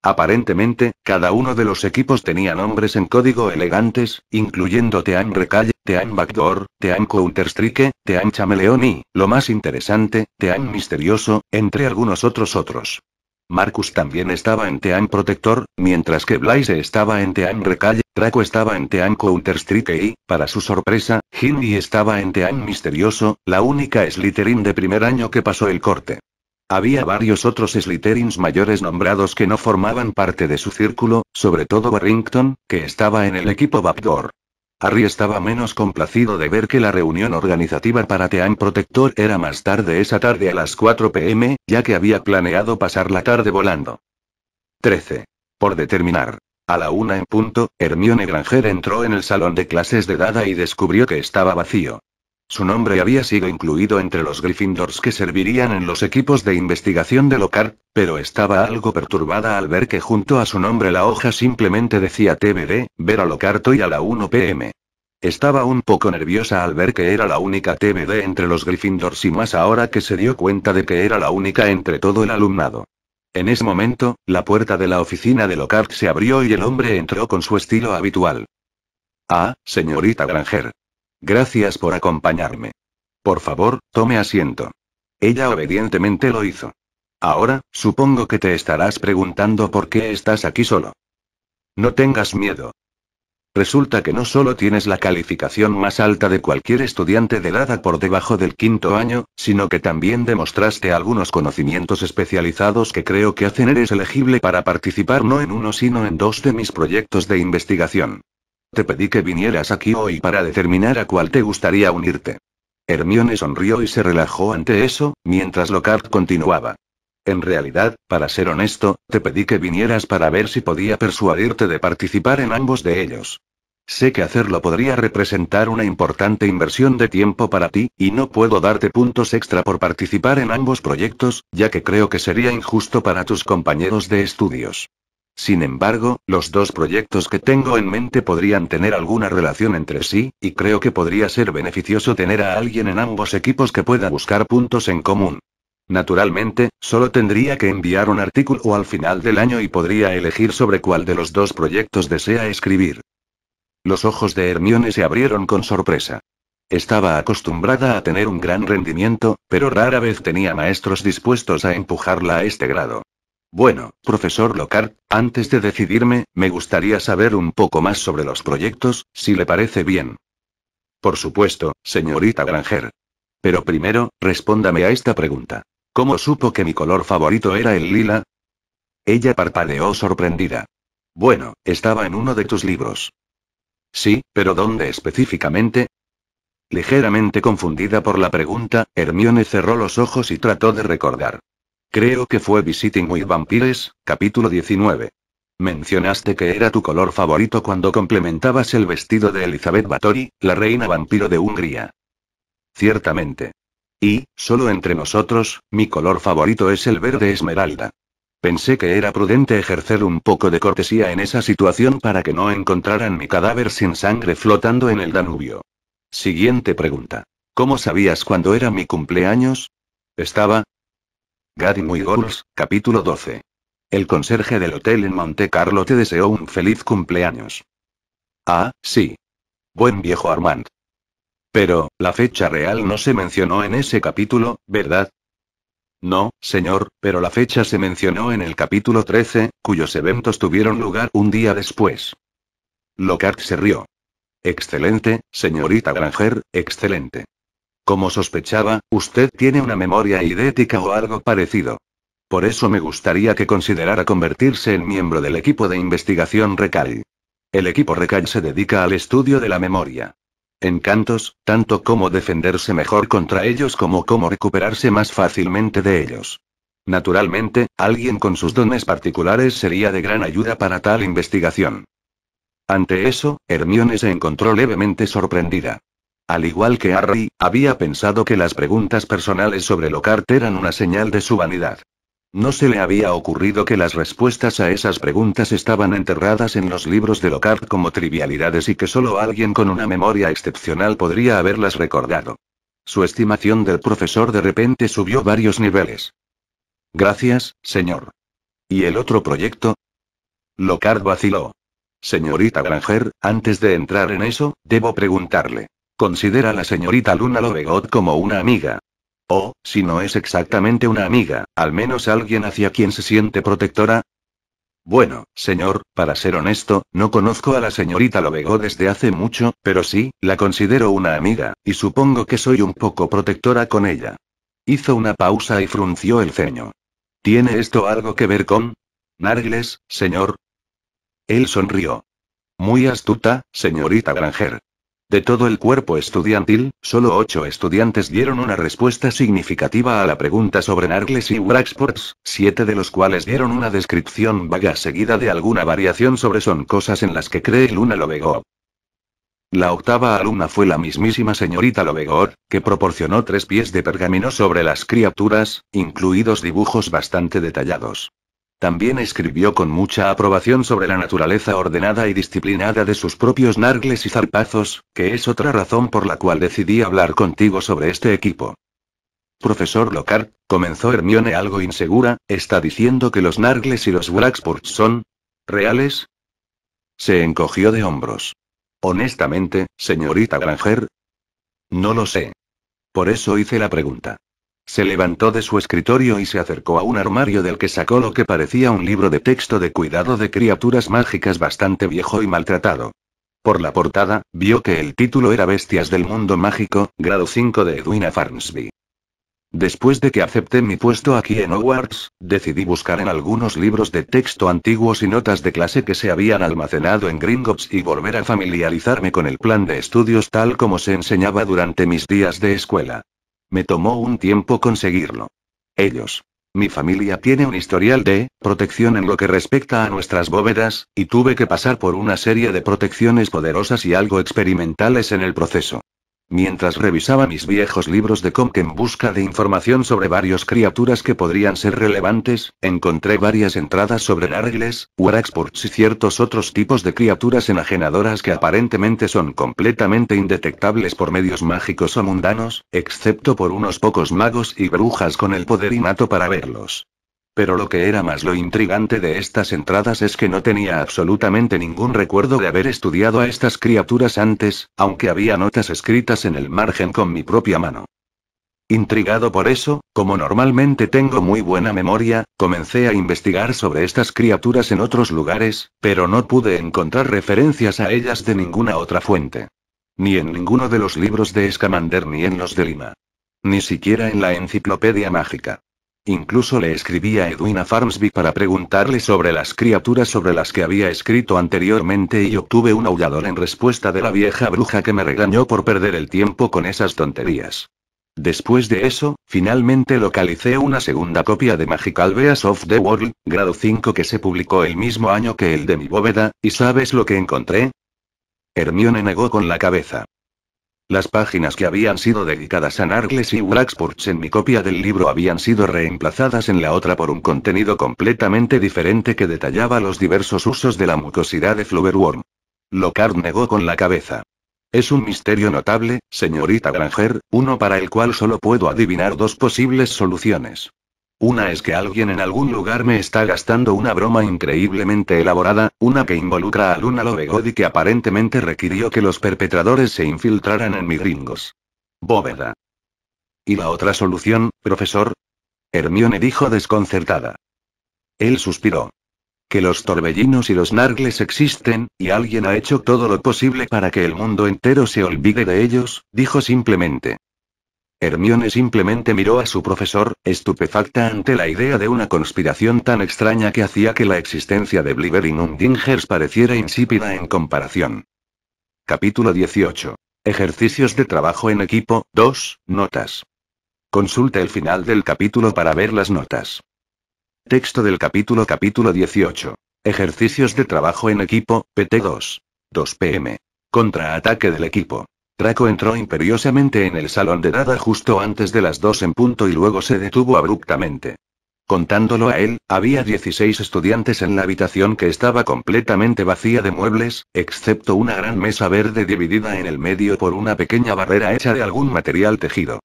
S1: Aparentemente, cada uno de los equipos tenía nombres en código elegantes, incluyendo Team Recalle, Team Backdoor, Team Counterstrike, Team Chameleon y, lo más interesante, Team Misterioso, entre algunos otros otros. Marcus también estaba en Team Protector, mientras que Blaise estaba en Team Recalle, Draco estaba en Team Counterstrike y, para su sorpresa, Hindi estaba en Team Misterioso, la única Slytherin de primer año que pasó el corte. Había varios otros Slytherins mayores nombrados que no formaban parte de su círculo, sobre todo Barrington, que estaba en el equipo Backdoor. Harry estaba menos complacido de ver que la reunión organizativa para Team Protector era más tarde esa tarde a las 4 pm, ya que había planeado pasar la tarde volando. 13. Por determinar. A la una en punto, Hermione Granger entró en el salón de clases de Dada y descubrió que estaba vacío. Su nombre había sido incluido entre los Gryffindors que servirían en los equipos de investigación de Lockhart, pero estaba algo perturbada al ver que junto a su nombre la hoja simplemente decía TBD, ver a Lockhart y a la 1PM. Estaba un poco nerviosa al ver que era la única TBD entre los Gryffindors y más ahora que se dio cuenta de que era la única entre todo el alumnado. En ese momento, la puerta de la oficina de Lockhart se abrió y el hombre entró con su estilo habitual. Ah, señorita Granger. Gracias por acompañarme. Por favor, tome asiento. Ella obedientemente lo hizo. Ahora, supongo que te estarás preguntando por qué estás aquí solo. No tengas miedo. Resulta que no solo tienes la calificación más alta de cualquier estudiante de edad por debajo del quinto año, sino que también demostraste algunos conocimientos especializados que creo que hacen eres elegible para participar no en uno sino en dos de mis proyectos de investigación. Te pedí que vinieras aquí hoy para determinar a cuál te gustaría unirte. Hermione sonrió y se relajó ante eso, mientras Lockhart continuaba. En realidad, para ser honesto, te pedí que vinieras para ver si podía persuadirte de participar en ambos de ellos. Sé que hacerlo podría representar una importante inversión de tiempo para ti, y no puedo darte puntos extra por participar en ambos proyectos, ya que creo que sería injusto para tus compañeros de estudios. Sin embargo, los dos proyectos que tengo en mente podrían tener alguna relación entre sí, y creo que podría ser beneficioso tener a alguien en ambos equipos que pueda buscar puntos en común. Naturalmente, solo tendría que enviar un artículo al final del año y podría elegir sobre cuál de los dos proyectos desea escribir. Los ojos de Hermione se abrieron con sorpresa. Estaba acostumbrada a tener un gran rendimiento, pero rara vez tenía maestros dispuestos a empujarla a este grado. Bueno, profesor Lockhart, antes de decidirme, me gustaría saber un poco más sobre los proyectos, si le parece bien. Por supuesto, señorita Granger. Pero primero, respóndame a esta pregunta. ¿Cómo supo que mi color favorito era el lila? Ella parpadeó sorprendida. Bueno, estaba en uno de tus libros. Sí, pero ¿dónde específicamente? Ligeramente confundida por la pregunta, Hermione cerró los ojos y trató de recordar. Creo que fue Visiting with Vampires, capítulo 19. Mencionaste que era tu color favorito cuando complementabas el vestido de Elizabeth Bathory, la reina vampiro de Hungría. Ciertamente. Y, solo entre nosotros, mi color favorito es el verde esmeralda. Pensé que era prudente ejercer un poco de cortesía en esa situación para que no encontraran mi cadáver sin sangre flotando en el Danubio. Siguiente pregunta. ¿Cómo sabías cuándo era mi cumpleaños? Estaba, Gary capítulo 12. El conserje del hotel en Monte Carlo te deseó un feliz cumpleaños. Ah, sí. Buen viejo Armand. Pero, la fecha real no se mencionó en ese capítulo, ¿verdad? No, señor, pero la fecha se mencionó en el capítulo 13, cuyos eventos tuvieron lugar un día después. Lockhart se rió. Excelente, señorita Granger, excelente. Como sospechaba, usted tiene una memoria idética o algo parecido. Por eso me gustaría que considerara convertirse en miembro del equipo de investigación Recal. El equipo Recal se dedica al estudio de la memoria. Encantos, tanto como defenderse mejor contra ellos como cómo recuperarse más fácilmente de ellos. Naturalmente, alguien con sus dones particulares sería de gran ayuda para tal investigación. Ante eso, Hermione se encontró levemente sorprendida. Al igual que Harry, había pensado que las preguntas personales sobre Lockhart eran una señal de su vanidad. No se le había ocurrido que las respuestas a esas preguntas estaban enterradas en los libros de Lockhart como trivialidades y que solo alguien con una memoria excepcional podría haberlas recordado. Su estimación del profesor de repente subió varios niveles. Gracias, señor. ¿Y el otro proyecto? Lockhart vaciló. Señorita Granger, antes de entrar en eso, debo preguntarle. Considera a la señorita Luna Lovegot como una amiga. O, si no es exactamente una amiga, al menos alguien hacia quien se siente protectora. Bueno, señor, para ser honesto, no conozco a la señorita Lovegot desde hace mucho, pero sí, la considero una amiga, y supongo que soy un poco protectora con ella. Hizo una pausa y frunció el ceño. ¿Tiene esto algo que ver con... Nargles, señor? Él sonrió. Muy astuta, señorita Granger. De todo el cuerpo estudiantil, solo ocho estudiantes dieron una respuesta significativa a la pregunta sobre Nargles y Wraxports, siete de los cuales dieron una descripción vaga seguida de alguna variación sobre son cosas en las que cree Luna Lovegood. La octava alumna fue la mismísima señorita Lovegor, que proporcionó tres pies de pergamino sobre las criaturas, incluidos dibujos bastante detallados. También escribió con mucha aprobación sobre la naturaleza ordenada y disciplinada de sus propios nargles y zarpazos, que es otra razón por la cual decidí hablar contigo sobre este equipo. Profesor Lockhart, comenzó Hermione algo insegura, ¿está diciendo que los nargles y los Waxports son reales? Se encogió de hombros. Honestamente, señorita Granger. No lo sé. Por eso hice la pregunta. Se levantó de su escritorio y se acercó a un armario del que sacó lo que parecía un libro de texto de cuidado de criaturas mágicas bastante viejo y maltratado. Por la portada, vio que el título era Bestias del Mundo Mágico, grado 5 de Edwina Farnsby. Después de que acepté mi puesto aquí en Hogwarts, decidí buscar en algunos libros de texto antiguos y notas de clase que se habían almacenado en Gringotts y volver a familiarizarme con el plan de estudios tal como se enseñaba durante mis días de escuela. Me tomó un tiempo conseguirlo. Ellos. Mi familia tiene un historial de protección en lo que respecta a nuestras bóvedas, y tuve que pasar por una serie de protecciones poderosas y algo experimentales en el proceso mientras revisaba mis viejos libros de comp en busca de información sobre varias criaturas que podrían ser relevantes, encontré varias entradas sobre nargles, waraxports y ciertos otros tipos de criaturas enajenadoras que aparentemente son completamente indetectables por medios mágicos o mundanos, excepto por unos pocos magos y brujas con el poder innato para verlos. Pero lo que era más lo intrigante de estas entradas es que no tenía absolutamente ningún recuerdo de haber estudiado a estas criaturas antes, aunque había notas escritas en el margen con mi propia mano. Intrigado por eso, como normalmente tengo muy buena memoria, comencé a investigar sobre estas criaturas en otros lugares, pero no pude encontrar referencias a ellas de ninguna otra fuente. Ni en ninguno de los libros de Escamander ni en los de Lima. Ni siquiera en la enciclopedia mágica. Incluso le escribí a Edwina Farmsby para preguntarle sobre las criaturas sobre las que había escrito anteriormente y obtuve un aullador en respuesta de la vieja bruja que me regañó por perder el tiempo con esas tonterías. Después de eso, finalmente localicé una segunda copia de Magical Beasts of the World, grado 5 que se publicó el mismo año que el de mi bóveda, ¿y sabes lo que encontré? Hermione negó con la cabeza. Las páginas que habían sido dedicadas a Nargles y Wraxports en mi copia del libro habían sido reemplazadas en la otra por un contenido completamente diferente que detallaba los diversos usos de la mucosidad de Fluverworm. Locard negó con la cabeza. Es un misterio notable, señorita Granger, uno para el cual solo puedo adivinar dos posibles soluciones. Una es que alguien en algún lugar me está gastando una broma increíblemente elaborada, una que involucra a Luna Lovegood y que aparentemente requirió que los perpetradores se infiltraran en mis gringos. Bóveda. ¿Y la otra solución, profesor? Hermione dijo desconcertada. Él suspiró. Que los torbellinos y los nargles existen, y alguien ha hecho todo lo posible para que el mundo entero se olvide de ellos, dijo simplemente. Hermione simplemente miró a su profesor, estupefacta ante la idea de una conspiración tan extraña que hacía que la existencia de Bliver y pareciera insípida en comparación. Capítulo 18. Ejercicios de trabajo en equipo, 2, notas. Consulta el final del capítulo para ver las notas. Texto del capítulo capítulo 18. Ejercicios de trabajo en equipo, PT2. 2 pm. Contraataque del equipo. Traco entró imperiosamente en el salón de Dada justo antes de las dos en punto y luego se detuvo abruptamente. Contándolo a él, había 16 estudiantes en la habitación que estaba completamente vacía de muebles, excepto una gran mesa verde dividida en el medio por una pequeña barrera hecha de algún material tejido.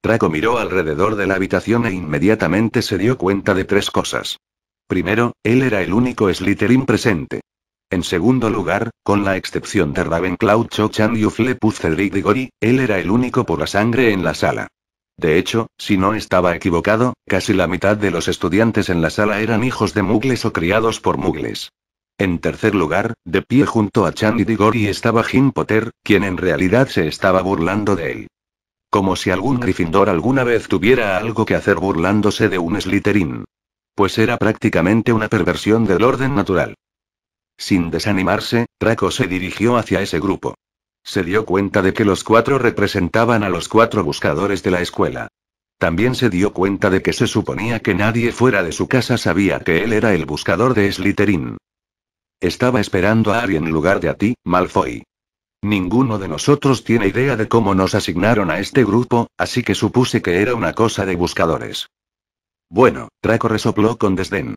S1: Traco miró alrededor de la habitación e inmediatamente se dio cuenta de tres cosas. Primero, él era el único Slytherin presente. En segundo lugar, con la excepción de Ravenclaw Cho Chan y Ufle Diggory, él era el único por la sangre en la sala. De hecho, si no estaba equivocado, casi la mitad de los estudiantes en la sala eran hijos de mugles o criados por mugles. En tercer lugar, de pie junto a Chan y Digori estaba Jim Potter, quien en realidad se estaba burlando de él. Como si algún Gryffindor alguna vez tuviera algo que hacer burlándose de un Slytherin. Pues era prácticamente una perversión del orden natural. Sin desanimarse, Draco se dirigió hacia ese grupo. Se dio cuenta de que los cuatro representaban a los cuatro buscadores de la escuela. También se dio cuenta de que se suponía que nadie fuera de su casa sabía que él era el buscador de Slytherin. Estaba esperando a Ari en lugar de a ti, Malfoy. Ninguno de nosotros tiene idea de cómo nos asignaron a este grupo, así que supuse que era una cosa de buscadores. Bueno, Draco resopló con desdén.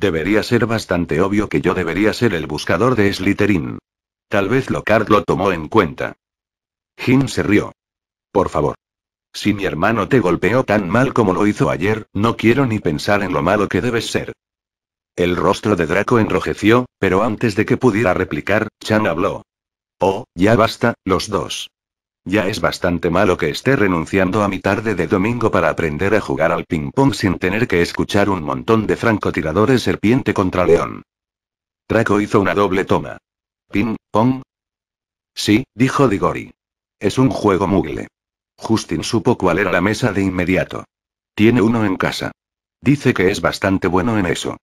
S1: Debería ser bastante obvio que yo debería ser el buscador de Slytherin. Tal vez Lockhart lo tomó en cuenta. Jim se rió. Por favor. Si mi hermano te golpeó tan mal como lo hizo ayer, no quiero ni pensar en lo malo que debes ser. El rostro de Draco enrojeció, pero antes de que pudiera replicar, Chan habló. Oh, ya basta, los dos. Ya es bastante malo que esté renunciando a mi tarde de domingo para aprender a jugar al ping-pong sin tener que escuchar un montón de francotiradores serpiente contra león. Draco hizo una doble toma. ¿Ping-pong? Sí, dijo Digori. Es un juego mugle. Justin supo cuál era la mesa de inmediato. Tiene uno en casa. Dice que es bastante bueno en eso.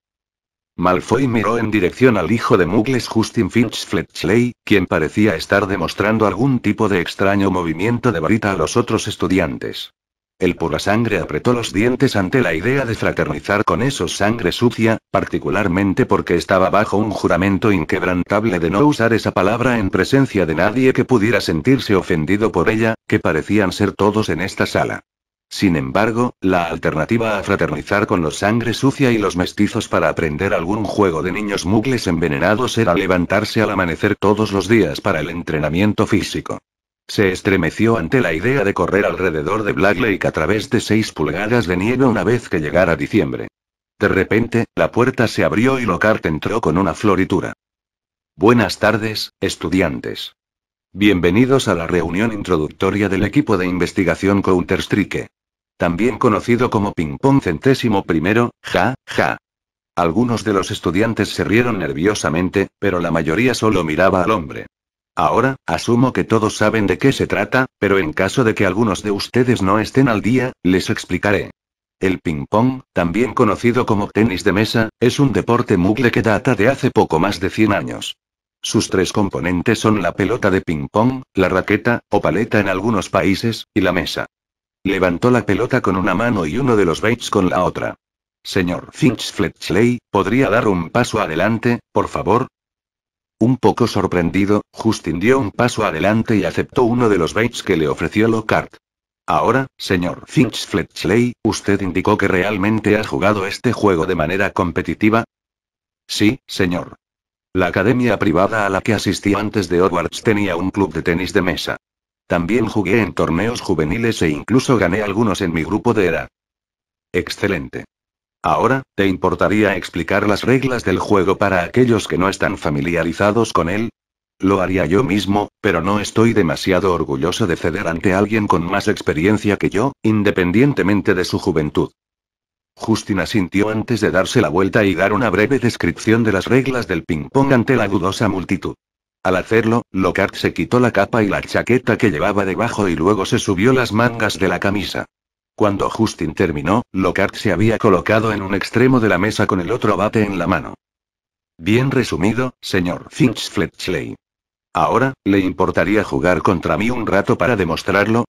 S1: Malfoy miró en dirección al hijo de Mugles Justin Finch Fletchley, quien parecía estar demostrando algún tipo de extraño movimiento de varita a los otros estudiantes. El pura sangre apretó los dientes ante la idea de fraternizar con esos sangre sucia, particularmente porque estaba bajo un juramento inquebrantable de no usar esa palabra en presencia de nadie que pudiera sentirse ofendido por ella, que parecían ser todos en esta sala. Sin embargo, la alternativa a fraternizar con los sangre sucia y los mestizos para aprender algún juego de niños mugles envenenados era levantarse al amanecer todos los días para el entrenamiento físico. Se estremeció ante la idea de correr alrededor de Black Lake a través de seis pulgadas de nieve una vez que llegara diciembre. De repente, la puerta se abrió y Lockhart entró con una floritura. Buenas tardes, estudiantes. Bienvenidos a la reunión introductoria del equipo de investigación Counter-Strike también conocido como ping-pong centésimo primero, ja, ja. Algunos de los estudiantes se rieron nerviosamente, pero la mayoría solo miraba al hombre. Ahora, asumo que todos saben de qué se trata, pero en caso de que algunos de ustedes no estén al día, les explicaré. El ping-pong, también conocido como tenis de mesa, es un deporte mugle que data de hace poco más de 100 años. Sus tres componentes son la pelota de ping-pong, la raqueta, o paleta en algunos países, y la mesa. Levantó la pelota con una mano y uno de los Bates con la otra. Señor Finch Fletchley, ¿podría dar un paso adelante, por favor? Un poco sorprendido, Justin dio un paso adelante y aceptó uno de los Bates que le ofreció Lockhart. Ahora, señor Finch Fletchley, ¿usted indicó que realmente ha jugado este juego de manera competitiva? Sí, señor. La academia privada a la que asistí antes de Hogwarts tenía un club de tenis de mesa. También jugué en torneos juveniles e incluso gané algunos en mi grupo de edad. Excelente. Ahora, ¿te importaría explicar las reglas del juego para aquellos que no están familiarizados con él? Lo haría yo mismo, pero no estoy demasiado orgulloso de ceder ante alguien con más experiencia que yo, independientemente de su juventud. Justina sintió antes de darse la vuelta y dar una breve descripción de las reglas del ping-pong ante la dudosa multitud. Al hacerlo, Lockhart se quitó la capa y la chaqueta que llevaba debajo y luego se subió las mangas de la camisa. Cuando Justin terminó, Lockhart se había colocado en un extremo de la mesa con el otro bate en la mano. Bien resumido, señor Finch Fletchley. Ahora, ¿le importaría jugar contra mí un rato para demostrarlo?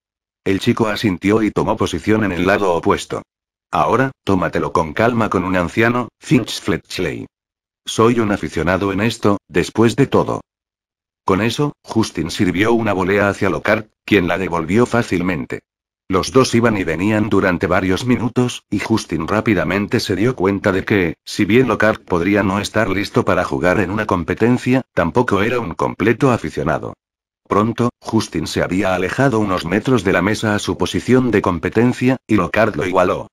S1: El chico asintió y tomó posición en el lado opuesto. Ahora, tómatelo con calma con un anciano, Finch Fletchley. Soy un aficionado en esto, después de todo. Con eso, Justin sirvió una volea hacia Lockhart, quien la devolvió fácilmente. Los dos iban y venían durante varios minutos, y Justin rápidamente se dio cuenta de que, si bien Lockhart podría no estar listo para jugar en una competencia, tampoco era un completo aficionado. Pronto, Justin se había alejado unos metros de la mesa a su posición de competencia, y Lockhart lo igualó.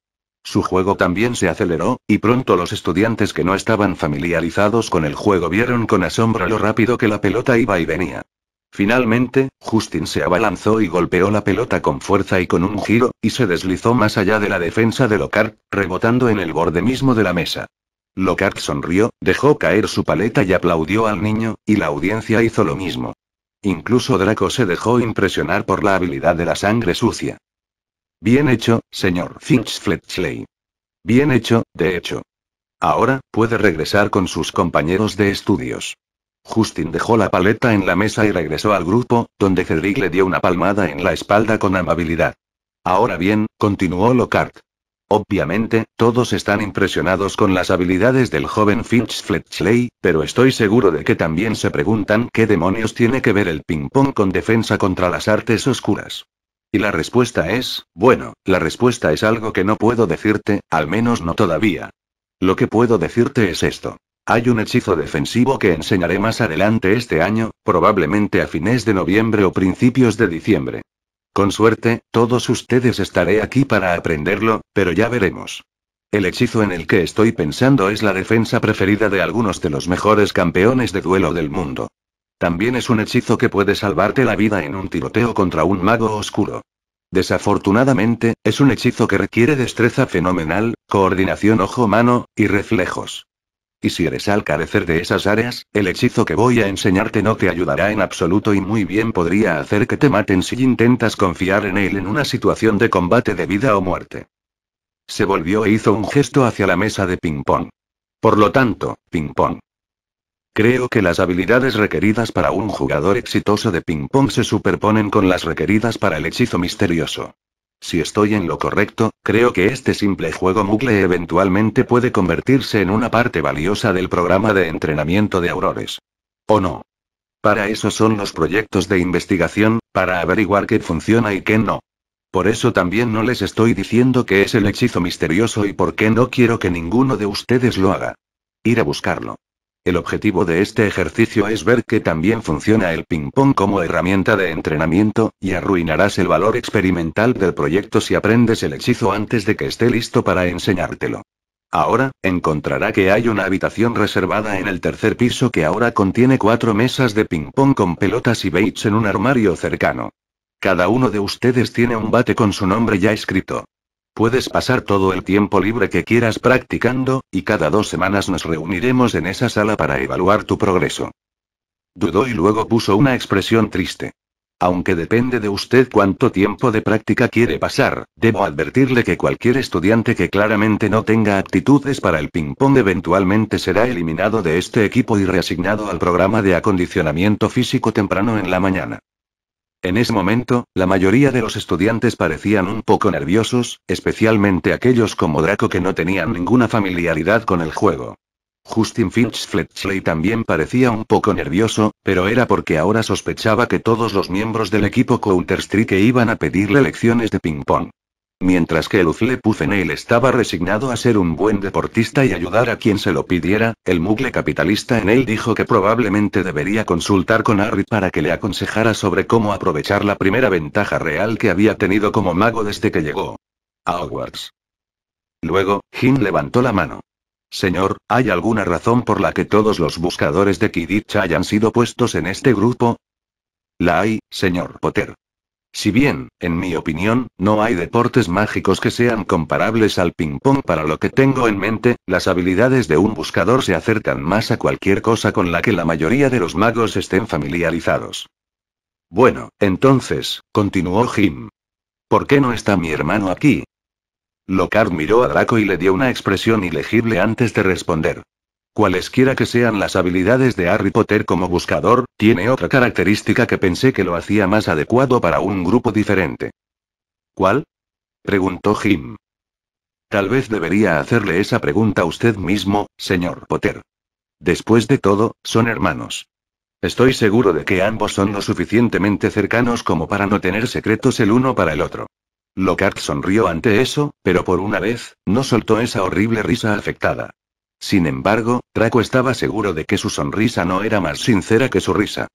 S1: Su juego también se aceleró, y pronto los estudiantes que no estaban familiarizados con el juego vieron con asombro lo rápido que la pelota iba y venía. Finalmente, Justin se abalanzó y golpeó la pelota con fuerza y con un giro, y se deslizó más allá de la defensa de Lockhart, rebotando en el borde mismo de la mesa. Lockhart sonrió, dejó caer su paleta y aplaudió al niño, y la audiencia hizo lo mismo. Incluso Draco se dejó impresionar por la habilidad de la sangre sucia. Bien hecho, señor Finch Fletchley. Bien hecho, de hecho. Ahora, puede regresar con sus compañeros de estudios. Justin dejó la paleta en la mesa y regresó al grupo, donde Cedric le dio una palmada en la espalda con amabilidad. Ahora bien, continuó Lockhart. Obviamente, todos están impresionados con las habilidades del joven Finch Fletchley, pero estoy seguro de que también se preguntan qué demonios tiene que ver el ping-pong con defensa contra las artes oscuras. Y la respuesta es, bueno, la respuesta es algo que no puedo decirte, al menos no todavía. Lo que puedo decirte es esto. Hay un hechizo defensivo que enseñaré más adelante este año, probablemente a fines de noviembre o principios de diciembre. Con suerte, todos ustedes estaré aquí para aprenderlo, pero ya veremos. El hechizo en el que estoy pensando es la defensa preferida de algunos de los mejores campeones de duelo del mundo. También es un hechizo que puede salvarte la vida en un tiroteo contra un mago oscuro. Desafortunadamente, es un hechizo que requiere destreza fenomenal, coordinación ojo-mano, y reflejos. Y si eres al carecer de esas áreas, el hechizo que voy a enseñarte no te ayudará en absoluto y muy bien podría hacer que te maten si intentas confiar en él en una situación de combate de vida o muerte. Se volvió e hizo un gesto hacia la mesa de ping-pong. Por lo tanto, ping-pong. Creo que las habilidades requeridas para un jugador exitoso de ping-pong se superponen con las requeridas para el hechizo misterioso. Si estoy en lo correcto, creo que este simple juego Mugle eventualmente puede convertirse en una parte valiosa del programa de entrenamiento de aurores. ¿O no? Para eso son los proyectos de investigación, para averiguar qué funciona y qué no. Por eso también no les estoy diciendo qué es el hechizo misterioso y por qué no quiero que ninguno de ustedes lo haga. Ir a buscarlo. El objetivo de este ejercicio es ver que también funciona el ping-pong como herramienta de entrenamiento, y arruinarás el valor experimental del proyecto si aprendes el hechizo antes de que esté listo para enseñártelo. Ahora, encontrará que hay una habitación reservada en el tercer piso que ahora contiene cuatro mesas de ping-pong con pelotas y baits en un armario cercano. Cada uno de ustedes tiene un bate con su nombre ya escrito. Puedes pasar todo el tiempo libre que quieras practicando, y cada dos semanas nos reuniremos en esa sala para evaluar tu progreso. Dudó y luego puso una expresión triste. Aunque depende de usted cuánto tiempo de práctica quiere pasar, debo advertirle que cualquier estudiante que claramente no tenga aptitudes para el ping-pong eventualmente será eliminado de este equipo y reasignado al programa de acondicionamiento físico temprano en la mañana. En ese momento, la mayoría de los estudiantes parecían un poco nerviosos, especialmente aquellos como Draco que no tenían ninguna familiaridad con el juego. Justin Finch Fletchley también parecía un poco nervioso, pero era porque ahora sospechaba que todos los miembros del equipo Counter-Strike iban a pedirle lecciones de ping-pong. Mientras que en él estaba resignado a ser un buen deportista y ayudar a quien se lo pidiera, el mugle capitalista en él dijo que probablemente debería consultar con Harry para que le aconsejara sobre cómo aprovechar la primera ventaja real que había tenido como mago desde que llegó a Hogwarts. Luego, Jim levantó la mano. Señor, ¿hay alguna razón por la que todos los buscadores de Quidditch hayan sido puestos en este grupo? La hay, señor Potter. Si bien, en mi opinión, no hay deportes mágicos que sean comparables al ping-pong para lo que tengo en mente, las habilidades de un buscador se acercan más a cualquier cosa con la que la mayoría de los magos estén familiarizados. Bueno, entonces, continuó Jim. ¿Por qué no está mi hermano aquí? Locard miró a Draco y le dio una expresión ilegible antes de responder. Cualesquiera que sean las habilidades de Harry Potter como buscador, tiene otra característica que pensé que lo hacía más adecuado para un grupo diferente. ¿Cuál? preguntó Jim. Tal vez debería hacerle esa pregunta a usted mismo, señor Potter. Después de todo, son hermanos. Estoy seguro de que ambos son lo suficientemente cercanos como para no tener secretos el uno para el otro. Lockhart sonrió ante eso, pero por una vez, no soltó esa horrible risa afectada. Sin embargo, Draco estaba seguro de que su sonrisa no era más sincera que su risa.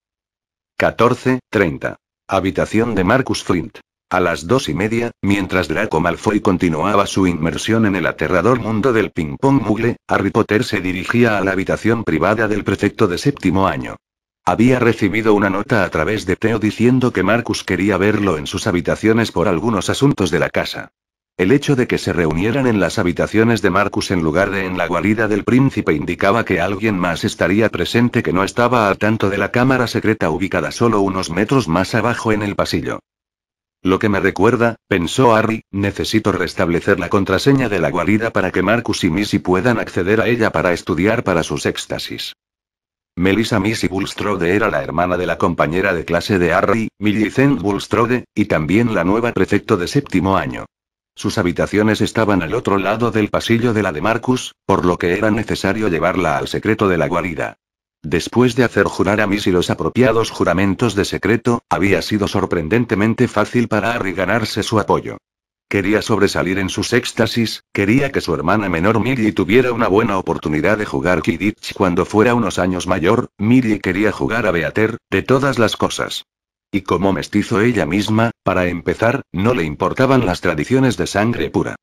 S1: 14.30. Habitación de Marcus Flint. A las dos y media, mientras Draco Malfoy continuaba su inmersión en el aterrador mundo del ping-pong mugle, Harry Potter se dirigía a la habitación privada del prefecto de séptimo año. Había recibido una nota a través de Teo diciendo que Marcus quería verlo en sus habitaciones por algunos asuntos de la casa. El hecho de que se reunieran en las habitaciones de Marcus en lugar de en la guarida del príncipe indicaba que alguien más estaría presente que no estaba a tanto de la cámara secreta ubicada solo unos metros más abajo en el pasillo. Lo que me recuerda, pensó Harry, necesito restablecer la contraseña de la guarida para que Marcus y Missy puedan acceder a ella para estudiar para sus éxtasis. Melissa Missy Bulstrode era la hermana de la compañera de clase de Harry, Millicent Bulstrode, y también la nueva prefecto de séptimo año. Sus habitaciones estaban al otro lado del pasillo de la de Marcus, por lo que era necesario llevarla al secreto de la guarida. Después de hacer jurar a Missy los apropiados juramentos de secreto, había sido sorprendentemente fácil para Harry ganarse su apoyo. Quería sobresalir en sus éxtasis, quería que su hermana menor Millie tuviera una buena oportunidad de jugar Kidditch cuando fuera unos años mayor, Miri quería jugar a Beater, de todas las cosas. Y como mestizo ella misma, para empezar, no le importaban las tradiciones de sangre pura.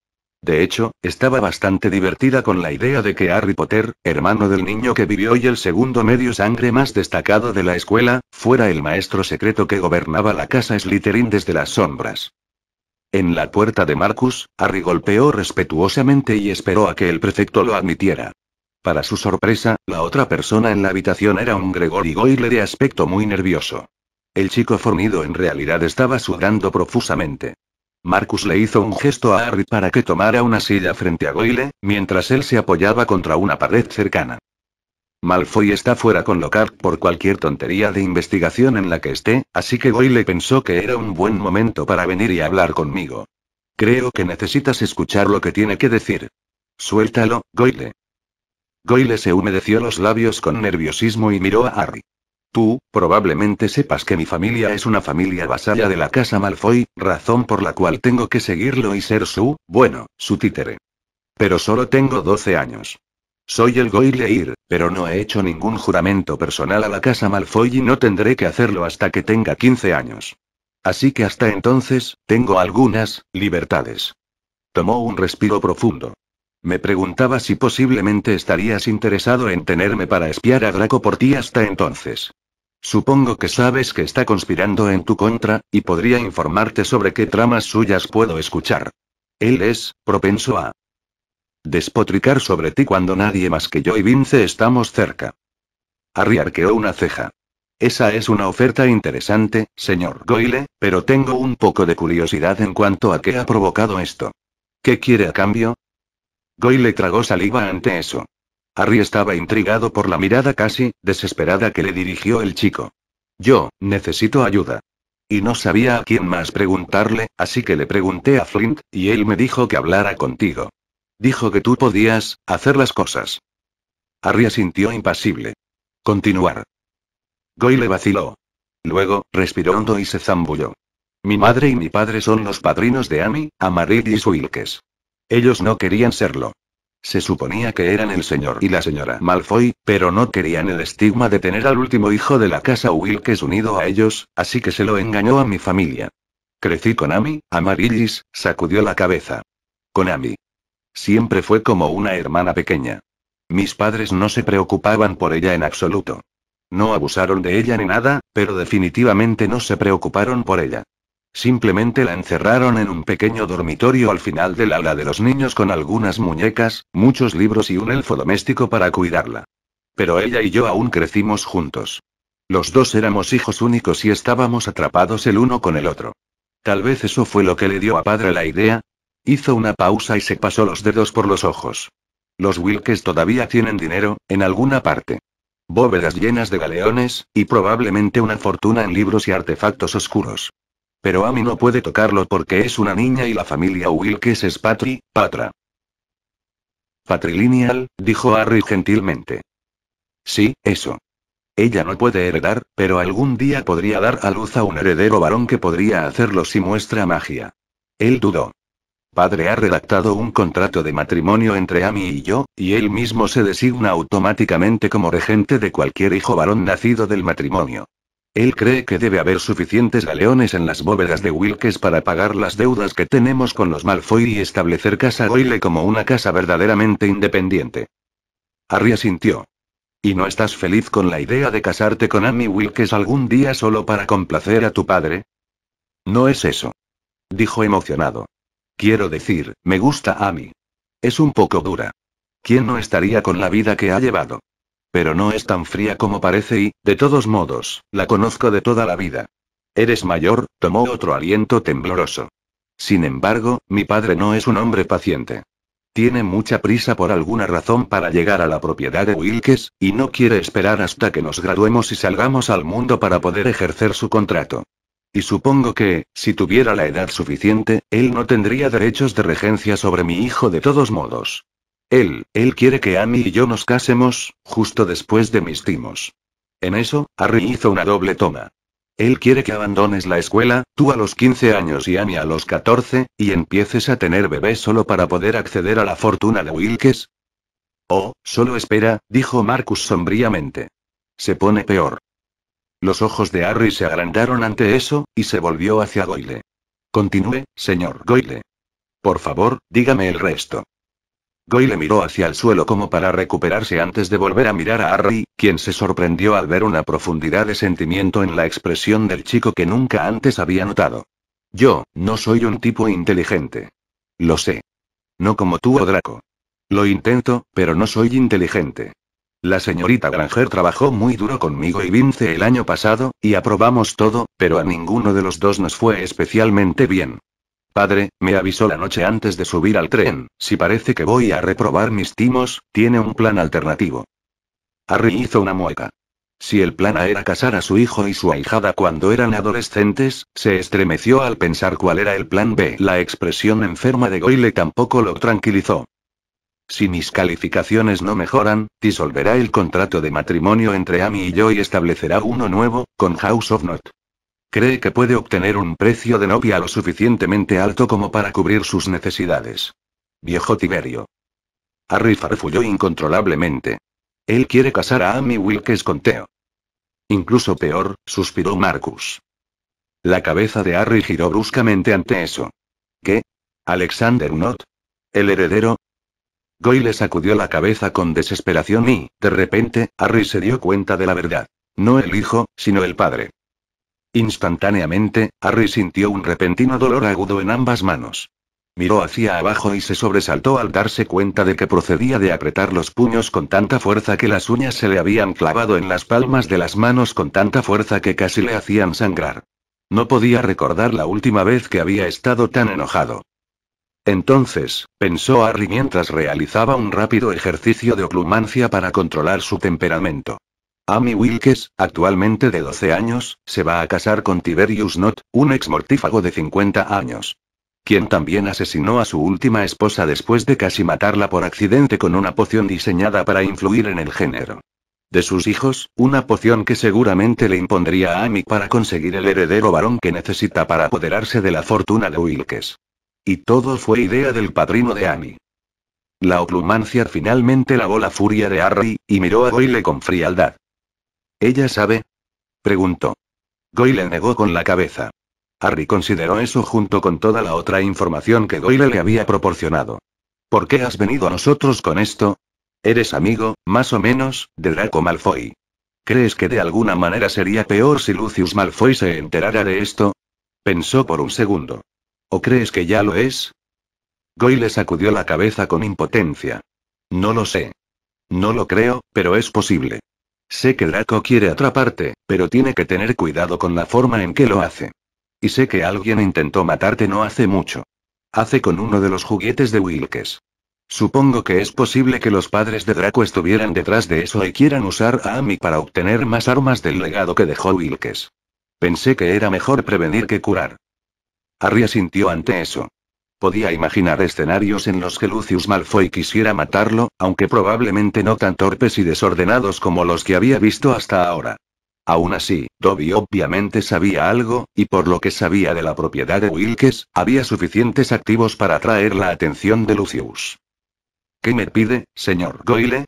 S1: De hecho, estaba bastante divertida con la idea de que Harry Potter, hermano del niño que vivió y el segundo medio sangre más destacado de la escuela, fuera el maestro secreto que gobernaba la casa Slytherin desde las sombras. En la puerta de Marcus, Harry golpeó respetuosamente y esperó a que el prefecto lo admitiera. Para su sorpresa, la otra persona en la habitación era un Gregory Goyle de aspecto muy nervioso. El chico fornido en realidad estaba sudando profusamente. Marcus le hizo un gesto a Harry para que tomara una silla frente a Goyle, mientras él se apoyaba contra una pared cercana. Malfoy está fuera con Lockhart por cualquier tontería de investigación en la que esté, así que Goyle pensó que era un buen momento para venir y hablar conmigo. Creo que necesitas escuchar lo que tiene que decir. Suéltalo, Goyle. Goyle se humedeció los labios con nerviosismo y miró a Harry. Tú, probablemente sepas que mi familia es una familia vasalla de la casa Malfoy, razón por la cual tengo que seguirlo y ser su, bueno, su títere. Pero solo tengo 12 años. Soy el Goyleir, pero no he hecho ningún juramento personal a la casa Malfoy y no tendré que hacerlo hasta que tenga 15 años. Así que hasta entonces, tengo algunas libertades. Tomó un respiro profundo. Me preguntaba si posiblemente estarías interesado en tenerme para espiar a Draco por ti hasta entonces. Supongo que sabes que está conspirando en tu contra, y podría informarte sobre qué tramas suyas puedo escuchar. Él es, propenso a despotricar sobre ti cuando nadie más que yo y Vince estamos cerca. Harry arqueó una ceja. Esa es una oferta interesante, señor Goyle, pero tengo un poco de curiosidad en cuanto a qué ha provocado esto. ¿Qué quiere a cambio? le tragó saliva ante eso. Harry estaba intrigado por la mirada casi desesperada que le dirigió el chico. Yo, necesito ayuda. Y no sabía a quién más preguntarle, así que le pregunté a Flint, y él me dijo que hablara contigo. Dijo que tú podías hacer las cosas. Harry sintió impasible. Continuar. le vaciló. Luego, respiró hondo y se zambulló. Mi madre y mi padre son los padrinos de Amy, y Wilkes. Ellos no querían serlo. Se suponía que eran el señor y la señora Malfoy, pero no querían el estigma de tener al último hijo de la casa Wilkes unido a ellos, así que se lo engañó a mi familia. Crecí con Amy, Amarillis, sacudió la cabeza. Con Amy. Siempre fue como una hermana pequeña. Mis padres no se preocupaban por ella en absoluto. No abusaron de ella ni nada, pero definitivamente no se preocuparon por ella. Simplemente la encerraron en un pequeño dormitorio al final del ala de los niños con algunas muñecas, muchos libros y un elfo doméstico para cuidarla. Pero ella y yo aún crecimos juntos. Los dos éramos hijos únicos y estábamos atrapados el uno con el otro. Tal vez eso fue lo que le dio a padre la idea. Hizo una pausa y se pasó los dedos por los ojos. Los Wilkes todavía tienen dinero, en alguna parte. Bóvedas llenas de galeones, y probablemente una fortuna en libros y artefactos oscuros. Pero Amy no puede tocarlo porque es una niña y la familia Wilkes es patri, patra. Patrilineal, dijo Harry gentilmente. Sí, eso. Ella no puede heredar, pero algún día podría dar a luz a un heredero varón que podría hacerlo si muestra magia. Él dudó. Padre ha redactado un contrato de matrimonio entre Amy y yo, y él mismo se designa automáticamente como regente de cualquier hijo varón nacido del matrimonio. Él cree que debe haber suficientes galeones en las bóvedas de Wilkes para pagar las deudas que tenemos con los Malfoy y establecer Casa Goyle como una casa verdaderamente independiente. Harry asintió. ¿Y no estás feliz con la idea de casarte con Amy Wilkes algún día solo para complacer a tu padre? No es eso. Dijo emocionado. Quiero decir, me gusta Amy. Es un poco dura. ¿Quién no estaría con la vida que ha llevado? pero no es tan fría como parece y, de todos modos, la conozco de toda la vida. Eres mayor, tomó otro aliento tembloroso. Sin embargo, mi padre no es un hombre paciente. Tiene mucha prisa por alguna razón para llegar a la propiedad de Wilkes, y no quiere esperar hasta que nos graduemos y salgamos al mundo para poder ejercer su contrato. Y supongo que, si tuviera la edad suficiente, él no tendría derechos de regencia sobre mi hijo de todos modos. Él, él quiere que Annie y yo nos casemos, justo después de mis timos. En eso, Harry hizo una doble toma. Él quiere que abandones la escuela, tú a los 15 años y Annie a los 14, y empieces a tener bebés solo para poder acceder a la fortuna de Wilkes. Oh, solo espera, dijo Marcus sombríamente. Se pone peor. Los ojos de Harry se agrandaron ante eso, y se volvió hacia Goyle. Continúe, señor Goyle. Por favor, dígame el resto le miró hacia el suelo como para recuperarse antes de volver a mirar a Harry, quien se sorprendió al ver una profundidad de sentimiento en la expresión del chico que nunca antes había notado. Yo, no soy un tipo inteligente. Lo sé. No como tú o Draco. Lo intento, pero no soy inteligente. La señorita Granger trabajó muy duro conmigo y Vince el año pasado, y aprobamos todo, pero a ninguno de los dos nos fue especialmente bien. Padre, me avisó la noche antes de subir al tren, si parece que voy a reprobar mis timos, tiene un plan alternativo. Harry hizo una mueca. Si el plan A era casar a su hijo y su ahijada cuando eran adolescentes, se estremeció al pensar cuál era el plan B. La expresión enferma de Goyle tampoco lo tranquilizó. Si mis calificaciones no mejoran, disolverá el contrato de matrimonio entre Amy y yo y establecerá uno nuevo, con House of Not. Cree que puede obtener un precio de novia lo suficientemente alto como para cubrir sus necesidades. Viejo Tiberio. Harry farfulló incontrolablemente. Él quiere casar a Amy Wilkes con Theo. Incluso peor, suspiró Marcus. La cabeza de Harry giró bruscamente ante eso. ¿Qué? ¿Alexander Not? ¿El heredero? Goyle sacudió la cabeza con desesperación y, de repente, Harry se dio cuenta de la verdad. No el hijo, sino el padre. Instantáneamente, Harry sintió un repentino dolor agudo en ambas manos. Miró hacia abajo y se sobresaltó al darse cuenta de que procedía de apretar los puños con tanta fuerza que las uñas se le habían clavado en las palmas de las manos con tanta fuerza que casi le hacían sangrar. No podía recordar la última vez que había estado tan enojado. Entonces, pensó Harry mientras realizaba un rápido ejercicio de oclumancia para controlar su temperamento. Amy Wilkes, actualmente de 12 años, se va a casar con Tiberius Knott, un ex mortífago de 50 años. Quien también asesinó a su última esposa después de casi matarla por accidente con una poción diseñada para influir en el género. De sus hijos, una poción que seguramente le impondría a Amy para conseguir el heredero varón que necesita para apoderarse de la fortuna de Wilkes. Y todo fue idea del padrino de Amy. La oclumancia finalmente lavó la furia de Harry, y miró a Doyle con frialdad. ¿Ella sabe? Preguntó. Goyle negó con la cabeza. Harry consideró eso junto con toda la otra información que Goyle le había proporcionado. ¿Por qué has venido a nosotros con esto? Eres amigo, más o menos, de Draco Malfoy. ¿Crees que de alguna manera sería peor si Lucius Malfoy se enterara de esto? Pensó por un segundo. ¿O crees que ya lo es? Goyle sacudió la cabeza con impotencia. No lo sé. No lo creo, pero es posible. Sé que Draco quiere atraparte, pero tiene que tener cuidado con la forma en que lo hace. Y sé que alguien intentó matarte no hace mucho. Hace con uno de los juguetes de Wilkes. Supongo que es posible que los padres de Draco estuvieran detrás de eso y quieran usar a Amy para obtener más armas del legado que dejó Wilkes. Pensé que era mejor prevenir que curar. Harry sintió ante eso. Podía imaginar escenarios en los que Lucius Malfoy quisiera matarlo, aunque probablemente no tan torpes y desordenados como los que había visto hasta ahora. Aún así, Dobby obviamente sabía algo, y por lo que sabía de la propiedad de Wilkes, había suficientes activos para atraer la atención de Lucius. ¿Qué me pide, señor Goyle?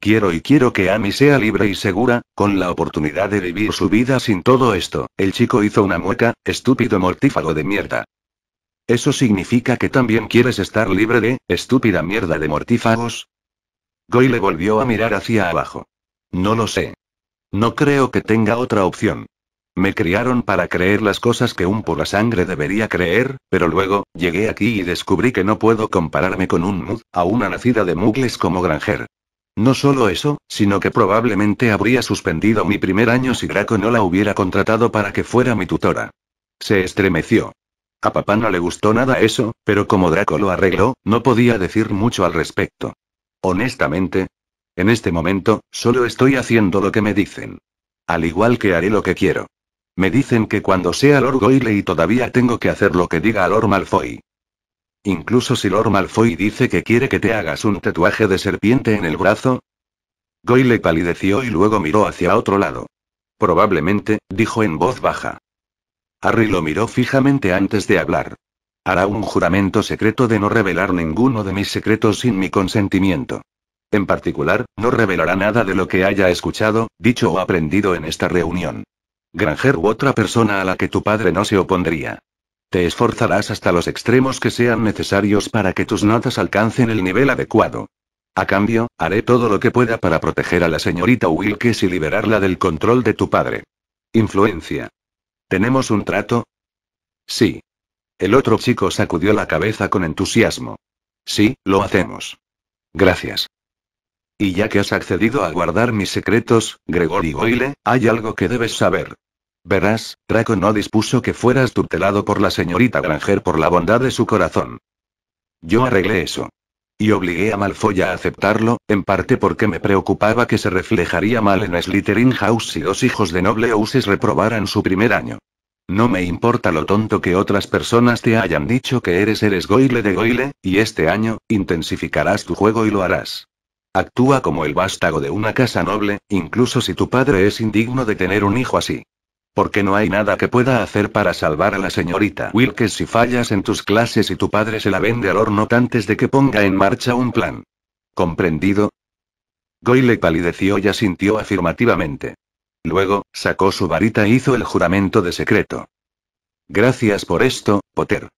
S1: Quiero y quiero que Amy sea libre y segura, con la oportunidad de vivir su vida sin todo esto. El chico hizo una mueca, estúpido mortífago de mierda. ¿Eso significa que también quieres estar libre de, estúpida mierda de mortífagos? le volvió a mirar hacia abajo. No lo sé. No creo que tenga otra opción. Me criaron para creer las cosas que un pura sangre debería creer, pero luego, llegué aquí y descubrí que no puedo compararme con un mud, a una nacida de mugles como Granger. No solo eso, sino que probablemente habría suspendido mi primer año si Draco no la hubiera contratado para que fuera mi tutora. Se estremeció. A papá no le gustó nada eso, pero como Draco lo arregló, no podía decir mucho al respecto. Honestamente. En este momento, solo estoy haciendo lo que me dicen. Al igual que haré lo que quiero. Me dicen que cuando sea Lord y todavía tengo que hacer lo que diga Lord Malfoy. Incluso si Lord Malfoy dice que quiere que te hagas un tatuaje de serpiente en el brazo. Goyle palideció y luego miró hacia otro lado. Probablemente, dijo en voz baja. Harry lo miró fijamente antes de hablar. Hará un juramento secreto de no revelar ninguno de mis secretos sin mi consentimiento. En particular, no revelará nada de lo que haya escuchado, dicho o aprendido en esta reunión. Granger u otra persona a la que tu padre no se opondría. Te esforzarás hasta los extremos que sean necesarios para que tus notas alcancen el nivel adecuado. A cambio, haré todo lo que pueda para proteger a la señorita Wilkes y liberarla del control de tu padre. Influencia. ¿Tenemos un trato? Sí. El otro chico sacudió la cabeza con entusiasmo. Sí, lo hacemos. Gracias. Y ya que has accedido a guardar mis secretos, Gregory Oile, hay algo que debes saber. Verás, Draco no dispuso que fueras tutelado por la señorita Granger por la bondad de su corazón. Yo arreglé eso. Y obligué a Malfoy a aceptarlo, en parte porque me preocupaba que se reflejaría mal en Slytherin House si dos hijos de noble Ouses reprobaran su primer año. No me importa lo tonto que otras personas te hayan dicho que eres eres goile de goile, y este año, intensificarás tu juego y lo harás. Actúa como el vástago de una casa noble, incluso si tu padre es indigno de tener un hijo así. Porque no hay nada que pueda hacer para salvar a la señorita Wilkes si fallas en tus clases y tu padre se la vende al horno antes de que ponga en marcha un plan. ¿Comprendido? Goyle palideció y asintió afirmativamente. Luego, sacó su varita e hizo el juramento de secreto. Gracias por esto, Potter.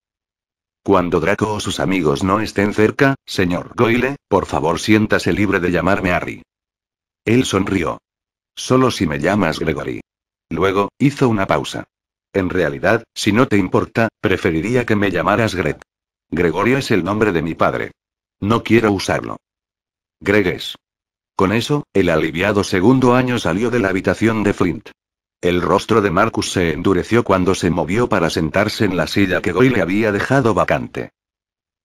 S1: Cuando Draco o sus amigos no estén cerca, señor Goyle, por favor siéntase libre de llamarme Harry. Él sonrió. Solo si me llamas Gregory. Luego, hizo una pausa. En realidad, si no te importa, preferiría que me llamaras Greg. Gregorio es el nombre de mi padre. No quiero usarlo. Greg es. Con eso, el aliviado segundo año salió de la habitación de Flint. El rostro de Marcus se endureció cuando se movió para sentarse en la silla que Goyle había dejado vacante.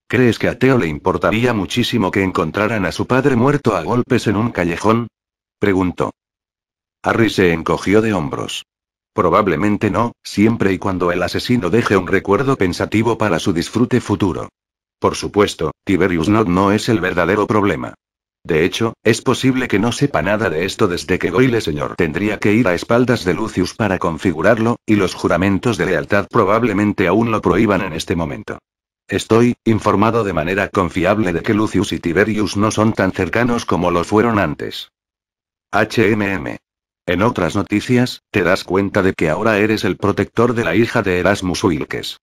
S1: ¿Crees que a Teo le importaría muchísimo que encontraran a su padre muerto a golpes en un callejón? preguntó. Harry se encogió de hombros. Probablemente no, siempre y cuando el asesino deje un recuerdo pensativo para su disfrute futuro. Por supuesto, Tiberius Nod no es el verdadero problema. De hecho, es posible que no sepa nada de esto desde que Goyle señor tendría que ir a espaldas de Lucius para configurarlo, y los juramentos de lealtad probablemente aún lo prohíban en este momento. Estoy, informado de manera confiable de que Lucius y Tiberius no son tan cercanos como lo fueron antes. HMM. En otras noticias, te das cuenta de que ahora eres el protector de la hija de Erasmus Wilkes.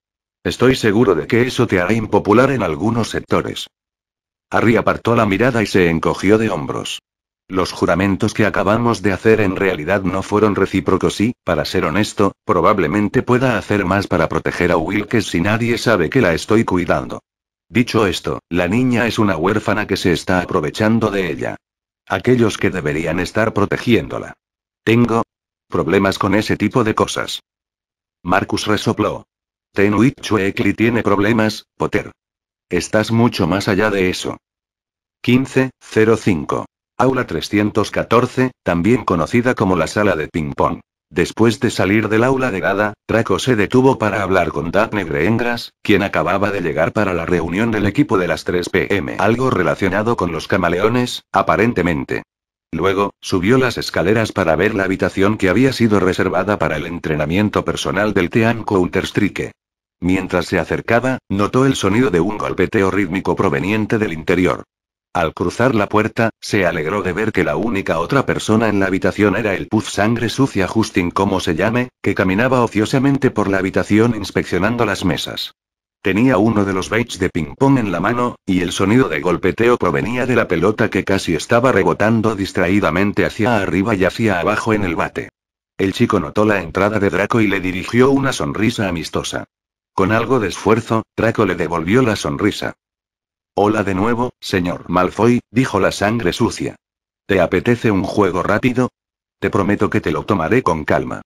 S1: Estoy seguro de que eso te hará impopular en algunos sectores. Harry apartó la mirada y se encogió de hombros. Los juramentos que acabamos de hacer en realidad no fueron recíprocos y, para ser honesto, probablemente pueda hacer más para proteger a Wilkes si nadie sabe que la estoy cuidando. Dicho esto, la niña es una huérfana que se está aprovechando de ella. Aquellos que deberían estar protegiéndola. Tengo problemas con ese tipo de cosas. Marcus resopló. Tenuit Chuekli tiene problemas, Potter. Estás mucho más allá de eso. 15.05. Aula 314, también conocida como la sala de ping-pong. Después de salir del aula de Gada, Draco se detuvo para hablar con Daphne Greengrass, quien acababa de llegar para la reunión del equipo de las 3 pm. Algo relacionado con los camaleones, aparentemente. Luego, subió las escaleras para ver la habitación que había sido reservada para el entrenamiento personal del Team Counterstrike. Mientras se acercaba, notó el sonido de un golpeteo rítmico proveniente del interior. Al cruzar la puerta, se alegró de ver que la única otra persona en la habitación era el puz sangre sucia Justin como se llame, que caminaba ociosamente por la habitación inspeccionando las mesas. Tenía uno de los baits de ping-pong en la mano, y el sonido de golpeteo provenía de la pelota que casi estaba rebotando distraídamente hacia arriba y hacia abajo en el bate. El chico notó la entrada de Draco y le dirigió una sonrisa amistosa. Con algo de esfuerzo, Draco le devolvió la sonrisa. Hola de nuevo, señor Malfoy, dijo la sangre sucia. ¿Te apetece un juego rápido? Te prometo que te lo tomaré con calma.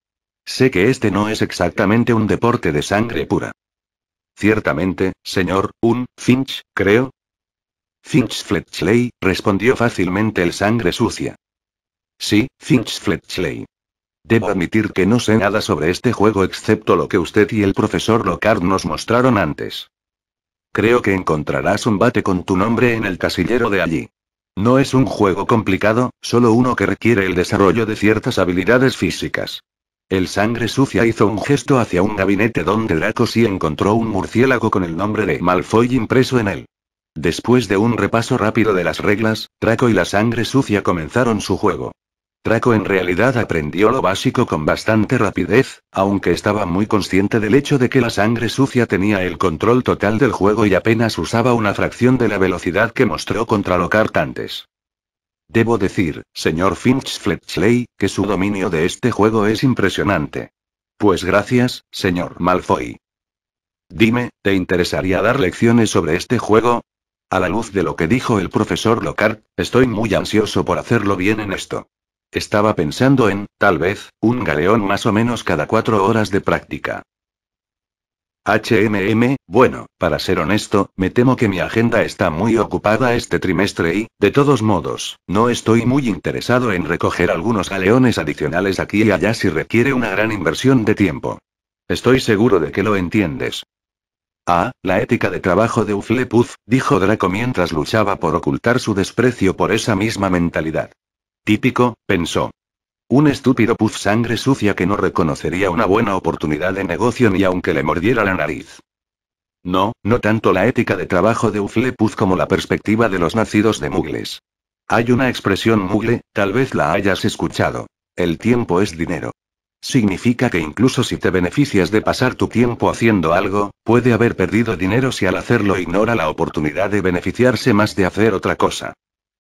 S1: Sé que este no es exactamente un deporte de sangre pura. Ciertamente, señor, un, Finch, creo. Finch Fletchley, respondió fácilmente el sangre sucia. Sí, Finch Fletchley. Debo admitir que no sé nada sobre este juego excepto lo que usted y el profesor Lockhart nos mostraron antes. Creo que encontrarás un bate con tu nombre en el casillero de allí. No es un juego complicado, solo uno que requiere el desarrollo de ciertas habilidades físicas. El sangre sucia hizo un gesto hacia un gabinete donde Draco sí encontró un murciélago con el nombre de Malfoy impreso en él. Después de un repaso rápido de las reglas, Draco y la sangre sucia comenzaron su juego. Draco en realidad aprendió lo básico con bastante rapidez, aunque estaba muy consciente del hecho de que la sangre sucia tenía el control total del juego y apenas usaba una fracción de la velocidad que mostró contra los antes. Debo decir, señor Finch Fletchley, que su dominio de este juego es impresionante. Pues gracias, señor Malfoy. Dime, ¿te interesaría dar lecciones sobre este juego? A la luz de lo que dijo el profesor Lockhart, estoy muy ansioso por hacerlo bien en esto. Estaba pensando en, tal vez, un galeón más o menos cada cuatro horas de práctica. HMM, bueno, para ser honesto, me temo que mi agenda está muy ocupada este trimestre y, de todos modos, no estoy muy interesado en recoger algunos galeones adicionales aquí y allá si requiere una gran inversión de tiempo. Estoy seguro de que lo entiendes. Ah, la ética de trabajo de Uflepuz, dijo Draco mientras luchaba por ocultar su desprecio por esa misma mentalidad. Típico, pensó. Un estúpido puz sangre sucia que no reconocería una buena oportunidad de negocio ni aunque le mordiera la nariz. No, no tanto la ética de trabajo de Uflepuz como la perspectiva de los nacidos de mugles. Hay una expresión mugle, tal vez la hayas escuchado. El tiempo es dinero. Significa que incluso si te beneficias de pasar tu tiempo haciendo algo, puede haber perdido dinero si al hacerlo ignora la oportunidad de beneficiarse más de hacer otra cosa.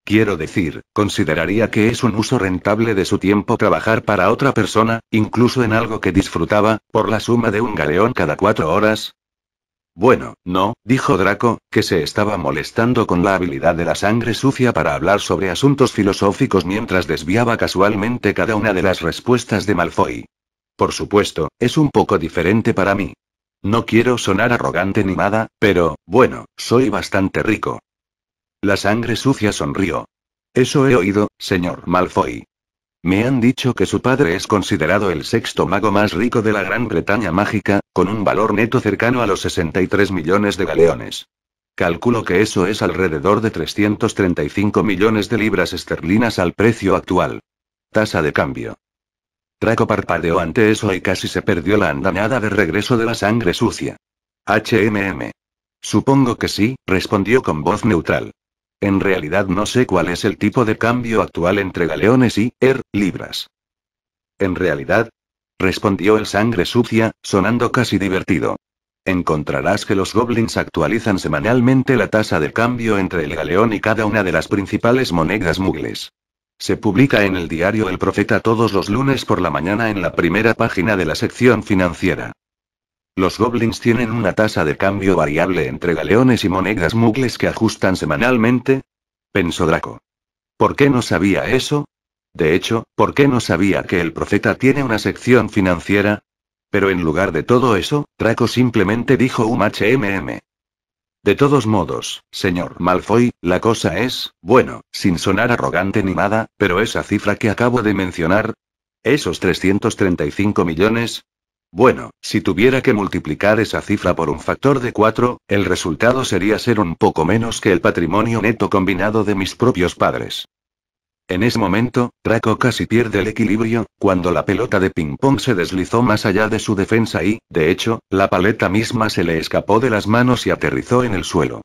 S1: Quiero decir, consideraría que es un uso rentable de su tiempo trabajar para otra persona, incluso en algo que disfrutaba, por la suma de un galeón cada cuatro horas. Bueno, no, dijo Draco, que se estaba molestando con la habilidad de la sangre sucia para hablar sobre asuntos filosóficos mientras desviaba casualmente cada una de las respuestas de Malfoy. Por supuesto, es un poco diferente para mí. No quiero sonar arrogante ni nada, pero, bueno, soy bastante rico. La sangre sucia sonrió. Eso he oído, señor Malfoy. Me han dicho que su padre es considerado el sexto mago más rico de la Gran Bretaña mágica, con un valor neto cercano a los 63 millones de galeones. Calculo que eso es alrededor de 335 millones de libras esterlinas al precio actual. Tasa de cambio. Traco parpadeó ante eso y casi se perdió la andanada de regreso de la sangre sucia. HMM. Supongo que sí, respondió con voz neutral. En realidad no sé cuál es el tipo de cambio actual entre galeones y, er, libras. En realidad, respondió el sangre sucia, sonando casi divertido. Encontrarás que los goblins actualizan semanalmente la tasa de cambio entre el galeón y cada una de las principales monedas mugles. Se publica en el diario El Profeta todos los lunes por la mañana en la primera página de la sección financiera. Los goblins tienen una tasa de cambio variable entre galeones y monedas mugles que ajustan semanalmente. Pensó Draco. ¿Por qué no sabía eso? De hecho, ¿por qué no sabía que el profeta tiene una sección financiera? Pero en lugar de todo eso, Draco simplemente dijo un HMM. De todos modos, señor Malfoy, la cosa es, bueno, sin sonar arrogante ni nada, pero esa cifra que acabo de mencionar, esos 335 millones, bueno, si tuviera que multiplicar esa cifra por un factor de cuatro, el resultado sería ser un poco menos que el patrimonio neto combinado de mis propios padres. En ese momento, Draco casi pierde el equilibrio, cuando la pelota de ping-pong se deslizó más allá de su defensa y, de hecho, la paleta misma se le escapó de las manos y aterrizó en el suelo.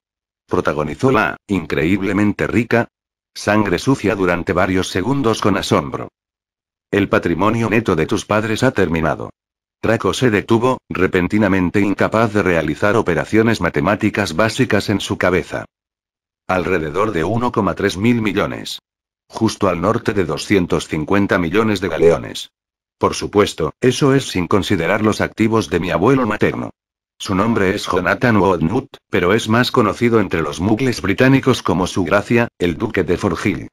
S1: Protagonizó la, increíblemente rica, sangre sucia durante varios segundos con asombro. El patrimonio neto de tus padres ha terminado. Draco se detuvo, repentinamente incapaz de realizar operaciones matemáticas básicas en su cabeza. Alrededor de 1,3 mil millones. Justo al norte de 250 millones de galeones. Por supuesto, eso es sin considerar los activos de mi abuelo materno. Su nombre es Jonathan Woodnut, pero es más conocido entre los mugles británicos como Su Gracia, el duque de Forgil.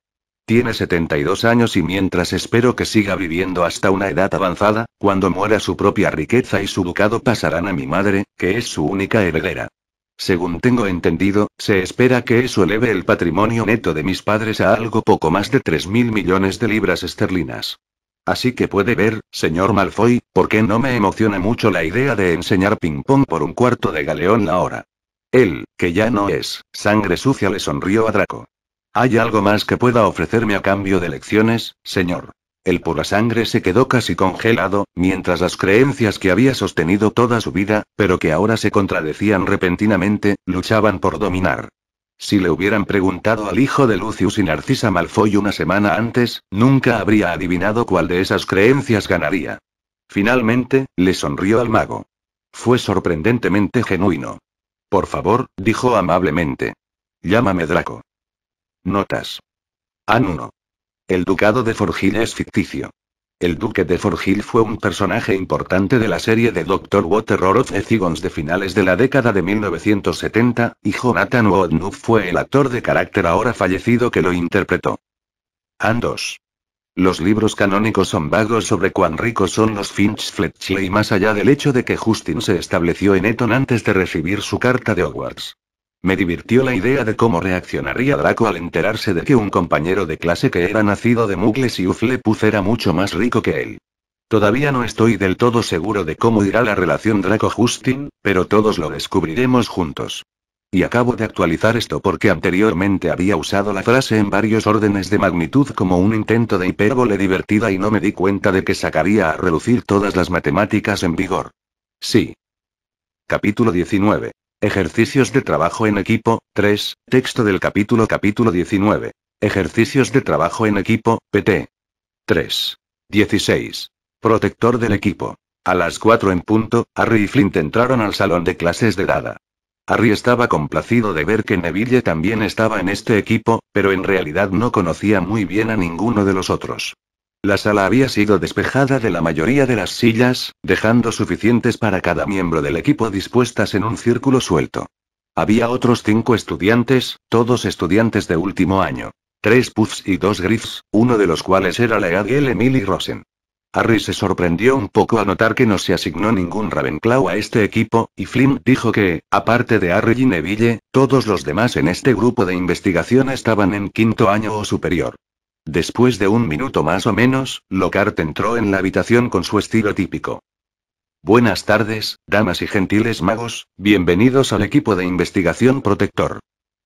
S1: Tiene 72 años y mientras espero que siga viviendo hasta una edad avanzada, cuando muera su propia riqueza y su ducado pasarán a mi madre, que es su única heredera. Según tengo entendido, se espera que eso eleve el patrimonio neto de mis padres a algo poco más de 3.000 millones de libras esterlinas. Así que puede ver, señor Malfoy, por qué no me emociona mucho la idea de enseñar ping-pong por un cuarto de galeón la hora. Él, que ya no es, sangre sucia le sonrió a Draco. ¿Hay algo más que pueda ofrecerme a cambio de lecciones, señor? El pura sangre se quedó casi congelado, mientras las creencias que había sostenido toda su vida, pero que ahora se contradecían repentinamente, luchaban por dominar. Si le hubieran preguntado al hijo de Lucius y Narcisa Malfoy una semana antes, nunca habría adivinado cuál de esas creencias ganaría. Finalmente, le sonrió al mago. Fue sorprendentemente genuino. Por favor, dijo amablemente. Llámame Draco. Notas. An 1. El ducado de Forgil es ficticio. El duque de Forgil fue un personaje importante de la serie de Doctor Water Terror of de finales de la década de 1970, y Jonathan Woodnuff fue el actor de carácter ahora fallecido que lo interpretó. An 2. Los libros canónicos son vagos sobre cuán ricos son los Finch Fletchley más allá del hecho de que Justin se estableció en Eton antes de recibir su carta de Hogwarts. Me divirtió la idea de cómo reaccionaría Draco al enterarse de que un compañero de clase que era nacido de Mugles y Uflepuz era mucho más rico que él. Todavía no estoy del todo seguro de cómo irá la relación Draco-Justin, pero todos lo descubriremos juntos. Y acabo de actualizar esto porque anteriormente había usado la frase en varios órdenes de magnitud como un intento de hipérbole divertida y no me di cuenta de que sacaría a relucir todas las matemáticas en vigor. Sí. Capítulo 19. Ejercicios de trabajo en equipo, 3, texto del capítulo capítulo 19. Ejercicios de trabajo en equipo, PT. 3. 16. Protector del equipo. A las 4 en punto, Harry y Flint entraron al salón de clases de Dada. Harry estaba complacido de ver que Neville también estaba en este equipo, pero en realidad no conocía muy bien a ninguno de los otros. La sala había sido despejada de la mayoría de las sillas, dejando suficientes para cada miembro del equipo dispuestas en un círculo suelto. Había otros cinco estudiantes, todos estudiantes de último año. Tres Puffs y dos Griffs, uno de los cuales era la EADL Emily Rosen. Harry se sorprendió un poco al notar que no se asignó ningún Ravenclaw a este equipo, y Flynn dijo que, aparte de Harry y Neville, todos los demás en este grupo de investigación estaban en quinto año o superior. Después de un minuto más o menos, Lockhart entró en la habitación con su estilo típico. Buenas tardes, damas y gentiles magos, bienvenidos al equipo de investigación protector.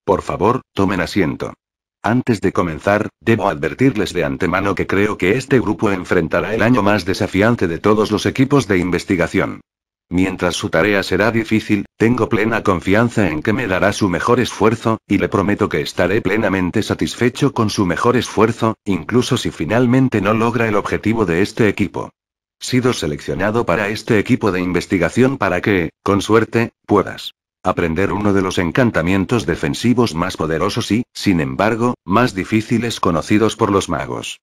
S1: Por favor, tomen asiento. Antes de comenzar, debo advertirles de antemano que creo que este grupo enfrentará el año más desafiante de todos los equipos de investigación. Mientras su tarea será difícil, tengo plena confianza en que me dará su mejor esfuerzo, y le prometo que estaré plenamente satisfecho con su mejor esfuerzo, incluso si finalmente no logra el objetivo de este equipo. Sido seleccionado para este equipo de investigación para que, con suerte, puedas aprender uno de los encantamientos defensivos más poderosos y, sin embargo, más difíciles conocidos por los magos.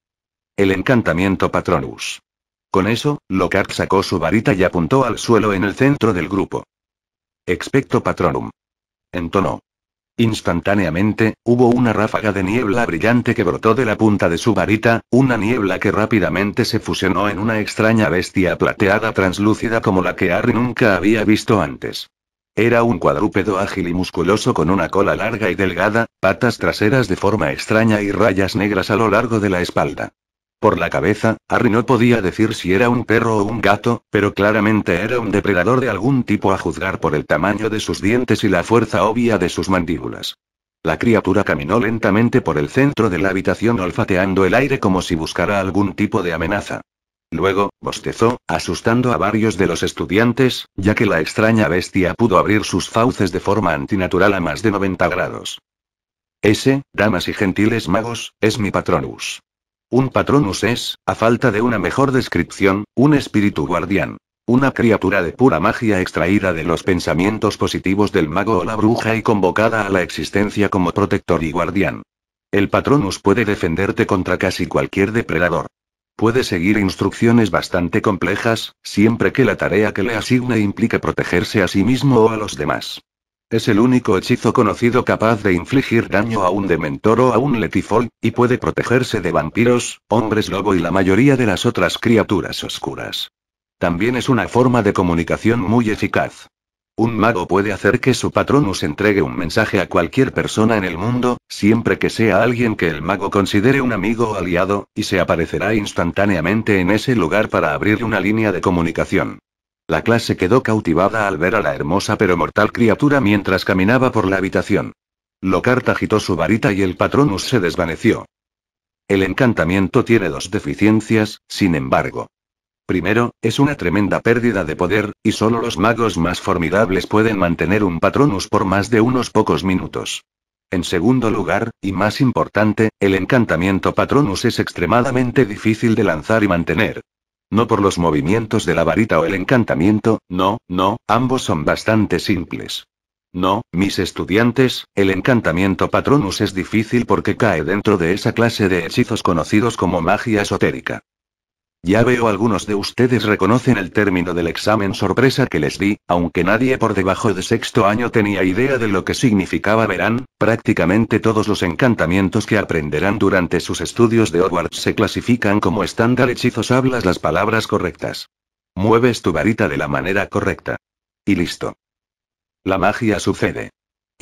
S1: El encantamiento Patronus. Con eso, Lockhart sacó su varita y apuntó al suelo en el centro del grupo. Expecto patronum. Entonó. Instantáneamente, hubo una ráfaga de niebla brillante que brotó de la punta de su varita, una niebla que rápidamente se fusionó en una extraña bestia plateada translúcida como la que Harry nunca había visto antes. Era un cuadrúpedo ágil y musculoso con una cola larga y delgada, patas traseras de forma extraña y rayas negras a lo largo de la espalda. Por la cabeza, Harry no podía decir si era un perro o un gato, pero claramente era un depredador de algún tipo a juzgar por el tamaño de sus dientes y la fuerza obvia de sus mandíbulas. La criatura caminó lentamente por el centro de la habitación olfateando el aire como si buscara algún tipo de amenaza. Luego, bostezó, asustando a varios de los estudiantes, ya que la extraña bestia pudo abrir sus fauces de forma antinatural a más de 90 grados. Ese, damas y gentiles magos, es mi patronus. Un patronus es, a falta de una mejor descripción, un espíritu guardián. Una criatura de pura magia extraída de los pensamientos positivos del mago o la bruja y convocada a la existencia como protector y guardián. El patronus puede defenderte contra casi cualquier depredador. Puede seguir instrucciones bastante complejas, siempre que la tarea que le asigne implique protegerse a sí mismo o a los demás. Es el único hechizo conocido capaz de infligir daño a un dementor o a un letifol, y puede protegerse de vampiros, hombres lobo y la mayoría de las otras criaturas oscuras. También es una forma de comunicación muy eficaz. Un mago puede hacer que su patronus entregue un mensaje a cualquier persona en el mundo, siempre que sea alguien que el mago considere un amigo o aliado, y se aparecerá instantáneamente en ese lugar para abrir una línea de comunicación. La clase quedó cautivada al ver a la hermosa pero mortal criatura mientras caminaba por la habitación. Locarta agitó su varita y el patronus se desvaneció. El encantamiento tiene dos deficiencias, sin embargo. Primero, es una tremenda pérdida de poder, y solo los magos más formidables pueden mantener un patronus por más de unos pocos minutos. En segundo lugar, y más importante, el encantamiento patronus es extremadamente difícil de lanzar y mantener. No por los movimientos de la varita o el encantamiento, no, no, ambos son bastante simples. No, mis estudiantes, el encantamiento patronus es difícil porque cae dentro de esa clase de hechizos conocidos como magia esotérica. Ya veo algunos de ustedes reconocen el término del examen sorpresa que les di, aunque nadie por debajo de sexto año tenía idea de lo que significaba verán, prácticamente todos los encantamientos que aprenderán durante sus estudios de Hogwarts se clasifican como estándar hechizos hablas las palabras correctas. Mueves tu varita de la manera correcta. Y listo. La magia sucede.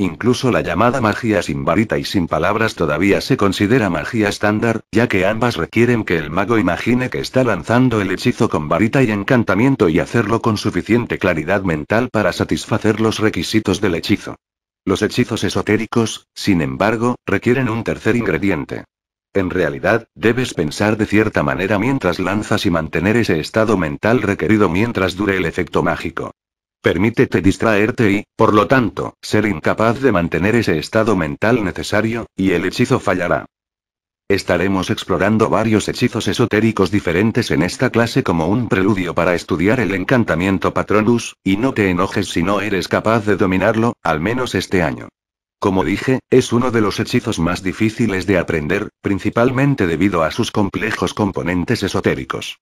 S1: Incluso la llamada magia sin varita y sin palabras todavía se considera magia estándar, ya que ambas requieren que el mago imagine que está lanzando el hechizo con varita y encantamiento y hacerlo con suficiente claridad mental para satisfacer los requisitos del hechizo. Los hechizos esotéricos, sin embargo, requieren un tercer ingrediente. En realidad, debes pensar de cierta manera mientras lanzas y mantener ese estado mental requerido mientras dure el efecto mágico. Permítete distraerte y, por lo tanto, ser incapaz de mantener ese estado mental necesario, y el hechizo fallará. Estaremos explorando varios hechizos esotéricos diferentes en esta clase como un preludio para estudiar el encantamiento Patronus, y no te enojes si no eres capaz de dominarlo, al menos este año. Como dije, es uno de los hechizos más difíciles de aprender, principalmente debido a sus complejos componentes esotéricos.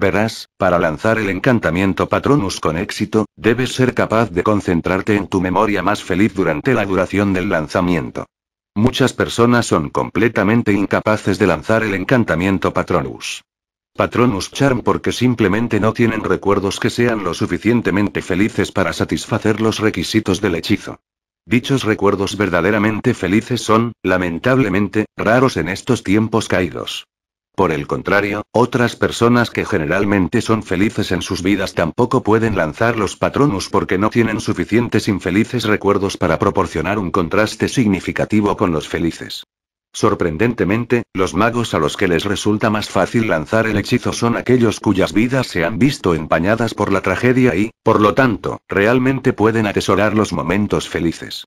S1: Verás, para lanzar el encantamiento Patronus con éxito, debes ser capaz de concentrarte en tu memoria más feliz durante la duración del lanzamiento. Muchas personas son completamente incapaces de lanzar el encantamiento Patronus. Patronus Charm porque simplemente no tienen recuerdos que sean lo suficientemente felices para satisfacer los requisitos del hechizo. Dichos recuerdos verdaderamente felices son, lamentablemente, raros en estos tiempos caídos. Por el contrario, otras personas que generalmente son felices en sus vidas tampoco pueden lanzar los patronus porque no tienen suficientes infelices recuerdos para proporcionar un contraste significativo con los felices. Sorprendentemente, los magos a los que les resulta más fácil lanzar el hechizo son aquellos cuyas vidas se han visto empañadas por la tragedia y, por lo tanto, realmente pueden atesorar los momentos felices.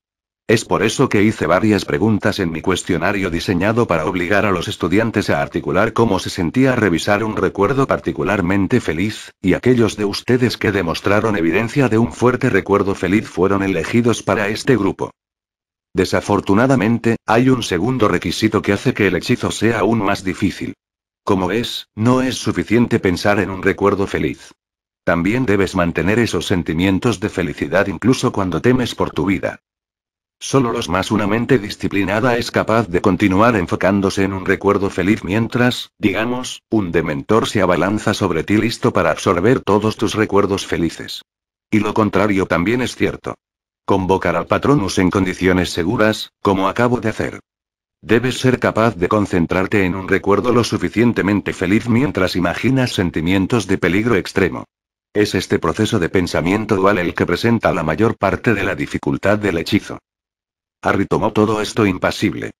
S1: Es por eso que hice varias preguntas en mi cuestionario diseñado para obligar a los estudiantes a articular cómo se sentía revisar un recuerdo particularmente feliz, y aquellos de ustedes que demostraron evidencia de un fuerte recuerdo feliz fueron elegidos para este grupo. Desafortunadamente, hay un segundo requisito que hace que el hechizo sea aún más difícil. Como es, no es suficiente pensar en un recuerdo feliz. También debes mantener esos sentimientos de felicidad incluso cuando temes por tu vida. Solo los más una mente disciplinada es capaz de continuar enfocándose en un recuerdo feliz mientras, digamos, un dementor se abalanza sobre ti listo para absorber todos tus recuerdos felices. Y lo contrario también es cierto. Convocar al patronus en condiciones seguras, como acabo de hacer. Debes ser capaz de concentrarte en un recuerdo lo suficientemente feliz mientras imaginas sentimientos de peligro extremo. Es este proceso de pensamiento dual el que presenta la mayor parte de la dificultad del hechizo. Harry tomó todo esto impasible.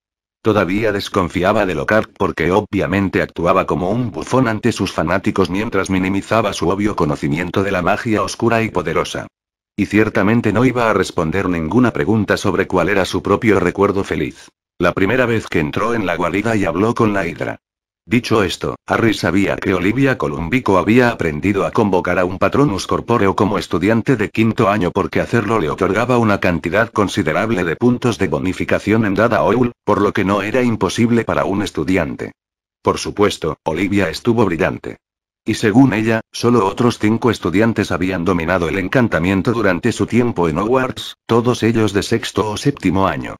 S1: Todavía desconfiaba de Lockhart porque obviamente actuaba como un bufón ante sus fanáticos mientras minimizaba su obvio conocimiento de la magia oscura y poderosa. Y ciertamente no iba a responder ninguna pregunta sobre cuál era su propio recuerdo feliz. La primera vez que entró en la guarida y habló con la hidra. Dicho esto, Harry sabía que Olivia Columbico había aprendido a convocar a un patronus corpóreo como estudiante de quinto año porque hacerlo le otorgaba una cantidad considerable de puntos de bonificación en dada OUL, por lo que no era imposible para un estudiante. Por supuesto, Olivia estuvo brillante. Y según ella, solo otros cinco estudiantes habían dominado el encantamiento durante su tiempo en Hogwarts, todos ellos de sexto o séptimo año.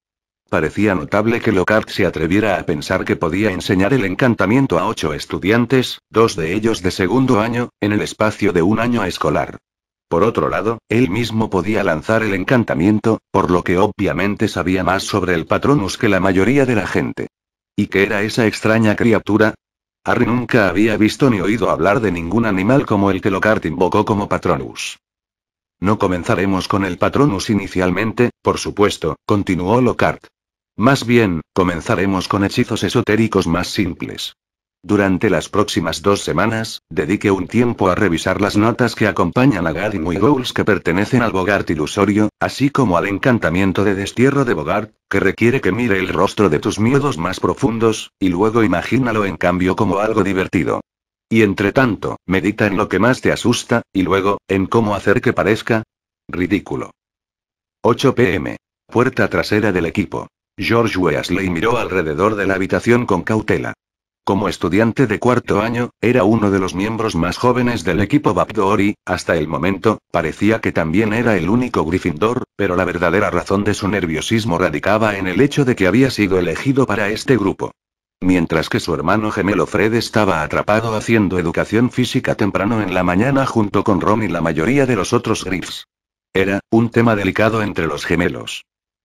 S1: Parecía notable que Lockhart se atreviera a pensar que podía enseñar el encantamiento a ocho estudiantes, dos de ellos de segundo año, en el espacio de un año escolar. Por otro lado, él mismo podía lanzar el encantamiento, por lo que obviamente sabía más sobre el Patronus que la mayoría de la gente. ¿Y qué era esa extraña criatura? Harry nunca había visto ni oído hablar de ningún animal como el que Lockhart invocó como Patronus. No comenzaremos con el Patronus inicialmente, por supuesto, continuó Lockhart. Más bien, comenzaremos con hechizos esotéricos más simples. Durante las próximas dos semanas, dedique un tiempo a revisar las notas que acompañan a Gadim y Goals que pertenecen al Bogart ilusorio, así como al encantamiento de destierro de Bogart, que requiere que mire el rostro de tus miedos más profundos, y luego imagínalo en cambio como algo divertido. Y entre tanto, medita en lo que más te asusta, y luego, en cómo hacer que parezca ridículo. 8 pm. Puerta trasera del equipo. George Weasley miró alrededor de la habitación con cautela. Como estudiante de cuarto año, era uno de los miembros más jóvenes del equipo y hasta el momento, parecía que también era el único Gryffindor, pero la verdadera razón de su nerviosismo radicaba en el hecho de que había sido elegido para este grupo. Mientras que su hermano gemelo Fred estaba atrapado haciendo educación física temprano en la mañana junto con Ron y la mayoría de los otros Griffs. Era, un tema delicado entre los gemelos.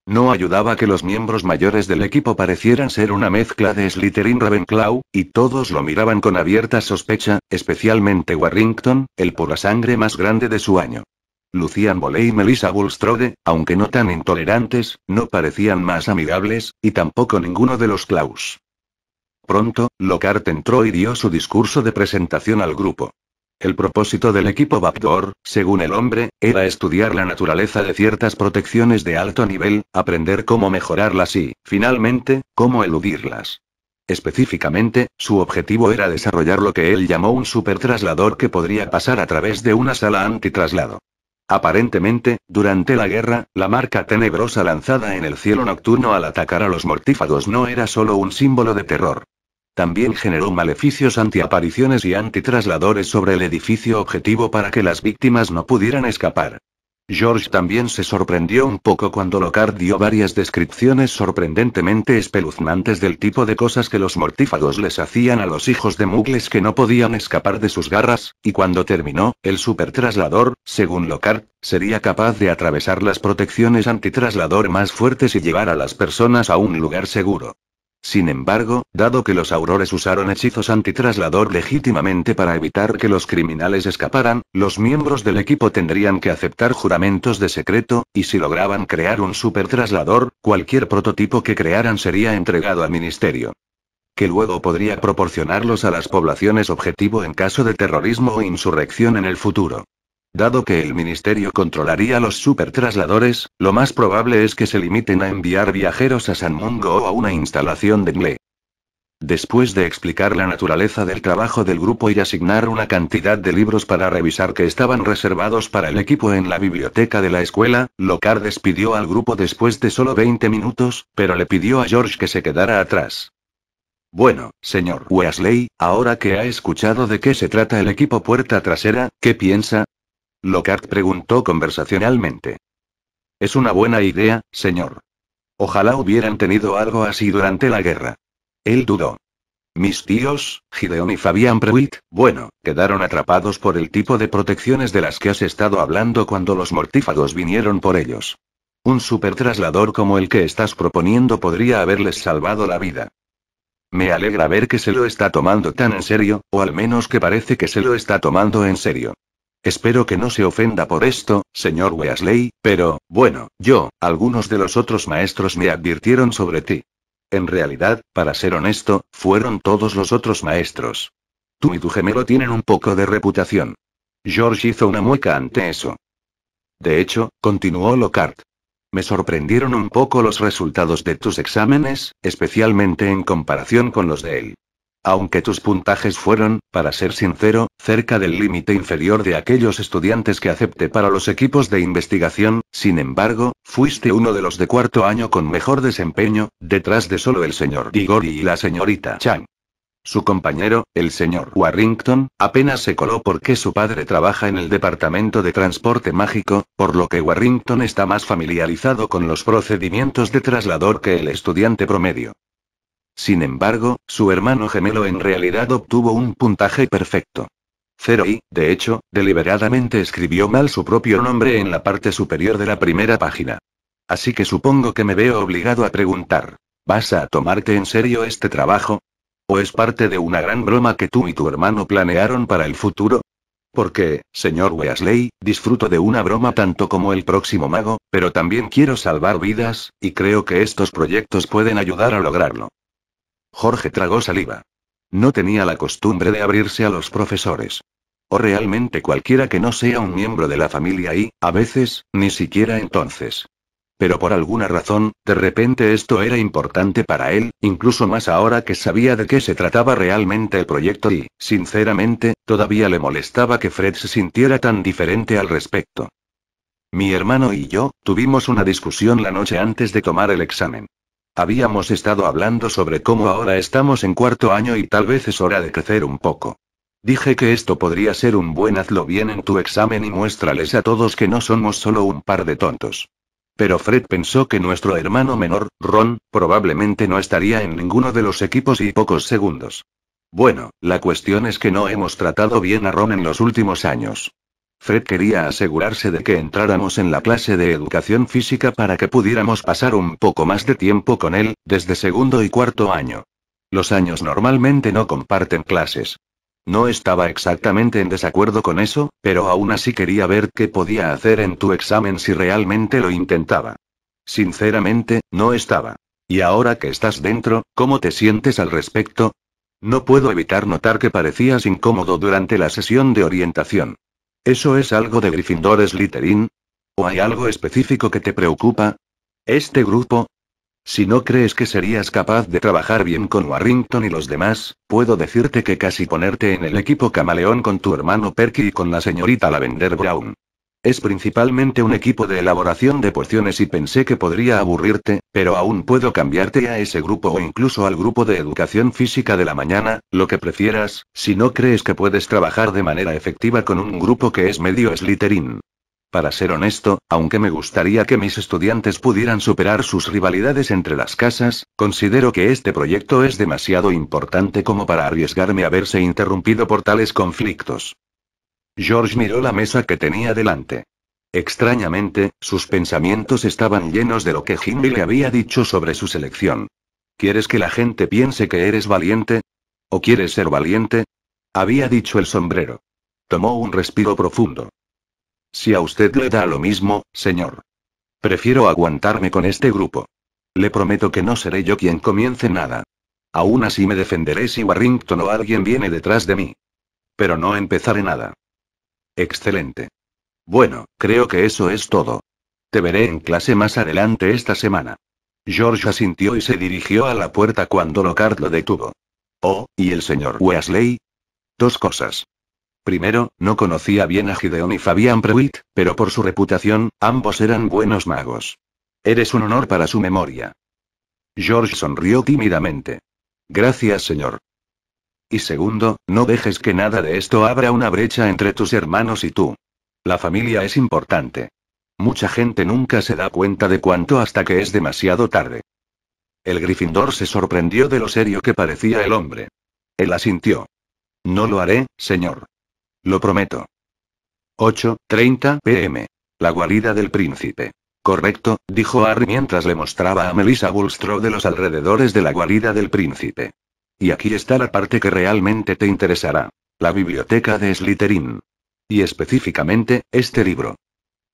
S1: No ayudaba que los miembros mayores del equipo parecieran ser una mezcla de Slytherin Ravenclaw, y todos lo miraban con abierta sospecha, especialmente Warrington, el por la sangre más grande de su año. Lucian Boley y Melissa Bulstrode, aunque no tan intolerantes, no parecían más amigables, y tampoco ninguno de los Klaus. Pronto, Lockhart entró y dio su discurso de presentación al grupo. El propósito del equipo Vapdor, según el hombre, era estudiar la naturaleza de ciertas protecciones de alto nivel, aprender cómo mejorarlas y, finalmente, cómo eludirlas. Específicamente, su objetivo era desarrollar lo que él llamó un supertraslador que podría pasar a través de una sala antitraslado. Aparentemente, durante la guerra, la marca tenebrosa lanzada en el cielo nocturno al atacar a los mortífagos no era solo un símbolo de terror. También generó maleficios antiapariciones y antitrasladores sobre el edificio objetivo para que las víctimas no pudieran escapar. George también se sorprendió un poco cuando Locard dio varias descripciones sorprendentemente espeluznantes del tipo de cosas que los mortífagos les hacían a los hijos de mugles que no podían escapar de sus garras, y cuando terminó, el supertraslador, según Locard, sería capaz de atravesar las protecciones antitraslador más fuertes y llevar a las personas a un lugar seguro. Sin embargo, dado que los aurores usaron hechizos antitraslador legítimamente para evitar que los criminales escaparan, los miembros del equipo tendrían que aceptar juramentos de secreto, y si lograban crear un traslador, cualquier prototipo que crearan sería entregado al ministerio. Que luego podría proporcionarlos a las poblaciones objetivo en caso de terrorismo o insurrección en el futuro. Dado que el ministerio controlaría los supertrasladores, lo más probable es que se limiten a enviar viajeros a San Mungo o a una instalación de NLE. Después de explicar la naturaleza del trabajo del grupo y asignar una cantidad de libros para revisar que estaban reservados para el equipo en la biblioteca de la escuela, Locard despidió al grupo después de solo 20 minutos, pero le pidió a George que se quedara atrás. Bueno, señor Wesley, ahora que ha escuchado de qué se trata el equipo puerta trasera, ¿qué piensa? Lockhart preguntó conversacionalmente. Es una buena idea, señor. Ojalá hubieran tenido algo así durante la guerra. Él dudó. Mis tíos, Gideon y Fabián Prewitt, bueno, quedaron atrapados por el tipo de protecciones de las que has estado hablando cuando los mortífagos vinieron por ellos. Un traslador como el que estás proponiendo podría haberles salvado la vida. Me alegra ver que se lo está tomando tan en serio, o al menos que parece que se lo está tomando en serio. Espero que no se ofenda por esto, señor Weasley, pero, bueno, yo, algunos de los otros maestros me advirtieron sobre ti. En realidad, para ser honesto, fueron todos los otros maestros. Tú y tu gemelo tienen un poco de reputación. George hizo una mueca ante eso. De hecho, continuó Lockhart. Me sorprendieron un poco los resultados de tus exámenes, especialmente en comparación con los de él. Aunque tus puntajes fueron, para ser sincero, cerca del límite inferior de aquellos estudiantes que acepté para los equipos de investigación, sin embargo, fuiste uno de los de cuarto año con mejor desempeño, detrás de solo el señor Digory y la señorita Chang. Su compañero, el señor Warrington, apenas se coló porque su padre trabaja en el Departamento de Transporte Mágico, por lo que Warrington está más familiarizado con los procedimientos de traslador que el estudiante promedio. Sin embargo, su hermano gemelo en realidad obtuvo un puntaje perfecto. Cero y, de hecho, deliberadamente escribió mal su propio nombre en la parte superior de la primera página. Así que supongo que me veo obligado a preguntar, ¿vas a tomarte en serio este trabajo? ¿O es parte de una gran broma que tú y tu hermano planearon para el futuro? Porque, señor Weasley, disfruto de una broma tanto como el próximo mago, pero también quiero salvar vidas, y creo que estos proyectos pueden ayudar a lograrlo. Jorge tragó saliva. No tenía la costumbre de abrirse a los profesores. O realmente cualquiera que no sea un miembro de la familia y, a veces, ni siquiera entonces. Pero por alguna razón, de repente esto era importante para él, incluso más ahora que sabía de qué se trataba realmente el proyecto y, sinceramente, todavía le molestaba que Fred se sintiera tan diferente al respecto. Mi hermano y yo, tuvimos una discusión la noche antes de tomar el examen. Habíamos estado hablando sobre cómo ahora estamos en cuarto año y tal vez es hora de crecer un poco. Dije que esto podría ser un buen hazlo bien en tu examen y muéstrales a todos que no somos solo un par de tontos. Pero Fred pensó que nuestro hermano menor, Ron, probablemente no estaría en ninguno de los equipos y pocos segundos. Bueno, la cuestión es que no hemos tratado bien a Ron en los últimos años. Fred quería asegurarse de que entráramos en la clase de educación física para que pudiéramos pasar un poco más de tiempo con él, desde segundo y cuarto año. Los años normalmente no comparten clases. No estaba exactamente en desacuerdo con eso, pero aún así quería ver qué podía hacer en tu examen si realmente lo intentaba. Sinceramente, no estaba. Y ahora que estás dentro, ¿cómo te sientes al respecto? No puedo evitar notar que parecías incómodo durante la sesión de orientación. ¿Eso es algo de Gryffindor Slytherin? ¿O hay algo específico que te preocupa? ¿Este grupo? Si no crees que serías capaz de trabajar bien con Warrington y los demás, puedo decirte que casi ponerte en el equipo camaleón con tu hermano Perky y con la señorita Lavender Brown. Es principalmente un equipo de elaboración de pociones y pensé que podría aburrirte, pero aún puedo cambiarte a ese grupo o incluso al grupo de educación física de la mañana, lo que prefieras, si no crees que puedes trabajar de manera efectiva con un grupo que es medio Slytherin. Para ser honesto, aunque me gustaría que mis estudiantes pudieran superar sus rivalidades entre las casas, considero que este proyecto es demasiado importante como para arriesgarme a verse interrumpido por tales conflictos. George miró la mesa que tenía delante. Extrañamente, sus pensamientos estaban llenos de lo que Jimmy le había dicho sobre su selección. ¿Quieres que la gente piense que eres valiente? ¿O quieres ser valiente? Había dicho el sombrero. Tomó un respiro profundo. Si a usted le da lo mismo, señor. Prefiero aguantarme con este grupo. Le prometo que no seré yo quien comience nada. Aún así me defenderé si Warrington o alguien viene detrás de mí. Pero no empezaré nada. Excelente. Bueno, creo que eso es todo. Te veré en clase más adelante esta semana. George asintió y se dirigió a la puerta cuando Lockhart lo detuvo. Oh, ¿y el señor Wesley?» Dos cosas. Primero, no conocía bien a Gideon y Fabian Prewitt, pero por su reputación, ambos eran buenos magos. Eres un honor para su memoria. George sonrió tímidamente. Gracias, señor. Y segundo, no dejes que nada de esto abra una brecha entre tus hermanos y tú. La familia es importante. Mucha gente nunca se da cuenta de cuánto hasta que es demasiado tarde. El Gryffindor se sorprendió de lo serio que parecía el hombre. Él asintió. No lo haré, señor. Lo prometo. 8.30 pm. La guarida del príncipe. Correcto, dijo Harry mientras le mostraba a Melissa Bulstrode los alrededores de la guarida del príncipe. Y aquí está la parte que realmente te interesará. La biblioteca de Slytherin. Y específicamente, este libro.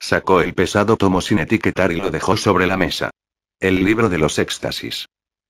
S1: Sacó el pesado tomo sin etiquetar y lo dejó sobre la mesa. El libro de los éxtasis.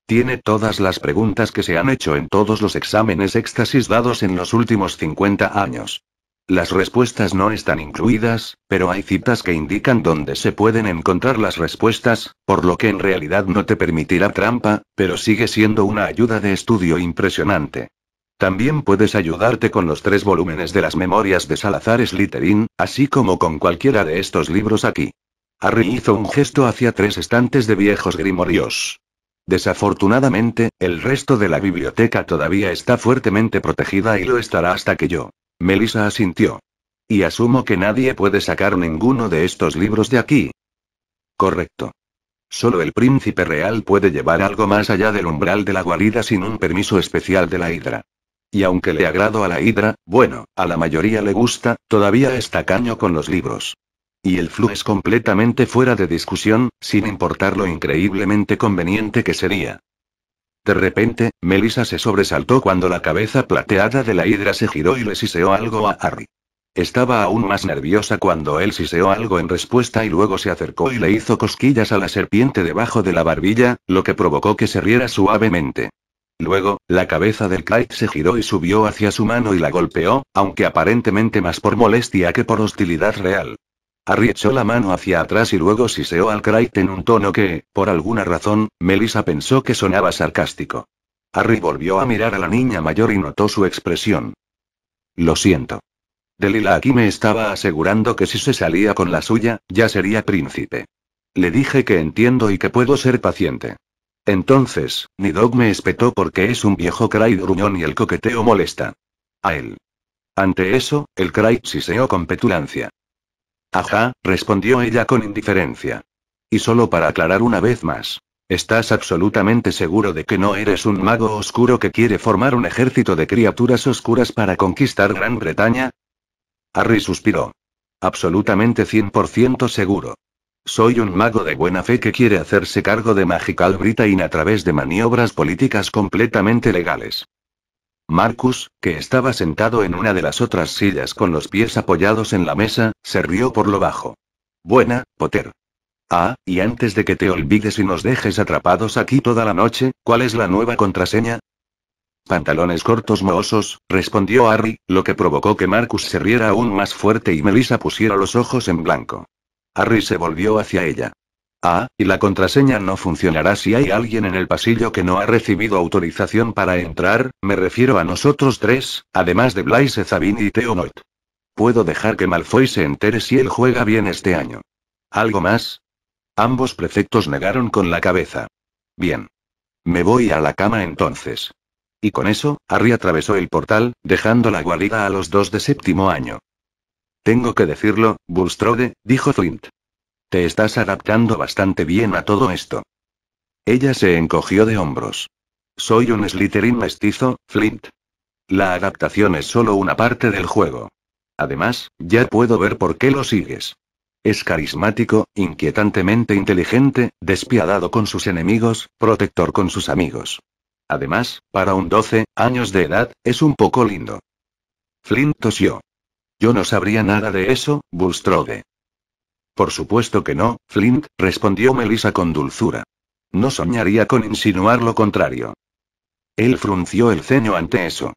S1: Tiene todas las preguntas que se han hecho en todos los exámenes éxtasis dados en los últimos 50 años. Las respuestas no están incluidas, pero hay citas que indican dónde se pueden encontrar las respuestas, por lo que en realidad no te permitirá trampa, pero sigue siendo una ayuda de estudio impresionante. También puedes ayudarte con los tres volúmenes de las memorias de Salazar Slytherin, así como con cualquiera de estos libros aquí. Harry hizo un gesto hacia tres estantes de viejos grimorios. Desafortunadamente, el resto de la biblioteca todavía está fuertemente protegida y lo estará hasta que yo Melissa asintió. Y asumo que nadie puede sacar ninguno de estos libros de aquí. Correcto. Solo el príncipe real puede llevar algo más allá del umbral de la guarida sin un permiso especial de la hidra. Y aunque le agrado a la hidra, bueno, a la mayoría le gusta, todavía está caño con los libros. Y el flu es completamente fuera de discusión, sin importar lo increíblemente conveniente que sería. De repente, Melissa se sobresaltó cuando la cabeza plateada de la hidra se giró y le siseó algo a Harry. Estaba aún más nerviosa cuando él siseó algo en respuesta y luego se acercó y le hizo cosquillas a la serpiente debajo de la barbilla, lo que provocó que se riera suavemente. Luego, la cabeza del Clyde se giró y subió hacia su mano y la golpeó, aunque aparentemente más por molestia que por hostilidad real. Harry echó la mano hacia atrás y luego siseó al Craig en un tono que, por alguna razón, Melissa pensó que sonaba sarcástico. Harry volvió a mirar a la niña mayor y notó su expresión. Lo siento. Delila aquí me estaba asegurando que si se salía con la suya, ya sería príncipe. Le dije que entiendo y que puedo ser paciente. Entonces, Nidog me espetó porque es un viejo Craig gruñón y el coqueteo molesta. A él. Ante eso, el Craig siseó con petulancia. Ajá, respondió ella con indiferencia. Y solo para aclarar una vez más. ¿Estás absolutamente seguro de que no eres un mago oscuro que quiere formar un ejército de criaturas oscuras para conquistar Gran Bretaña? Harry suspiró. Absolutamente 100% seguro. Soy un mago de buena fe que quiere hacerse cargo de Magical Britain a través de maniobras políticas completamente legales. Marcus, que estaba sentado en una de las otras sillas con los pies apoyados en la mesa, se rió por lo bajo. Buena, Potter. Ah, y antes de que te olvides y nos dejes atrapados aquí toda la noche, ¿cuál es la nueva contraseña? Pantalones cortos mohosos, respondió Harry, lo que provocó que Marcus se riera aún más fuerte y Melissa pusiera los ojos en blanco. Harry se volvió hacia ella. Ah, y la contraseña no funcionará si hay alguien en el pasillo que no ha recibido autorización para entrar, me refiero a nosotros tres, además de Blaise Zabin y Theonoid. Puedo dejar que Malfoy se entere si él juega bien este año. ¿Algo más? Ambos prefectos negaron con la cabeza. Bien. Me voy a la cama entonces. Y con eso, Harry atravesó el portal, dejando la guarida a los dos de séptimo año. Tengo que decirlo, Bulstrode, dijo Flint. Te estás adaptando bastante bien a todo esto. Ella se encogió de hombros. Soy un Slytherin mestizo, Flint. La adaptación es solo una parte del juego. Además, ya puedo ver por qué lo sigues. Es carismático, inquietantemente inteligente, despiadado con sus enemigos, protector con sus amigos. Además, para un 12 años de edad, es un poco lindo. Flint tosió. Yo no sabría nada de eso, Bulstrode. Por supuesto que no, Flint, respondió Melissa con dulzura. No soñaría con insinuar lo contrario. Él frunció el ceño ante eso.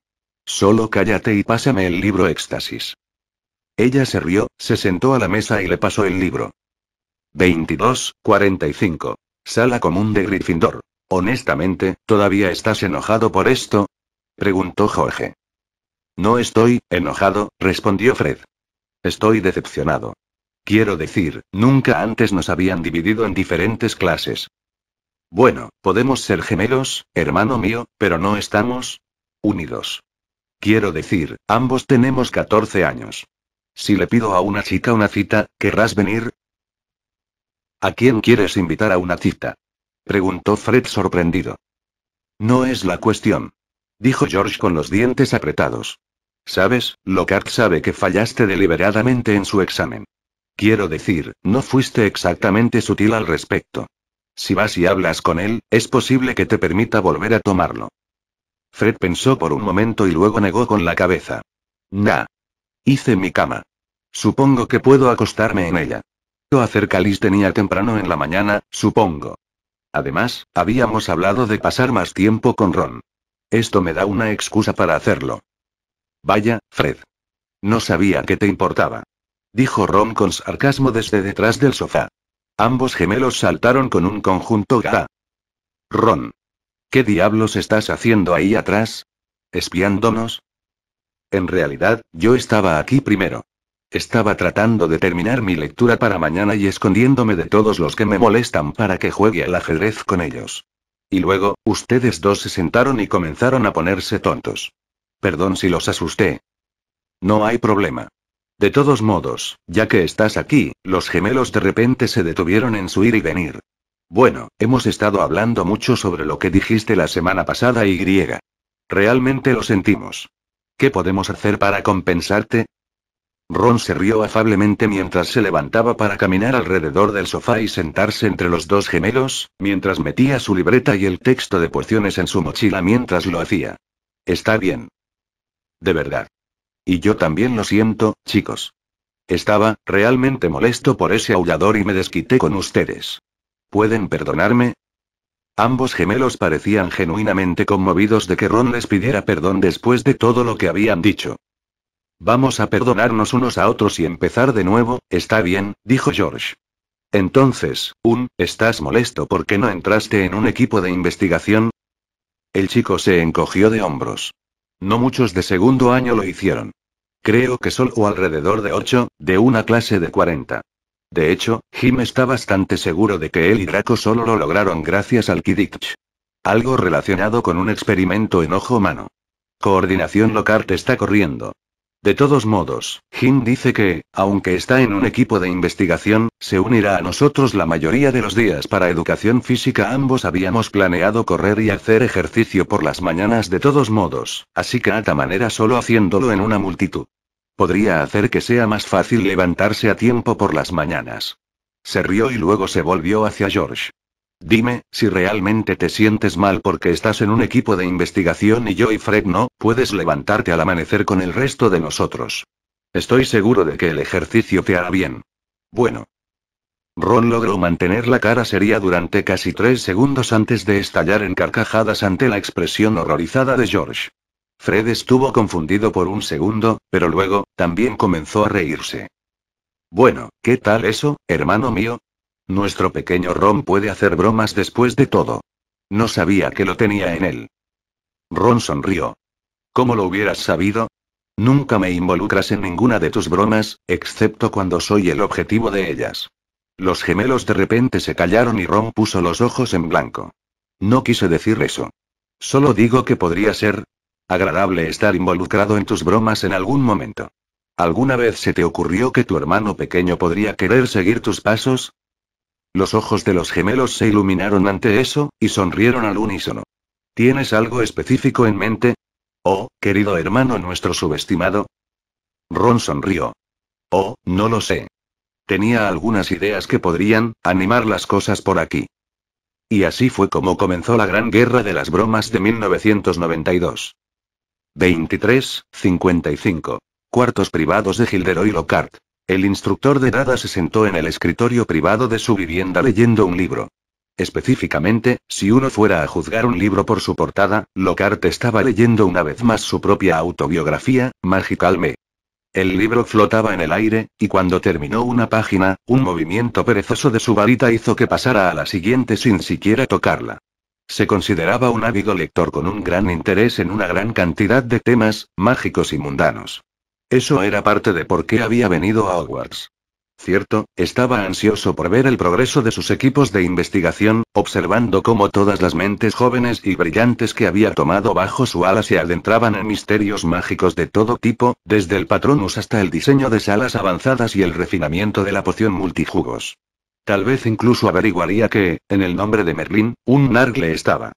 S1: Solo cállate y pásame el libro Éxtasis. Ella se rió, se sentó a la mesa y le pasó el libro. 22, 45. Sala común de Gryffindor. Honestamente, ¿todavía estás enojado por esto? preguntó Jorge. No estoy enojado, respondió Fred. Estoy decepcionado. Quiero decir, nunca antes nos habían dividido en diferentes clases. Bueno, podemos ser gemelos, hermano mío, pero no estamos unidos. Quiero decir, ambos tenemos 14 años. Si le pido a una chica una cita, ¿querrás venir? ¿A quién quieres invitar a una cita? preguntó Fred sorprendido. No es la cuestión. Dijo George con los dientes apretados. Sabes, Lockhart sabe que fallaste deliberadamente en su examen. Quiero decir, no fuiste exactamente sutil al respecto. Si vas y hablas con él, es posible que te permita volver a tomarlo. Fred pensó por un momento y luego negó con la cabeza. Nah. Hice mi cama. Supongo que puedo acostarme en ella. Lo acerca tenía temprano en la mañana, supongo. Además, habíamos hablado de pasar más tiempo con Ron. Esto me da una excusa para hacerlo. Vaya, Fred. No sabía que te importaba dijo Ron con sarcasmo desde detrás del sofá. Ambos gemelos saltaron con un conjunto gata. Ron. ¿Qué diablos estás haciendo ahí atrás? ¿Espiándonos? En realidad, yo estaba aquí primero. Estaba tratando de terminar mi lectura para mañana y escondiéndome de todos los que me molestan para que juegue al ajedrez con ellos. Y luego, ustedes dos se sentaron y comenzaron a ponerse tontos. Perdón si los asusté. No hay problema. De todos modos, ya que estás aquí, los gemelos de repente se detuvieron en su ir y venir. Bueno, hemos estado hablando mucho sobre lo que dijiste la semana pasada y griega. Realmente lo sentimos. ¿Qué podemos hacer para compensarte? Ron se rió afablemente mientras se levantaba para caminar alrededor del sofá y sentarse entre los dos gemelos, mientras metía su libreta y el texto de porciones en su mochila mientras lo hacía. Está bien. De verdad. Y yo también lo siento, chicos. Estaba, realmente molesto por ese aullador y me desquité con ustedes. ¿Pueden perdonarme? Ambos gemelos parecían genuinamente conmovidos de que Ron les pidiera perdón después de todo lo que habían dicho. Vamos a perdonarnos unos a otros y empezar de nuevo, está bien, dijo George. Entonces, un, ¿estás molesto porque no entraste en un equipo de investigación? El chico se encogió de hombros. No muchos de segundo año lo hicieron. Creo que solo alrededor de 8, de una clase de 40. De hecho, Jim está bastante seguro de que él y Draco solo lo lograron gracias al Kidditch. Algo relacionado con un experimento en ojo humano. Coordinación Lockhart está corriendo. De todos modos, Jim dice que, aunque está en un equipo de investigación, se unirá a nosotros la mayoría de los días para educación física. Ambos habíamos planeado correr y hacer ejercicio por las mañanas de todos modos, así que a manera solo haciéndolo en una multitud. Podría hacer que sea más fácil levantarse a tiempo por las mañanas. Se rió y luego se volvió hacia George. Dime, si realmente te sientes mal porque estás en un equipo de investigación y yo y Fred no, puedes levantarte al amanecer con el resto de nosotros. Estoy seguro de que el ejercicio te hará bien. Bueno. Ron logró mantener la cara seria durante casi tres segundos antes de estallar en carcajadas ante la expresión horrorizada de George. Fred estuvo confundido por un segundo, pero luego, también comenzó a reírse. Bueno, ¿qué tal eso, hermano mío? Nuestro pequeño Ron puede hacer bromas después de todo. No sabía que lo tenía en él. Ron sonrió. ¿Cómo lo hubieras sabido? Nunca me involucras en ninguna de tus bromas, excepto cuando soy el objetivo de ellas. Los gemelos de repente se callaron y Ron puso los ojos en blanco. No quise decir eso. Solo digo que podría ser, Agradable estar involucrado en tus bromas en algún momento. ¿Alguna vez se te ocurrió que tu hermano pequeño podría querer seguir tus pasos? Los ojos de los gemelos se iluminaron ante eso, y sonrieron al unísono. ¿Tienes algo específico en mente? Oh, querido hermano nuestro subestimado. Ron sonrió. Oh, no lo sé. Tenía algunas ideas que podrían animar las cosas por aquí. Y así fue como comenzó la Gran Guerra de las Bromas de 1992. 23, 55. Cuartos privados de Gilderoy Lockhart. El instructor de Dada se sentó en el escritorio privado de su vivienda leyendo un libro. Específicamente, si uno fuera a juzgar un libro por su portada, Lockhart estaba leyendo una vez más su propia autobiografía, Magical Me. El libro flotaba en el aire, y cuando terminó una página, un movimiento perezoso de su varita hizo que pasara a la siguiente sin siquiera tocarla. Se consideraba un ávido lector con un gran interés en una gran cantidad de temas, mágicos y mundanos. Eso era parte de por qué había venido a Hogwarts. Cierto, estaba ansioso por ver el progreso de sus equipos de investigación, observando cómo todas las mentes jóvenes y brillantes que había tomado bajo su ala se adentraban en misterios mágicos de todo tipo, desde el patronus hasta el diseño de salas avanzadas y el refinamiento de la poción multijugos. Tal vez incluso averiguaría que, en el nombre de Merlín, un nargle estaba.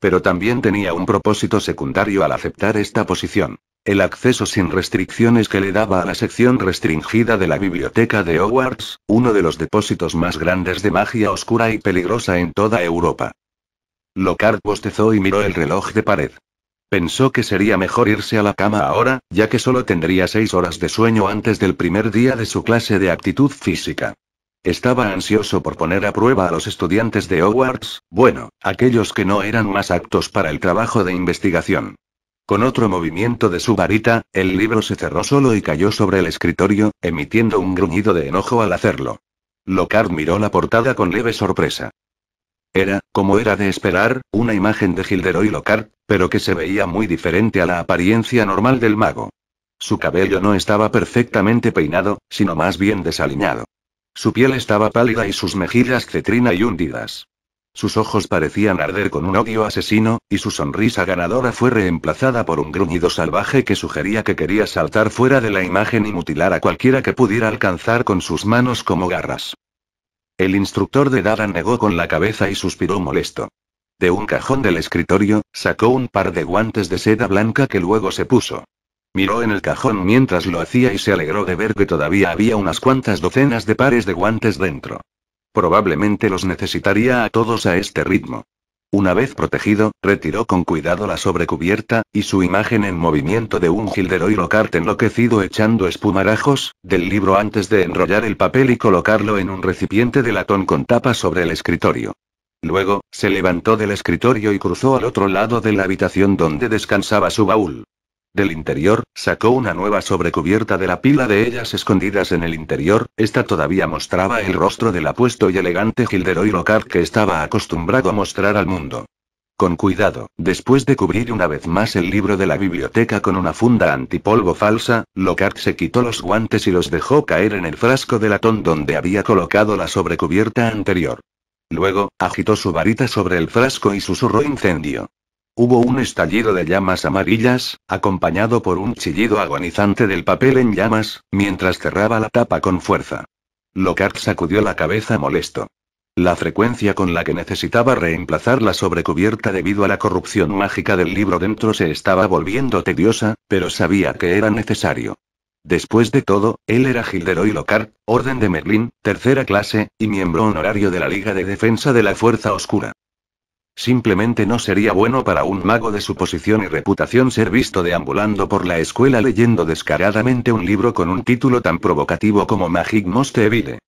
S1: Pero también tenía un propósito secundario al aceptar esta posición. El acceso sin restricciones que le daba a la sección restringida de la biblioteca de Hogwarts, uno de los depósitos más grandes de magia oscura y peligrosa en toda Europa. Lockhart bostezó y miró el reloj de pared. Pensó que sería mejor irse a la cama ahora, ya que solo tendría seis horas de sueño antes del primer día de su clase de actitud física. Estaba ansioso por poner a prueba a los estudiantes de Hogwarts, bueno, aquellos que no eran más aptos para el trabajo de investigación. Con otro movimiento de su varita, el libro se cerró solo y cayó sobre el escritorio, emitiendo un gruñido de enojo al hacerlo. Locard miró la portada con leve sorpresa. Era, como era de esperar, una imagen de Gilderoy Locard, pero que se veía muy diferente a la apariencia normal del mago. Su cabello no estaba perfectamente peinado, sino más bien desaliñado. Su piel estaba pálida y sus mejillas cetrina y hundidas. Sus ojos parecían arder con un odio asesino, y su sonrisa ganadora fue reemplazada por un gruñido salvaje que sugería que quería saltar fuera de la imagen y mutilar a cualquiera que pudiera alcanzar con sus manos como garras. El instructor de Dada negó con la cabeza y suspiró molesto. De un cajón del escritorio, sacó un par de guantes de seda blanca que luego se puso. Miró en el cajón mientras lo hacía y se alegró de ver que todavía había unas cuantas docenas de pares de guantes dentro. Probablemente los necesitaría a todos a este ritmo. Una vez protegido, retiró con cuidado la sobrecubierta, y su imagen en movimiento de un Gilderoy locarte enloquecido echando espumarajos, del libro antes de enrollar el papel y colocarlo en un recipiente de latón con tapa sobre el escritorio. Luego, se levantó del escritorio y cruzó al otro lado de la habitación donde descansaba su baúl. Del interior, sacó una nueva sobrecubierta de la pila de ellas escondidas en el interior, esta todavía mostraba el rostro del apuesto y elegante Gilderoy Lockhart que estaba acostumbrado a mostrar al mundo. Con cuidado, después de cubrir una vez más el libro de la biblioteca con una funda antipolvo falsa, Lockhart se quitó los guantes y los dejó caer en el frasco de latón donde había colocado la sobrecubierta anterior. Luego, agitó su varita sobre el frasco y susurró incendio. Hubo un estallido de llamas amarillas, acompañado por un chillido agonizante del papel en llamas, mientras cerraba la tapa con fuerza. Lockhart sacudió la cabeza molesto. La frecuencia con la que necesitaba reemplazar la sobrecubierta debido a la corrupción mágica del libro dentro se estaba volviendo tediosa, pero sabía que era necesario. Después de todo, él era Gilderoy Lockhart, Orden de Merlín, tercera clase, y miembro honorario de la Liga de Defensa de la Fuerza Oscura. Simplemente no sería bueno para un mago de su posición y reputación ser visto deambulando por la escuela leyendo descaradamente un libro con un título tan provocativo como Magic Most Evil.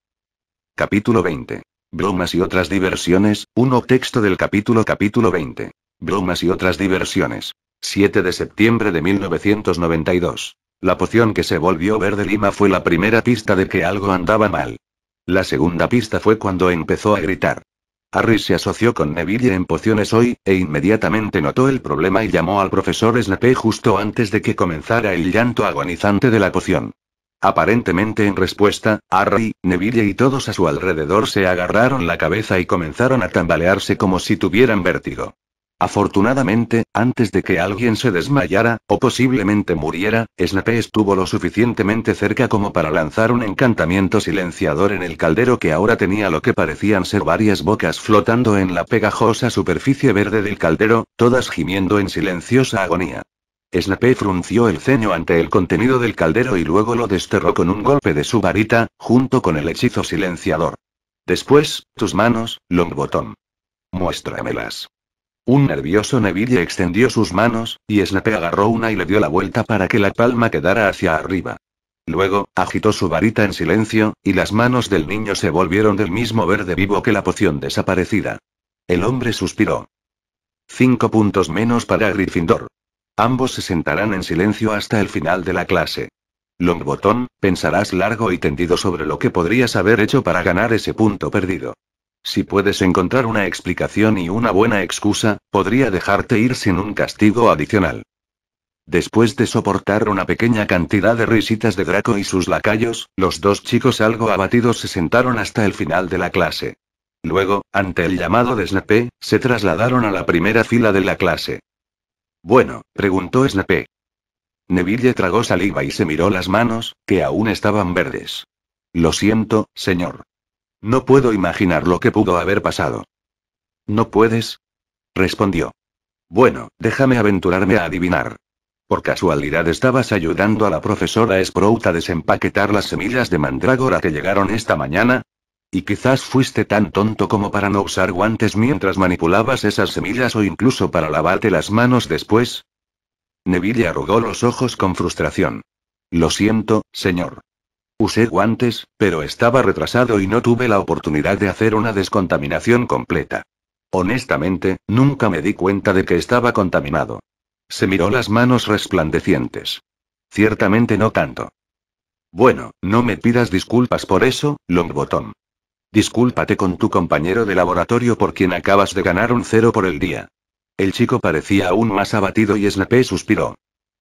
S1: Capítulo 20. Bromas y otras diversiones, 1 texto del capítulo capítulo 20. Bromas y otras diversiones. 7 de septiembre de 1992. La poción que se volvió verde lima fue la primera pista de que algo andaba mal. La segunda pista fue cuando empezó a gritar. Harry se asoció con Neville en pociones hoy, e inmediatamente notó el problema y llamó al profesor Snape justo antes de que comenzara el llanto agonizante de la poción. Aparentemente en respuesta, Harry, Neville y todos a su alrededor se agarraron la cabeza y comenzaron a tambalearse como si tuvieran vértigo. Afortunadamente, antes de que alguien se desmayara, o posiblemente muriera, Snape estuvo lo suficientemente cerca como para lanzar un encantamiento silenciador en el caldero que ahora tenía lo que parecían ser varias bocas flotando en la pegajosa superficie verde del caldero, todas gimiendo en silenciosa agonía. Snape frunció el ceño ante el contenido del caldero y luego lo desterró con un golpe de su varita, junto con el hechizo silenciador. Después, tus manos, Longbottom. Muéstramelas. Un nervioso Neville extendió sus manos, y Snape agarró una y le dio la vuelta para que la palma quedara hacia arriba. Luego, agitó su varita en silencio, y las manos del niño se volvieron del mismo verde vivo que la poción desaparecida. El hombre suspiró. Cinco puntos menos para Gryffindor. Ambos se sentarán en silencio hasta el final de la clase. Longbotón, pensarás largo y tendido sobre lo que podrías haber hecho para ganar ese punto perdido. Si puedes encontrar una explicación y una buena excusa, podría dejarte ir sin un castigo adicional. Después de soportar una pequeña cantidad de risitas de Draco y sus lacayos, los dos chicos algo abatidos se sentaron hasta el final de la clase. Luego, ante el llamado de Snape, se trasladaron a la primera fila de la clase. Bueno, preguntó Snape. Neville tragó saliva y se miró las manos, que aún estaban verdes. Lo siento, señor. No puedo imaginar lo que pudo haber pasado. ¿No puedes? respondió. Bueno, déjame aventurarme a adivinar. Por casualidad estabas ayudando a la profesora Sprout a desempaquetar las semillas de mandrágora que llegaron esta mañana. Y quizás fuiste tan tonto como para no usar guantes mientras manipulabas esas semillas o incluso para lavarte las manos después. Neville arrugó los ojos con frustración. Lo siento, señor. Usé guantes, pero estaba retrasado y no tuve la oportunidad de hacer una descontaminación completa. Honestamente, nunca me di cuenta de que estaba contaminado. Se miró las manos resplandecientes. Ciertamente no tanto. Bueno, no me pidas disculpas por eso, Longbottom. Discúlpate con tu compañero de laboratorio por quien acabas de ganar un cero por el día. El chico parecía aún más abatido y Snape suspiró.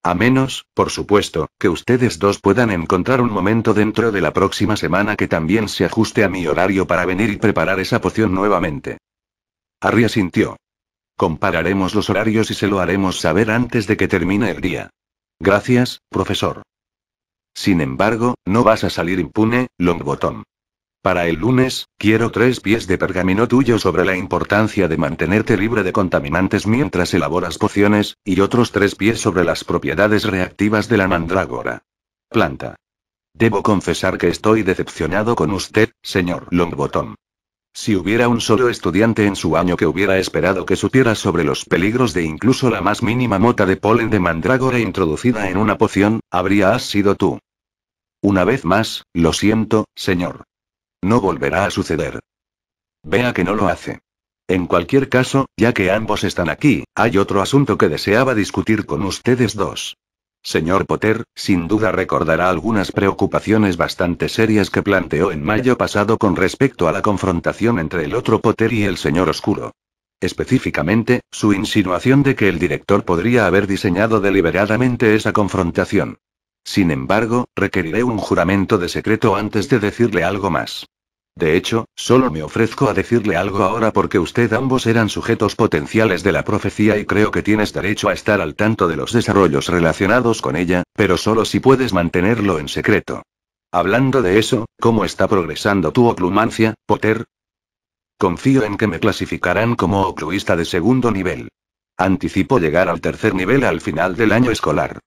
S1: A menos, por supuesto, que ustedes dos puedan encontrar un momento dentro de la próxima semana que también se ajuste a mi horario para venir y preparar esa poción nuevamente. Harry asintió. Compararemos los horarios y se lo haremos saber antes de que termine el día. Gracias, profesor. Sin embargo, no vas a salir impune, Longbottom. Para el lunes, quiero tres pies de pergamino tuyo sobre la importancia de mantenerte libre de contaminantes mientras elaboras pociones, y otros tres pies sobre las propiedades reactivas de la mandrágora. Planta. Debo confesar que estoy decepcionado con usted, señor Longbottom. Si hubiera un solo estudiante en su año que hubiera esperado que supiera sobre los peligros de incluso la más mínima mota de polen de mandrágora introducida en una poción, habría sido tú. Una vez más, lo siento, señor. No volverá a suceder. Vea que no lo hace. En cualquier caso, ya que ambos están aquí, hay otro asunto que deseaba discutir con ustedes dos. Señor Potter, sin duda recordará algunas preocupaciones bastante serias que planteó en mayo pasado con respecto a la confrontación entre el otro Potter y el señor Oscuro. Específicamente, su insinuación de que el director podría haber diseñado deliberadamente esa confrontación. Sin embargo, requeriré un juramento de secreto antes de decirle algo más. De hecho, solo me ofrezco a decirle algo ahora porque usted ambos eran sujetos potenciales de la profecía y creo que tienes derecho a estar al tanto de los desarrollos relacionados con ella, pero solo si puedes mantenerlo en secreto. Hablando de eso, ¿cómo está progresando tu oclumancia, Potter? Confío en que me clasificarán como ocluista de segundo nivel. Anticipo llegar al tercer nivel al final del año escolar.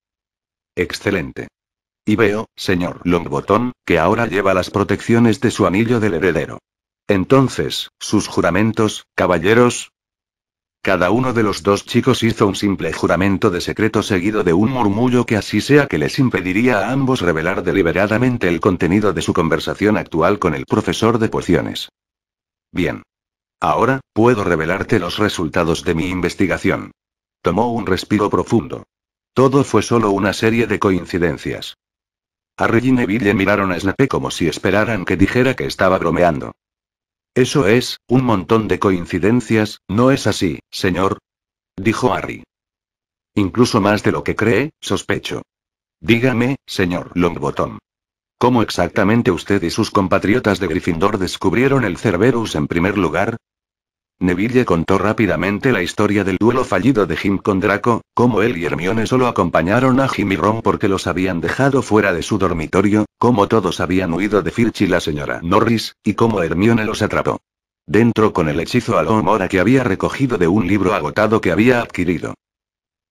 S1: Excelente. Y veo, señor Longbottom, que ahora lleva las protecciones de su anillo del heredero. Entonces, sus juramentos, caballeros. Cada uno de los dos chicos hizo un simple juramento de secreto seguido de un murmullo que así sea que les impediría a ambos revelar deliberadamente el contenido de su conversación actual con el profesor de pociones. Bien. Ahora, puedo revelarte los resultados de mi investigación. Tomó un respiro profundo. Todo fue solo una serie de coincidencias. Harry y Neville miraron a Snape como si esperaran que dijera que estaba bromeando. Eso es, un montón de coincidencias, ¿no es así, señor? dijo Harry. Incluso más de lo que cree, sospecho. Dígame, señor Longbottom. ¿Cómo exactamente usted y sus compatriotas de Gryffindor descubrieron el Cerberus en primer lugar? Neville contó rápidamente la historia del duelo fallido de Jim con Draco, cómo él y Hermione solo acompañaron a Jim y Ron porque los habían dejado fuera de su dormitorio, cómo todos habían huido de Filch y la señora Norris, y cómo Hermione los atrapó. Dentro con el hechizo a Mora que había recogido de un libro agotado que había adquirido.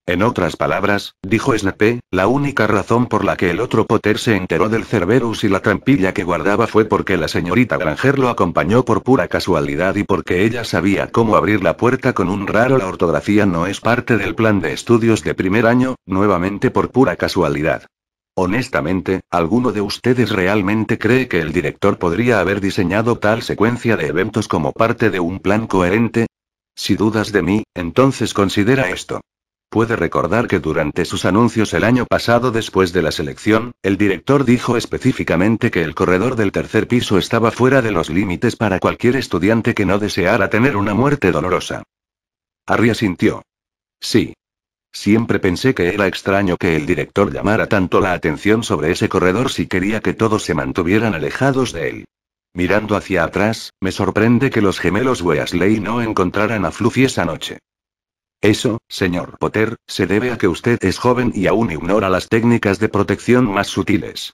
S1: En otras palabras, dijo Snape, la única razón por la que el otro Potter se enteró del Cerberus y la trampilla que guardaba fue porque la señorita Granger lo acompañó por pura casualidad y porque ella sabía cómo abrir la puerta con un raro. La ortografía no es parte del plan de estudios de primer año, nuevamente por pura casualidad. Honestamente, ¿alguno de ustedes realmente cree que el director podría haber diseñado tal secuencia de eventos como parte de un plan coherente? Si dudas de mí, entonces considera esto. Puede recordar que durante sus anuncios el año pasado después de la selección, el director dijo específicamente que el corredor del tercer piso estaba fuera de los límites para cualquier estudiante que no deseara tener una muerte dolorosa. Harry asintió. Sí. Siempre pensé que era extraño que el director llamara tanto la atención sobre ese corredor si quería que todos se mantuvieran alejados de él. Mirando hacia atrás, me sorprende que los gemelos Weasley no encontraran a Fluffy esa noche. Eso, señor Potter, se debe a que usted es joven y aún ignora las técnicas de protección más sutiles.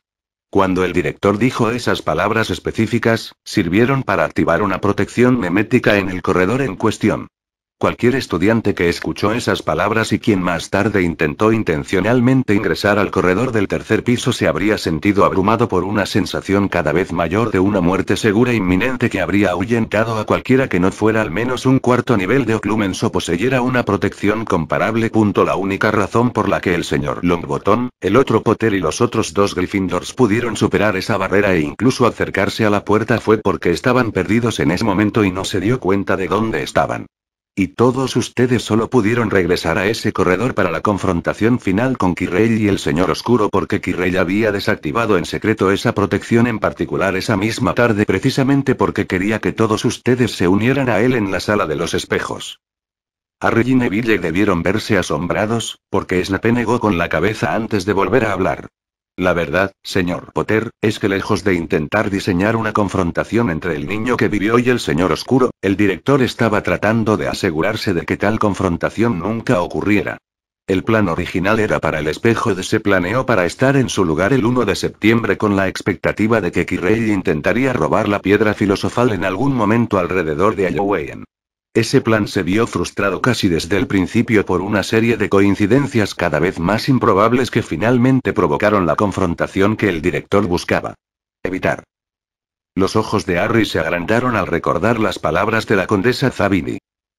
S1: Cuando el director dijo esas palabras específicas, sirvieron para activar una protección memética en el corredor en cuestión. Cualquier estudiante que escuchó esas palabras y quien más tarde intentó intencionalmente ingresar al corredor del tercer piso se habría sentido abrumado por una sensación cada vez mayor de una muerte segura e inminente que habría ahuyentado a cualquiera que no fuera al menos un cuarto nivel de Oclumens o poseyera una protección comparable. La única razón por la que el señor Longbottom, el otro Potter y los otros dos Gryffindors pudieron superar esa barrera e incluso acercarse a la puerta fue porque estaban perdidos en ese momento y no se dio cuenta de dónde estaban. Y todos ustedes solo pudieron regresar a ese corredor para la confrontación final con Kirrell y el Señor Oscuro porque Kirrell había desactivado en secreto esa protección en particular esa misma tarde precisamente porque quería que todos ustedes se unieran a él en la sala de los espejos. Harry y debieron verse asombrados, porque Snape negó con la cabeza antes de volver a hablar. La verdad, señor Potter, es que lejos de intentar diseñar una confrontación entre el niño que vivió y el señor oscuro, el director estaba tratando de asegurarse de que tal confrontación nunca ocurriera. El plan original era para el espejo de se planeó para estar en su lugar el 1 de septiembre con la expectativa de que Quirrell intentaría robar la piedra filosofal en algún momento alrededor de Halloween. Ese plan se vio frustrado casi desde el principio por una serie de coincidencias cada vez más improbables que finalmente provocaron la confrontación que el director buscaba evitar. Los ojos de Harry se agrandaron al recordar las palabras de la condesa Zabini.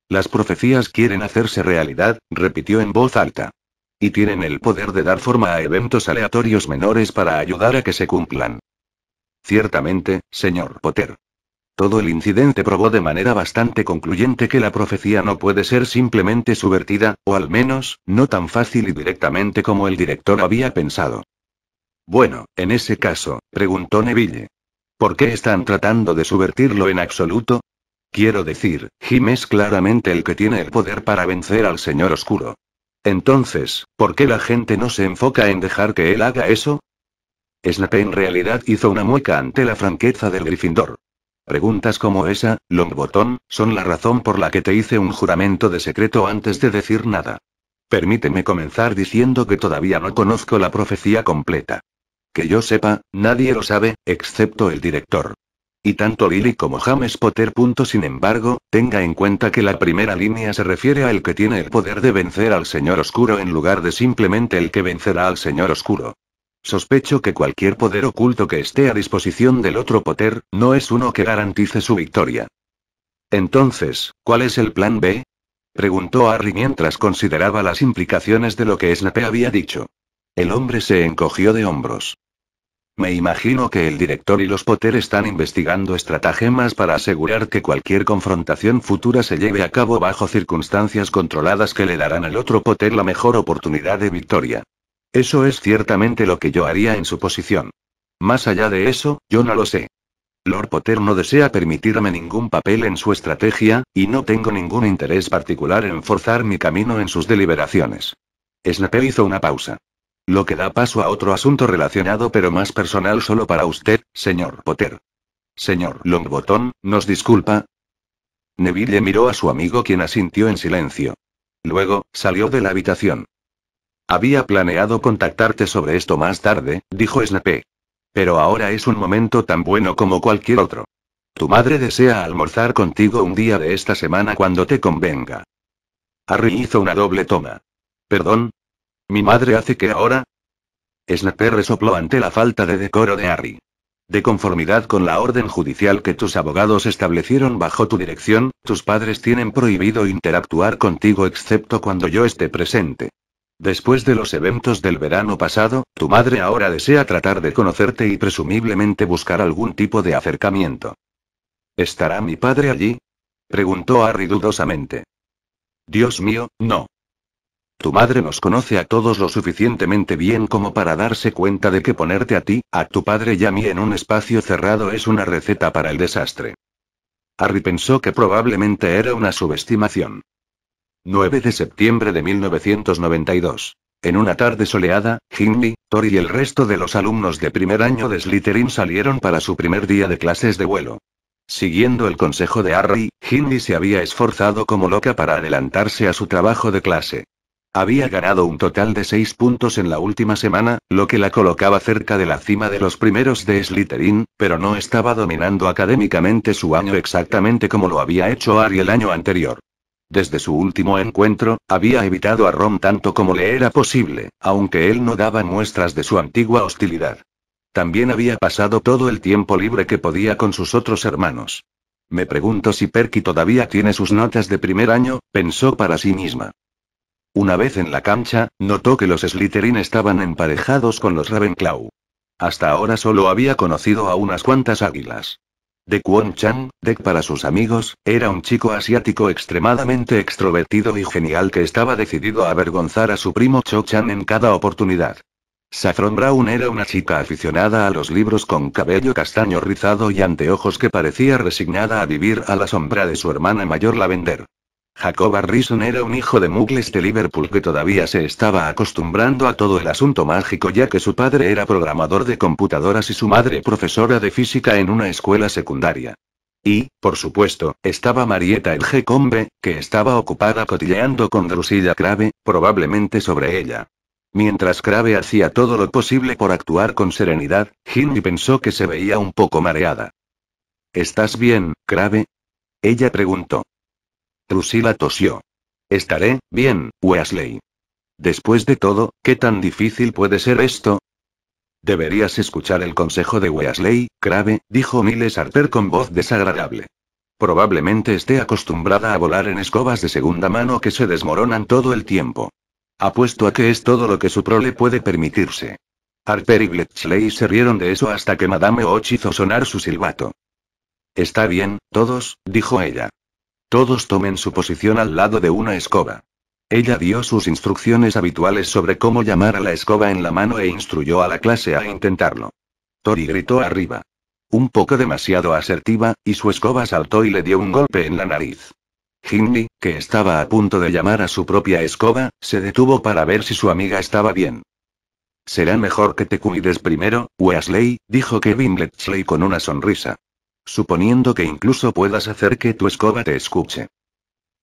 S1: Las profecías quieren hacerse realidad, repitió en voz alta. Y tienen el poder de dar forma a eventos aleatorios menores para ayudar a que se cumplan. Ciertamente, señor Potter. Todo el incidente probó de manera bastante concluyente que la profecía no puede ser simplemente subvertida, o al menos, no tan fácil y directamente como el director había pensado. Bueno, en ese caso, preguntó Neville. ¿Por qué están tratando de subvertirlo en absoluto? Quiero decir, Jim es claramente el que tiene el poder para vencer al Señor Oscuro. Entonces, ¿por qué la gente no se enfoca en dejar que él haga eso? Snape en realidad hizo una mueca ante la franqueza del Gryffindor. Preguntas como esa, Longbotón, son la razón por la que te hice un juramento de secreto antes de decir nada. Permíteme comenzar diciendo que todavía no conozco la profecía completa. Que yo sepa, nadie lo sabe, excepto el director. Y tanto Lily como James Potter. Sin embargo, tenga en cuenta que la primera línea se refiere al que tiene el poder de vencer al Señor Oscuro en lugar de simplemente el que vencerá al Señor Oscuro. Sospecho que cualquier poder oculto que esté a disposición del otro poder, no es uno que garantice su victoria. Entonces, ¿cuál es el plan B? Preguntó Harry mientras consideraba las implicaciones de lo que Snape había dicho. El hombre se encogió de hombros. Me imagino que el director y los Potter están investigando estratagemas para asegurar que cualquier confrontación futura se lleve a cabo bajo circunstancias controladas que le darán al otro poder la mejor oportunidad de victoria. Eso es ciertamente lo que yo haría en su posición. Más allá de eso, yo no lo sé. Lord Potter no desea permitirme ningún papel en su estrategia, y no tengo ningún interés particular en forzar mi camino en sus deliberaciones. Snape hizo una pausa. Lo que da paso a otro asunto relacionado pero más personal solo para usted, señor Potter. Señor Longbottom, nos disculpa. Neville miró a su amigo quien asintió en silencio. Luego, salió de la habitación. Había planeado contactarte sobre esto más tarde, dijo Snape. Pero ahora es un momento tan bueno como cualquier otro. Tu madre desea almorzar contigo un día de esta semana cuando te convenga. Harry hizo una doble toma. ¿Perdón? ¿Mi madre hace que ahora? Snape resopló ante la falta de decoro de Harry. De conformidad con la orden judicial que tus abogados establecieron bajo tu dirección, tus padres tienen prohibido interactuar contigo excepto cuando yo esté presente. Después de los eventos del verano pasado, tu madre ahora desea tratar de conocerte y presumiblemente buscar algún tipo de acercamiento. ¿Estará mi padre allí? preguntó Harry dudosamente. Dios mío, no. Tu madre nos conoce a todos lo suficientemente bien como para darse cuenta de que ponerte a ti, a tu padre y a mí en un espacio cerrado es una receta para el desastre. Harry pensó que probablemente era una subestimación. 9 de septiembre de 1992. En una tarde soleada, Hindley, Tori y el resto de los alumnos de primer año de Slytherin salieron para su primer día de clases de vuelo. Siguiendo el consejo de Harry, Hindley se había esforzado como loca para adelantarse a su trabajo de clase. Había ganado un total de seis puntos en la última semana, lo que la colocaba cerca de la cima de los primeros de Slytherin, pero no estaba dominando académicamente su año exactamente como lo había hecho Harry el año anterior. Desde su último encuentro, había evitado a Ron tanto como le era posible, aunque él no daba muestras de su antigua hostilidad. También había pasado todo el tiempo libre que podía con sus otros hermanos. Me pregunto si Perky todavía tiene sus notas de primer año, pensó para sí misma. Una vez en la cancha, notó que los Slytherin estaban emparejados con los Ravenclaw. Hasta ahora solo había conocido a unas cuantas águilas. De Kwon Chan, Dek para sus amigos, era un chico asiático extremadamente extrovertido y genial que estaba decidido a avergonzar a su primo Cho Chan en cada oportunidad. Saffron Brown era una chica aficionada a los libros con cabello castaño rizado y anteojos que parecía resignada a vivir a la sombra de su hermana mayor Lavender. Jacob Rison era un hijo de mugles de Liverpool que todavía se estaba acostumbrando a todo el asunto mágico ya que su padre era programador de computadoras y su madre profesora de física en una escuela secundaria. Y, por supuesto, estaba Marieta el G-Combe, que estaba ocupada cotilleando con Drusilla Crave, probablemente sobre ella. Mientras Crave hacía todo lo posible por actuar con serenidad, Hindi pensó que se veía un poco mareada. ¿Estás bien, Crave? Ella preguntó. Lucila tosió. Estaré, bien, Weasley. Después de todo, ¿qué tan difícil puede ser esto? Deberías escuchar el consejo de Weasley, grave, dijo Miles Harper con voz desagradable. Probablemente esté acostumbrada a volar en escobas de segunda mano que se desmoronan todo el tiempo. Apuesto a que es todo lo que su prole puede permitirse. Harper y Bletchley se rieron de eso hasta que Madame Och hizo sonar su silbato. Está bien, todos, dijo ella. Todos tomen su posición al lado de una escoba. Ella dio sus instrucciones habituales sobre cómo llamar a la escoba en la mano e instruyó a la clase a intentarlo. Tori gritó arriba. Un poco demasiado asertiva, y su escoba saltó y le dio un golpe en la nariz. Hindley, que estaba a punto de llamar a su propia escoba, se detuvo para ver si su amiga estaba bien. Será mejor que te cuides primero, Wesley, dijo Kevin Letchley con una sonrisa. Suponiendo que incluso puedas hacer que tu escoba te escuche.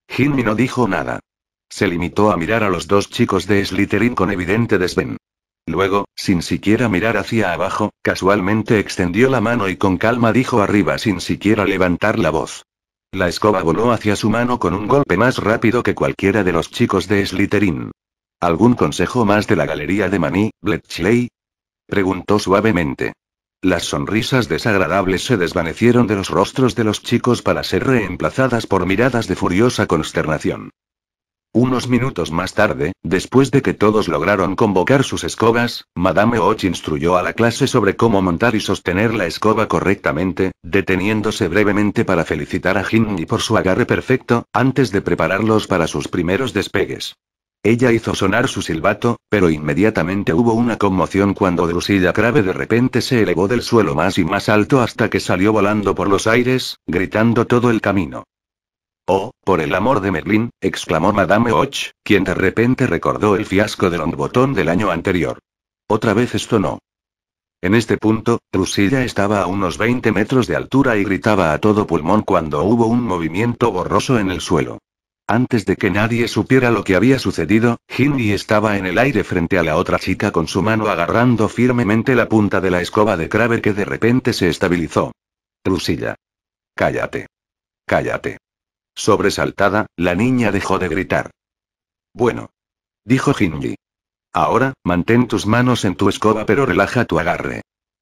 S1: Jimmy no dijo nada. Se limitó a mirar a los dos chicos de Slytherin con evidente desdén. Luego, sin siquiera mirar hacia abajo, casualmente extendió la mano y con calma dijo arriba sin siquiera levantar la voz. La escoba voló hacia su mano con un golpe más rápido que cualquiera de los chicos de Slytherin. ¿Algún consejo más de la galería de Maní, Bletchley? Preguntó suavemente. Las sonrisas desagradables se desvanecieron de los rostros de los chicos para ser reemplazadas por miradas de furiosa consternación. Unos minutos más tarde, después de que todos lograron convocar sus escobas, Madame Och instruyó a la clase sobre cómo montar y sostener la escoba correctamente, deteniéndose brevemente para felicitar a y por su agarre perfecto, antes de prepararlos para sus primeros despegues. Ella hizo sonar su silbato, pero inmediatamente hubo una conmoción cuando Drusilla Crave de repente se elevó del suelo más y más alto hasta que salió volando por los aires, gritando todo el camino. Oh, por el amor de Merlin! exclamó Madame Och, quien de repente recordó el fiasco del Longbotón del año anterior. Otra vez esto no. En este punto, Drusilla estaba a unos 20 metros de altura y gritaba a todo pulmón cuando hubo un movimiento borroso en el suelo. Antes de que nadie supiera lo que había sucedido, Hindi estaba en el aire frente a la otra chica con su mano agarrando firmemente la punta de la escoba de Kraber que de repente se estabilizó. Trusilla Cállate. Cállate. Sobresaltada, la niña dejó de gritar. Bueno. Dijo Hindi. Ahora, mantén tus manos en tu escoba pero relaja tu agarre.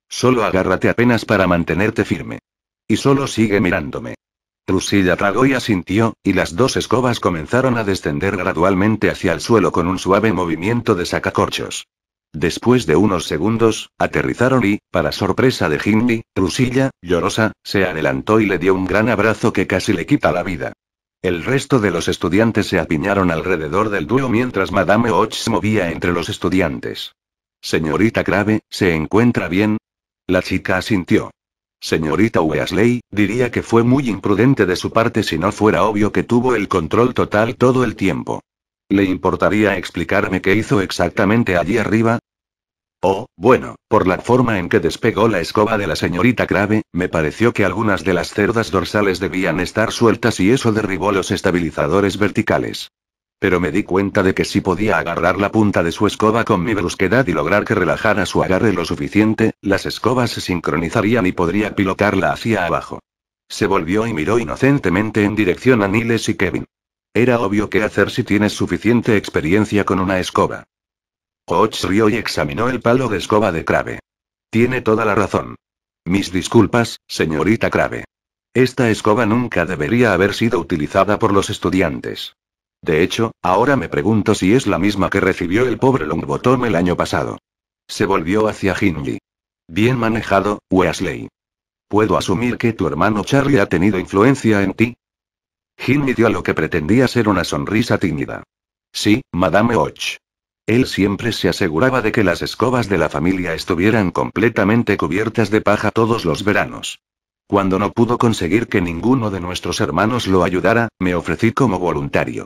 S1: Solo agárrate apenas para mantenerte firme. Y solo sigue mirándome. Trusilla tragó y asintió, y las dos escobas comenzaron a descender gradualmente hacia el suelo con un suave movimiento de sacacorchos. Después de unos segundos, aterrizaron y, para sorpresa de Hindley, Trusilla, llorosa, se adelantó y le dio un gran abrazo que casi le quita la vida. El resto de los estudiantes se apiñaron alrededor del dúo mientras Madame Hodge movía entre los estudiantes. Señorita Grave, ¿se encuentra bien? La chica asintió. Señorita Weasley, diría que fue muy imprudente de su parte si no fuera obvio que tuvo el control total todo el tiempo. ¿Le importaría explicarme qué hizo exactamente allí arriba? Oh, bueno, por la forma en que despegó la escoba de la señorita grave, me pareció que algunas de las cerdas dorsales debían estar sueltas y eso derribó los estabilizadores verticales. Pero me di cuenta de que si podía agarrar la punta de su escoba con mi brusquedad y lograr que relajara su agarre lo suficiente, las escobas se sincronizarían y podría pilotarla hacia abajo. Se volvió y miró inocentemente en dirección a Niles y Kevin. Era obvio qué hacer si tienes suficiente experiencia con una escoba. Coach rió y examinó el palo de escoba de Crave. Tiene toda la razón. Mis disculpas, señorita Crave. Esta escoba nunca debería haber sido utilizada por los estudiantes. De hecho, ahora me pregunto si es la misma que recibió el pobre Longbottom el año pasado. Se volvió hacia Hinley. Bien manejado, Wesley. ¿Puedo asumir que tu hermano Charlie ha tenido influencia en ti? Ginny dio lo que pretendía ser una sonrisa tímida. Sí, Madame Och. Él siempre se aseguraba de que las escobas de la familia estuvieran completamente cubiertas de paja todos los veranos. Cuando no pudo conseguir que ninguno de nuestros hermanos lo ayudara, me ofrecí como voluntario.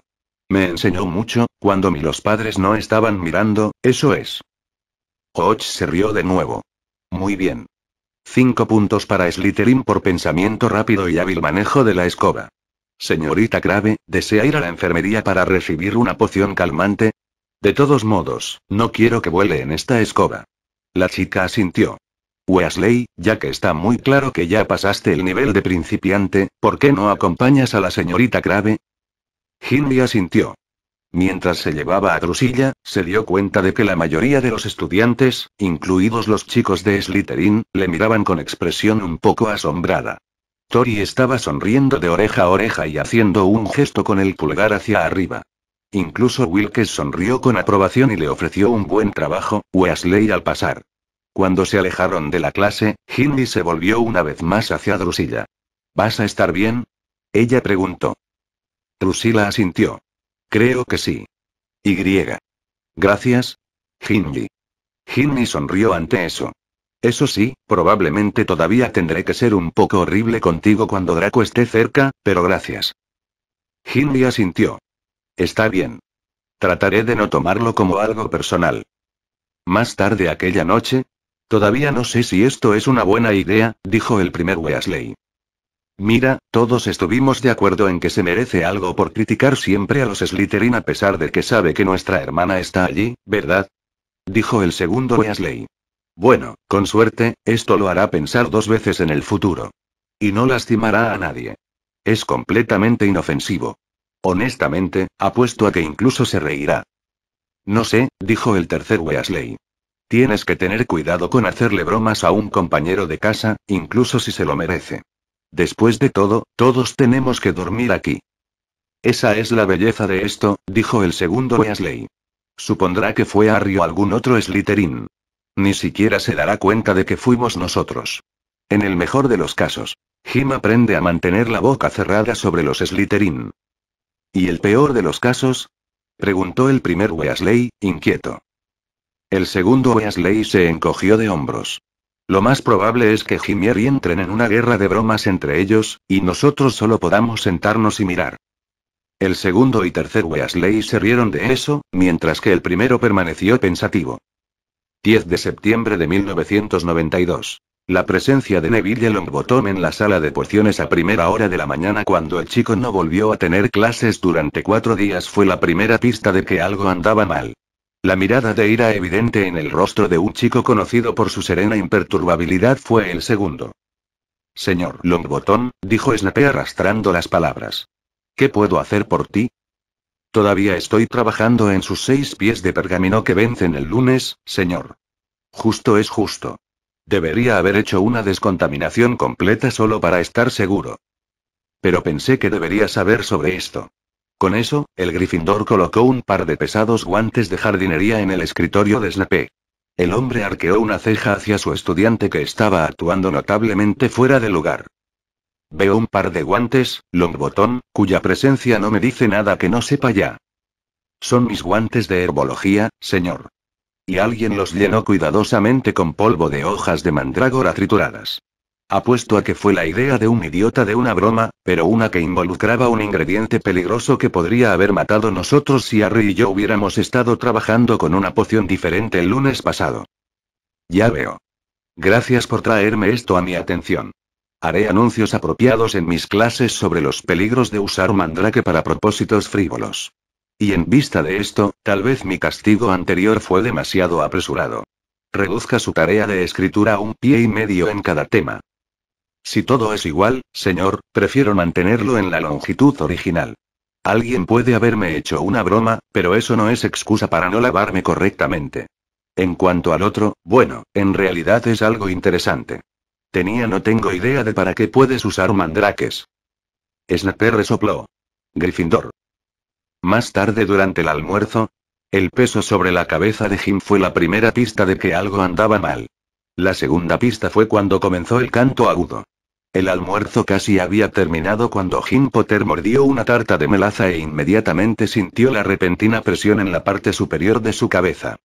S1: Me enseñó mucho, cuando mis los padres no estaban mirando, eso es. Hodge se rió de nuevo. Muy bien. Cinco puntos para Slytherin por pensamiento rápido y hábil manejo de la escoba. Señorita Grave, ¿desea ir a la enfermería para recibir una poción calmante? De todos modos, no quiero que vuele en esta escoba. La chica asintió. Weasley, ya que está muy claro que ya pasaste el nivel de principiante, ¿por qué no acompañas a la señorita Grave? Hindley asintió. Mientras se llevaba a Drusilla, se dio cuenta de que la mayoría de los estudiantes, incluidos los chicos de Slytherin, le miraban con expresión un poco asombrada. Tori estaba sonriendo de oreja a oreja y haciendo un gesto con el pulgar hacia arriba. Incluso Wilkes sonrió con aprobación y le ofreció un buen trabajo, Wesley al pasar. Cuando se alejaron de la clase, Hindley se volvió una vez más hacia Drusilla. ¿Vas a estar bien? Ella preguntó. Trusila asintió. Creo que sí. Y. Gracias. Hindley. Hindley sonrió ante eso. Eso sí, probablemente todavía tendré que ser un poco horrible contigo cuando Draco esté cerca, pero gracias. Hindley asintió. Está bien. Trataré de no tomarlo como algo personal. Más tarde aquella noche. Todavía no sé si esto es una buena idea, dijo el primer Weasley. Mira, todos estuvimos de acuerdo en que se merece algo por criticar siempre a los Slytherin a pesar de que sabe que nuestra hermana está allí, ¿verdad? Dijo el segundo Weasley. Bueno, con suerte, esto lo hará pensar dos veces en el futuro. Y no lastimará a nadie. Es completamente inofensivo. Honestamente, apuesto a que incluso se reirá. No sé, dijo el tercer Weasley. Tienes que tener cuidado con hacerle bromas a un compañero de casa, incluso si se lo merece. Después de todo, todos tenemos que dormir aquí. Esa es la belleza de esto, dijo el segundo Weasley. Supondrá que fue Harry o algún otro Slytherin. Ni siquiera se dará cuenta de que fuimos nosotros. En el mejor de los casos, Jim aprende a mantener la boca cerrada sobre los Slytherin. ¿Y el peor de los casos? preguntó el primer Weasley, inquieto. El segundo Weasley se encogió de hombros. Lo más probable es que Jimier y entren en una guerra de bromas entre ellos, y nosotros solo podamos sentarnos y mirar. El segundo y tercer Weasley se rieron de eso, mientras que el primero permaneció pensativo. 10 de septiembre de 1992. La presencia de Neville Longbottom en la sala de pociones a primera hora de la mañana cuando el chico no volvió a tener clases durante cuatro días fue la primera pista de que algo andaba mal. La mirada de ira evidente en el rostro de un chico conocido por su serena imperturbabilidad fue el segundo. Señor Longbottom, dijo Snape arrastrando las palabras. ¿Qué puedo hacer por ti? Todavía estoy trabajando en sus seis pies de pergamino que vencen el lunes, señor. Justo es justo. Debería haber hecho una descontaminación completa solo para estar seguro. Pero pensé que debería saber sobre esto. Con eso, el Gryffindor colocó un par de pesados guantes de jardinería en el escritorio de Snape. El hombre arqueó una ceja hacia su estudiante que estaba actuando notablemente fuera de lugar. Veo un par de guantes, Longbotón, cuya presencia no me dice nada que no sepa ya. Son mis guantes de herbología, señor. Y alguien los llenó cuidadosamente con polvo de hojas de mandrágora trituradas. Apuesto a que fue la idea de un idiota de una broma, pero una que involucraba un ingrediente peligroso que podría haber matado nosotros si Harry y yo hubiéramos estado trabajando con una poción diferente el lunes pasado. Ya veo. Gracias por traerme esto a mi atención. Haré anuncios apropiados en mis clases sobre los peligros de usar mandrake para propósitos frívolos. Y en vista de esto, tal vez mi castigo anterior fue demasiado apresurado. Reduzca su tarea de escritura a un pie y medio en cada tema. Si todo es igual, señor, prefiero mantenerlo en la longitud original. Alguien puede haberme hecho una broma, pero eso no es excusa para no lavarme correctamente. En cuanto al otro, bueno, en realidad es algo interesante. Tenía no tengo idea de para qué puedes usar mandrakes. Snapper resopló. Gryffindor. Más tarde durante el almuerzo, el peso sobre la cabeza de Jim fue la primera pista de que algo andaba mal. La segunda pista fue cuando comenzó el canto agudo. El almuerzo casi había terminado cuando Jim Potter mordió una tarta de melaza e inmediatamente sintió la repentina presión en la parte superior de su cabeza.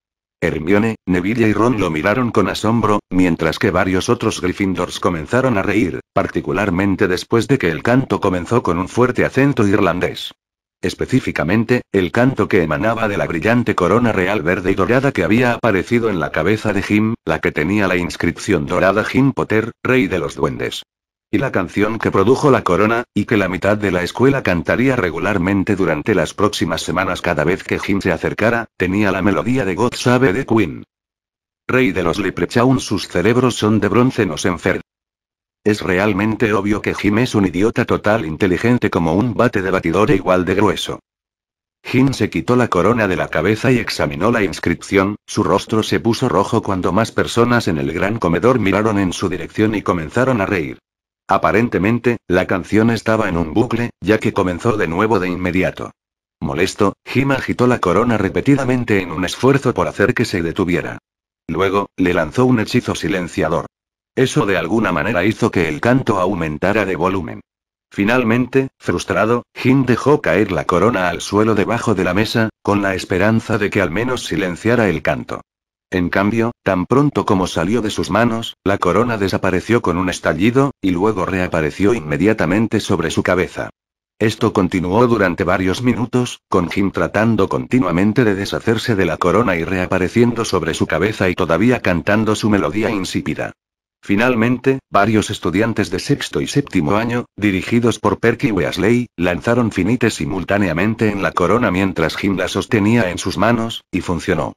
S1: Hermione, Neville y Ron lo miraron con asombro, mientras que varios otros Gryffindors comenzaron a reír, particularmente después de que el canto comenzó con un fuerte acento irlandés. Específicamente, el canto que emanaba de la brillante corona real verde y dorada que había aparecido en la cabeza de Jim, la que tenía la inscripción dorada Jim Potter, rey de los duendes y la canción que produjo la corona, y que la mitad de la escuela cantaría regularmente durante las próximas semanas cada vez que Jim se acercara, tenía la melodía de God Save the Queen. Rey de los Leprechaun sus cerebros son de bronce, nos enfer. Es realmente obvio que Jim es un idiota total inteligente como un bate de batidor igual de grueso. Jim se quitó la corona de la cabeza y examinó la inscripción, su rostro se puso rojo cuando más personas en el gran comedor miraron en su dirección y comenzaron a reír. Aparentemente, la canción estaba en un bucle, ya que comenzó de nuevo de inmediato. Molesto, Jim agitó la corona repetidamente en un esfuerzo por hacer que se detuviera. Luego, le lanzó un hechizo silenciador. Eso de alguna manera hizo que el canto aumentara de volumen. Finalmente, frustrado, Jim dejó caer la corona al suelo debajo de la mesa, con la esperanza de que al menos silenciara el canto. En cambio, tan pronto como salió de sus manos, la corona desapareció con un estallido, y luego reapareció inmediatamente sobre su cabeza. Esto continuó durante varios minutos, con Jim tratando continuamente de deshacerse de la corona y reapareciendo sobre su cabeza y todavía cantando su melodía insípida. Finalmente, varios estudiantes de sexto y séptimo año, dirigidos por Perky Weasley, lanzaron finites simultáneamente en la corona mientras Jim la sostenía en sus manos, y funcionó.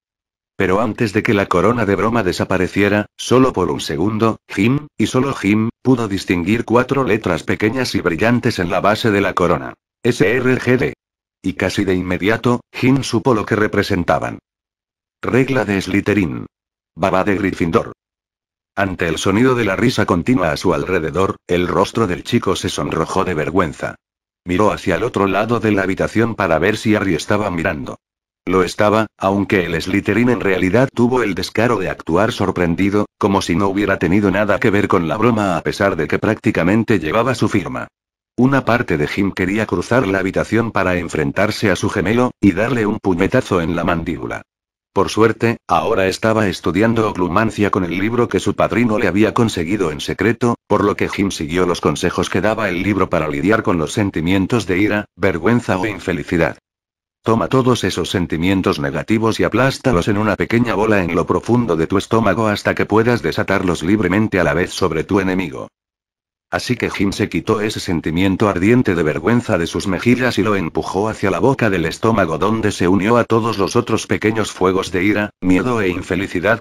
S1: Pero antes de que la corona de broma desapareciera, solo por un segundo, Jim, y solo Jim, pudo distinguir cuatro letras pequeñas y brillantes en la base de la corona. SRGD. Y casi de inmediato, Jim supo lo que representaban. Regla de Slytherin. Baba de Gryffindor. Ante el sonido de la risa continua a su alrededor, el rostro del chico se sonrojó de vergüenza. Miró hacia el otro lado de la habitación para ver si Harry estaba mirando. Lo estaba, aunque el Slytherin en realidad tuvo el descaro de actuar sorprendido, como si no hubiera tenido nada que ver con la broma a pesar de que prácticamente llevaba su firma. Una parte de Jim quería cruzar la habitación para enfrentarse a su gemelo, y darle un puñetazo en la mandíbula. Por suerte, ahora estaba estudiando oclumancia con el libro que su padrino le había conseguido en secreto, por lo que Jim siguió los consejos que daba el libro para lidiar con los sentimientos de ira, vergüenza o infelicidad. Toma todos esos sentimientos negativos y aplástalos en una pequeña bola en lo profundo de tu estómago hasta que puedas desatarlos libremente a la vez sobre tu enemigo. Así que Jim se quitó ese sentimiento ardiente de vergüenza de sus mejillas y lo empujó hacia la boca del estómago donde se unió a todos los otros pequeños fuegos de ira, miedo e infelicidad